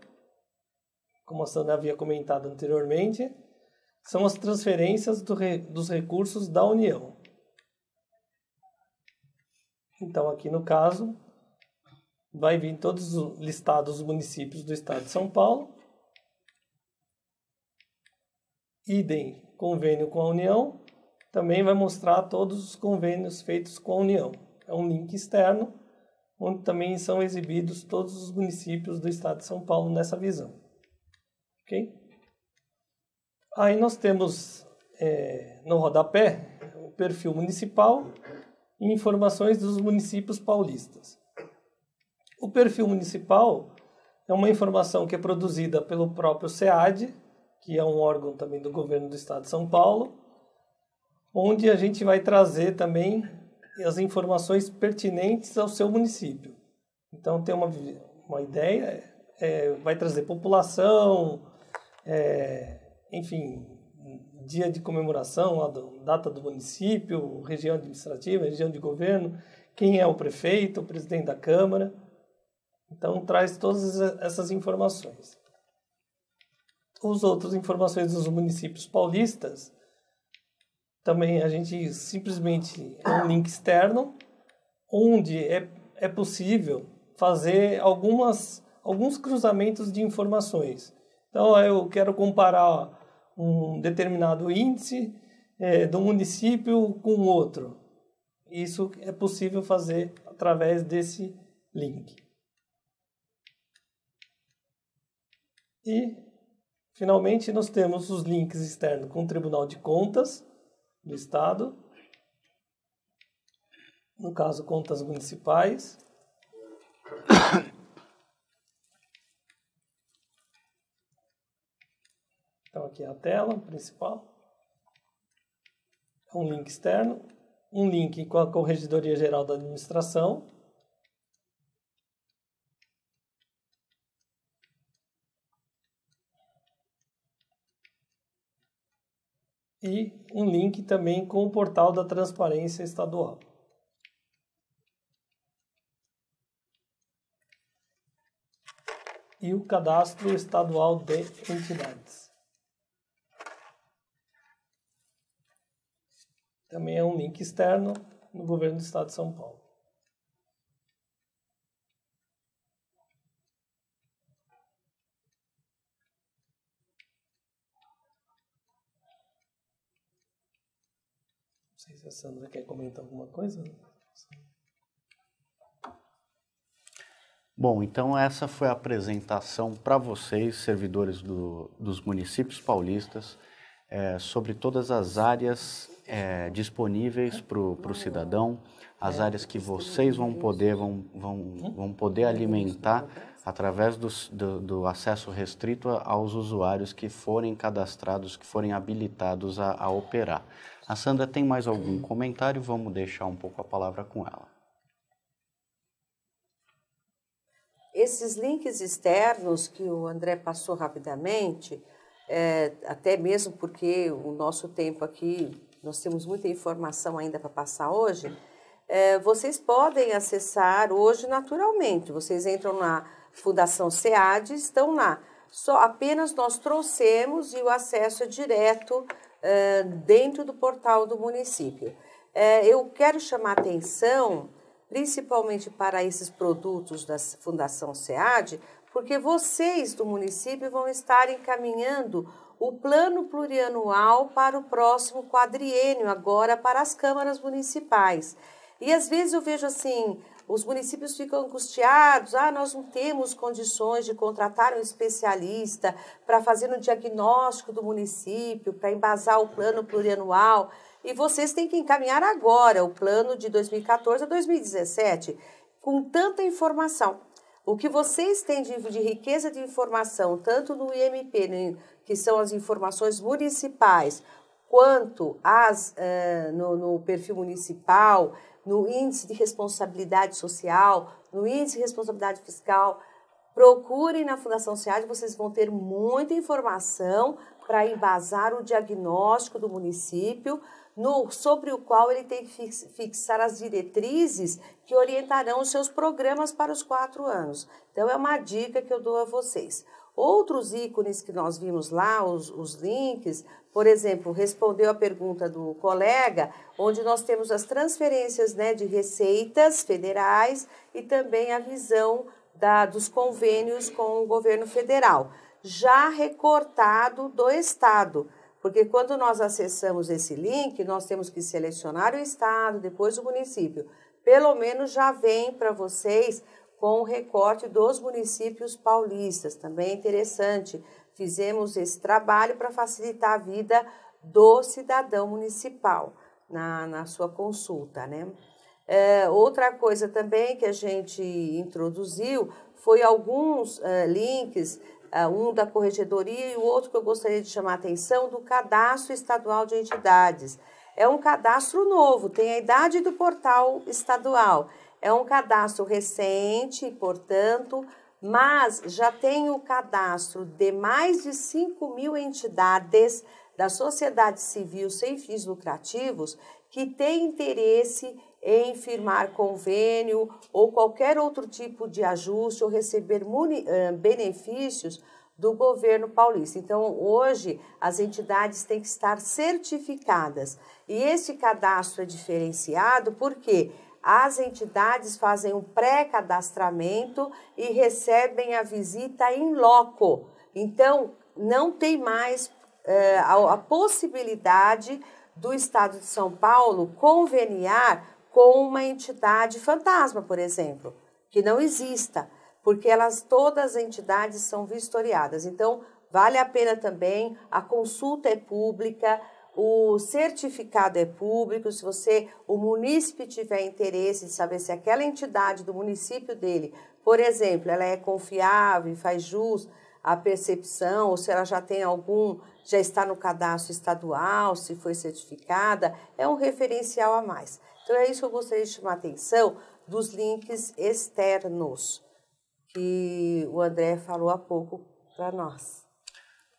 como a Sandra havia comentado anteriormente, são as transferências do re, dos recursos da União. Então aqui no caso vai vir todos os listados os municípios do estado de São Paulo. Idem convênio com a União, também vai mostrar todos os convênios feitos com a União. É um link externo, onde também são exibidos todos os municípios do estado de São Paulo nessa visão. Ok? Aí nós temos é, no rodapé o perfil municipal e informações dos municípios paulistas. O perfil municipal é uma informação que é produzida pelo próprio SEAD, que é um órgão também do governo do estado de São Paulo, onde a gente vai trazer também as informações pertinentes ao seu município. Então, tem uma, uma ideia, é, vai trazer população, é, enfim, dia de comemoração, a data do município, região administrativa, região de governo, quem é o prefeito, o presidente da Câmara. Então, traz todas essas informações os outros informações dos municípios paulistas, também a gente simplesmente é um link externo onde é, é possível fazer algumas alguns cruzamentos de informações. Então eu quero comparar um determinado índice é, do município com outro. Isso é possível fazer através desse link. E Finalmente, nós temos os links externos com o Tribunal de Contas do Estado, no caso, contas municipais. Então, aqui é a tela principal. É um link externo, um link com a Corregedoria Geral da Administração, e um link também com o portal da Transparência Estadual. E o cadastro estadual de entidades. Também é um link externo no governo do estado de São Paulo. se a Sandra quer comentar alguma coisa. Bom, então essa foi a apresentação para vocês, servidores do, dos municípios paulistas, é, sobre todas as áreas é, disponíveis para o cidadão, as áreas que vocês vão poder, vão, vão, vão poder alimentar através do, do, do, acesso restrito aos usuários que forem cadastrados, que forem habilitados a, a, operar. A Sandra tem mais algum comentário? Vamos deixar um pouco a palavra com ela. Esses links externos que o André passou rapidamente, é, até mesmo porque o nosso tempo aqui, nós temos muita informação ainda para passar hoje, é, vocês podem acessar hoje naturalmente. Vocês entram na Fundação SEAD estão lá. Só apenas nós trouxemos e o acesso é direto uh, dentro do portal do município. Uh, eu quero chamar atenção principalmente para esses produtos da Fundação SEAD, porque vocês do município vão estar encaminhando o plano plurianual para o próximo quadriênio, agora para as câmaras municipais. E às vezes eu vejo assim, os municípios ficam angustiados, ah, nós não temos condições de contratar um especialista para fazer um diagnóstico do município, para embasar o plano plurianual. E vocês têm que encaminhar agora o plano de 2014 a 2017 com tanta informação. O que vocês têm de, de, riqueza de informação, tanto no IMP, né, que são as informações municipais, quanto as, eh, no, no, perfil municipal no índice de responsabilidade social, no índice de responsabilidade fiscal. Procurem na Fundação SEAD, vocês vão ter muita informação para embasar o diagnóstico do município, no, sobre o qual ele tem que fixar as diretrizes que orientarão os seus programas para os quatro anos. Então, é uma dica que eu dou a vocês. Outros ícones que nós vimos lá, os, os links, por exemplo, respondeu a pergunta do colega, onde nós temos as transferências né, de receitas federais e também a visão da, dos convênios com o governo federal, já recortado do Estado. Porque quando nós acessamos esse link, nós temos que selecionar o Estado, depois o município. Pelo menos já vem para vocês com o recorte dos municípios paulistas. Também é interessante, fizemos esse trabalho para facilitar a vida do cidadão municipal na, na sua consulta, né? É, outra coisa também que a gente introduziu foi alguns é, links, é, um da corregedoria e o outro que eu gostaria de chamar a atenção, do cadastro estadual de entidades. É um cadastro novo, tem a idade do portal estadual. É um cadastro recente, portanto, mas já tem o cadastro de mais de 5 mil entidades da sociedade civil sem fins lucrativos que têm interesse em firmar convênio ou qualquer outro tipo de ajuste ou receber benefícios do governo paulista. Então, hoje, as entidades têm que estar certificadas. E esse cadastro é diferenciado porque quê? as entidades fazem um pré-cadastramento e recebem a visita em loco. Então, não tem mais é, a, a possibilidade do Estado de São Paulo conveniar com uma entidade fantasma, por exemplo, que não exista, porque elas todas as entidades são vistoriadas. Então, vale a pena também, a consulta é pública, o certificado é público, se você, o munícipe tiver interesse de saber se aquela entidade do município dele, por exemplo, ela é confiável e faz jus à percepção, ou se ela já tem algum, já está no cadastro estadual, se foi certificada, é um referencial a mais. Então é isso que eu gostaria de chamar a atenção dos links externos que o André falou há pouco para nós.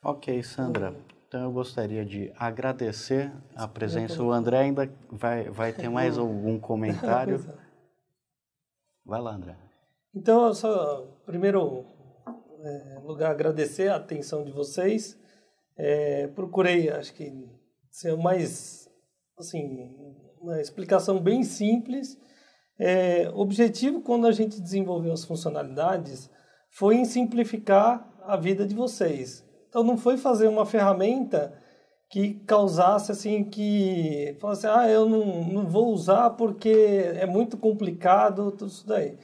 Ok, Sandra. Então eu gostaria de agradecer a presença. O André ainda vai, vai ter mais algum comentário. É. Vai lá, André. Então, eu só, primeiro é, lugar, agradecer a atenção de vocês. É, procurei, acho que, ser mais, assim, uma explicação bem simples. É, objetivo, quando a gente desenvolveu as funcionalidades, foi em simplificar a vida de vocês então não foi fazer uma ferramenta que causasse assim que falasse ah eu não, não vou usar porque é muito complicado tudo isso daí.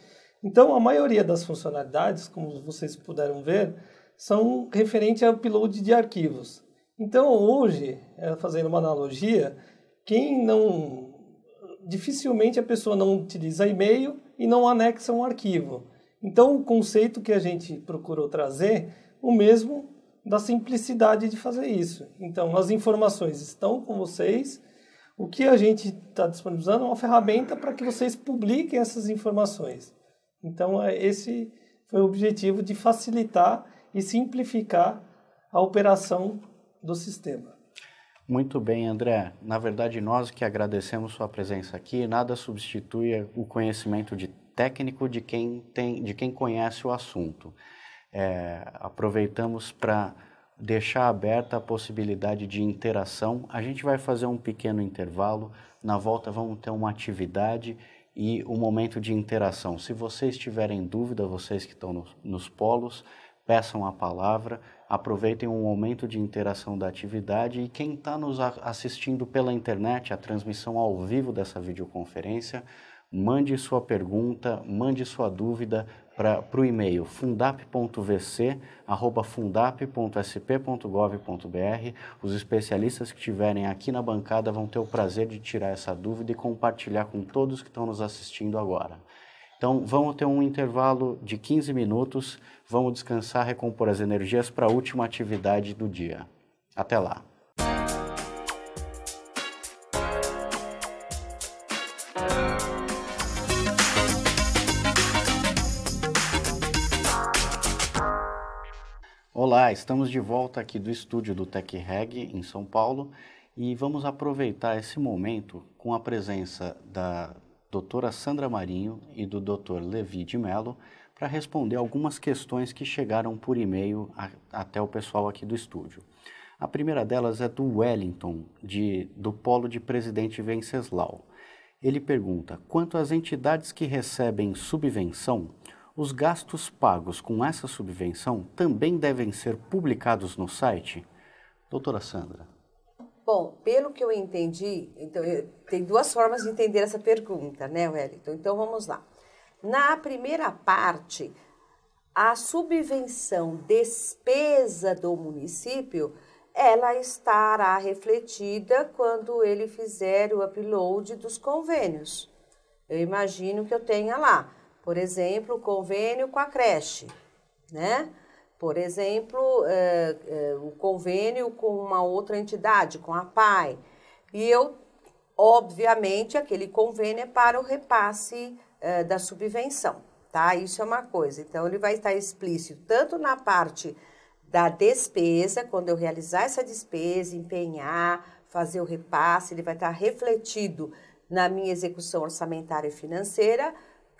Então a maioria das funcionalidades, como vocês puderam ver, são referente a upload de arquivos. Então hoje, eh, fazendo uma analogia, quem não dificilmente a pessoa não utiliza e-mail e não anexa um arquivo. Então o conceito que a gente procurou trazer, o mesmo da simplicidade de fazer isso. Então, as informações estão com vocês. O que a gente está disponibilizando é uma ferramenta para que vocês publiquem essas informações. Então, é, esse foi o objetivo de facilitar e simplificar a operação do sistema. Muito bem, André. Na verdade, nós que agradecemos sua presença aqui, nada substitui o conhecimento de técnico de quem tem, de quem conhece o assunto é, aproveitamos para deixar aberta a possibilidade de interação. A gente vai fazer um pequeno intervalo, na volta vamos ter uma atividade e um momento de interação. Se vocês tiverem dúvida, vocês que estão nos, nos polos, peçam a palavra, aproveitem o um momento de interação da atividade e quem está nos assistindo pela internet, a transmissão ao vivo dessa videoconferência, mande sua pergunta, mande sua dúvida, para o e-mail fundap.vc@fundap.sp.gov.br. Os especialistas que estiverem aqui na bancada vão ter o prazer de tirar essa dúvida e compartilhar com todos que estão nos assistindo agora. Então, vamos ter um intervalo de 15 minutos, vamos descansar, recompor as energias para a última atividade do dia. Até lá! Olá, estamos de volta aqui do estúdio do Reg em São Paulo e vamos aproveitar esse momento com a presença da doutora Sandra Marinho e do doutor Levi de Mello para responder algumas questões que chegaram por e-mail a, até o pessoal aqui do estúdio. A primeira delas é do Wellington, de, do Polo de Presidente Venceslau. Ele pergunta: quanto às entidades que recebem subvenção, os gastos pagos com essa subvenção também devem ser publicados no site? Doutora Sandra. Bom, pelo que eu entendi, então, tem duas formas de entender essa pergunta, né, Wellington? Então vamos lá. Na primeira parte, a subvenção despesa do município, ela estará refletida quando ele fizer o upload dos convênios. Eu imagino que eu tenha lá por exemplo, o convênio com a creche, né? Por exemplo, é, é, o convênio com uma outra entidade, com a PAI. E eu, obviamente, aquele convênio é para o repasse é, da subvenção, tá? Isso é uma coisa. Então, ele vai estar explícito tanto na parte da despesa, quando eu realizar essa despesa, empenhar, fazer o repasse, ele vai estar refletido na minha execução orçamentária e financeira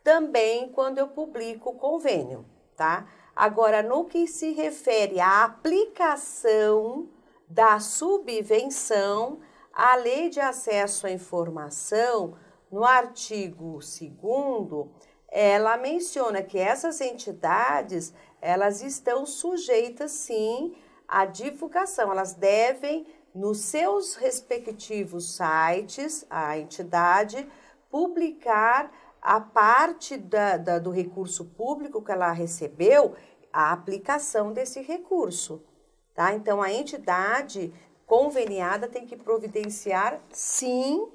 também quando eu publico o convênio, tá? Agora, no que se refere à aplicação da subvenção, a Lei de Acesso à Informação, no artigo 2 ela menciona que essas entidades, elas estão sujeitas sim à divulgação, elas devem nos seus respectivos sites, a entidade publicar a parte da, da, do recurso público que ela recebeu, a aplicação desse recurso. Tá? Então, a entidade conveniada tem que providenciar, sim,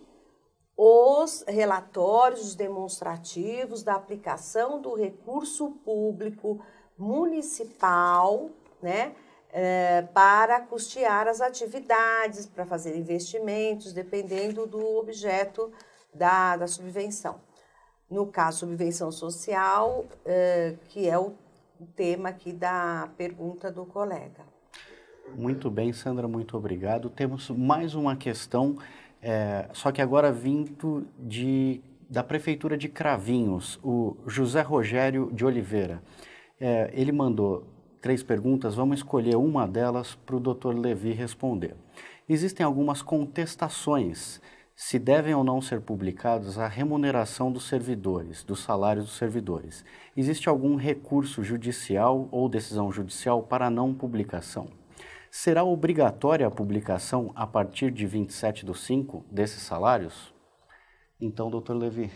os relatórios, os demonstrativos da aplicação do recurso público municipal, né, é, para custear as atividades, para fazer investimentos, dependendo do objeto da, da subvenção. No caso, subvenção social, uh, que é o tema aqui da pergunta do colega. Muito bem, Sandra, muito obrigado. Temos mais uma questão, é, só que agora vindo de, da Prefeitura de Cravinhos, o José Rogério de Oliveira. É, ele mandou três perguntas, vamos escolher uma delas para o Dr. Levi responder. Existem algumas contestações se devem ou não ser publicados a remuneração dos servidores, dos salários dos servidores. Existe algum recurso judicial ou decisão judicial para não publicação? Será obrigatória a publicação a partir de 27 do 5 desses salários? Então, doutor Levi.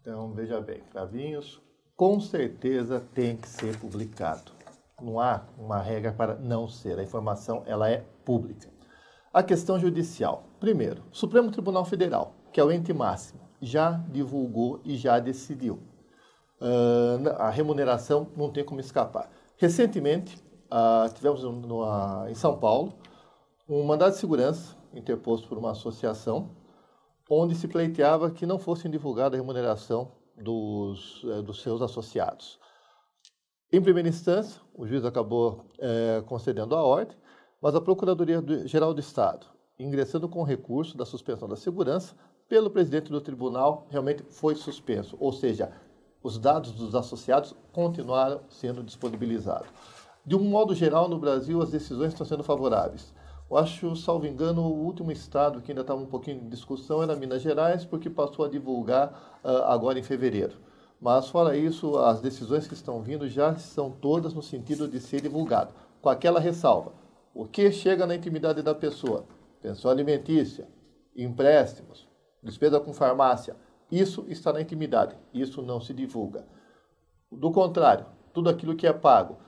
Então, veja bem, Cravinhos, com certeza tem que ser publicado. Não há uma regra para não ser. A informação ela é pública. A questão judicial. Primeiro, o Supremo Tribunal Federal, que é o ente máximo, já divulgou e já decidiu. Uh, a remuneração não tem como escapar. Recentemente, uh, tivemos ah, em São Paulo um mandado de segurança interposto por uma associação, onde se pleiteava que não fosse divulgada a remuneração dos, uh, dos seus associados. Em primeira instância, o juiz acabou eh, concedendo a ordem, mas a Procuradoria-Geral do Estado, ingressando com recurso da suspensão da segurança pelo presidente do tribunal, realmente foi suspenso, ou seja, os dados dos associados continuaram sendo disponibilizados. De um modo geral, no Brasil, as decisões estão sendo favoráveis. Eu acho, salvo engano, o último estado que ainda estava um pouquinho em discussão era Minas Gerais, porque passou a divulgar uh, agora em fevereiro. Mas, fora isso, as decisões que estão vindo já são todas no sentido de ser divulgado, com aquela ressalva. O que chega na intimidade da pessoa? pensão alimentícia, empréstimos, despesa com farmácia, isso está na intimidade, isso não se divulga. Do contrário, tudo aquilo que é pago,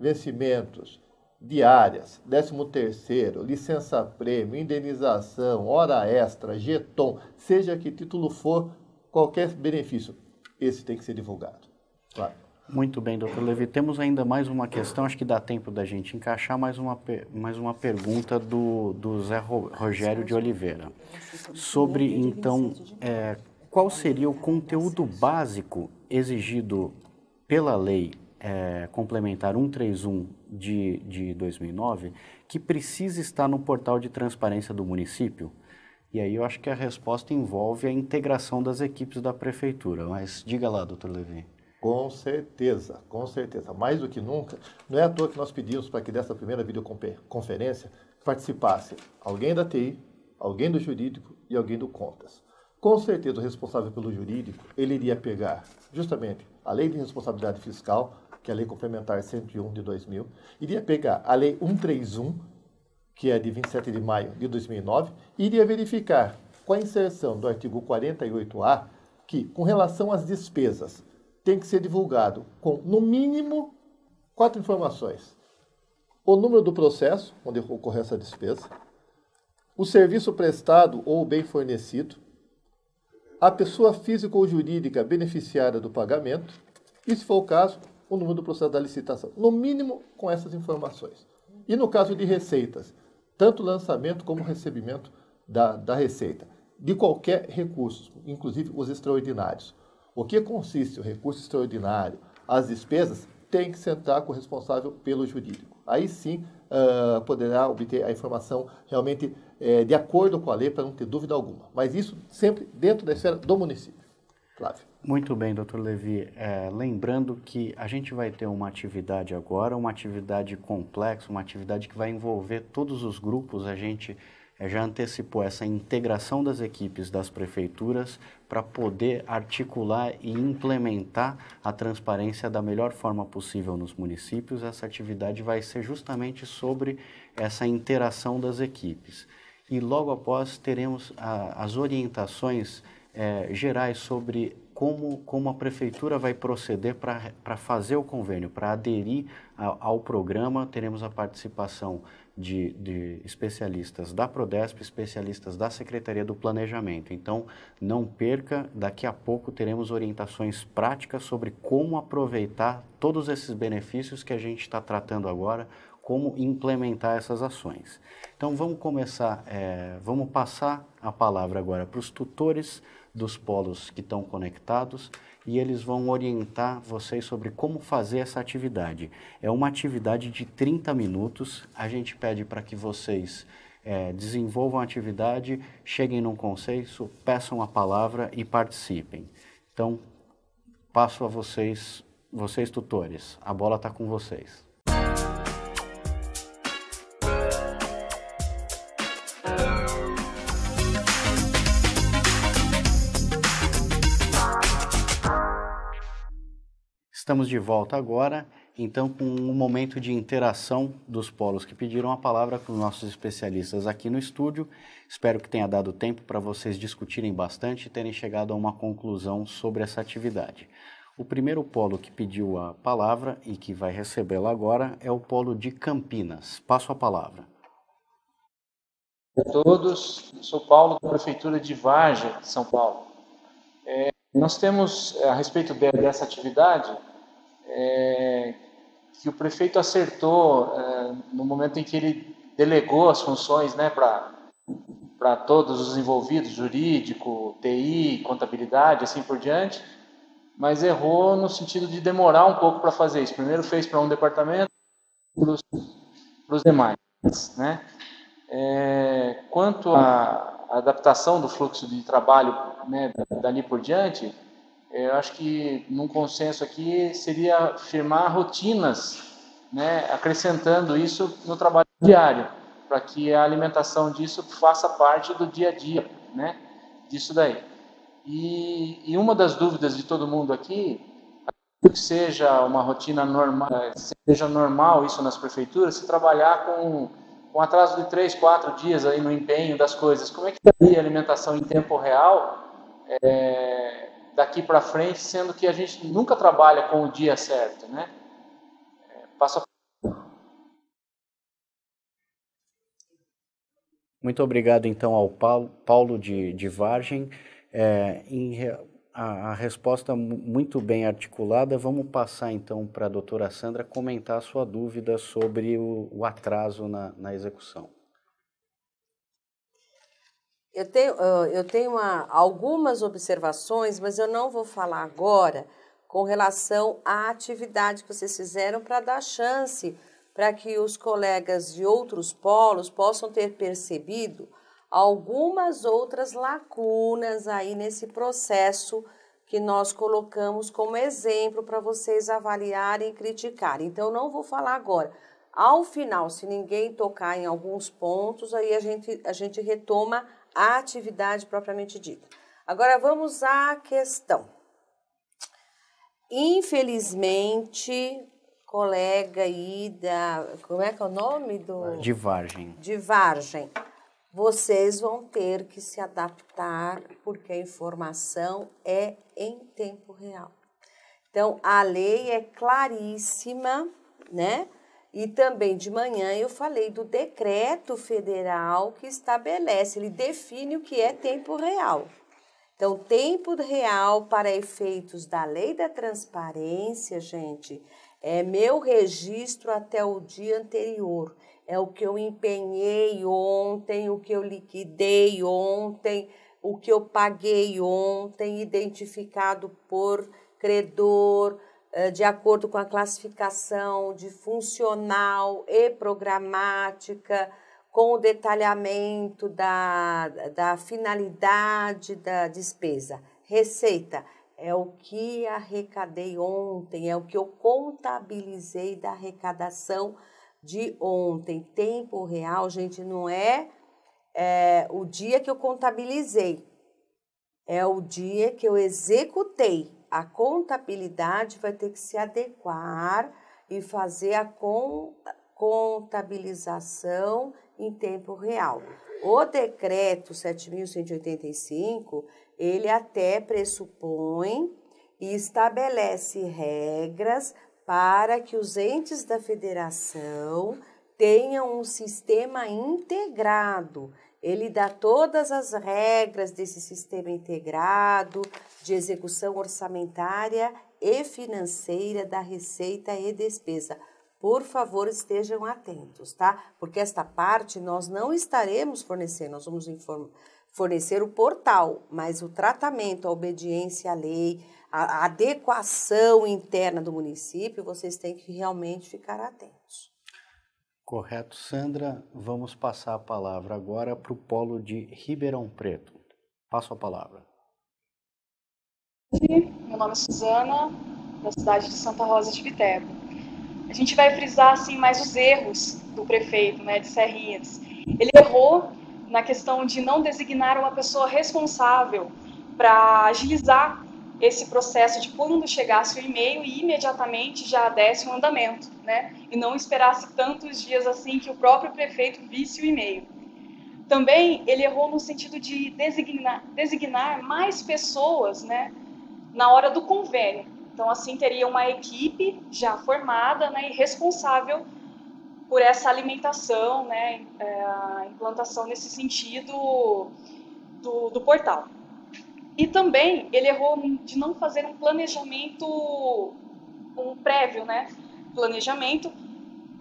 vencimentos, diárias, 13 terceiro, licença-prêmio, indenização, hora extra, jeton, seja que título for, qualquer benefício, esse tem que ser divulgado. Claro. Muito bem, doutor Levi. Temos ainda mais uma questão, acho que dá tempo da gente encaixar mais uma, mais uma pergunta do, do Zé Rogério de Oliveira. Sobre, então, é, qual seria o conteúdo básico exigido pela lei é, complementar 131 de, de 2009 que precisa estar no portal de transparência do município? E aí eu acho que a resposta envolve a integração das equipes da prefeitura, mas diga lá, doutor Levi. Com certeza, com certeza. Mais do que nunca, não é à toa que nós pedimos para que dessa primeira videoconferência participasse alguém da TI, alguém do jurídico e alguém do contas. Com certeza o responsável pelo jurídico, ele iria pegar justamente a Lei de Responsabilidade Fiscal, que é a Lei Complementar 101 de 2000, iria pegar a Lei 131, que é de 27 de maio de 2009, e iria verificar com a inserção do artigo 48A que, com relação às despesas tem que ser divulgado com, no mínimo, quatro informações: o número do processo, onde ocorreu essa despesa, o serviço prestado ou bem fornecido, a pessoa física ou jurídica beneficiária do pagamento e, se for o caso, o número do processo da licitação. No mínimo, com essas informações. E no caso de receitas, tanto lançamento como recebimento da, da receita, de qualquer recurso, inclusive os extraordinários. O que consiste o recurso extraordinário? As despesas têm que sentar com o responsável pelo jurídico. Aí sim uh, poderá obter a informação realmente uh, de acordo com a lei, para não ter dúvida alguma. Mas isso sempre dentro da esfera do município. Flávio. Muito bem, doutor Levi. É, lembrando que a gente vai ter uma atividade agora, uma atividade complexa, uma atividade que vai envolver todos os grupos. A gente é, já antecipou essa integração das equipes das prefeituras para poder articular e implementar a transparência da melhor forma possível nos municípios. Essa atividade vai ser justamente sobre essa interação das equipes. E logo após teremos a, as orientações é, gerais sobre como, como a prefeitura vai proceder para fazer o convênio, para aderir a, ao programa. Teremos a participação de, de, especialistas da Prodesp, especialistas da Secretaria do Planejamento. Então, não perca, daqui a pouco teremos orientações práticas sobre como aproveitar todos esses benefícios que a gente está tratando agora, como implementar essas ações. Então, vamos começar, é, vamos passar a palavra agora para os tutores dos polos que estão conectados e eles vão orientar vocês sobre como fazer essa atividade. É uma atividade de 30 minutos. A gente pede para que vocês é, desenvolvam a atividade, cheguem num consenso, peçam a palavra e participem. Então, passo a vocês, vocês tutores. A bola está com vocês. Estamos de volta agora, então, com um momento de interação dos polos que pediram a palavra com nossos especialistas aqui no estúdio. Espero que tenha dado tempo para vocês discutirem bastante e terem chegado a uma conclusão sobre essa atividade. O primeiro polo que pediu a palavra e que vai recebê-la agora é o polo de Campinas. Passo a palavra. Olá a todos, Eu sou Paulo da Prefeitura de Vargem, São Paulo. É, nós temos, a respeito dessa atividade, é, que o prefeito acertou é, no momento em que ele delegou as funções né, para todos os envolvidos, jurídico, TI, contabilidade, assim por diante, mas errou no sentido de demorar um pouco para fazer isso. Primeiro fez para um departamento, para os demais. Né? É, quanto à adaptação do fluxo de trabalho né, dali por diante, eu acho que num consenso aqui seria firmar rotinas, né, acrescentando isso no trabalho diário, para que a alimentação disso faça parte do dia a dia, né, disso daí. E, e uma das dúvidas de todo mundo aqui, que seja uma rotina normal, seja normal isso nas prefeituras, se trabalhar com um atraso de três, quatro dias aí no empenho das coisas, como é que seria a alimentação em tempo real? É, daqui para frente, sendo que a gente nunca trabalha com o dia certo, né? É, passo a... Muito obrigado, então, ao Paulo, Paulo de, de Vargem. É, em, a, a, resposta muito bem articulada, vamos passar, então, para a doutora Sandra comentar a sua dúvida sobre o, o atraso na, na execução. Eu tenho, eu tenho uma, algumas observações, mas eu não vou falar agora com relação à atividade que vocês fizeram para dar chance para que os colegas de outros polos possam ter percebido algumas outras lacunas aí nesse processo que nós colocamos como exemplo para vocês avaliarem e criticarem. Então, não vou falar agora. Ao final, se ninguém tocar em alguns pontos, aí a gente, a gente retoma a atividade propriamente dita. Agora vamos à questão. Infelizmente, colega aí da. Como é que é o nome do. De Vargem. De Vargem. Vocês vão ter que se adaptar, porque a informação é em tempo real. Então, a lei é claríssima, né? E também de manhã eu falei do decreto federal que estabelece, ele define o que é tempo real. Então, tempo real para efeitos da lei da transparência, gente, é meu registro até o dia anterior. É o que eu empenhei ontem, o que eu liquidei ontem, o que eu paguei ontem, identificado por credor eh, de acordo com a classificação de funcional e programática, com o detalhamento da, da finalidade da despesa. Receita é o que arrecadei ontem, é o que eu contabilizei da arrecadação de ontem. Tempo real, gente, não é, é o dia que eu contabilizei, é o dia que eu executei a contabilidade vai ter que se adequar e fazer a contabilização em tempo real. O decreto 7.185, ele até pressupõe e estabelece regras para que os entes da federação tenham um sistema integrado ele dá todas as regras desse sistema integrado de execução orçamentária e financeira da receita e despesa. Por favor, estejam atentos, tá? Porque esta parte nós não estaremos fornecendo, nós vamos fornecer o portal, mas o tratamento, a obediência à lei, a adequação interna do município, vocês têm que realmente ficar atentos. Correto, Sandra. Vamos passar a palavra agora para o polo de Ribeirão Preto. Passo a palavra. Meu nome é Suzana, da cidade de Santa Rosa de Viterbo. A gente vai frisar assim mais os erros do prefeito, né, de Serrinhas. Ele errou na questão de não designar uma pessoa responsável para agilizar esse processo de quando chegasse o e-mail e imediatamente já desse um andamento, né? E não esperasse tantos dias assim que o próprio prefeito visse o e-mail. Também ele errou no sentido de designar, designar mais pessoas, né? Na hora do convênio. Então, assim, teria uma equipe já formada né, e responsável por essa alimentação, né, é, implantação nesse sentido do, do portal. E também ele errou de não fazer um planejamento, um prévio, né? Planejamento,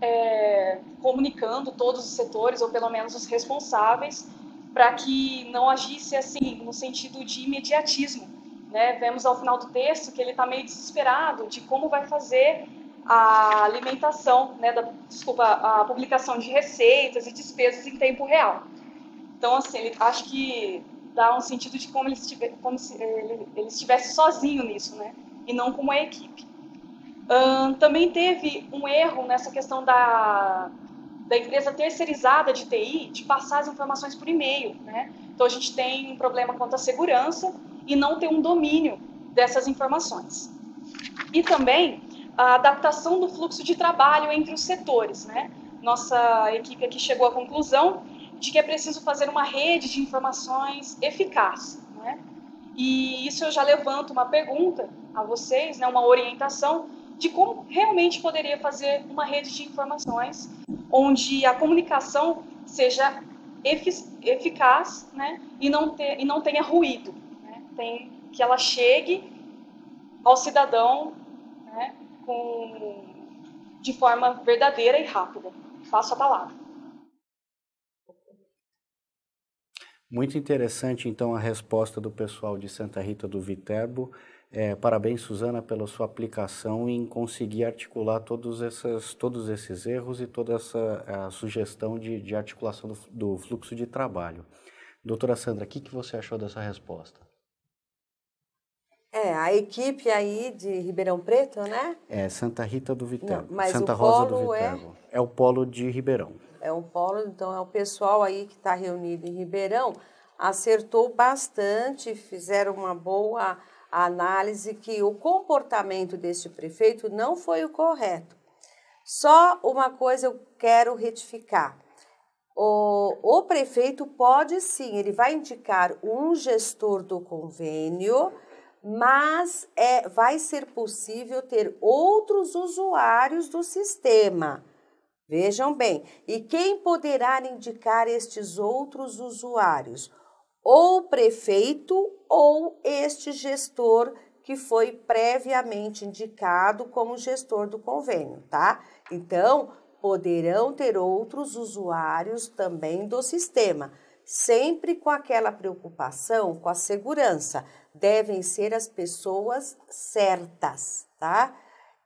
é, comunicando todos os setores, ou pelo menos os responsáveis, para que não agisse assim, no sentido de imediatismo. Né? Vemos ao final do texto que ele está meio desesperado de como vai fazer a alimentação, né, da, desculpa, a publicação de receitas e despesas em tempo real. Então, assim, ele, acho que dá um sentido de como ele estivesse, como se, ele, ele estivesse sozinho nisso, né? E não como a equipe. também teve um erro nessa questão da, da empresa terceirizada de TI de passar as informações por e-mail, né? Então a gente tem um problema quanto à segurança e não ter um domínio dessas informações. E também a adaptação do fluxo de trabalho entre os setores, né? Nossa equipe aqui chegou à conclusão de que é preciso fazer uma rede de informações eficaz. Né? E isso eu já levanto uma pergunta a vocês, né, uma orientação de como realmente poderia fazer uma rede de informações onde a comunicação seja efic eficaz né, e, não ter, e não tenha ruído. Né? Tem, que ela chegue ao cidadão né, com, de forma verdadeira e rápida. Faço a palavra. Muito interessante, então, a resposta do pessoal de Santa Rita do Viterbo. É, parabéns, Suzana, pela sua aplicação em conseguir articular todos, essas, todos esses erros e toda essa sugestão de, de, articulação do, do, fluxo de trabalho. Doutora Sandra, o que, que você achou dessa resposta? É, a equipe aí de Ribeirão Preto, né? É, Santa Rita do Viterbo. Não, mas Santa o Rosa polo do é Viterbo. É... é o polo de Ribeirão é o polo, então é o pessoal aí que está reunido em Ribeirão, acertou bastante, fizeram uma boa análise que o comportamento deste prefeito não foi o correto. Só uma coisa eu quero retificar. O, o prefeito pode sim, ele vai indicar um gestor do convênio, mas é, vai ser possível ter outros usuários do sistema. Vejam bem, e quem poderá indicar estes outros usuários? Ou prefeito ou este gestor que foi previamente indicado como gestor do convênio, tá? Então, poderão ter outros usuários também do sistema, sempre com aquela preocupação com a segurança. Devem ser as pessoas certas, tá?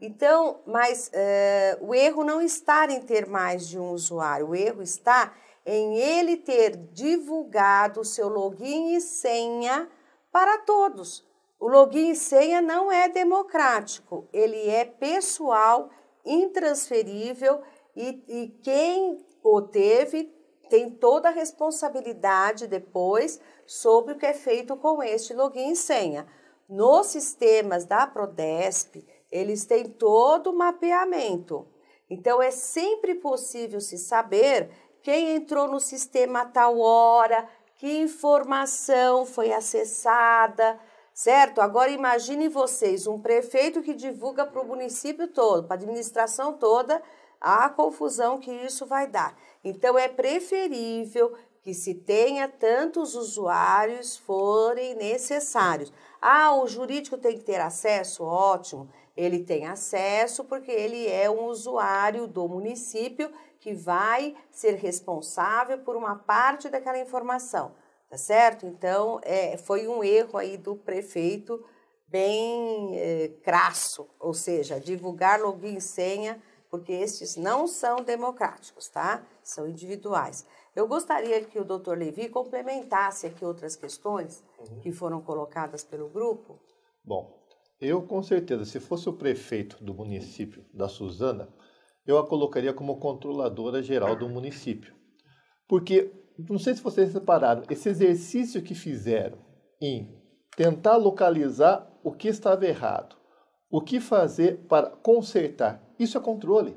Então, mas uh, o erro não está em ter mais de um usuário, o erro está em ele ter divulgado o seu login e senha para todos. O login e senha não é democrático, ele é pessoal, intransferível e, e quem o teve tem toda a responsabilidade depois sobre o que é feito com este login e senha. Nos sistemas da Prodesp, eles têm todo o mapeamento. Então, é sempre possível se saber quem entrou no sistema a tal hora, que informação foi acessada, certo? Agora, imagine vocês, um prefeito que divulga para o município todo, para a administração toda, a confusão que isso vai dar. Então, é preferível que se tenha tantos usuários forem necessários. Ah, o jurídico tem que ter acesso? Ótimo. Ele tem acesso porque ele é um usuário do município que vai ser responsável por uma parte daquela informação, tá certo? Então, é, foi um erro aí do prefeito bem é, crasso, ou seja, divulgar login e senha, porque estes não são democráticos, tá? São individuais. Eu gostaria que o doutor Levi complementasse aqui outras questões uhum. que foram colocadas pelo grupo. Bom, eu, com certeza, se fosse o prefeito do município da Suzana, eu a colocaria como controladora geral do município. Porque, não sei se vocês repararam, esse exercício que fizeram em tentar localizar o que estava errado, o que fazer para consertar, isso é controle.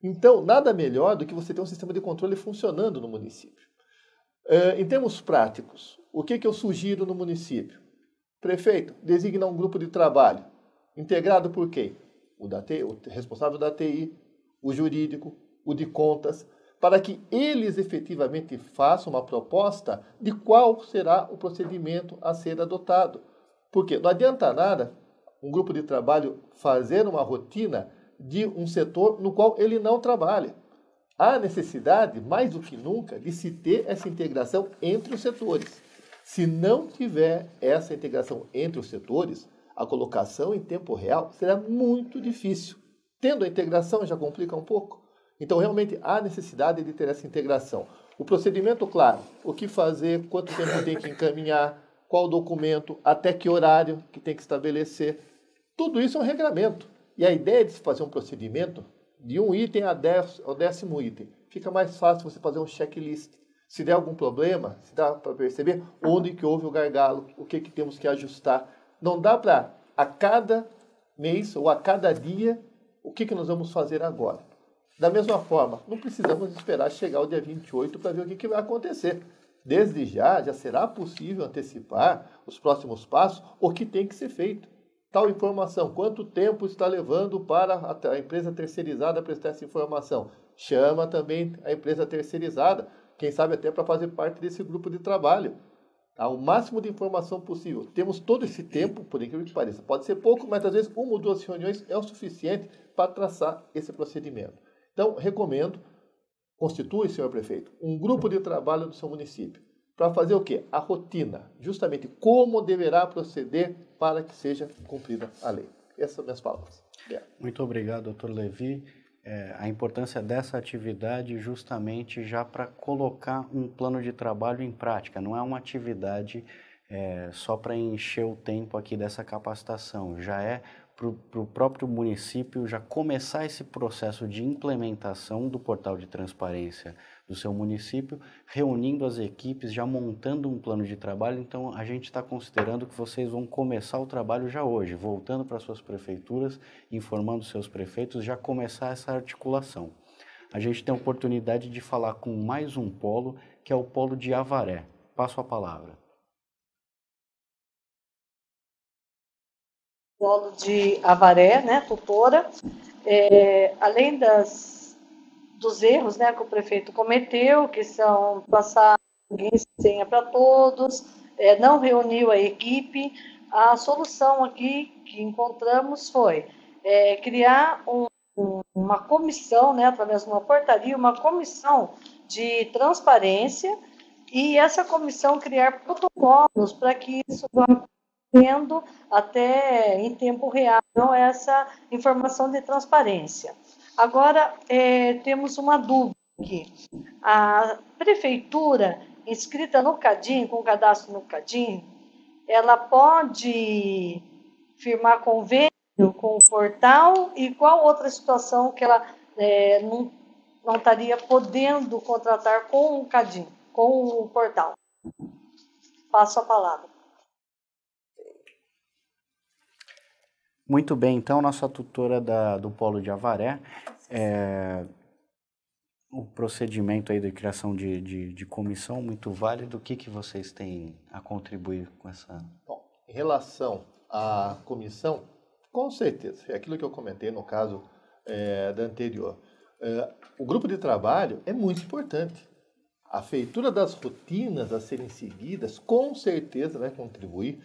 Então, nada melhor do que você ter um sistema de controle funcionando no município. Eh, em termos práticos, o que, que eu sugiro no município? Prefeito, designa um grupo de trabalho, integrado por quem? O, da TI, o responsável da TI, o jurídico, o de contas, para que eles efetivamente façam uma proposta de qual será o procedimento a ser adotado. Porque não adianta nada um grupo de trabalho fazer uma rotina de um setor no qual ele não trabalha. Há necessidade, mais do que nunca, de se ter essa integração entre os setores. Se não tiver essa integração entre os setores, a colocação em tempo real será muito difícil. Tendo a integração já complica um pouco. Então, realmente, há necessidade de ter essa integração. O procedimento, claro, o que fazer, quanto tempo tem que encaminhar, qual documento, até que horário que tem que estabelecer. Tudo isso é um regramento. E a ideia de se fazer um procedimento de um item a dez, ao décimo item. Fica mais fácil você fazer um checklist se der algum problema, se dá para perceber onde que houve o gargalo, o que, que temos que ajustar. Não dá para a cada mês ou a cada dia o que, que nós vamos fazer agora. Da mesma forma, não precisamos esperar chegar o dia 28 para ver o que, que vai acontecer. Desde já, já será possível antecipar os próximos passos, o que tem que ser feito tal informação, quanto tempo está levando para a empresa terceirizada prestar essa informação? Chama também a empresa terceirizada quem sabe até para fazer parte desse grupo de trabalho. Tá? O máximo de informação possível. Temos todo esse tempo, por incrível que pareça. Pode ser pouco, mas às vezes uma ou duas reuniões é o suficiente para traçar esse procedimento. Então, recomendo, constitui, senhor prefeito, um grupo de trabalho do seu município para fazer o quê? A rotina, justamente como deverá proceder para que seja cumprida a lei. Essas são minhas palavras. Yeah. Muito obrigado, doutor Levi é, a importância dessa atividade justamente já para colocar um plano de trabalho em prática. Não é uma atividade é, só para encher o tempo aqui dessa capacitação, já é para o próprio município já começar esse processo de implementação do portal de transparência do seu município, reunindo as equipes, já montando um plano de trabalho. Então, a gente está considerando que vocês vão começar o trabalho já hoje, voltando para suas prefeituras, informando seus prefeitos, já começar essa articulação. A gente tem a oportunidade de falar com mais um polo, que é o polo de Avaré. Passo a palavra. Polo de Avaré, né, tutora. É, além das dos erros né, que o prefeito cometeu, que são passar senha é para todos, é, não reuniu a equipe. A solução aqui que encontramos foi é, criar um, uma comissão, né, através de uma portaria, uma comissão de transparência e essa comissão criar protocolos para que isso vá tendo até em tempo real então, essa informação de transparência. Agora, é, temos uma dúvida aqui. A prefeitura inscrita no CADIM, com cadastro no CADIM, ela pode firmar convênio com o portal e qual outra situação que ela é, não, não estaria podendo contratar com o CADIM, com o portal? Passo a palavra. Muito bem, então, nossa tutora da, do Polo de Avaré, é, o procedimento aí da criação de, de, de, comissão muito válido, o que, que vocês têm a contribuir com essa? Bom, em relação à comissão, com certeza, é aquilo que eu comentei no caso é, da anterior. É, o grupo de trabalho é muito importante. A feitura das rotinas a serem seguidas, com certeza, vai contribuir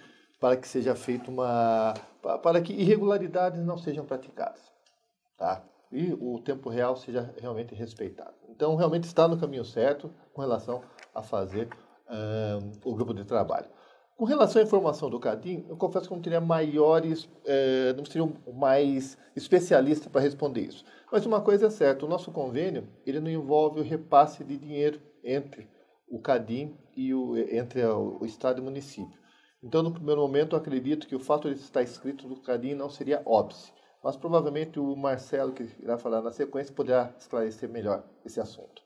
para que seja feita uma. para que irregularidades não sejam praticadas. Tá? E o tempo real seja realmente respeitado. Então, realmente está no caminho certo com relação a fazer um, o grupo de trabalho. Com relação à informação do Cadim, eu confesso que não teria maiores, eh, não seria mais especialista para responder isso. Mas uma coisa é certa, o nosso convênio ele não envolve o repasse de dinheiro entre o Cadim e o entre o Estado e o município. Então, no primeiro momento, acredito que o fato de estar escrito no Carim não seria óbice, mas provavelmente o Marcelo, que irá falar na sequência, poderá esclarecer melhor esse assunto.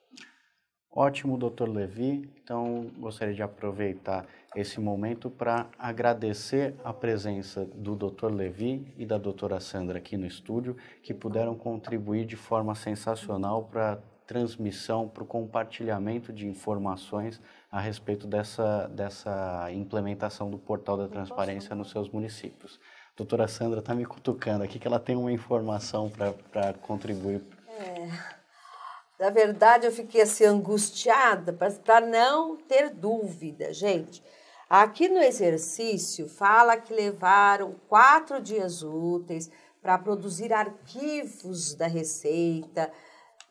Ótimo, doutor Levi. Então, gostaria de aproveitar esse momento para agradecer a presença do doutor Levi e da doutora Sandra aqui no estúdio, que puderam contribuir de forma sensacional para a transmissão, para o compartilhamento de informações a respeito dessa, dessa implementação do portal da transparência nos seus municípios. A doutora Sandra está me cutucando aqui que ela tem uma informação para contribuir. É. Na verdade, eu fiquei assim angustiada para não ter dúvida, gente. Aqui no exercício fala que levaram quatro dias úteis para produzir arquivos da Receita.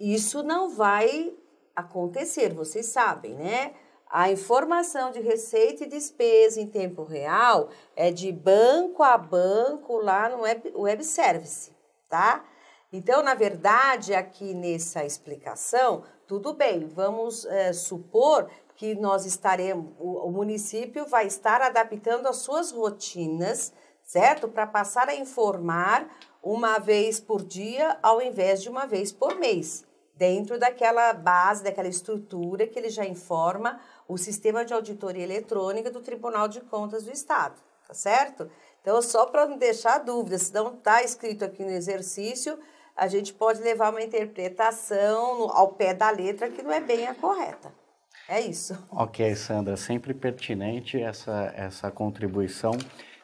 Isso não vai acontecer, vocês sabem, né? A informação de receita e despesa em tempo real é de banco a banco lá no web, web service, tá? Então, na verdade, aqui nessa explicação, tudo bem, vamos é, supor que nós estaremos, o, o município vai estar adaptando as suas rotinas, certo? Para passar a informar uma vez por dia ao invés de uma vez por mês, dentro daquela base, daquela estrutura que ele já informa o sistema de auditoria eletrônica do Tribunal de Contas do Estado, tá certo? Então, só para não deixar dúvidas, se não está escrito aqui no exercício, a gente pode levar uma interpretação ao pé da letra que não é bem a correta. É isso. Ok, Sandra, sempre pertinente essa, essa contribuição.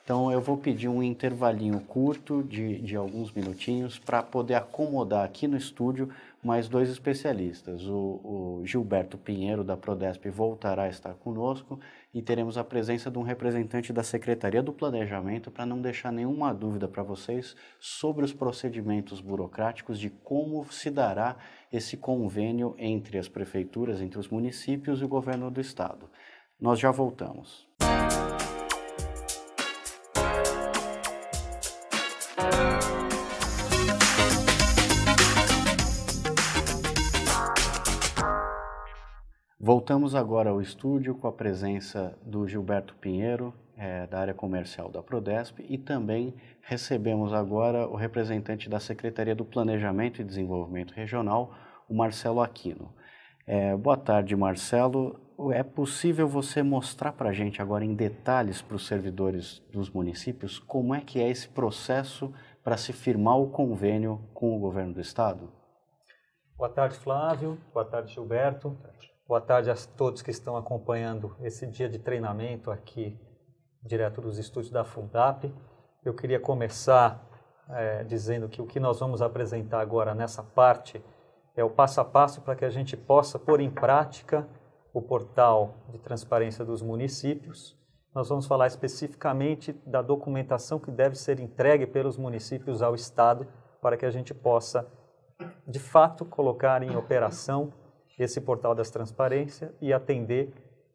Então, eu vou pedir um intervalinho curto de, de alguns minutinhos para poder acomodar aqui no estúdio mais dois especialistas. O, o, Gilberto Pinheiro, da Prodesp, voltará a estar conosco e teremos a presença de um representante da Secretaria do Planejamento para não deixar nenhuma dúvida para vocês sobre os procedimentos burocráticos de como se dará esse convênio entre as prefeituras, entre os municípios e o governo do estado. Nós já voltamos. Música Voltamos agora ao estúdio com a presença do Gilberto Pinheiro, é, da área comercial da Prodesp, e também recebemos agora o representante da Secretaria do Planejamento e Desenvolvimento Regional, o Marcelo Aquino. É, boa tarde, Marcelo. É possível você mostrar para a gente agora em detalhes para os servidores dos municípios como é que é esse processo para se firmar o convênio com o governo do estado? Boa tarde, Flávio. Boa tarde, Gilberto. Boa tarde. Boa tarde a todos que estão acompanhando esse dia de treinamento aqui, direto dos estúdios da Fundap. Eu queria começar é, dizendo que o que nós vamos apresentar agora nessa parte é o passo a passo para que a gente possa pôr em prática o portal de transparência dos municípios. Nós vamos falar especificamente da documentação que deve ser entregue pelos municípios ao Estado para que a gente possa, de fato, colocar em operação esse portal das transparências e atender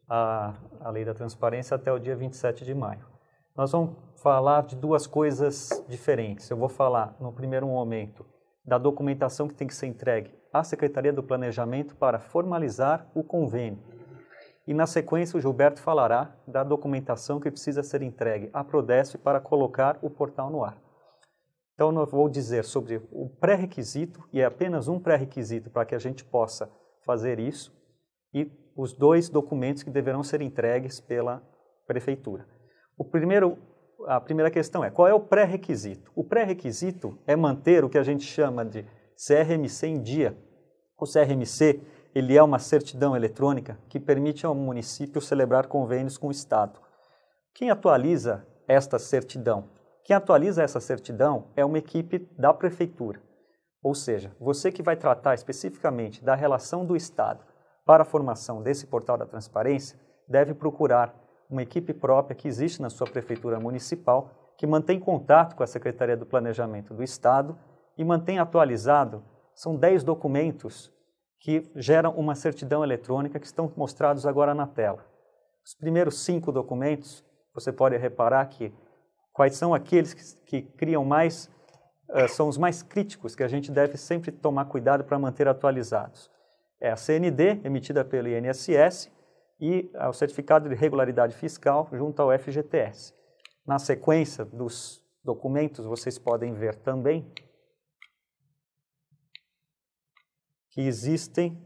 a, a lei da transparência até o dia 27 de maio. Nós vamos falar de duas coisas diferentes. Eu vou falar, no primeiro momento, da documentação que tem que ser entregue à Secretaria do Planejamento para formalizar o convênio. E, na sequência, o Gilberto falará da documentação que precisa ser entregue à Prodesp para colocar o portal no ar. Então, eu vou dizer sobre o pré-requisito, e é apenas um pré-requisito para que a gente possa fazer isso e os dois documentos que deverão ser entregues pela prefeitura. O primeiro, a primeira questão é qual é o pré-requisito? O pré-requisito é manter o que a gente chama de CRMC em dia. O CRMC ele é uma certidão eletrônica que permite ao município celebrar convênios com o Estado. Quem atualiza esta certidão? Quem atualiza essa certidão é uma equipe da prefeitura. Ou seja, você que vai tratar especificamente da relação do Estado para a formação desse portal da transparência, deve procurar uma equipe própria que existe na sua prefeitura municipal, que mantém contato com a Secretaria do Planejamento do Estado e mantém atualizado, são 10 documentos que geram uma certidão eletrônica que estão mostrados agora na tela. Os primeiros cinco documentos, você pode reparar que quais são aqueles que, que criam mais eh, são os mais críticos, que a gente deve sempre tomar cuidado para manter atualizados. É a CND, emitida pelo INSS, e ah, o Certificado de Regularidade Fiscal junto ao FGTS. Na sequência dos documentos, vocês podem ver também que existem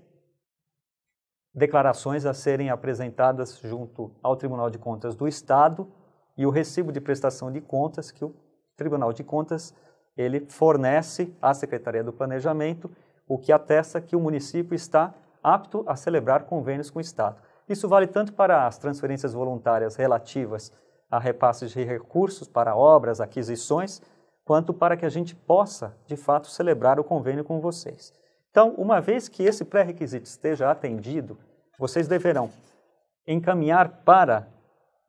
declarações a serem apresentadas junto ao Tribunal de Contas do Estado e o recibo de prestação de contas que o Tribunal de Contas ele fornece à Secretaria do Planejamento o que atesta que o município está apto a celebrar convênios com o Estado. Isso vale tanto para as transferências voluntárias relativas a repasses de recursos para obras, aquisições, quanto para que a gente possa, de fato, celebrar o convênio com vocês. Então, uma vez que esse pré-requisito esteja atendido, vocês deverão encaminhar para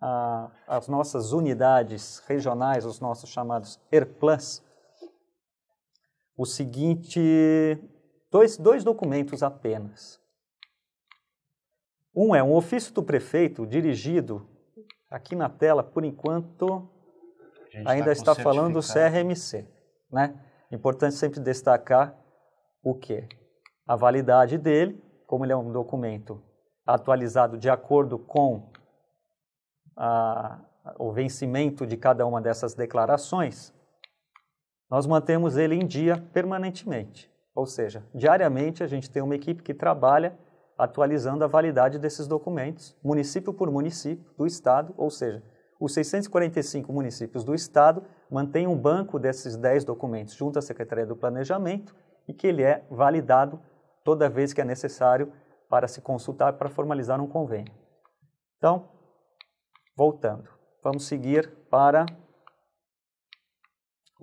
a, as nossas unidades regionais, os nossos chamados ERPLANs, o seguinte, dois, dois documentos apenas. Um é um ofício do prefeito dirigido aqui na tela, por enquanto, ainda tá está, está falando do CRMC, né? Importante sempre destacar o que? A validade dele, como ele é um documento atualizado de acordo com a, o vencimento de cada uma dessas declarações, nós mantemos ele em dia permanentemente. Ou seja, diariamente a gente tem uma equipe que trabalha atualizando a validade desses documentos, município por município do estado, ou seja, os 645 municípios do estado mantêm um banco desses 10 documentos junto à Secretaria do Planejamento e que ele é validado toda vez que é necessário para se consultar para formalizar um convênio. Então, voltando, vamos seguir para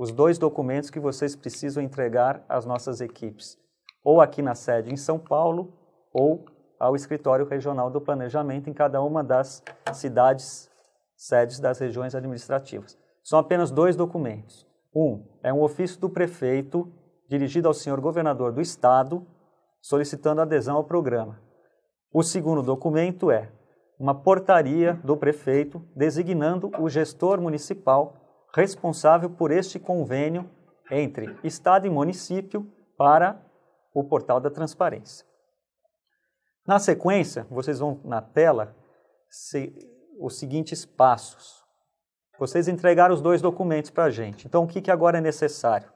os dois documentos que vocês precisam entregar às nossas equipes, ou aqui na sede em São Paulo, ou ao Escritório Regional do Planejamento em cada uma das cidades, sedes das regiões administrativas. São apenas dois documentos. Um é um ofício do prefeito dirigido ao senhor governador do estado, solicitando adesão ao programa. O segundo documento é uma portaria do prefeito designando o gestor municipal responsável por este convênio entre Estado e município para o portal da transparência. Na sequência, vocês vão na tela se, os seguintes passos. Vocês entregaram os dois documentos para a gente. Então, o que, que agora é necessário?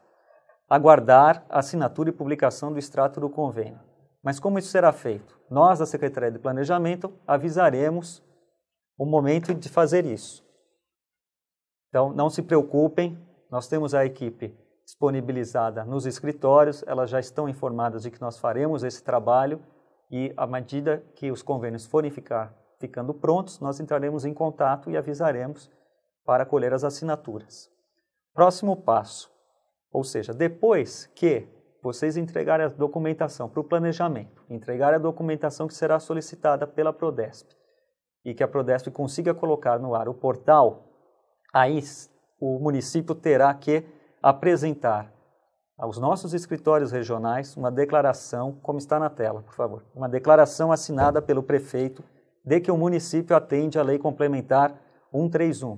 Aguardar a assinatura e publicação do extrato do convênio. Mas como isso será feito? Nós, da Secretaria de Planejamento, avisaremos o momento de fazer isso. Então, não se preocupem, nós temos a equipe disponibilizada nos escritórios, elas já estão informadas de que nós faremos esse trabalho e, à medida que os convênios forem ficar, ficando prontos, nós entraremos em contato e avisaremos para colher as assinaturas. Próximo passo, ou seja, depois que vocês entregarem a documentação para o planejamento, entregarem a documentação que será solicitada pela Prodesp e que a Prodesp consiga colocar no ar o portal Aí o município terá que apresentar aos nossos escritórios regionais uma declaração, como está na tela, por favor, uma declaração assinada pelo prefeito de que o município atende à Lei Complementar 131.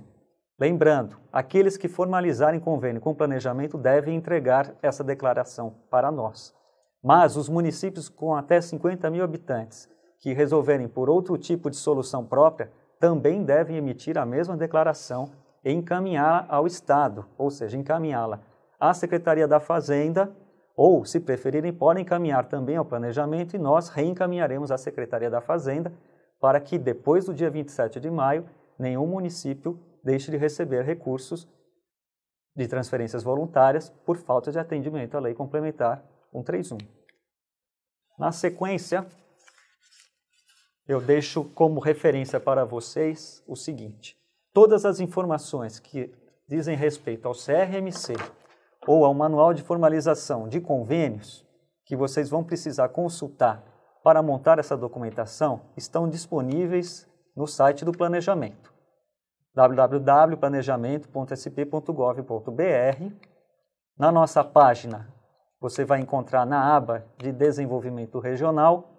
Lembrando, aqueles que formalizarem convênio com planejamento devem entregar essa declaração para nós. Mas os municípios com até 50 mil habitantes que resolverem por outro tipo de solução própria também devem emitir a mesma declaração encaminhá-la ao Estado, ou seja, encaminhá-la à Secretaria da Fazenda, ou, se preferirem, podem encaminhar também ao planejamento e nós reencaminharemos à Secretaria da Fazenda para que, depois do dia 27 de maio, nenhum município deixe de receber recursos de transferências voluntárias por falta de atendimento à Lei Complementar 131. Na sequência, eu deixo como referência para vocês o seguinte: todas as informações que dizem respeito ao CRMC ou ao Manual de Formalização de Convênios, que vocês vão precisar consultar para montar essa documentação, estão disponíveis no site do Planejamento, www.planejamento.sp.gov.br. Na nossa página, você vai encontrar na aba de Desenvolvimento Regional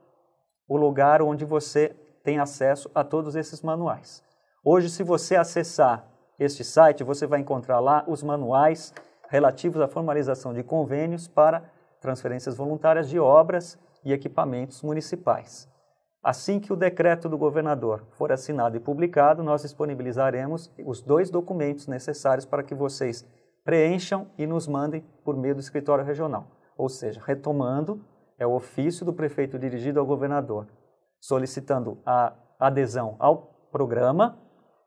o lugar onde você tem acesso a todos esses manuais. Hoje, se você acessar este site, você vai encontrar lá os manuais relativos à formalização de convênios para transferências voluntárias de obras e equipamentos municipais. Assim que o decreto do governador for assinado e publicado, nós disponibilizaremos os dois documentos necessários para que vocês preencham e nos mandem por meio do escritório regional. Ou seja, retomando, é o ofício do prefeito dirigido ao governador, solicitando a adesão ao programa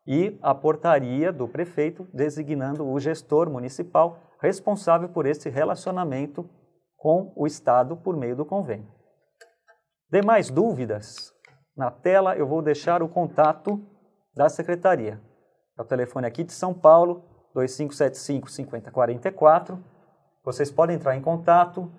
e a portaria do prefeito designando o gestor municipal responsável por esse relacionamento com o Estado por meio do convênio. Demais dúvidas? Na tela eu vou deixar o contato da secretaria. É o telefone aqui de São Paulo, 2575-5044. Vocês podem entrar em contato,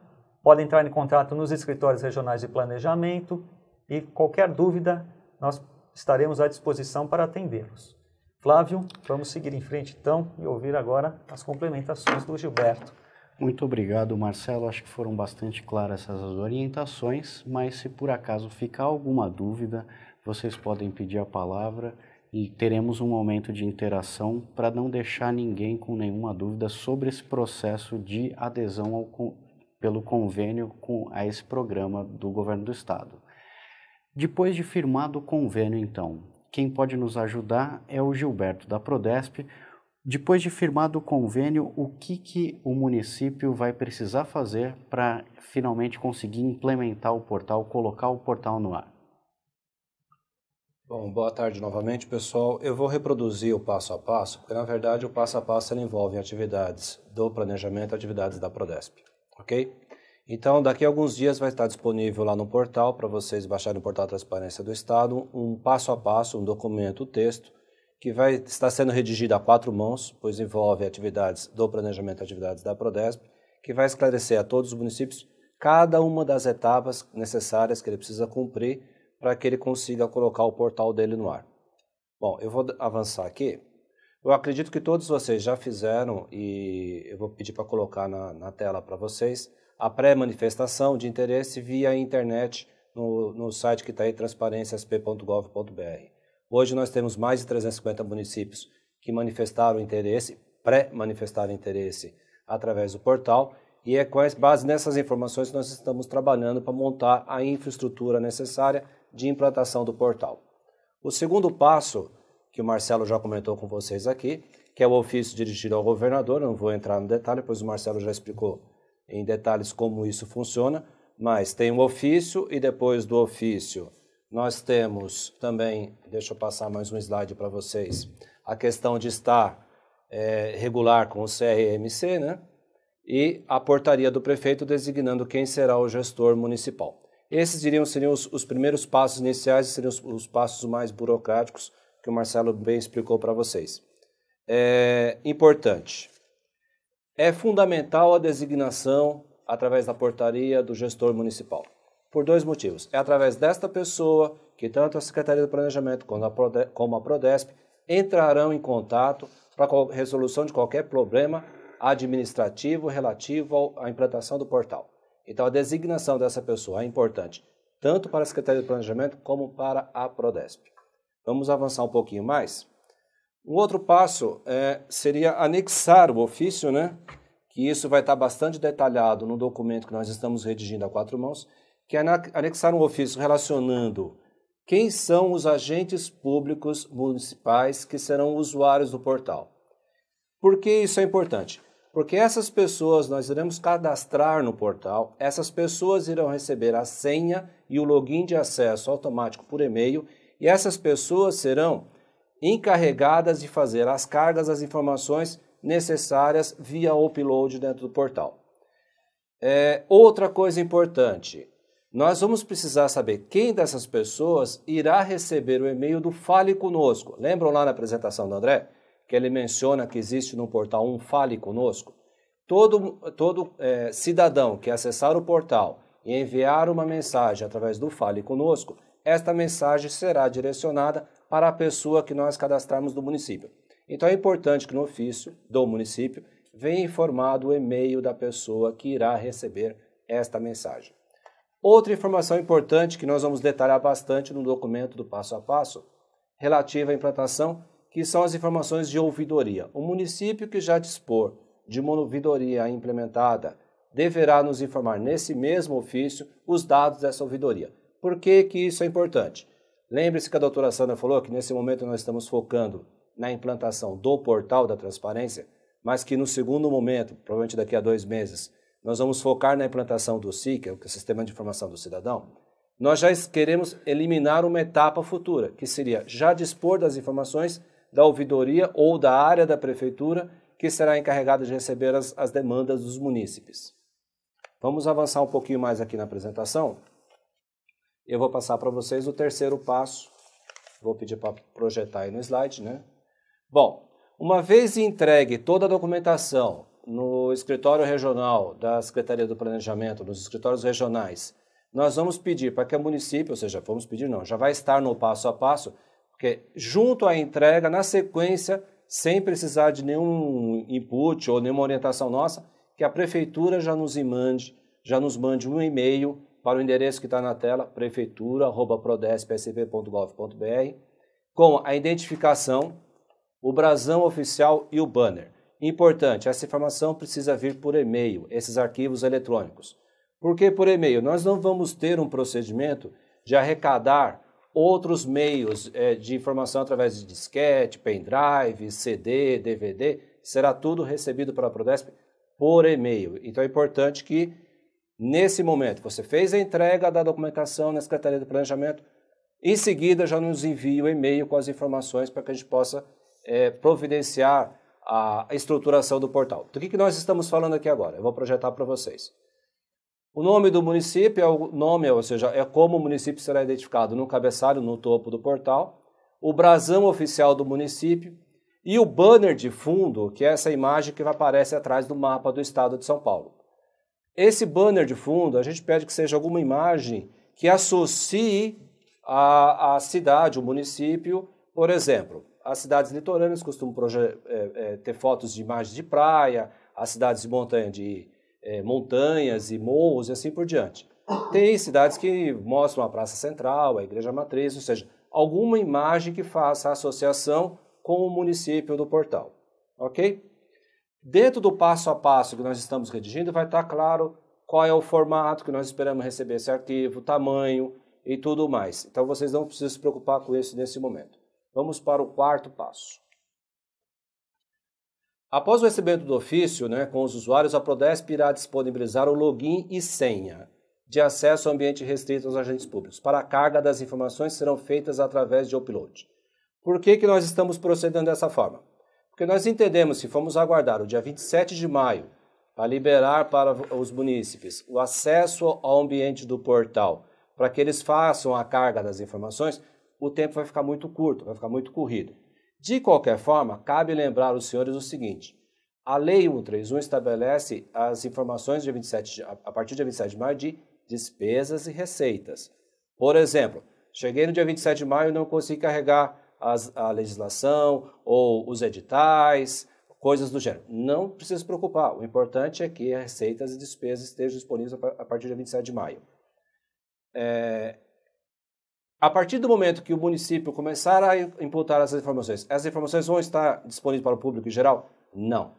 podem entrar em contato nos escritórios regionais de planejamento e qualquer dúvida nós estaremos à disposição para atendê-los. Flávio, vamos seguir em frente então e ouvir agora as complementações do Gilberto. Muito obrigado, Marcelo. Acho que foram bastante claras essas orientações, mas se por acaso ficar alguma dúvida, vocês podem pedir a palavra e teremos um momento de interação para não deixar ninguém com nenhuma dúvida sobre esse processo de adesão ao, pelo convênio com, a esse programa do Governo do Estado. Depois de firmado o convênio, então, quem pode nos ajudar é o Gilberto da Prodesp. Depois de firmado o convênio, o que, que o município vai precisar fazer para finalmente conseguir implementar o portal, colocar o portal no ar? Bom, boa tarde novamente, pessoal. Eu vou reproduzir o passo a passo, porque na verdade o passo a passo envolve atividades do planejamento, atividades da Prodesp, ok? Então, daqui a alguns dias vai estar disponível lá no portal para vocês baixarem no portal Transparência do Estado um passo a passo, um documento, um texto que vai estar sendo redigido a quatro mãos, pois envolve atividades do planejamento, atividades da Prodesp, que vai esclarecer a todos os municípios cada uma das etapas necessárias que ele precisa cumprir para que ele consiga colocar o portal dele no ar. Bom, eu vou avançar aqui. Eu acredito que todos vocês já fizeram e eu vou pedir para colocar na, na tela para vocês a pré-manifestação de interesse via internet no, no site que está aí, transparênciasp.gov.br. Hoje nós temos mais de 350 municípios que manifestaram interesse, pré-manifestaram interesse através do portal, e é com base nessas informações que nós estamos trabalhando para montar a infraestrutura necessária de implantação do portal. O segundo passo, que o Marcelo já comentou com vocês aqui, que é o ofício dirigido ao governador, eu não vou entrar no detalhe, pois o Marcelo já explicou em detalhes como isso funciona, mas tem o ofício e depois do ofício nós temos também, deixa eu passar mais um slide para vocês, a questão de estar é, regular com o CRMC, né? E a portaria do prefeito designando quem será o gestor municipal. Esses seriam os, os primeiros passos iniciais, seriam os, os, passos mais burocráticos que o Marcelo bem explicou para vocês. É importante é fundamental a designação através da portaria do gestor municipal. Por dois motivos. É através desta pessoa que tanto a Secretaria do Planejamento como a Prodesp entrarão em contato para a resolução de qualquer problema administrativo relativo à implantação do portal. Então, a designação dessa pessoa é importante tanto para a Secretaria do Planejamento como para a Prodesp. Vamos avançar um pouquinho mais? Um outro passo é, seria anexar o ofício, né? que isso vai estar bastante detalhado no documento que nós estamos redigindo a quatro mãos, que é anexar um ofício relacionando quem são os agentes públicos municipais que serão usuários do portal. Por que isso é importante? Porque essas pessoas nós iremos cadastrar no portal, essas pessoas irão receber a senha e o login de acesso automático por e-mail, e essas pessoas serão encarregadas de fazer as cargas, as informações necessárias via upload dentro do portal. É, outra coisa importante, nós vamos precisar saber quem dessas pessoas irá receber o e-mail do Fale Conosco. Lembram lá na apresentação do André, que ele menciona que existe no portal um Fale Conosco? Todo, todo é, cidadão que acessar o portal e enviar uma mensagem através do Fale Conosco, esta mensagem será direcionada para a pessoa que nós cadastrarmos do município. Então é importante que no ofício do município venha informado o e-mail da pessoa que irá receber esta mensagem. Outra informação importante que nós vamos detalhar bastante no documento do passo a passo, relativa à implantação, que são as informações de ouvidoria. O município que já dispor de uma ouvidoria implementada deverá nos informar nesse mesmo ofício os dados dessa ouvidoria. Por que, que isso é importante? Lembre-se que a doutora Sandra falou que nesse momento nós estamos focando na implantação do portal da transparência, mas que no segundo momento, provavelmente daqui a dois meses, nós vamos focar na implantação do SIC, é é o Sistema de Informação do Cidadão, nós já queremos eliminar uma etapa futura, que seria já dispor das informações da ouvidoria ou da área da prefeitura que será encarregada de receber as, as demandas dos munícipes. Vamos avançar um pouquinho mais aqui na apresentação. Eu vou passar para vocês o terceiro passo. Vou pedir para projetar aí no slide, né? Bom, uma vez entregue toda a documentação no escritório regional da Secretaria do Planejamento, nos escritórios regionais, nós vamos pedir para que o município, ou seja, vamos pedir não, já vai estar no passo a passo, porque junto à entrega, na sequência, sem precisar de nenhum input ou nenhuma orientação nossa, que a prefeitura já nos mande, já nos mande um e-mail para o endereço que está na tela, prefeitura.prodespsp.gov.br, com a identificação, o brasão oficial e o banner. Importante, essa informação precisa vir por e-mail, esses arquivos eletrônicos. Por que por e-mail? Nós não vamos ter um procedimento de arrecadar outros meios é, de informação através de disquete, pendrive, CD, DVD, será tudo recebido pela Prodesp por e-mail. Então é importante que Nesse momento, você fez a entrega da documentação na Secretaria do Planejamento, em seguida já nos envia o e-mail com as informações para que a gente possa é, providenciar a estruturação do portal. Do que, que nós estamos falando aqui agora? Eu vou projetar para vocês. O nome do município é o nome, ou seja, é como o município será identificado no cabeçalho, no topo do portal, o brasão oficial do município e o banner de fundo, que é essa imagem que aparece atrás do mapa do estado de São Paulo. Esse banner de fundo, a gente pede que seja alguma imagem que associe a, a cidade, o município, por exemplo. As cidades litorâneas costumam é, é, ter fotos de imagens de praia, as cidades de montanha de é, montanhas e morros e assim por diante. Tem cidades que mostram a praça central, a igreja matriz, ou seja, alguma imagem que faça associação com o município do portal, ok? Dentro do passo a passo que nós estamos redigindo, vai estar tá claro qual é o formato que nós esperamos receber esse arquivo, tamanho e tudo mais. Então vocês não precisam se preocupar com isso nesse momento. Vamos para o quarto passo. Após o recebimento do ofício né, com os usuários, a Prodesp irá disponibilizar o login e senha de acesso ao ambiente restrito aos agentes públicos. Para a carga das informações serão feitas através de upload. Por que, que nós estamos procedendo dessa forma? Porque nós entendemos que fomos aguardar o dia 27 de maio para liberar para os munícipes o acesso ao ambiente do portal, para que eles façam a carga das informações, o tempo vai ficar muito curto, vai ficar muito corrido. De qualquer forma, cabe lembrar os senhores o seguinte: a Lei 131 estabelece as informações de 27, a partir de 27 de maio de despesas e receitas. Por exemplo, cheguei no dia 27 de maio e não consegui carregar as, a legislação ou os editais, coisas do gênero. Não precisa se preocupar. O importante é que as receitas e despesas estejam disponíveis a partir de 27 de maio. É, a partir do momento que o município começar a imputar essas informações, essas informações vão estar disponíveis para o público em geral? Não.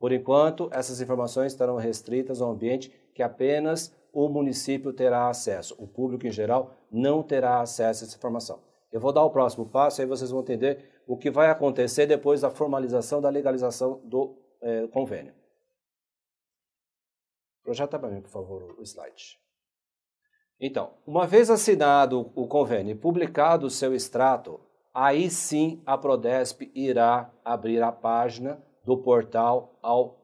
Por enquanto, essas informações estarão restritas ao ambiente que apenas o município terá acesso. O público em geral não terá acesso a essa informação. Eu vou dar o próximo passo, aí vocês vão entender o que vai acontecer depois da formalização da legalização do é, convênio. Projeta para mim, por favor, o slide. Então, uma vez assinado o convênio e publicado o seu extrato, aí sim a Prodesp irá abrir a página do portal ao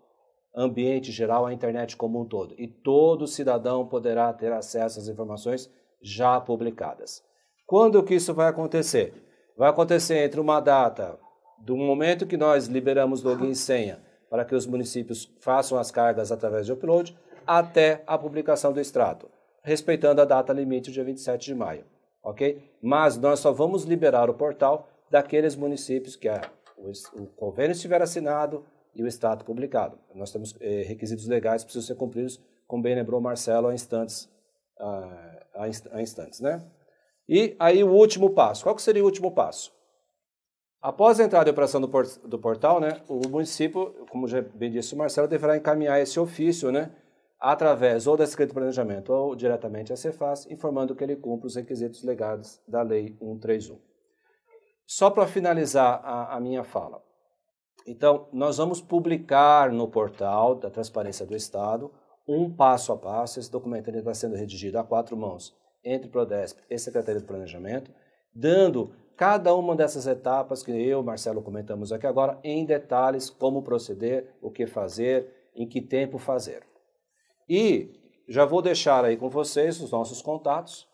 ambiente geral, à internet como um todo. E todo cidadão poderá ter acesso às informações já publicadas. Quando que isso vai acontecer? Vai acontecer entre uma data do momento que nós liberamos login e senha para que os municípios façam as cargas através de upload até a publicação do extrato, respeitando a data limite, dia 27 de maio, ok? Mas nós só vamos liberar o portal daqueles municípios que o, convênio estiver assinado e o extrato publicado. Nós temos eh, requisitos legais que precisam ser cumpridos, como bem lembrou Marcelo há instantes, há instantes, né? E aí o último passo. Qual seria o último passo? Após a entrada e operação do, do portal, né, o município, como já bem disse o Marcelo, deverá encaminhar esse ofício, né, através ou da Secretaria de Planejamento ou diretamente à Cefaz, informando que ele cumpre os requisitos legados da Lei 131. Só para finalizar a, a minha fala. Então, nós vamos publicar no portal da Transparência do Estado, um passo a passo, esse documento está sendo redigido a quatro mãos entre Prodesp e Secretaria do Planejamento, dando cada uma dessas etapas que eu, Marcelo, comentamos aqui agora, em detalhes, como proceder, o que fazer, em que tempo fazer. E já vou deixar aí com vocês os nossos contatos,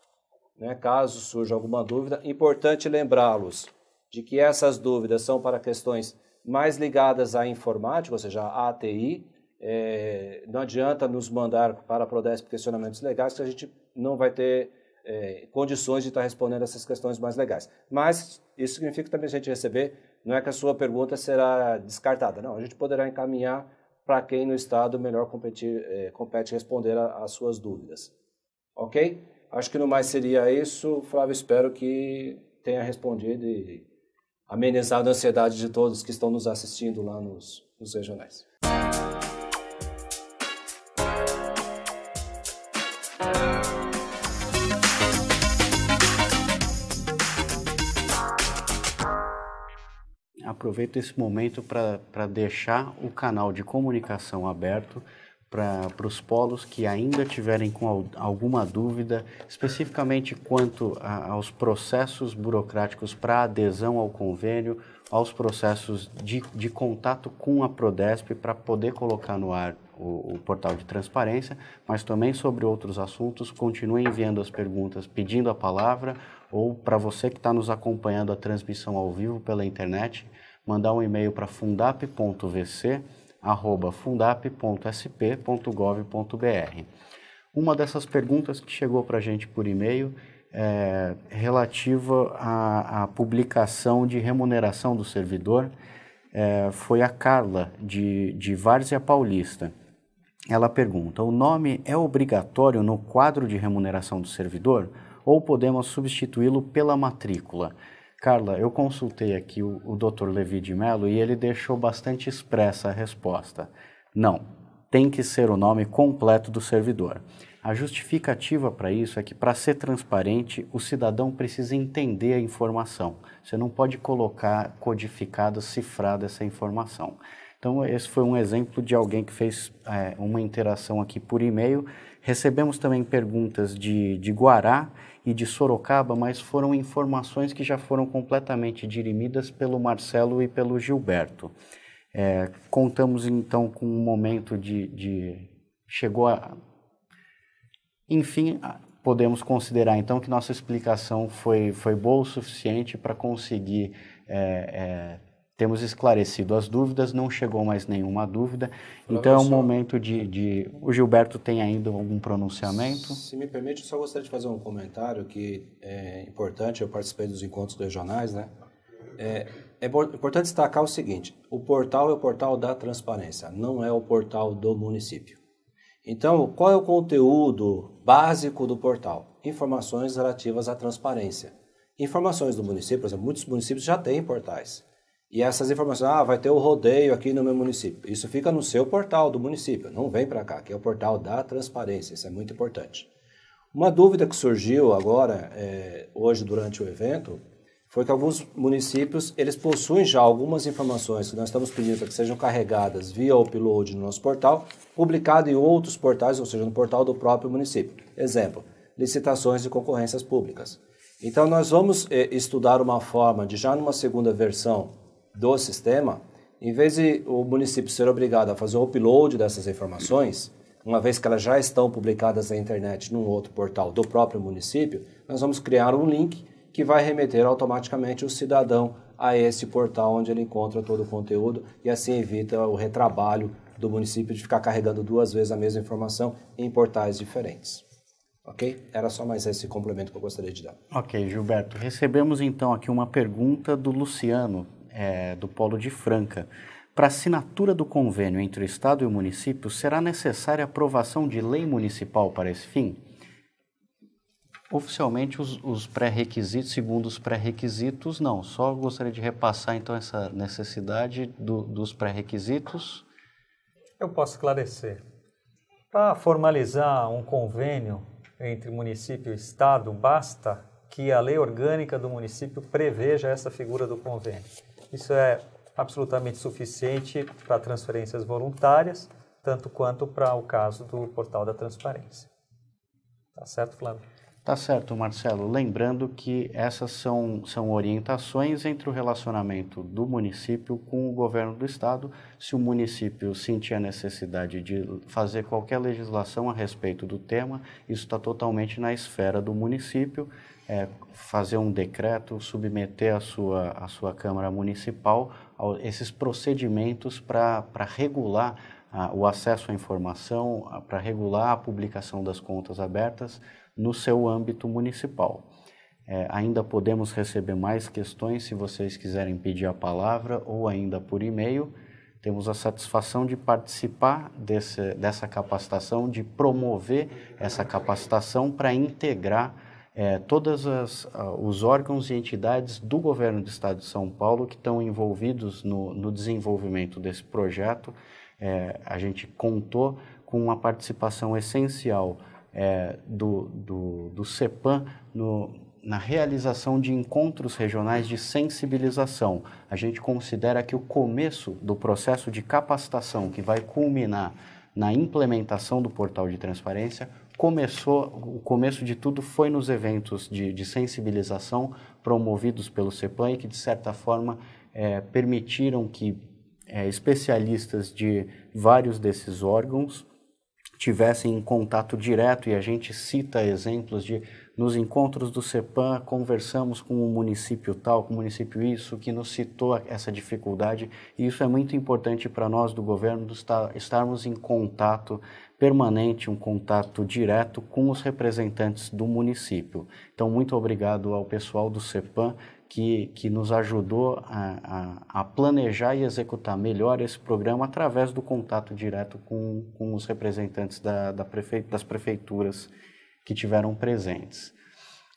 né, caso surja alguma dúvida. Importante lembrá-los de que essas dúvidas são para questões mais ligadas à informática, ou seja, à ATI. É, não adianta nos mandar para a Prodesp questionamentos legais que a gente não vai ter é, condições de estar respondendo essas questões mais legais. Mas isso significa também a gente receber, não é que a sua pergunta será descartada, não, a gente poderá encaminhar para quem no Estado melhor competir, é, compete responder às suas dúvidas. Ok? Acho que no mais seria isso. Flávio, espero que tenha respondido e amenizado a ansiedade de todos que estão nos assistindo lá nos, nos regionais. aproveito esse momento para deixar o canal de comunicação aberto para os polos que ainda tiverem com alguma dúvida, especificamente quanto a, aos processos burocráticos para adesão ao convênio, aos processos de, de contato com a Prodesp para poder colocar no ar o, o, portal de transparência, mas também sobre outros assuntos. Continue enviando as perguntas, pedindo a palavra, ou para você que está nos acompanhando a transmissão ao vivo pela internet, mandar um e-mail para fundap.vc@fundap.sp.gov.br. Uma dessas perguntas que chegou para a gente por e-mail é relativa à, à publicação de remuneração do servidor. É, foi a Carla, de, de Várzea Paulista. Ela pergunta: o nome é obrigatório no quadro de remuneração do servidor ou podemos substituí-lo pela matrícula? Carla, eu consultei aqui o, o Dr. Levi de Mello e ele deixou bastante expressa a resposta. Não, tem que ser o nome completo do servidor. A justificativa para isso é que, para ser transparente, o cidadão precisa entender a informação. Você não pode colocar codificada, cifrada essa informação. Então, esse foi um exemplo de alguém que fez é, uma interação aqui por e-mail. Recebemos também perguntas de, de Guará e de Sorocaba, mas foram informações que já foram completamente dirimidas pelo Marcelo e pelo Gilberto. É, contamos então com um momento de. de chegou a. Enfim, podemos considerar então que nossa explicação foi, foi boa o suficiente para conseguir é, é, temos esclarecido as dúvidas, não chegou mais nenhuma dúvida. então é um momento de, de, O Gilberto tem ainda algum pronunciamento? Se me permite, eu só gostaria de fazer um comentário que é importante. Eu participei dos encontros regionais, né? É, é importante destacar o seguinte: o portal é o portal da transparência, não é o portal do município. Então, qual é o conteúdo básico do portal? Informações relativas à transparência. Informações do município, por exemplo, muitos municípios já têm portais. E essas informações, ah, vai ter o rodeio aqui no meu município. Isso fica no seu portal do município, não vem para cá, que é o portal da transparência, isso é muito importante. Uma dúvida que surgiu agora, é, hoje durante o evento, foi que alguns municípios, eles possuem já algumas informações que nós estamos pedindo para que sejam carregadas via upload no nosso portal, publicado em outros portais, ou seja, no portal do próprio município. Exemplo, licitações e concorrências públicas. Então, nós vamos é, estudar uma forma de, já numa segunda versão, do sistema, em vez de o município ser obrigado a fazer o upload dessas informações, uma vez que elas já estão publicadas na internet num outro portal do próprio município, nós vamos criar um link que vai remeter automaticamente o cidadão a esse portal onde ele encontra todo o conteúdo e assim evita o retrabalho do município de ficar carregando duas vezes a mesma informação em portais diferentes. Ok? Era só mais esse complemento que eu gostaria de dar. Ok, Gilberto. Recebemos então aqui uma pergunta do Luciano, é, do Polo de Franca. Para assinatura do convênio entre o Estado e o município, será necessária aprovação de lei municipal para esse fim? Oficialmente, os, os pré-requisitos, segundo os pré-requisitos, não. Só gostaria de repassar, então, essa necessidade do, dos pré-requisitos. Eu posso esclarecer. Para formalizar um convênio entre município e Estado, basta que a lei orgânica do município preveja essa figura do convênio. Isso é absolutamente suficiente para transferências voluntárias, tanto quanto para o caso do portal da transparência. Tá certo, Flávio? Tá certo, Marcelo. Lembrando que essas são, são orientações entre o relacionamento do município com o governo do estado. Se o município sentir a necessidade de fazer qualquer legislação a respeito do tema, isso está totalmente na esfera do município é, fazer um decreto, submeter a sua, a sua Câmara Municipal esses procedimentos para regular o acesso à informação, para regular a publicação das contas abertas no seu âmbito municipal. É, ainda podemos receber mais questões se vocês quiserem pedir a palavra ou ainda por e-mail. Temos a satisfação de participar desse, dessa capacitação, de promover essa capacitação para integrar é, todos os órgãos e entidades do governo do estado de São Paulo que estão envolvidos no, no desenvolvimento desse projeto. É, a gente contou com uma participação essencial é, do, do, do CEPAM no, na realização de encontros regionais de sensibilização. A gente considera que o começo do processo de capacitação que vai culminar na implementação do portal de transparência começou, o começo de tudo foi nos eventos de, de sensibilização promovidos pelo CEPLAN que, de certa forma, é, permitiram que é, especialistas de vários desses órgãos tivessem em contato direto e a gente cita exemplos de nos encontros do CEPAM conversamos com o município tal, com o município isso, que nos citou essa dificuldade e isso é muito importante para nós do governo estar, estarmos em contato permanente um contato direto com os representantes do município. Então, muito obrigado ao pessoal do CEPAM que, que nos ajudou a, a, a, planejar e executar melhor esse programa através do contato direto com, com os representantes da, da prefe... das prefeituras que tiveram presentes.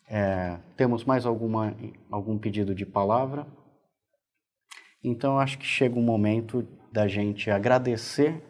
É, temos mais alguma, algum pedido de palavra? Então, acho que chega o momento da gente agradecer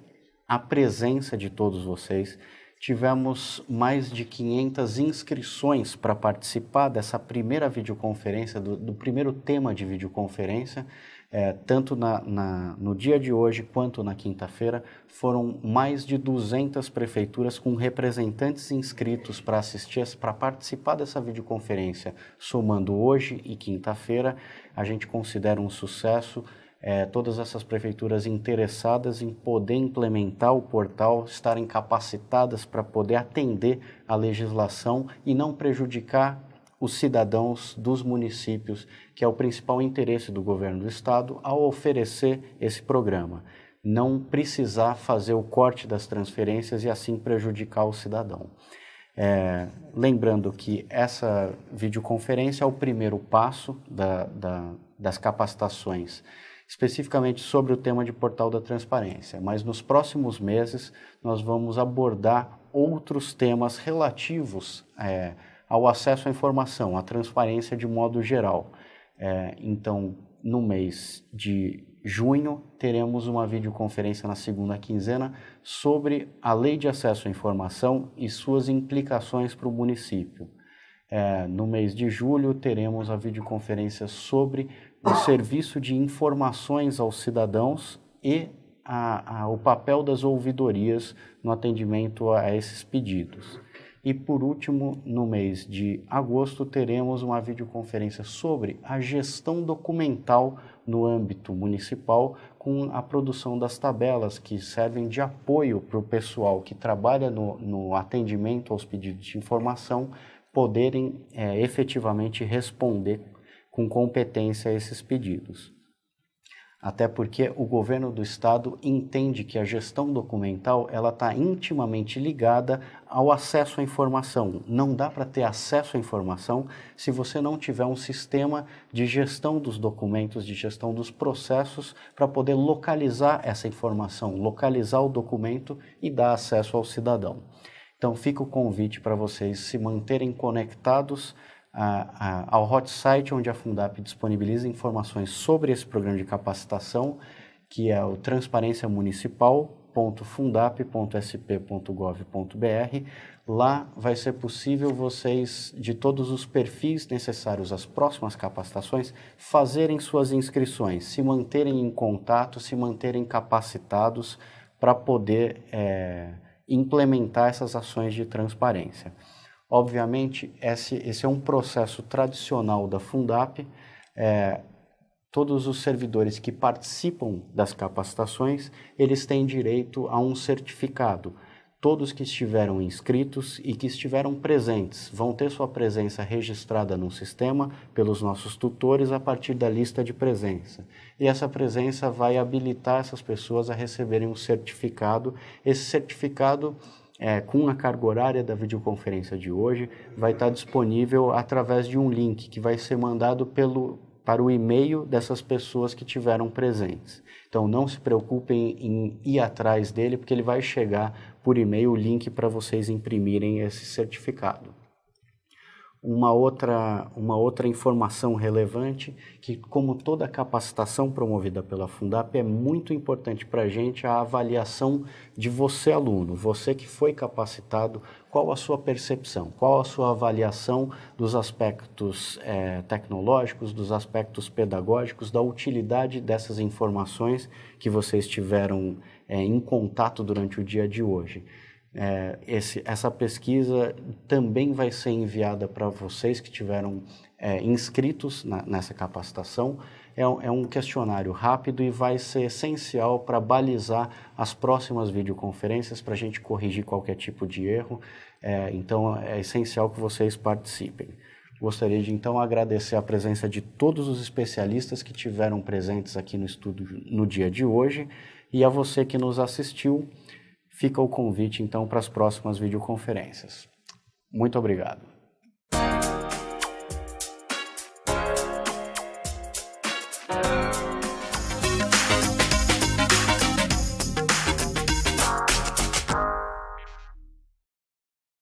a presença de todos vocês. Tivemos mais de 500 inscrições para participar dessa primeira videoconferência, do, do primeiro tema de videoconferência. É, tanto na, na, no dia de hoje quanto na quinta-feira, foram mais de 200 prefeituras com representantes inscritos para assistir, para participar dessa videoconferência. Somando hoje e quinta-feira, a gente considera um sucesso é, todas essas prefeituras interessadas em poder implementar o portal, estarem capacitadas para poder atender a legislação e não prejudicar os cidadãos dos municípios, que é o principal interesse do governo do estado ao oferecer esse programa. Não precisar fazer o corte das transferências e assim prejudicar o cidadão. É, lembrando que essa videoconferência é o primeiro passo da, da, das capacitações especificamente sobre o tema de portal da transparência, mas nos próximos meses nós vamos abordar outros temas relativos é, ao acesso à informação, à transparência de modo geral. É, então, no mês de junho, teremos uma videoconferência na segunda quinzena sobre a Lei de Acesso à Informação e suas implicações para o município. É, no mês de julho, teremos a videoconferência sobre o serviço de informações aos cidadãos e a, a, o papel das ouvidorias no atendimento a, a esses pedidos. E por último, no mês de agosto, teremos uma videoconferência sobre a gestão documental no âmbito municipal, com a produção das tabelas que servem de apoio para o pessoal que trabalha no, no, atendimento aos pedidos de informação poderem é, efetivamente responder com competência esses pedidos. Até porque o governo do estado entende que a gestão documental ela está intimamente ligada ao acesso à informação. Não dá para ter acesso à informação se você não tiver um sistema de gestão dos documentos, de gestão dos processos para poder localizar essa informação, localizar o documento e dar acesso ao cidadão. Então fica o convite para vocês se manterem conectados a, a, ao hot site onde a Fundap disponibiliza informações sobre esse programa de capacitação, que é o transparência transparenciamunicipal.fundap.sp.gov.br. Lá vai ser possível vocês, de todos os perfis necessários às próximas capacitações, fazerem suas inscrições, se manterem em contato, se manterem capacitados para poder é, implementar essas ações de transparência. Obviamente, esse, esse é um processo tradicional da Fundap. É, todos os servidores que participam das capacitações, eles têm direito a um certificado. Todos que estiveram inscritos e que estiveram presentes vão ter sua presença registrada no sistema pelos nossos tutores a partir da lista de presença. E essa presença vai habilitar essas pessoas a receberem um certificado. Esse certificado é, com a carga horária da videoconferência de hoje, vai estar disponível através de um link que vai ser mandado pelo, para o e-mail dessas pessoas que tiveram presentes. Então não se preocupem em ir atrás dele, porque ele vai chegar por e-mail o link para vocês imprimirem esse certificado uma outra, uma outra informação relevante, que, como toda capacitação promovida pela Fundap, é muito importante para a gente a avaliação de você, aluno, você que foi capacitado, qual a sua percepção, qual a sua avaliação dos aspectos é, tecnológicos, dos aspectos pedagógicos, da utilidade dessas informações que vocês tiveram é, em contato durante o dia de hoje. É, esse, essa pesquisa também vai ser enviada para vocês que tiveram é, inscritos na, nessa capacitação. É um, é um, questionário rápido e vai ser essencial para balizar as próximas videoconferências, para a gente corrigir qualquer tipo de erro. É, então, é essencial que vocês participem. Gostaria de então agradecer a presença de todos os especialistas que tiveram presentes aqui no estudo no dia de hoje e a você que nos assistiu. Fica o convite, então, para as próximas videoconferências. Muito obrigado.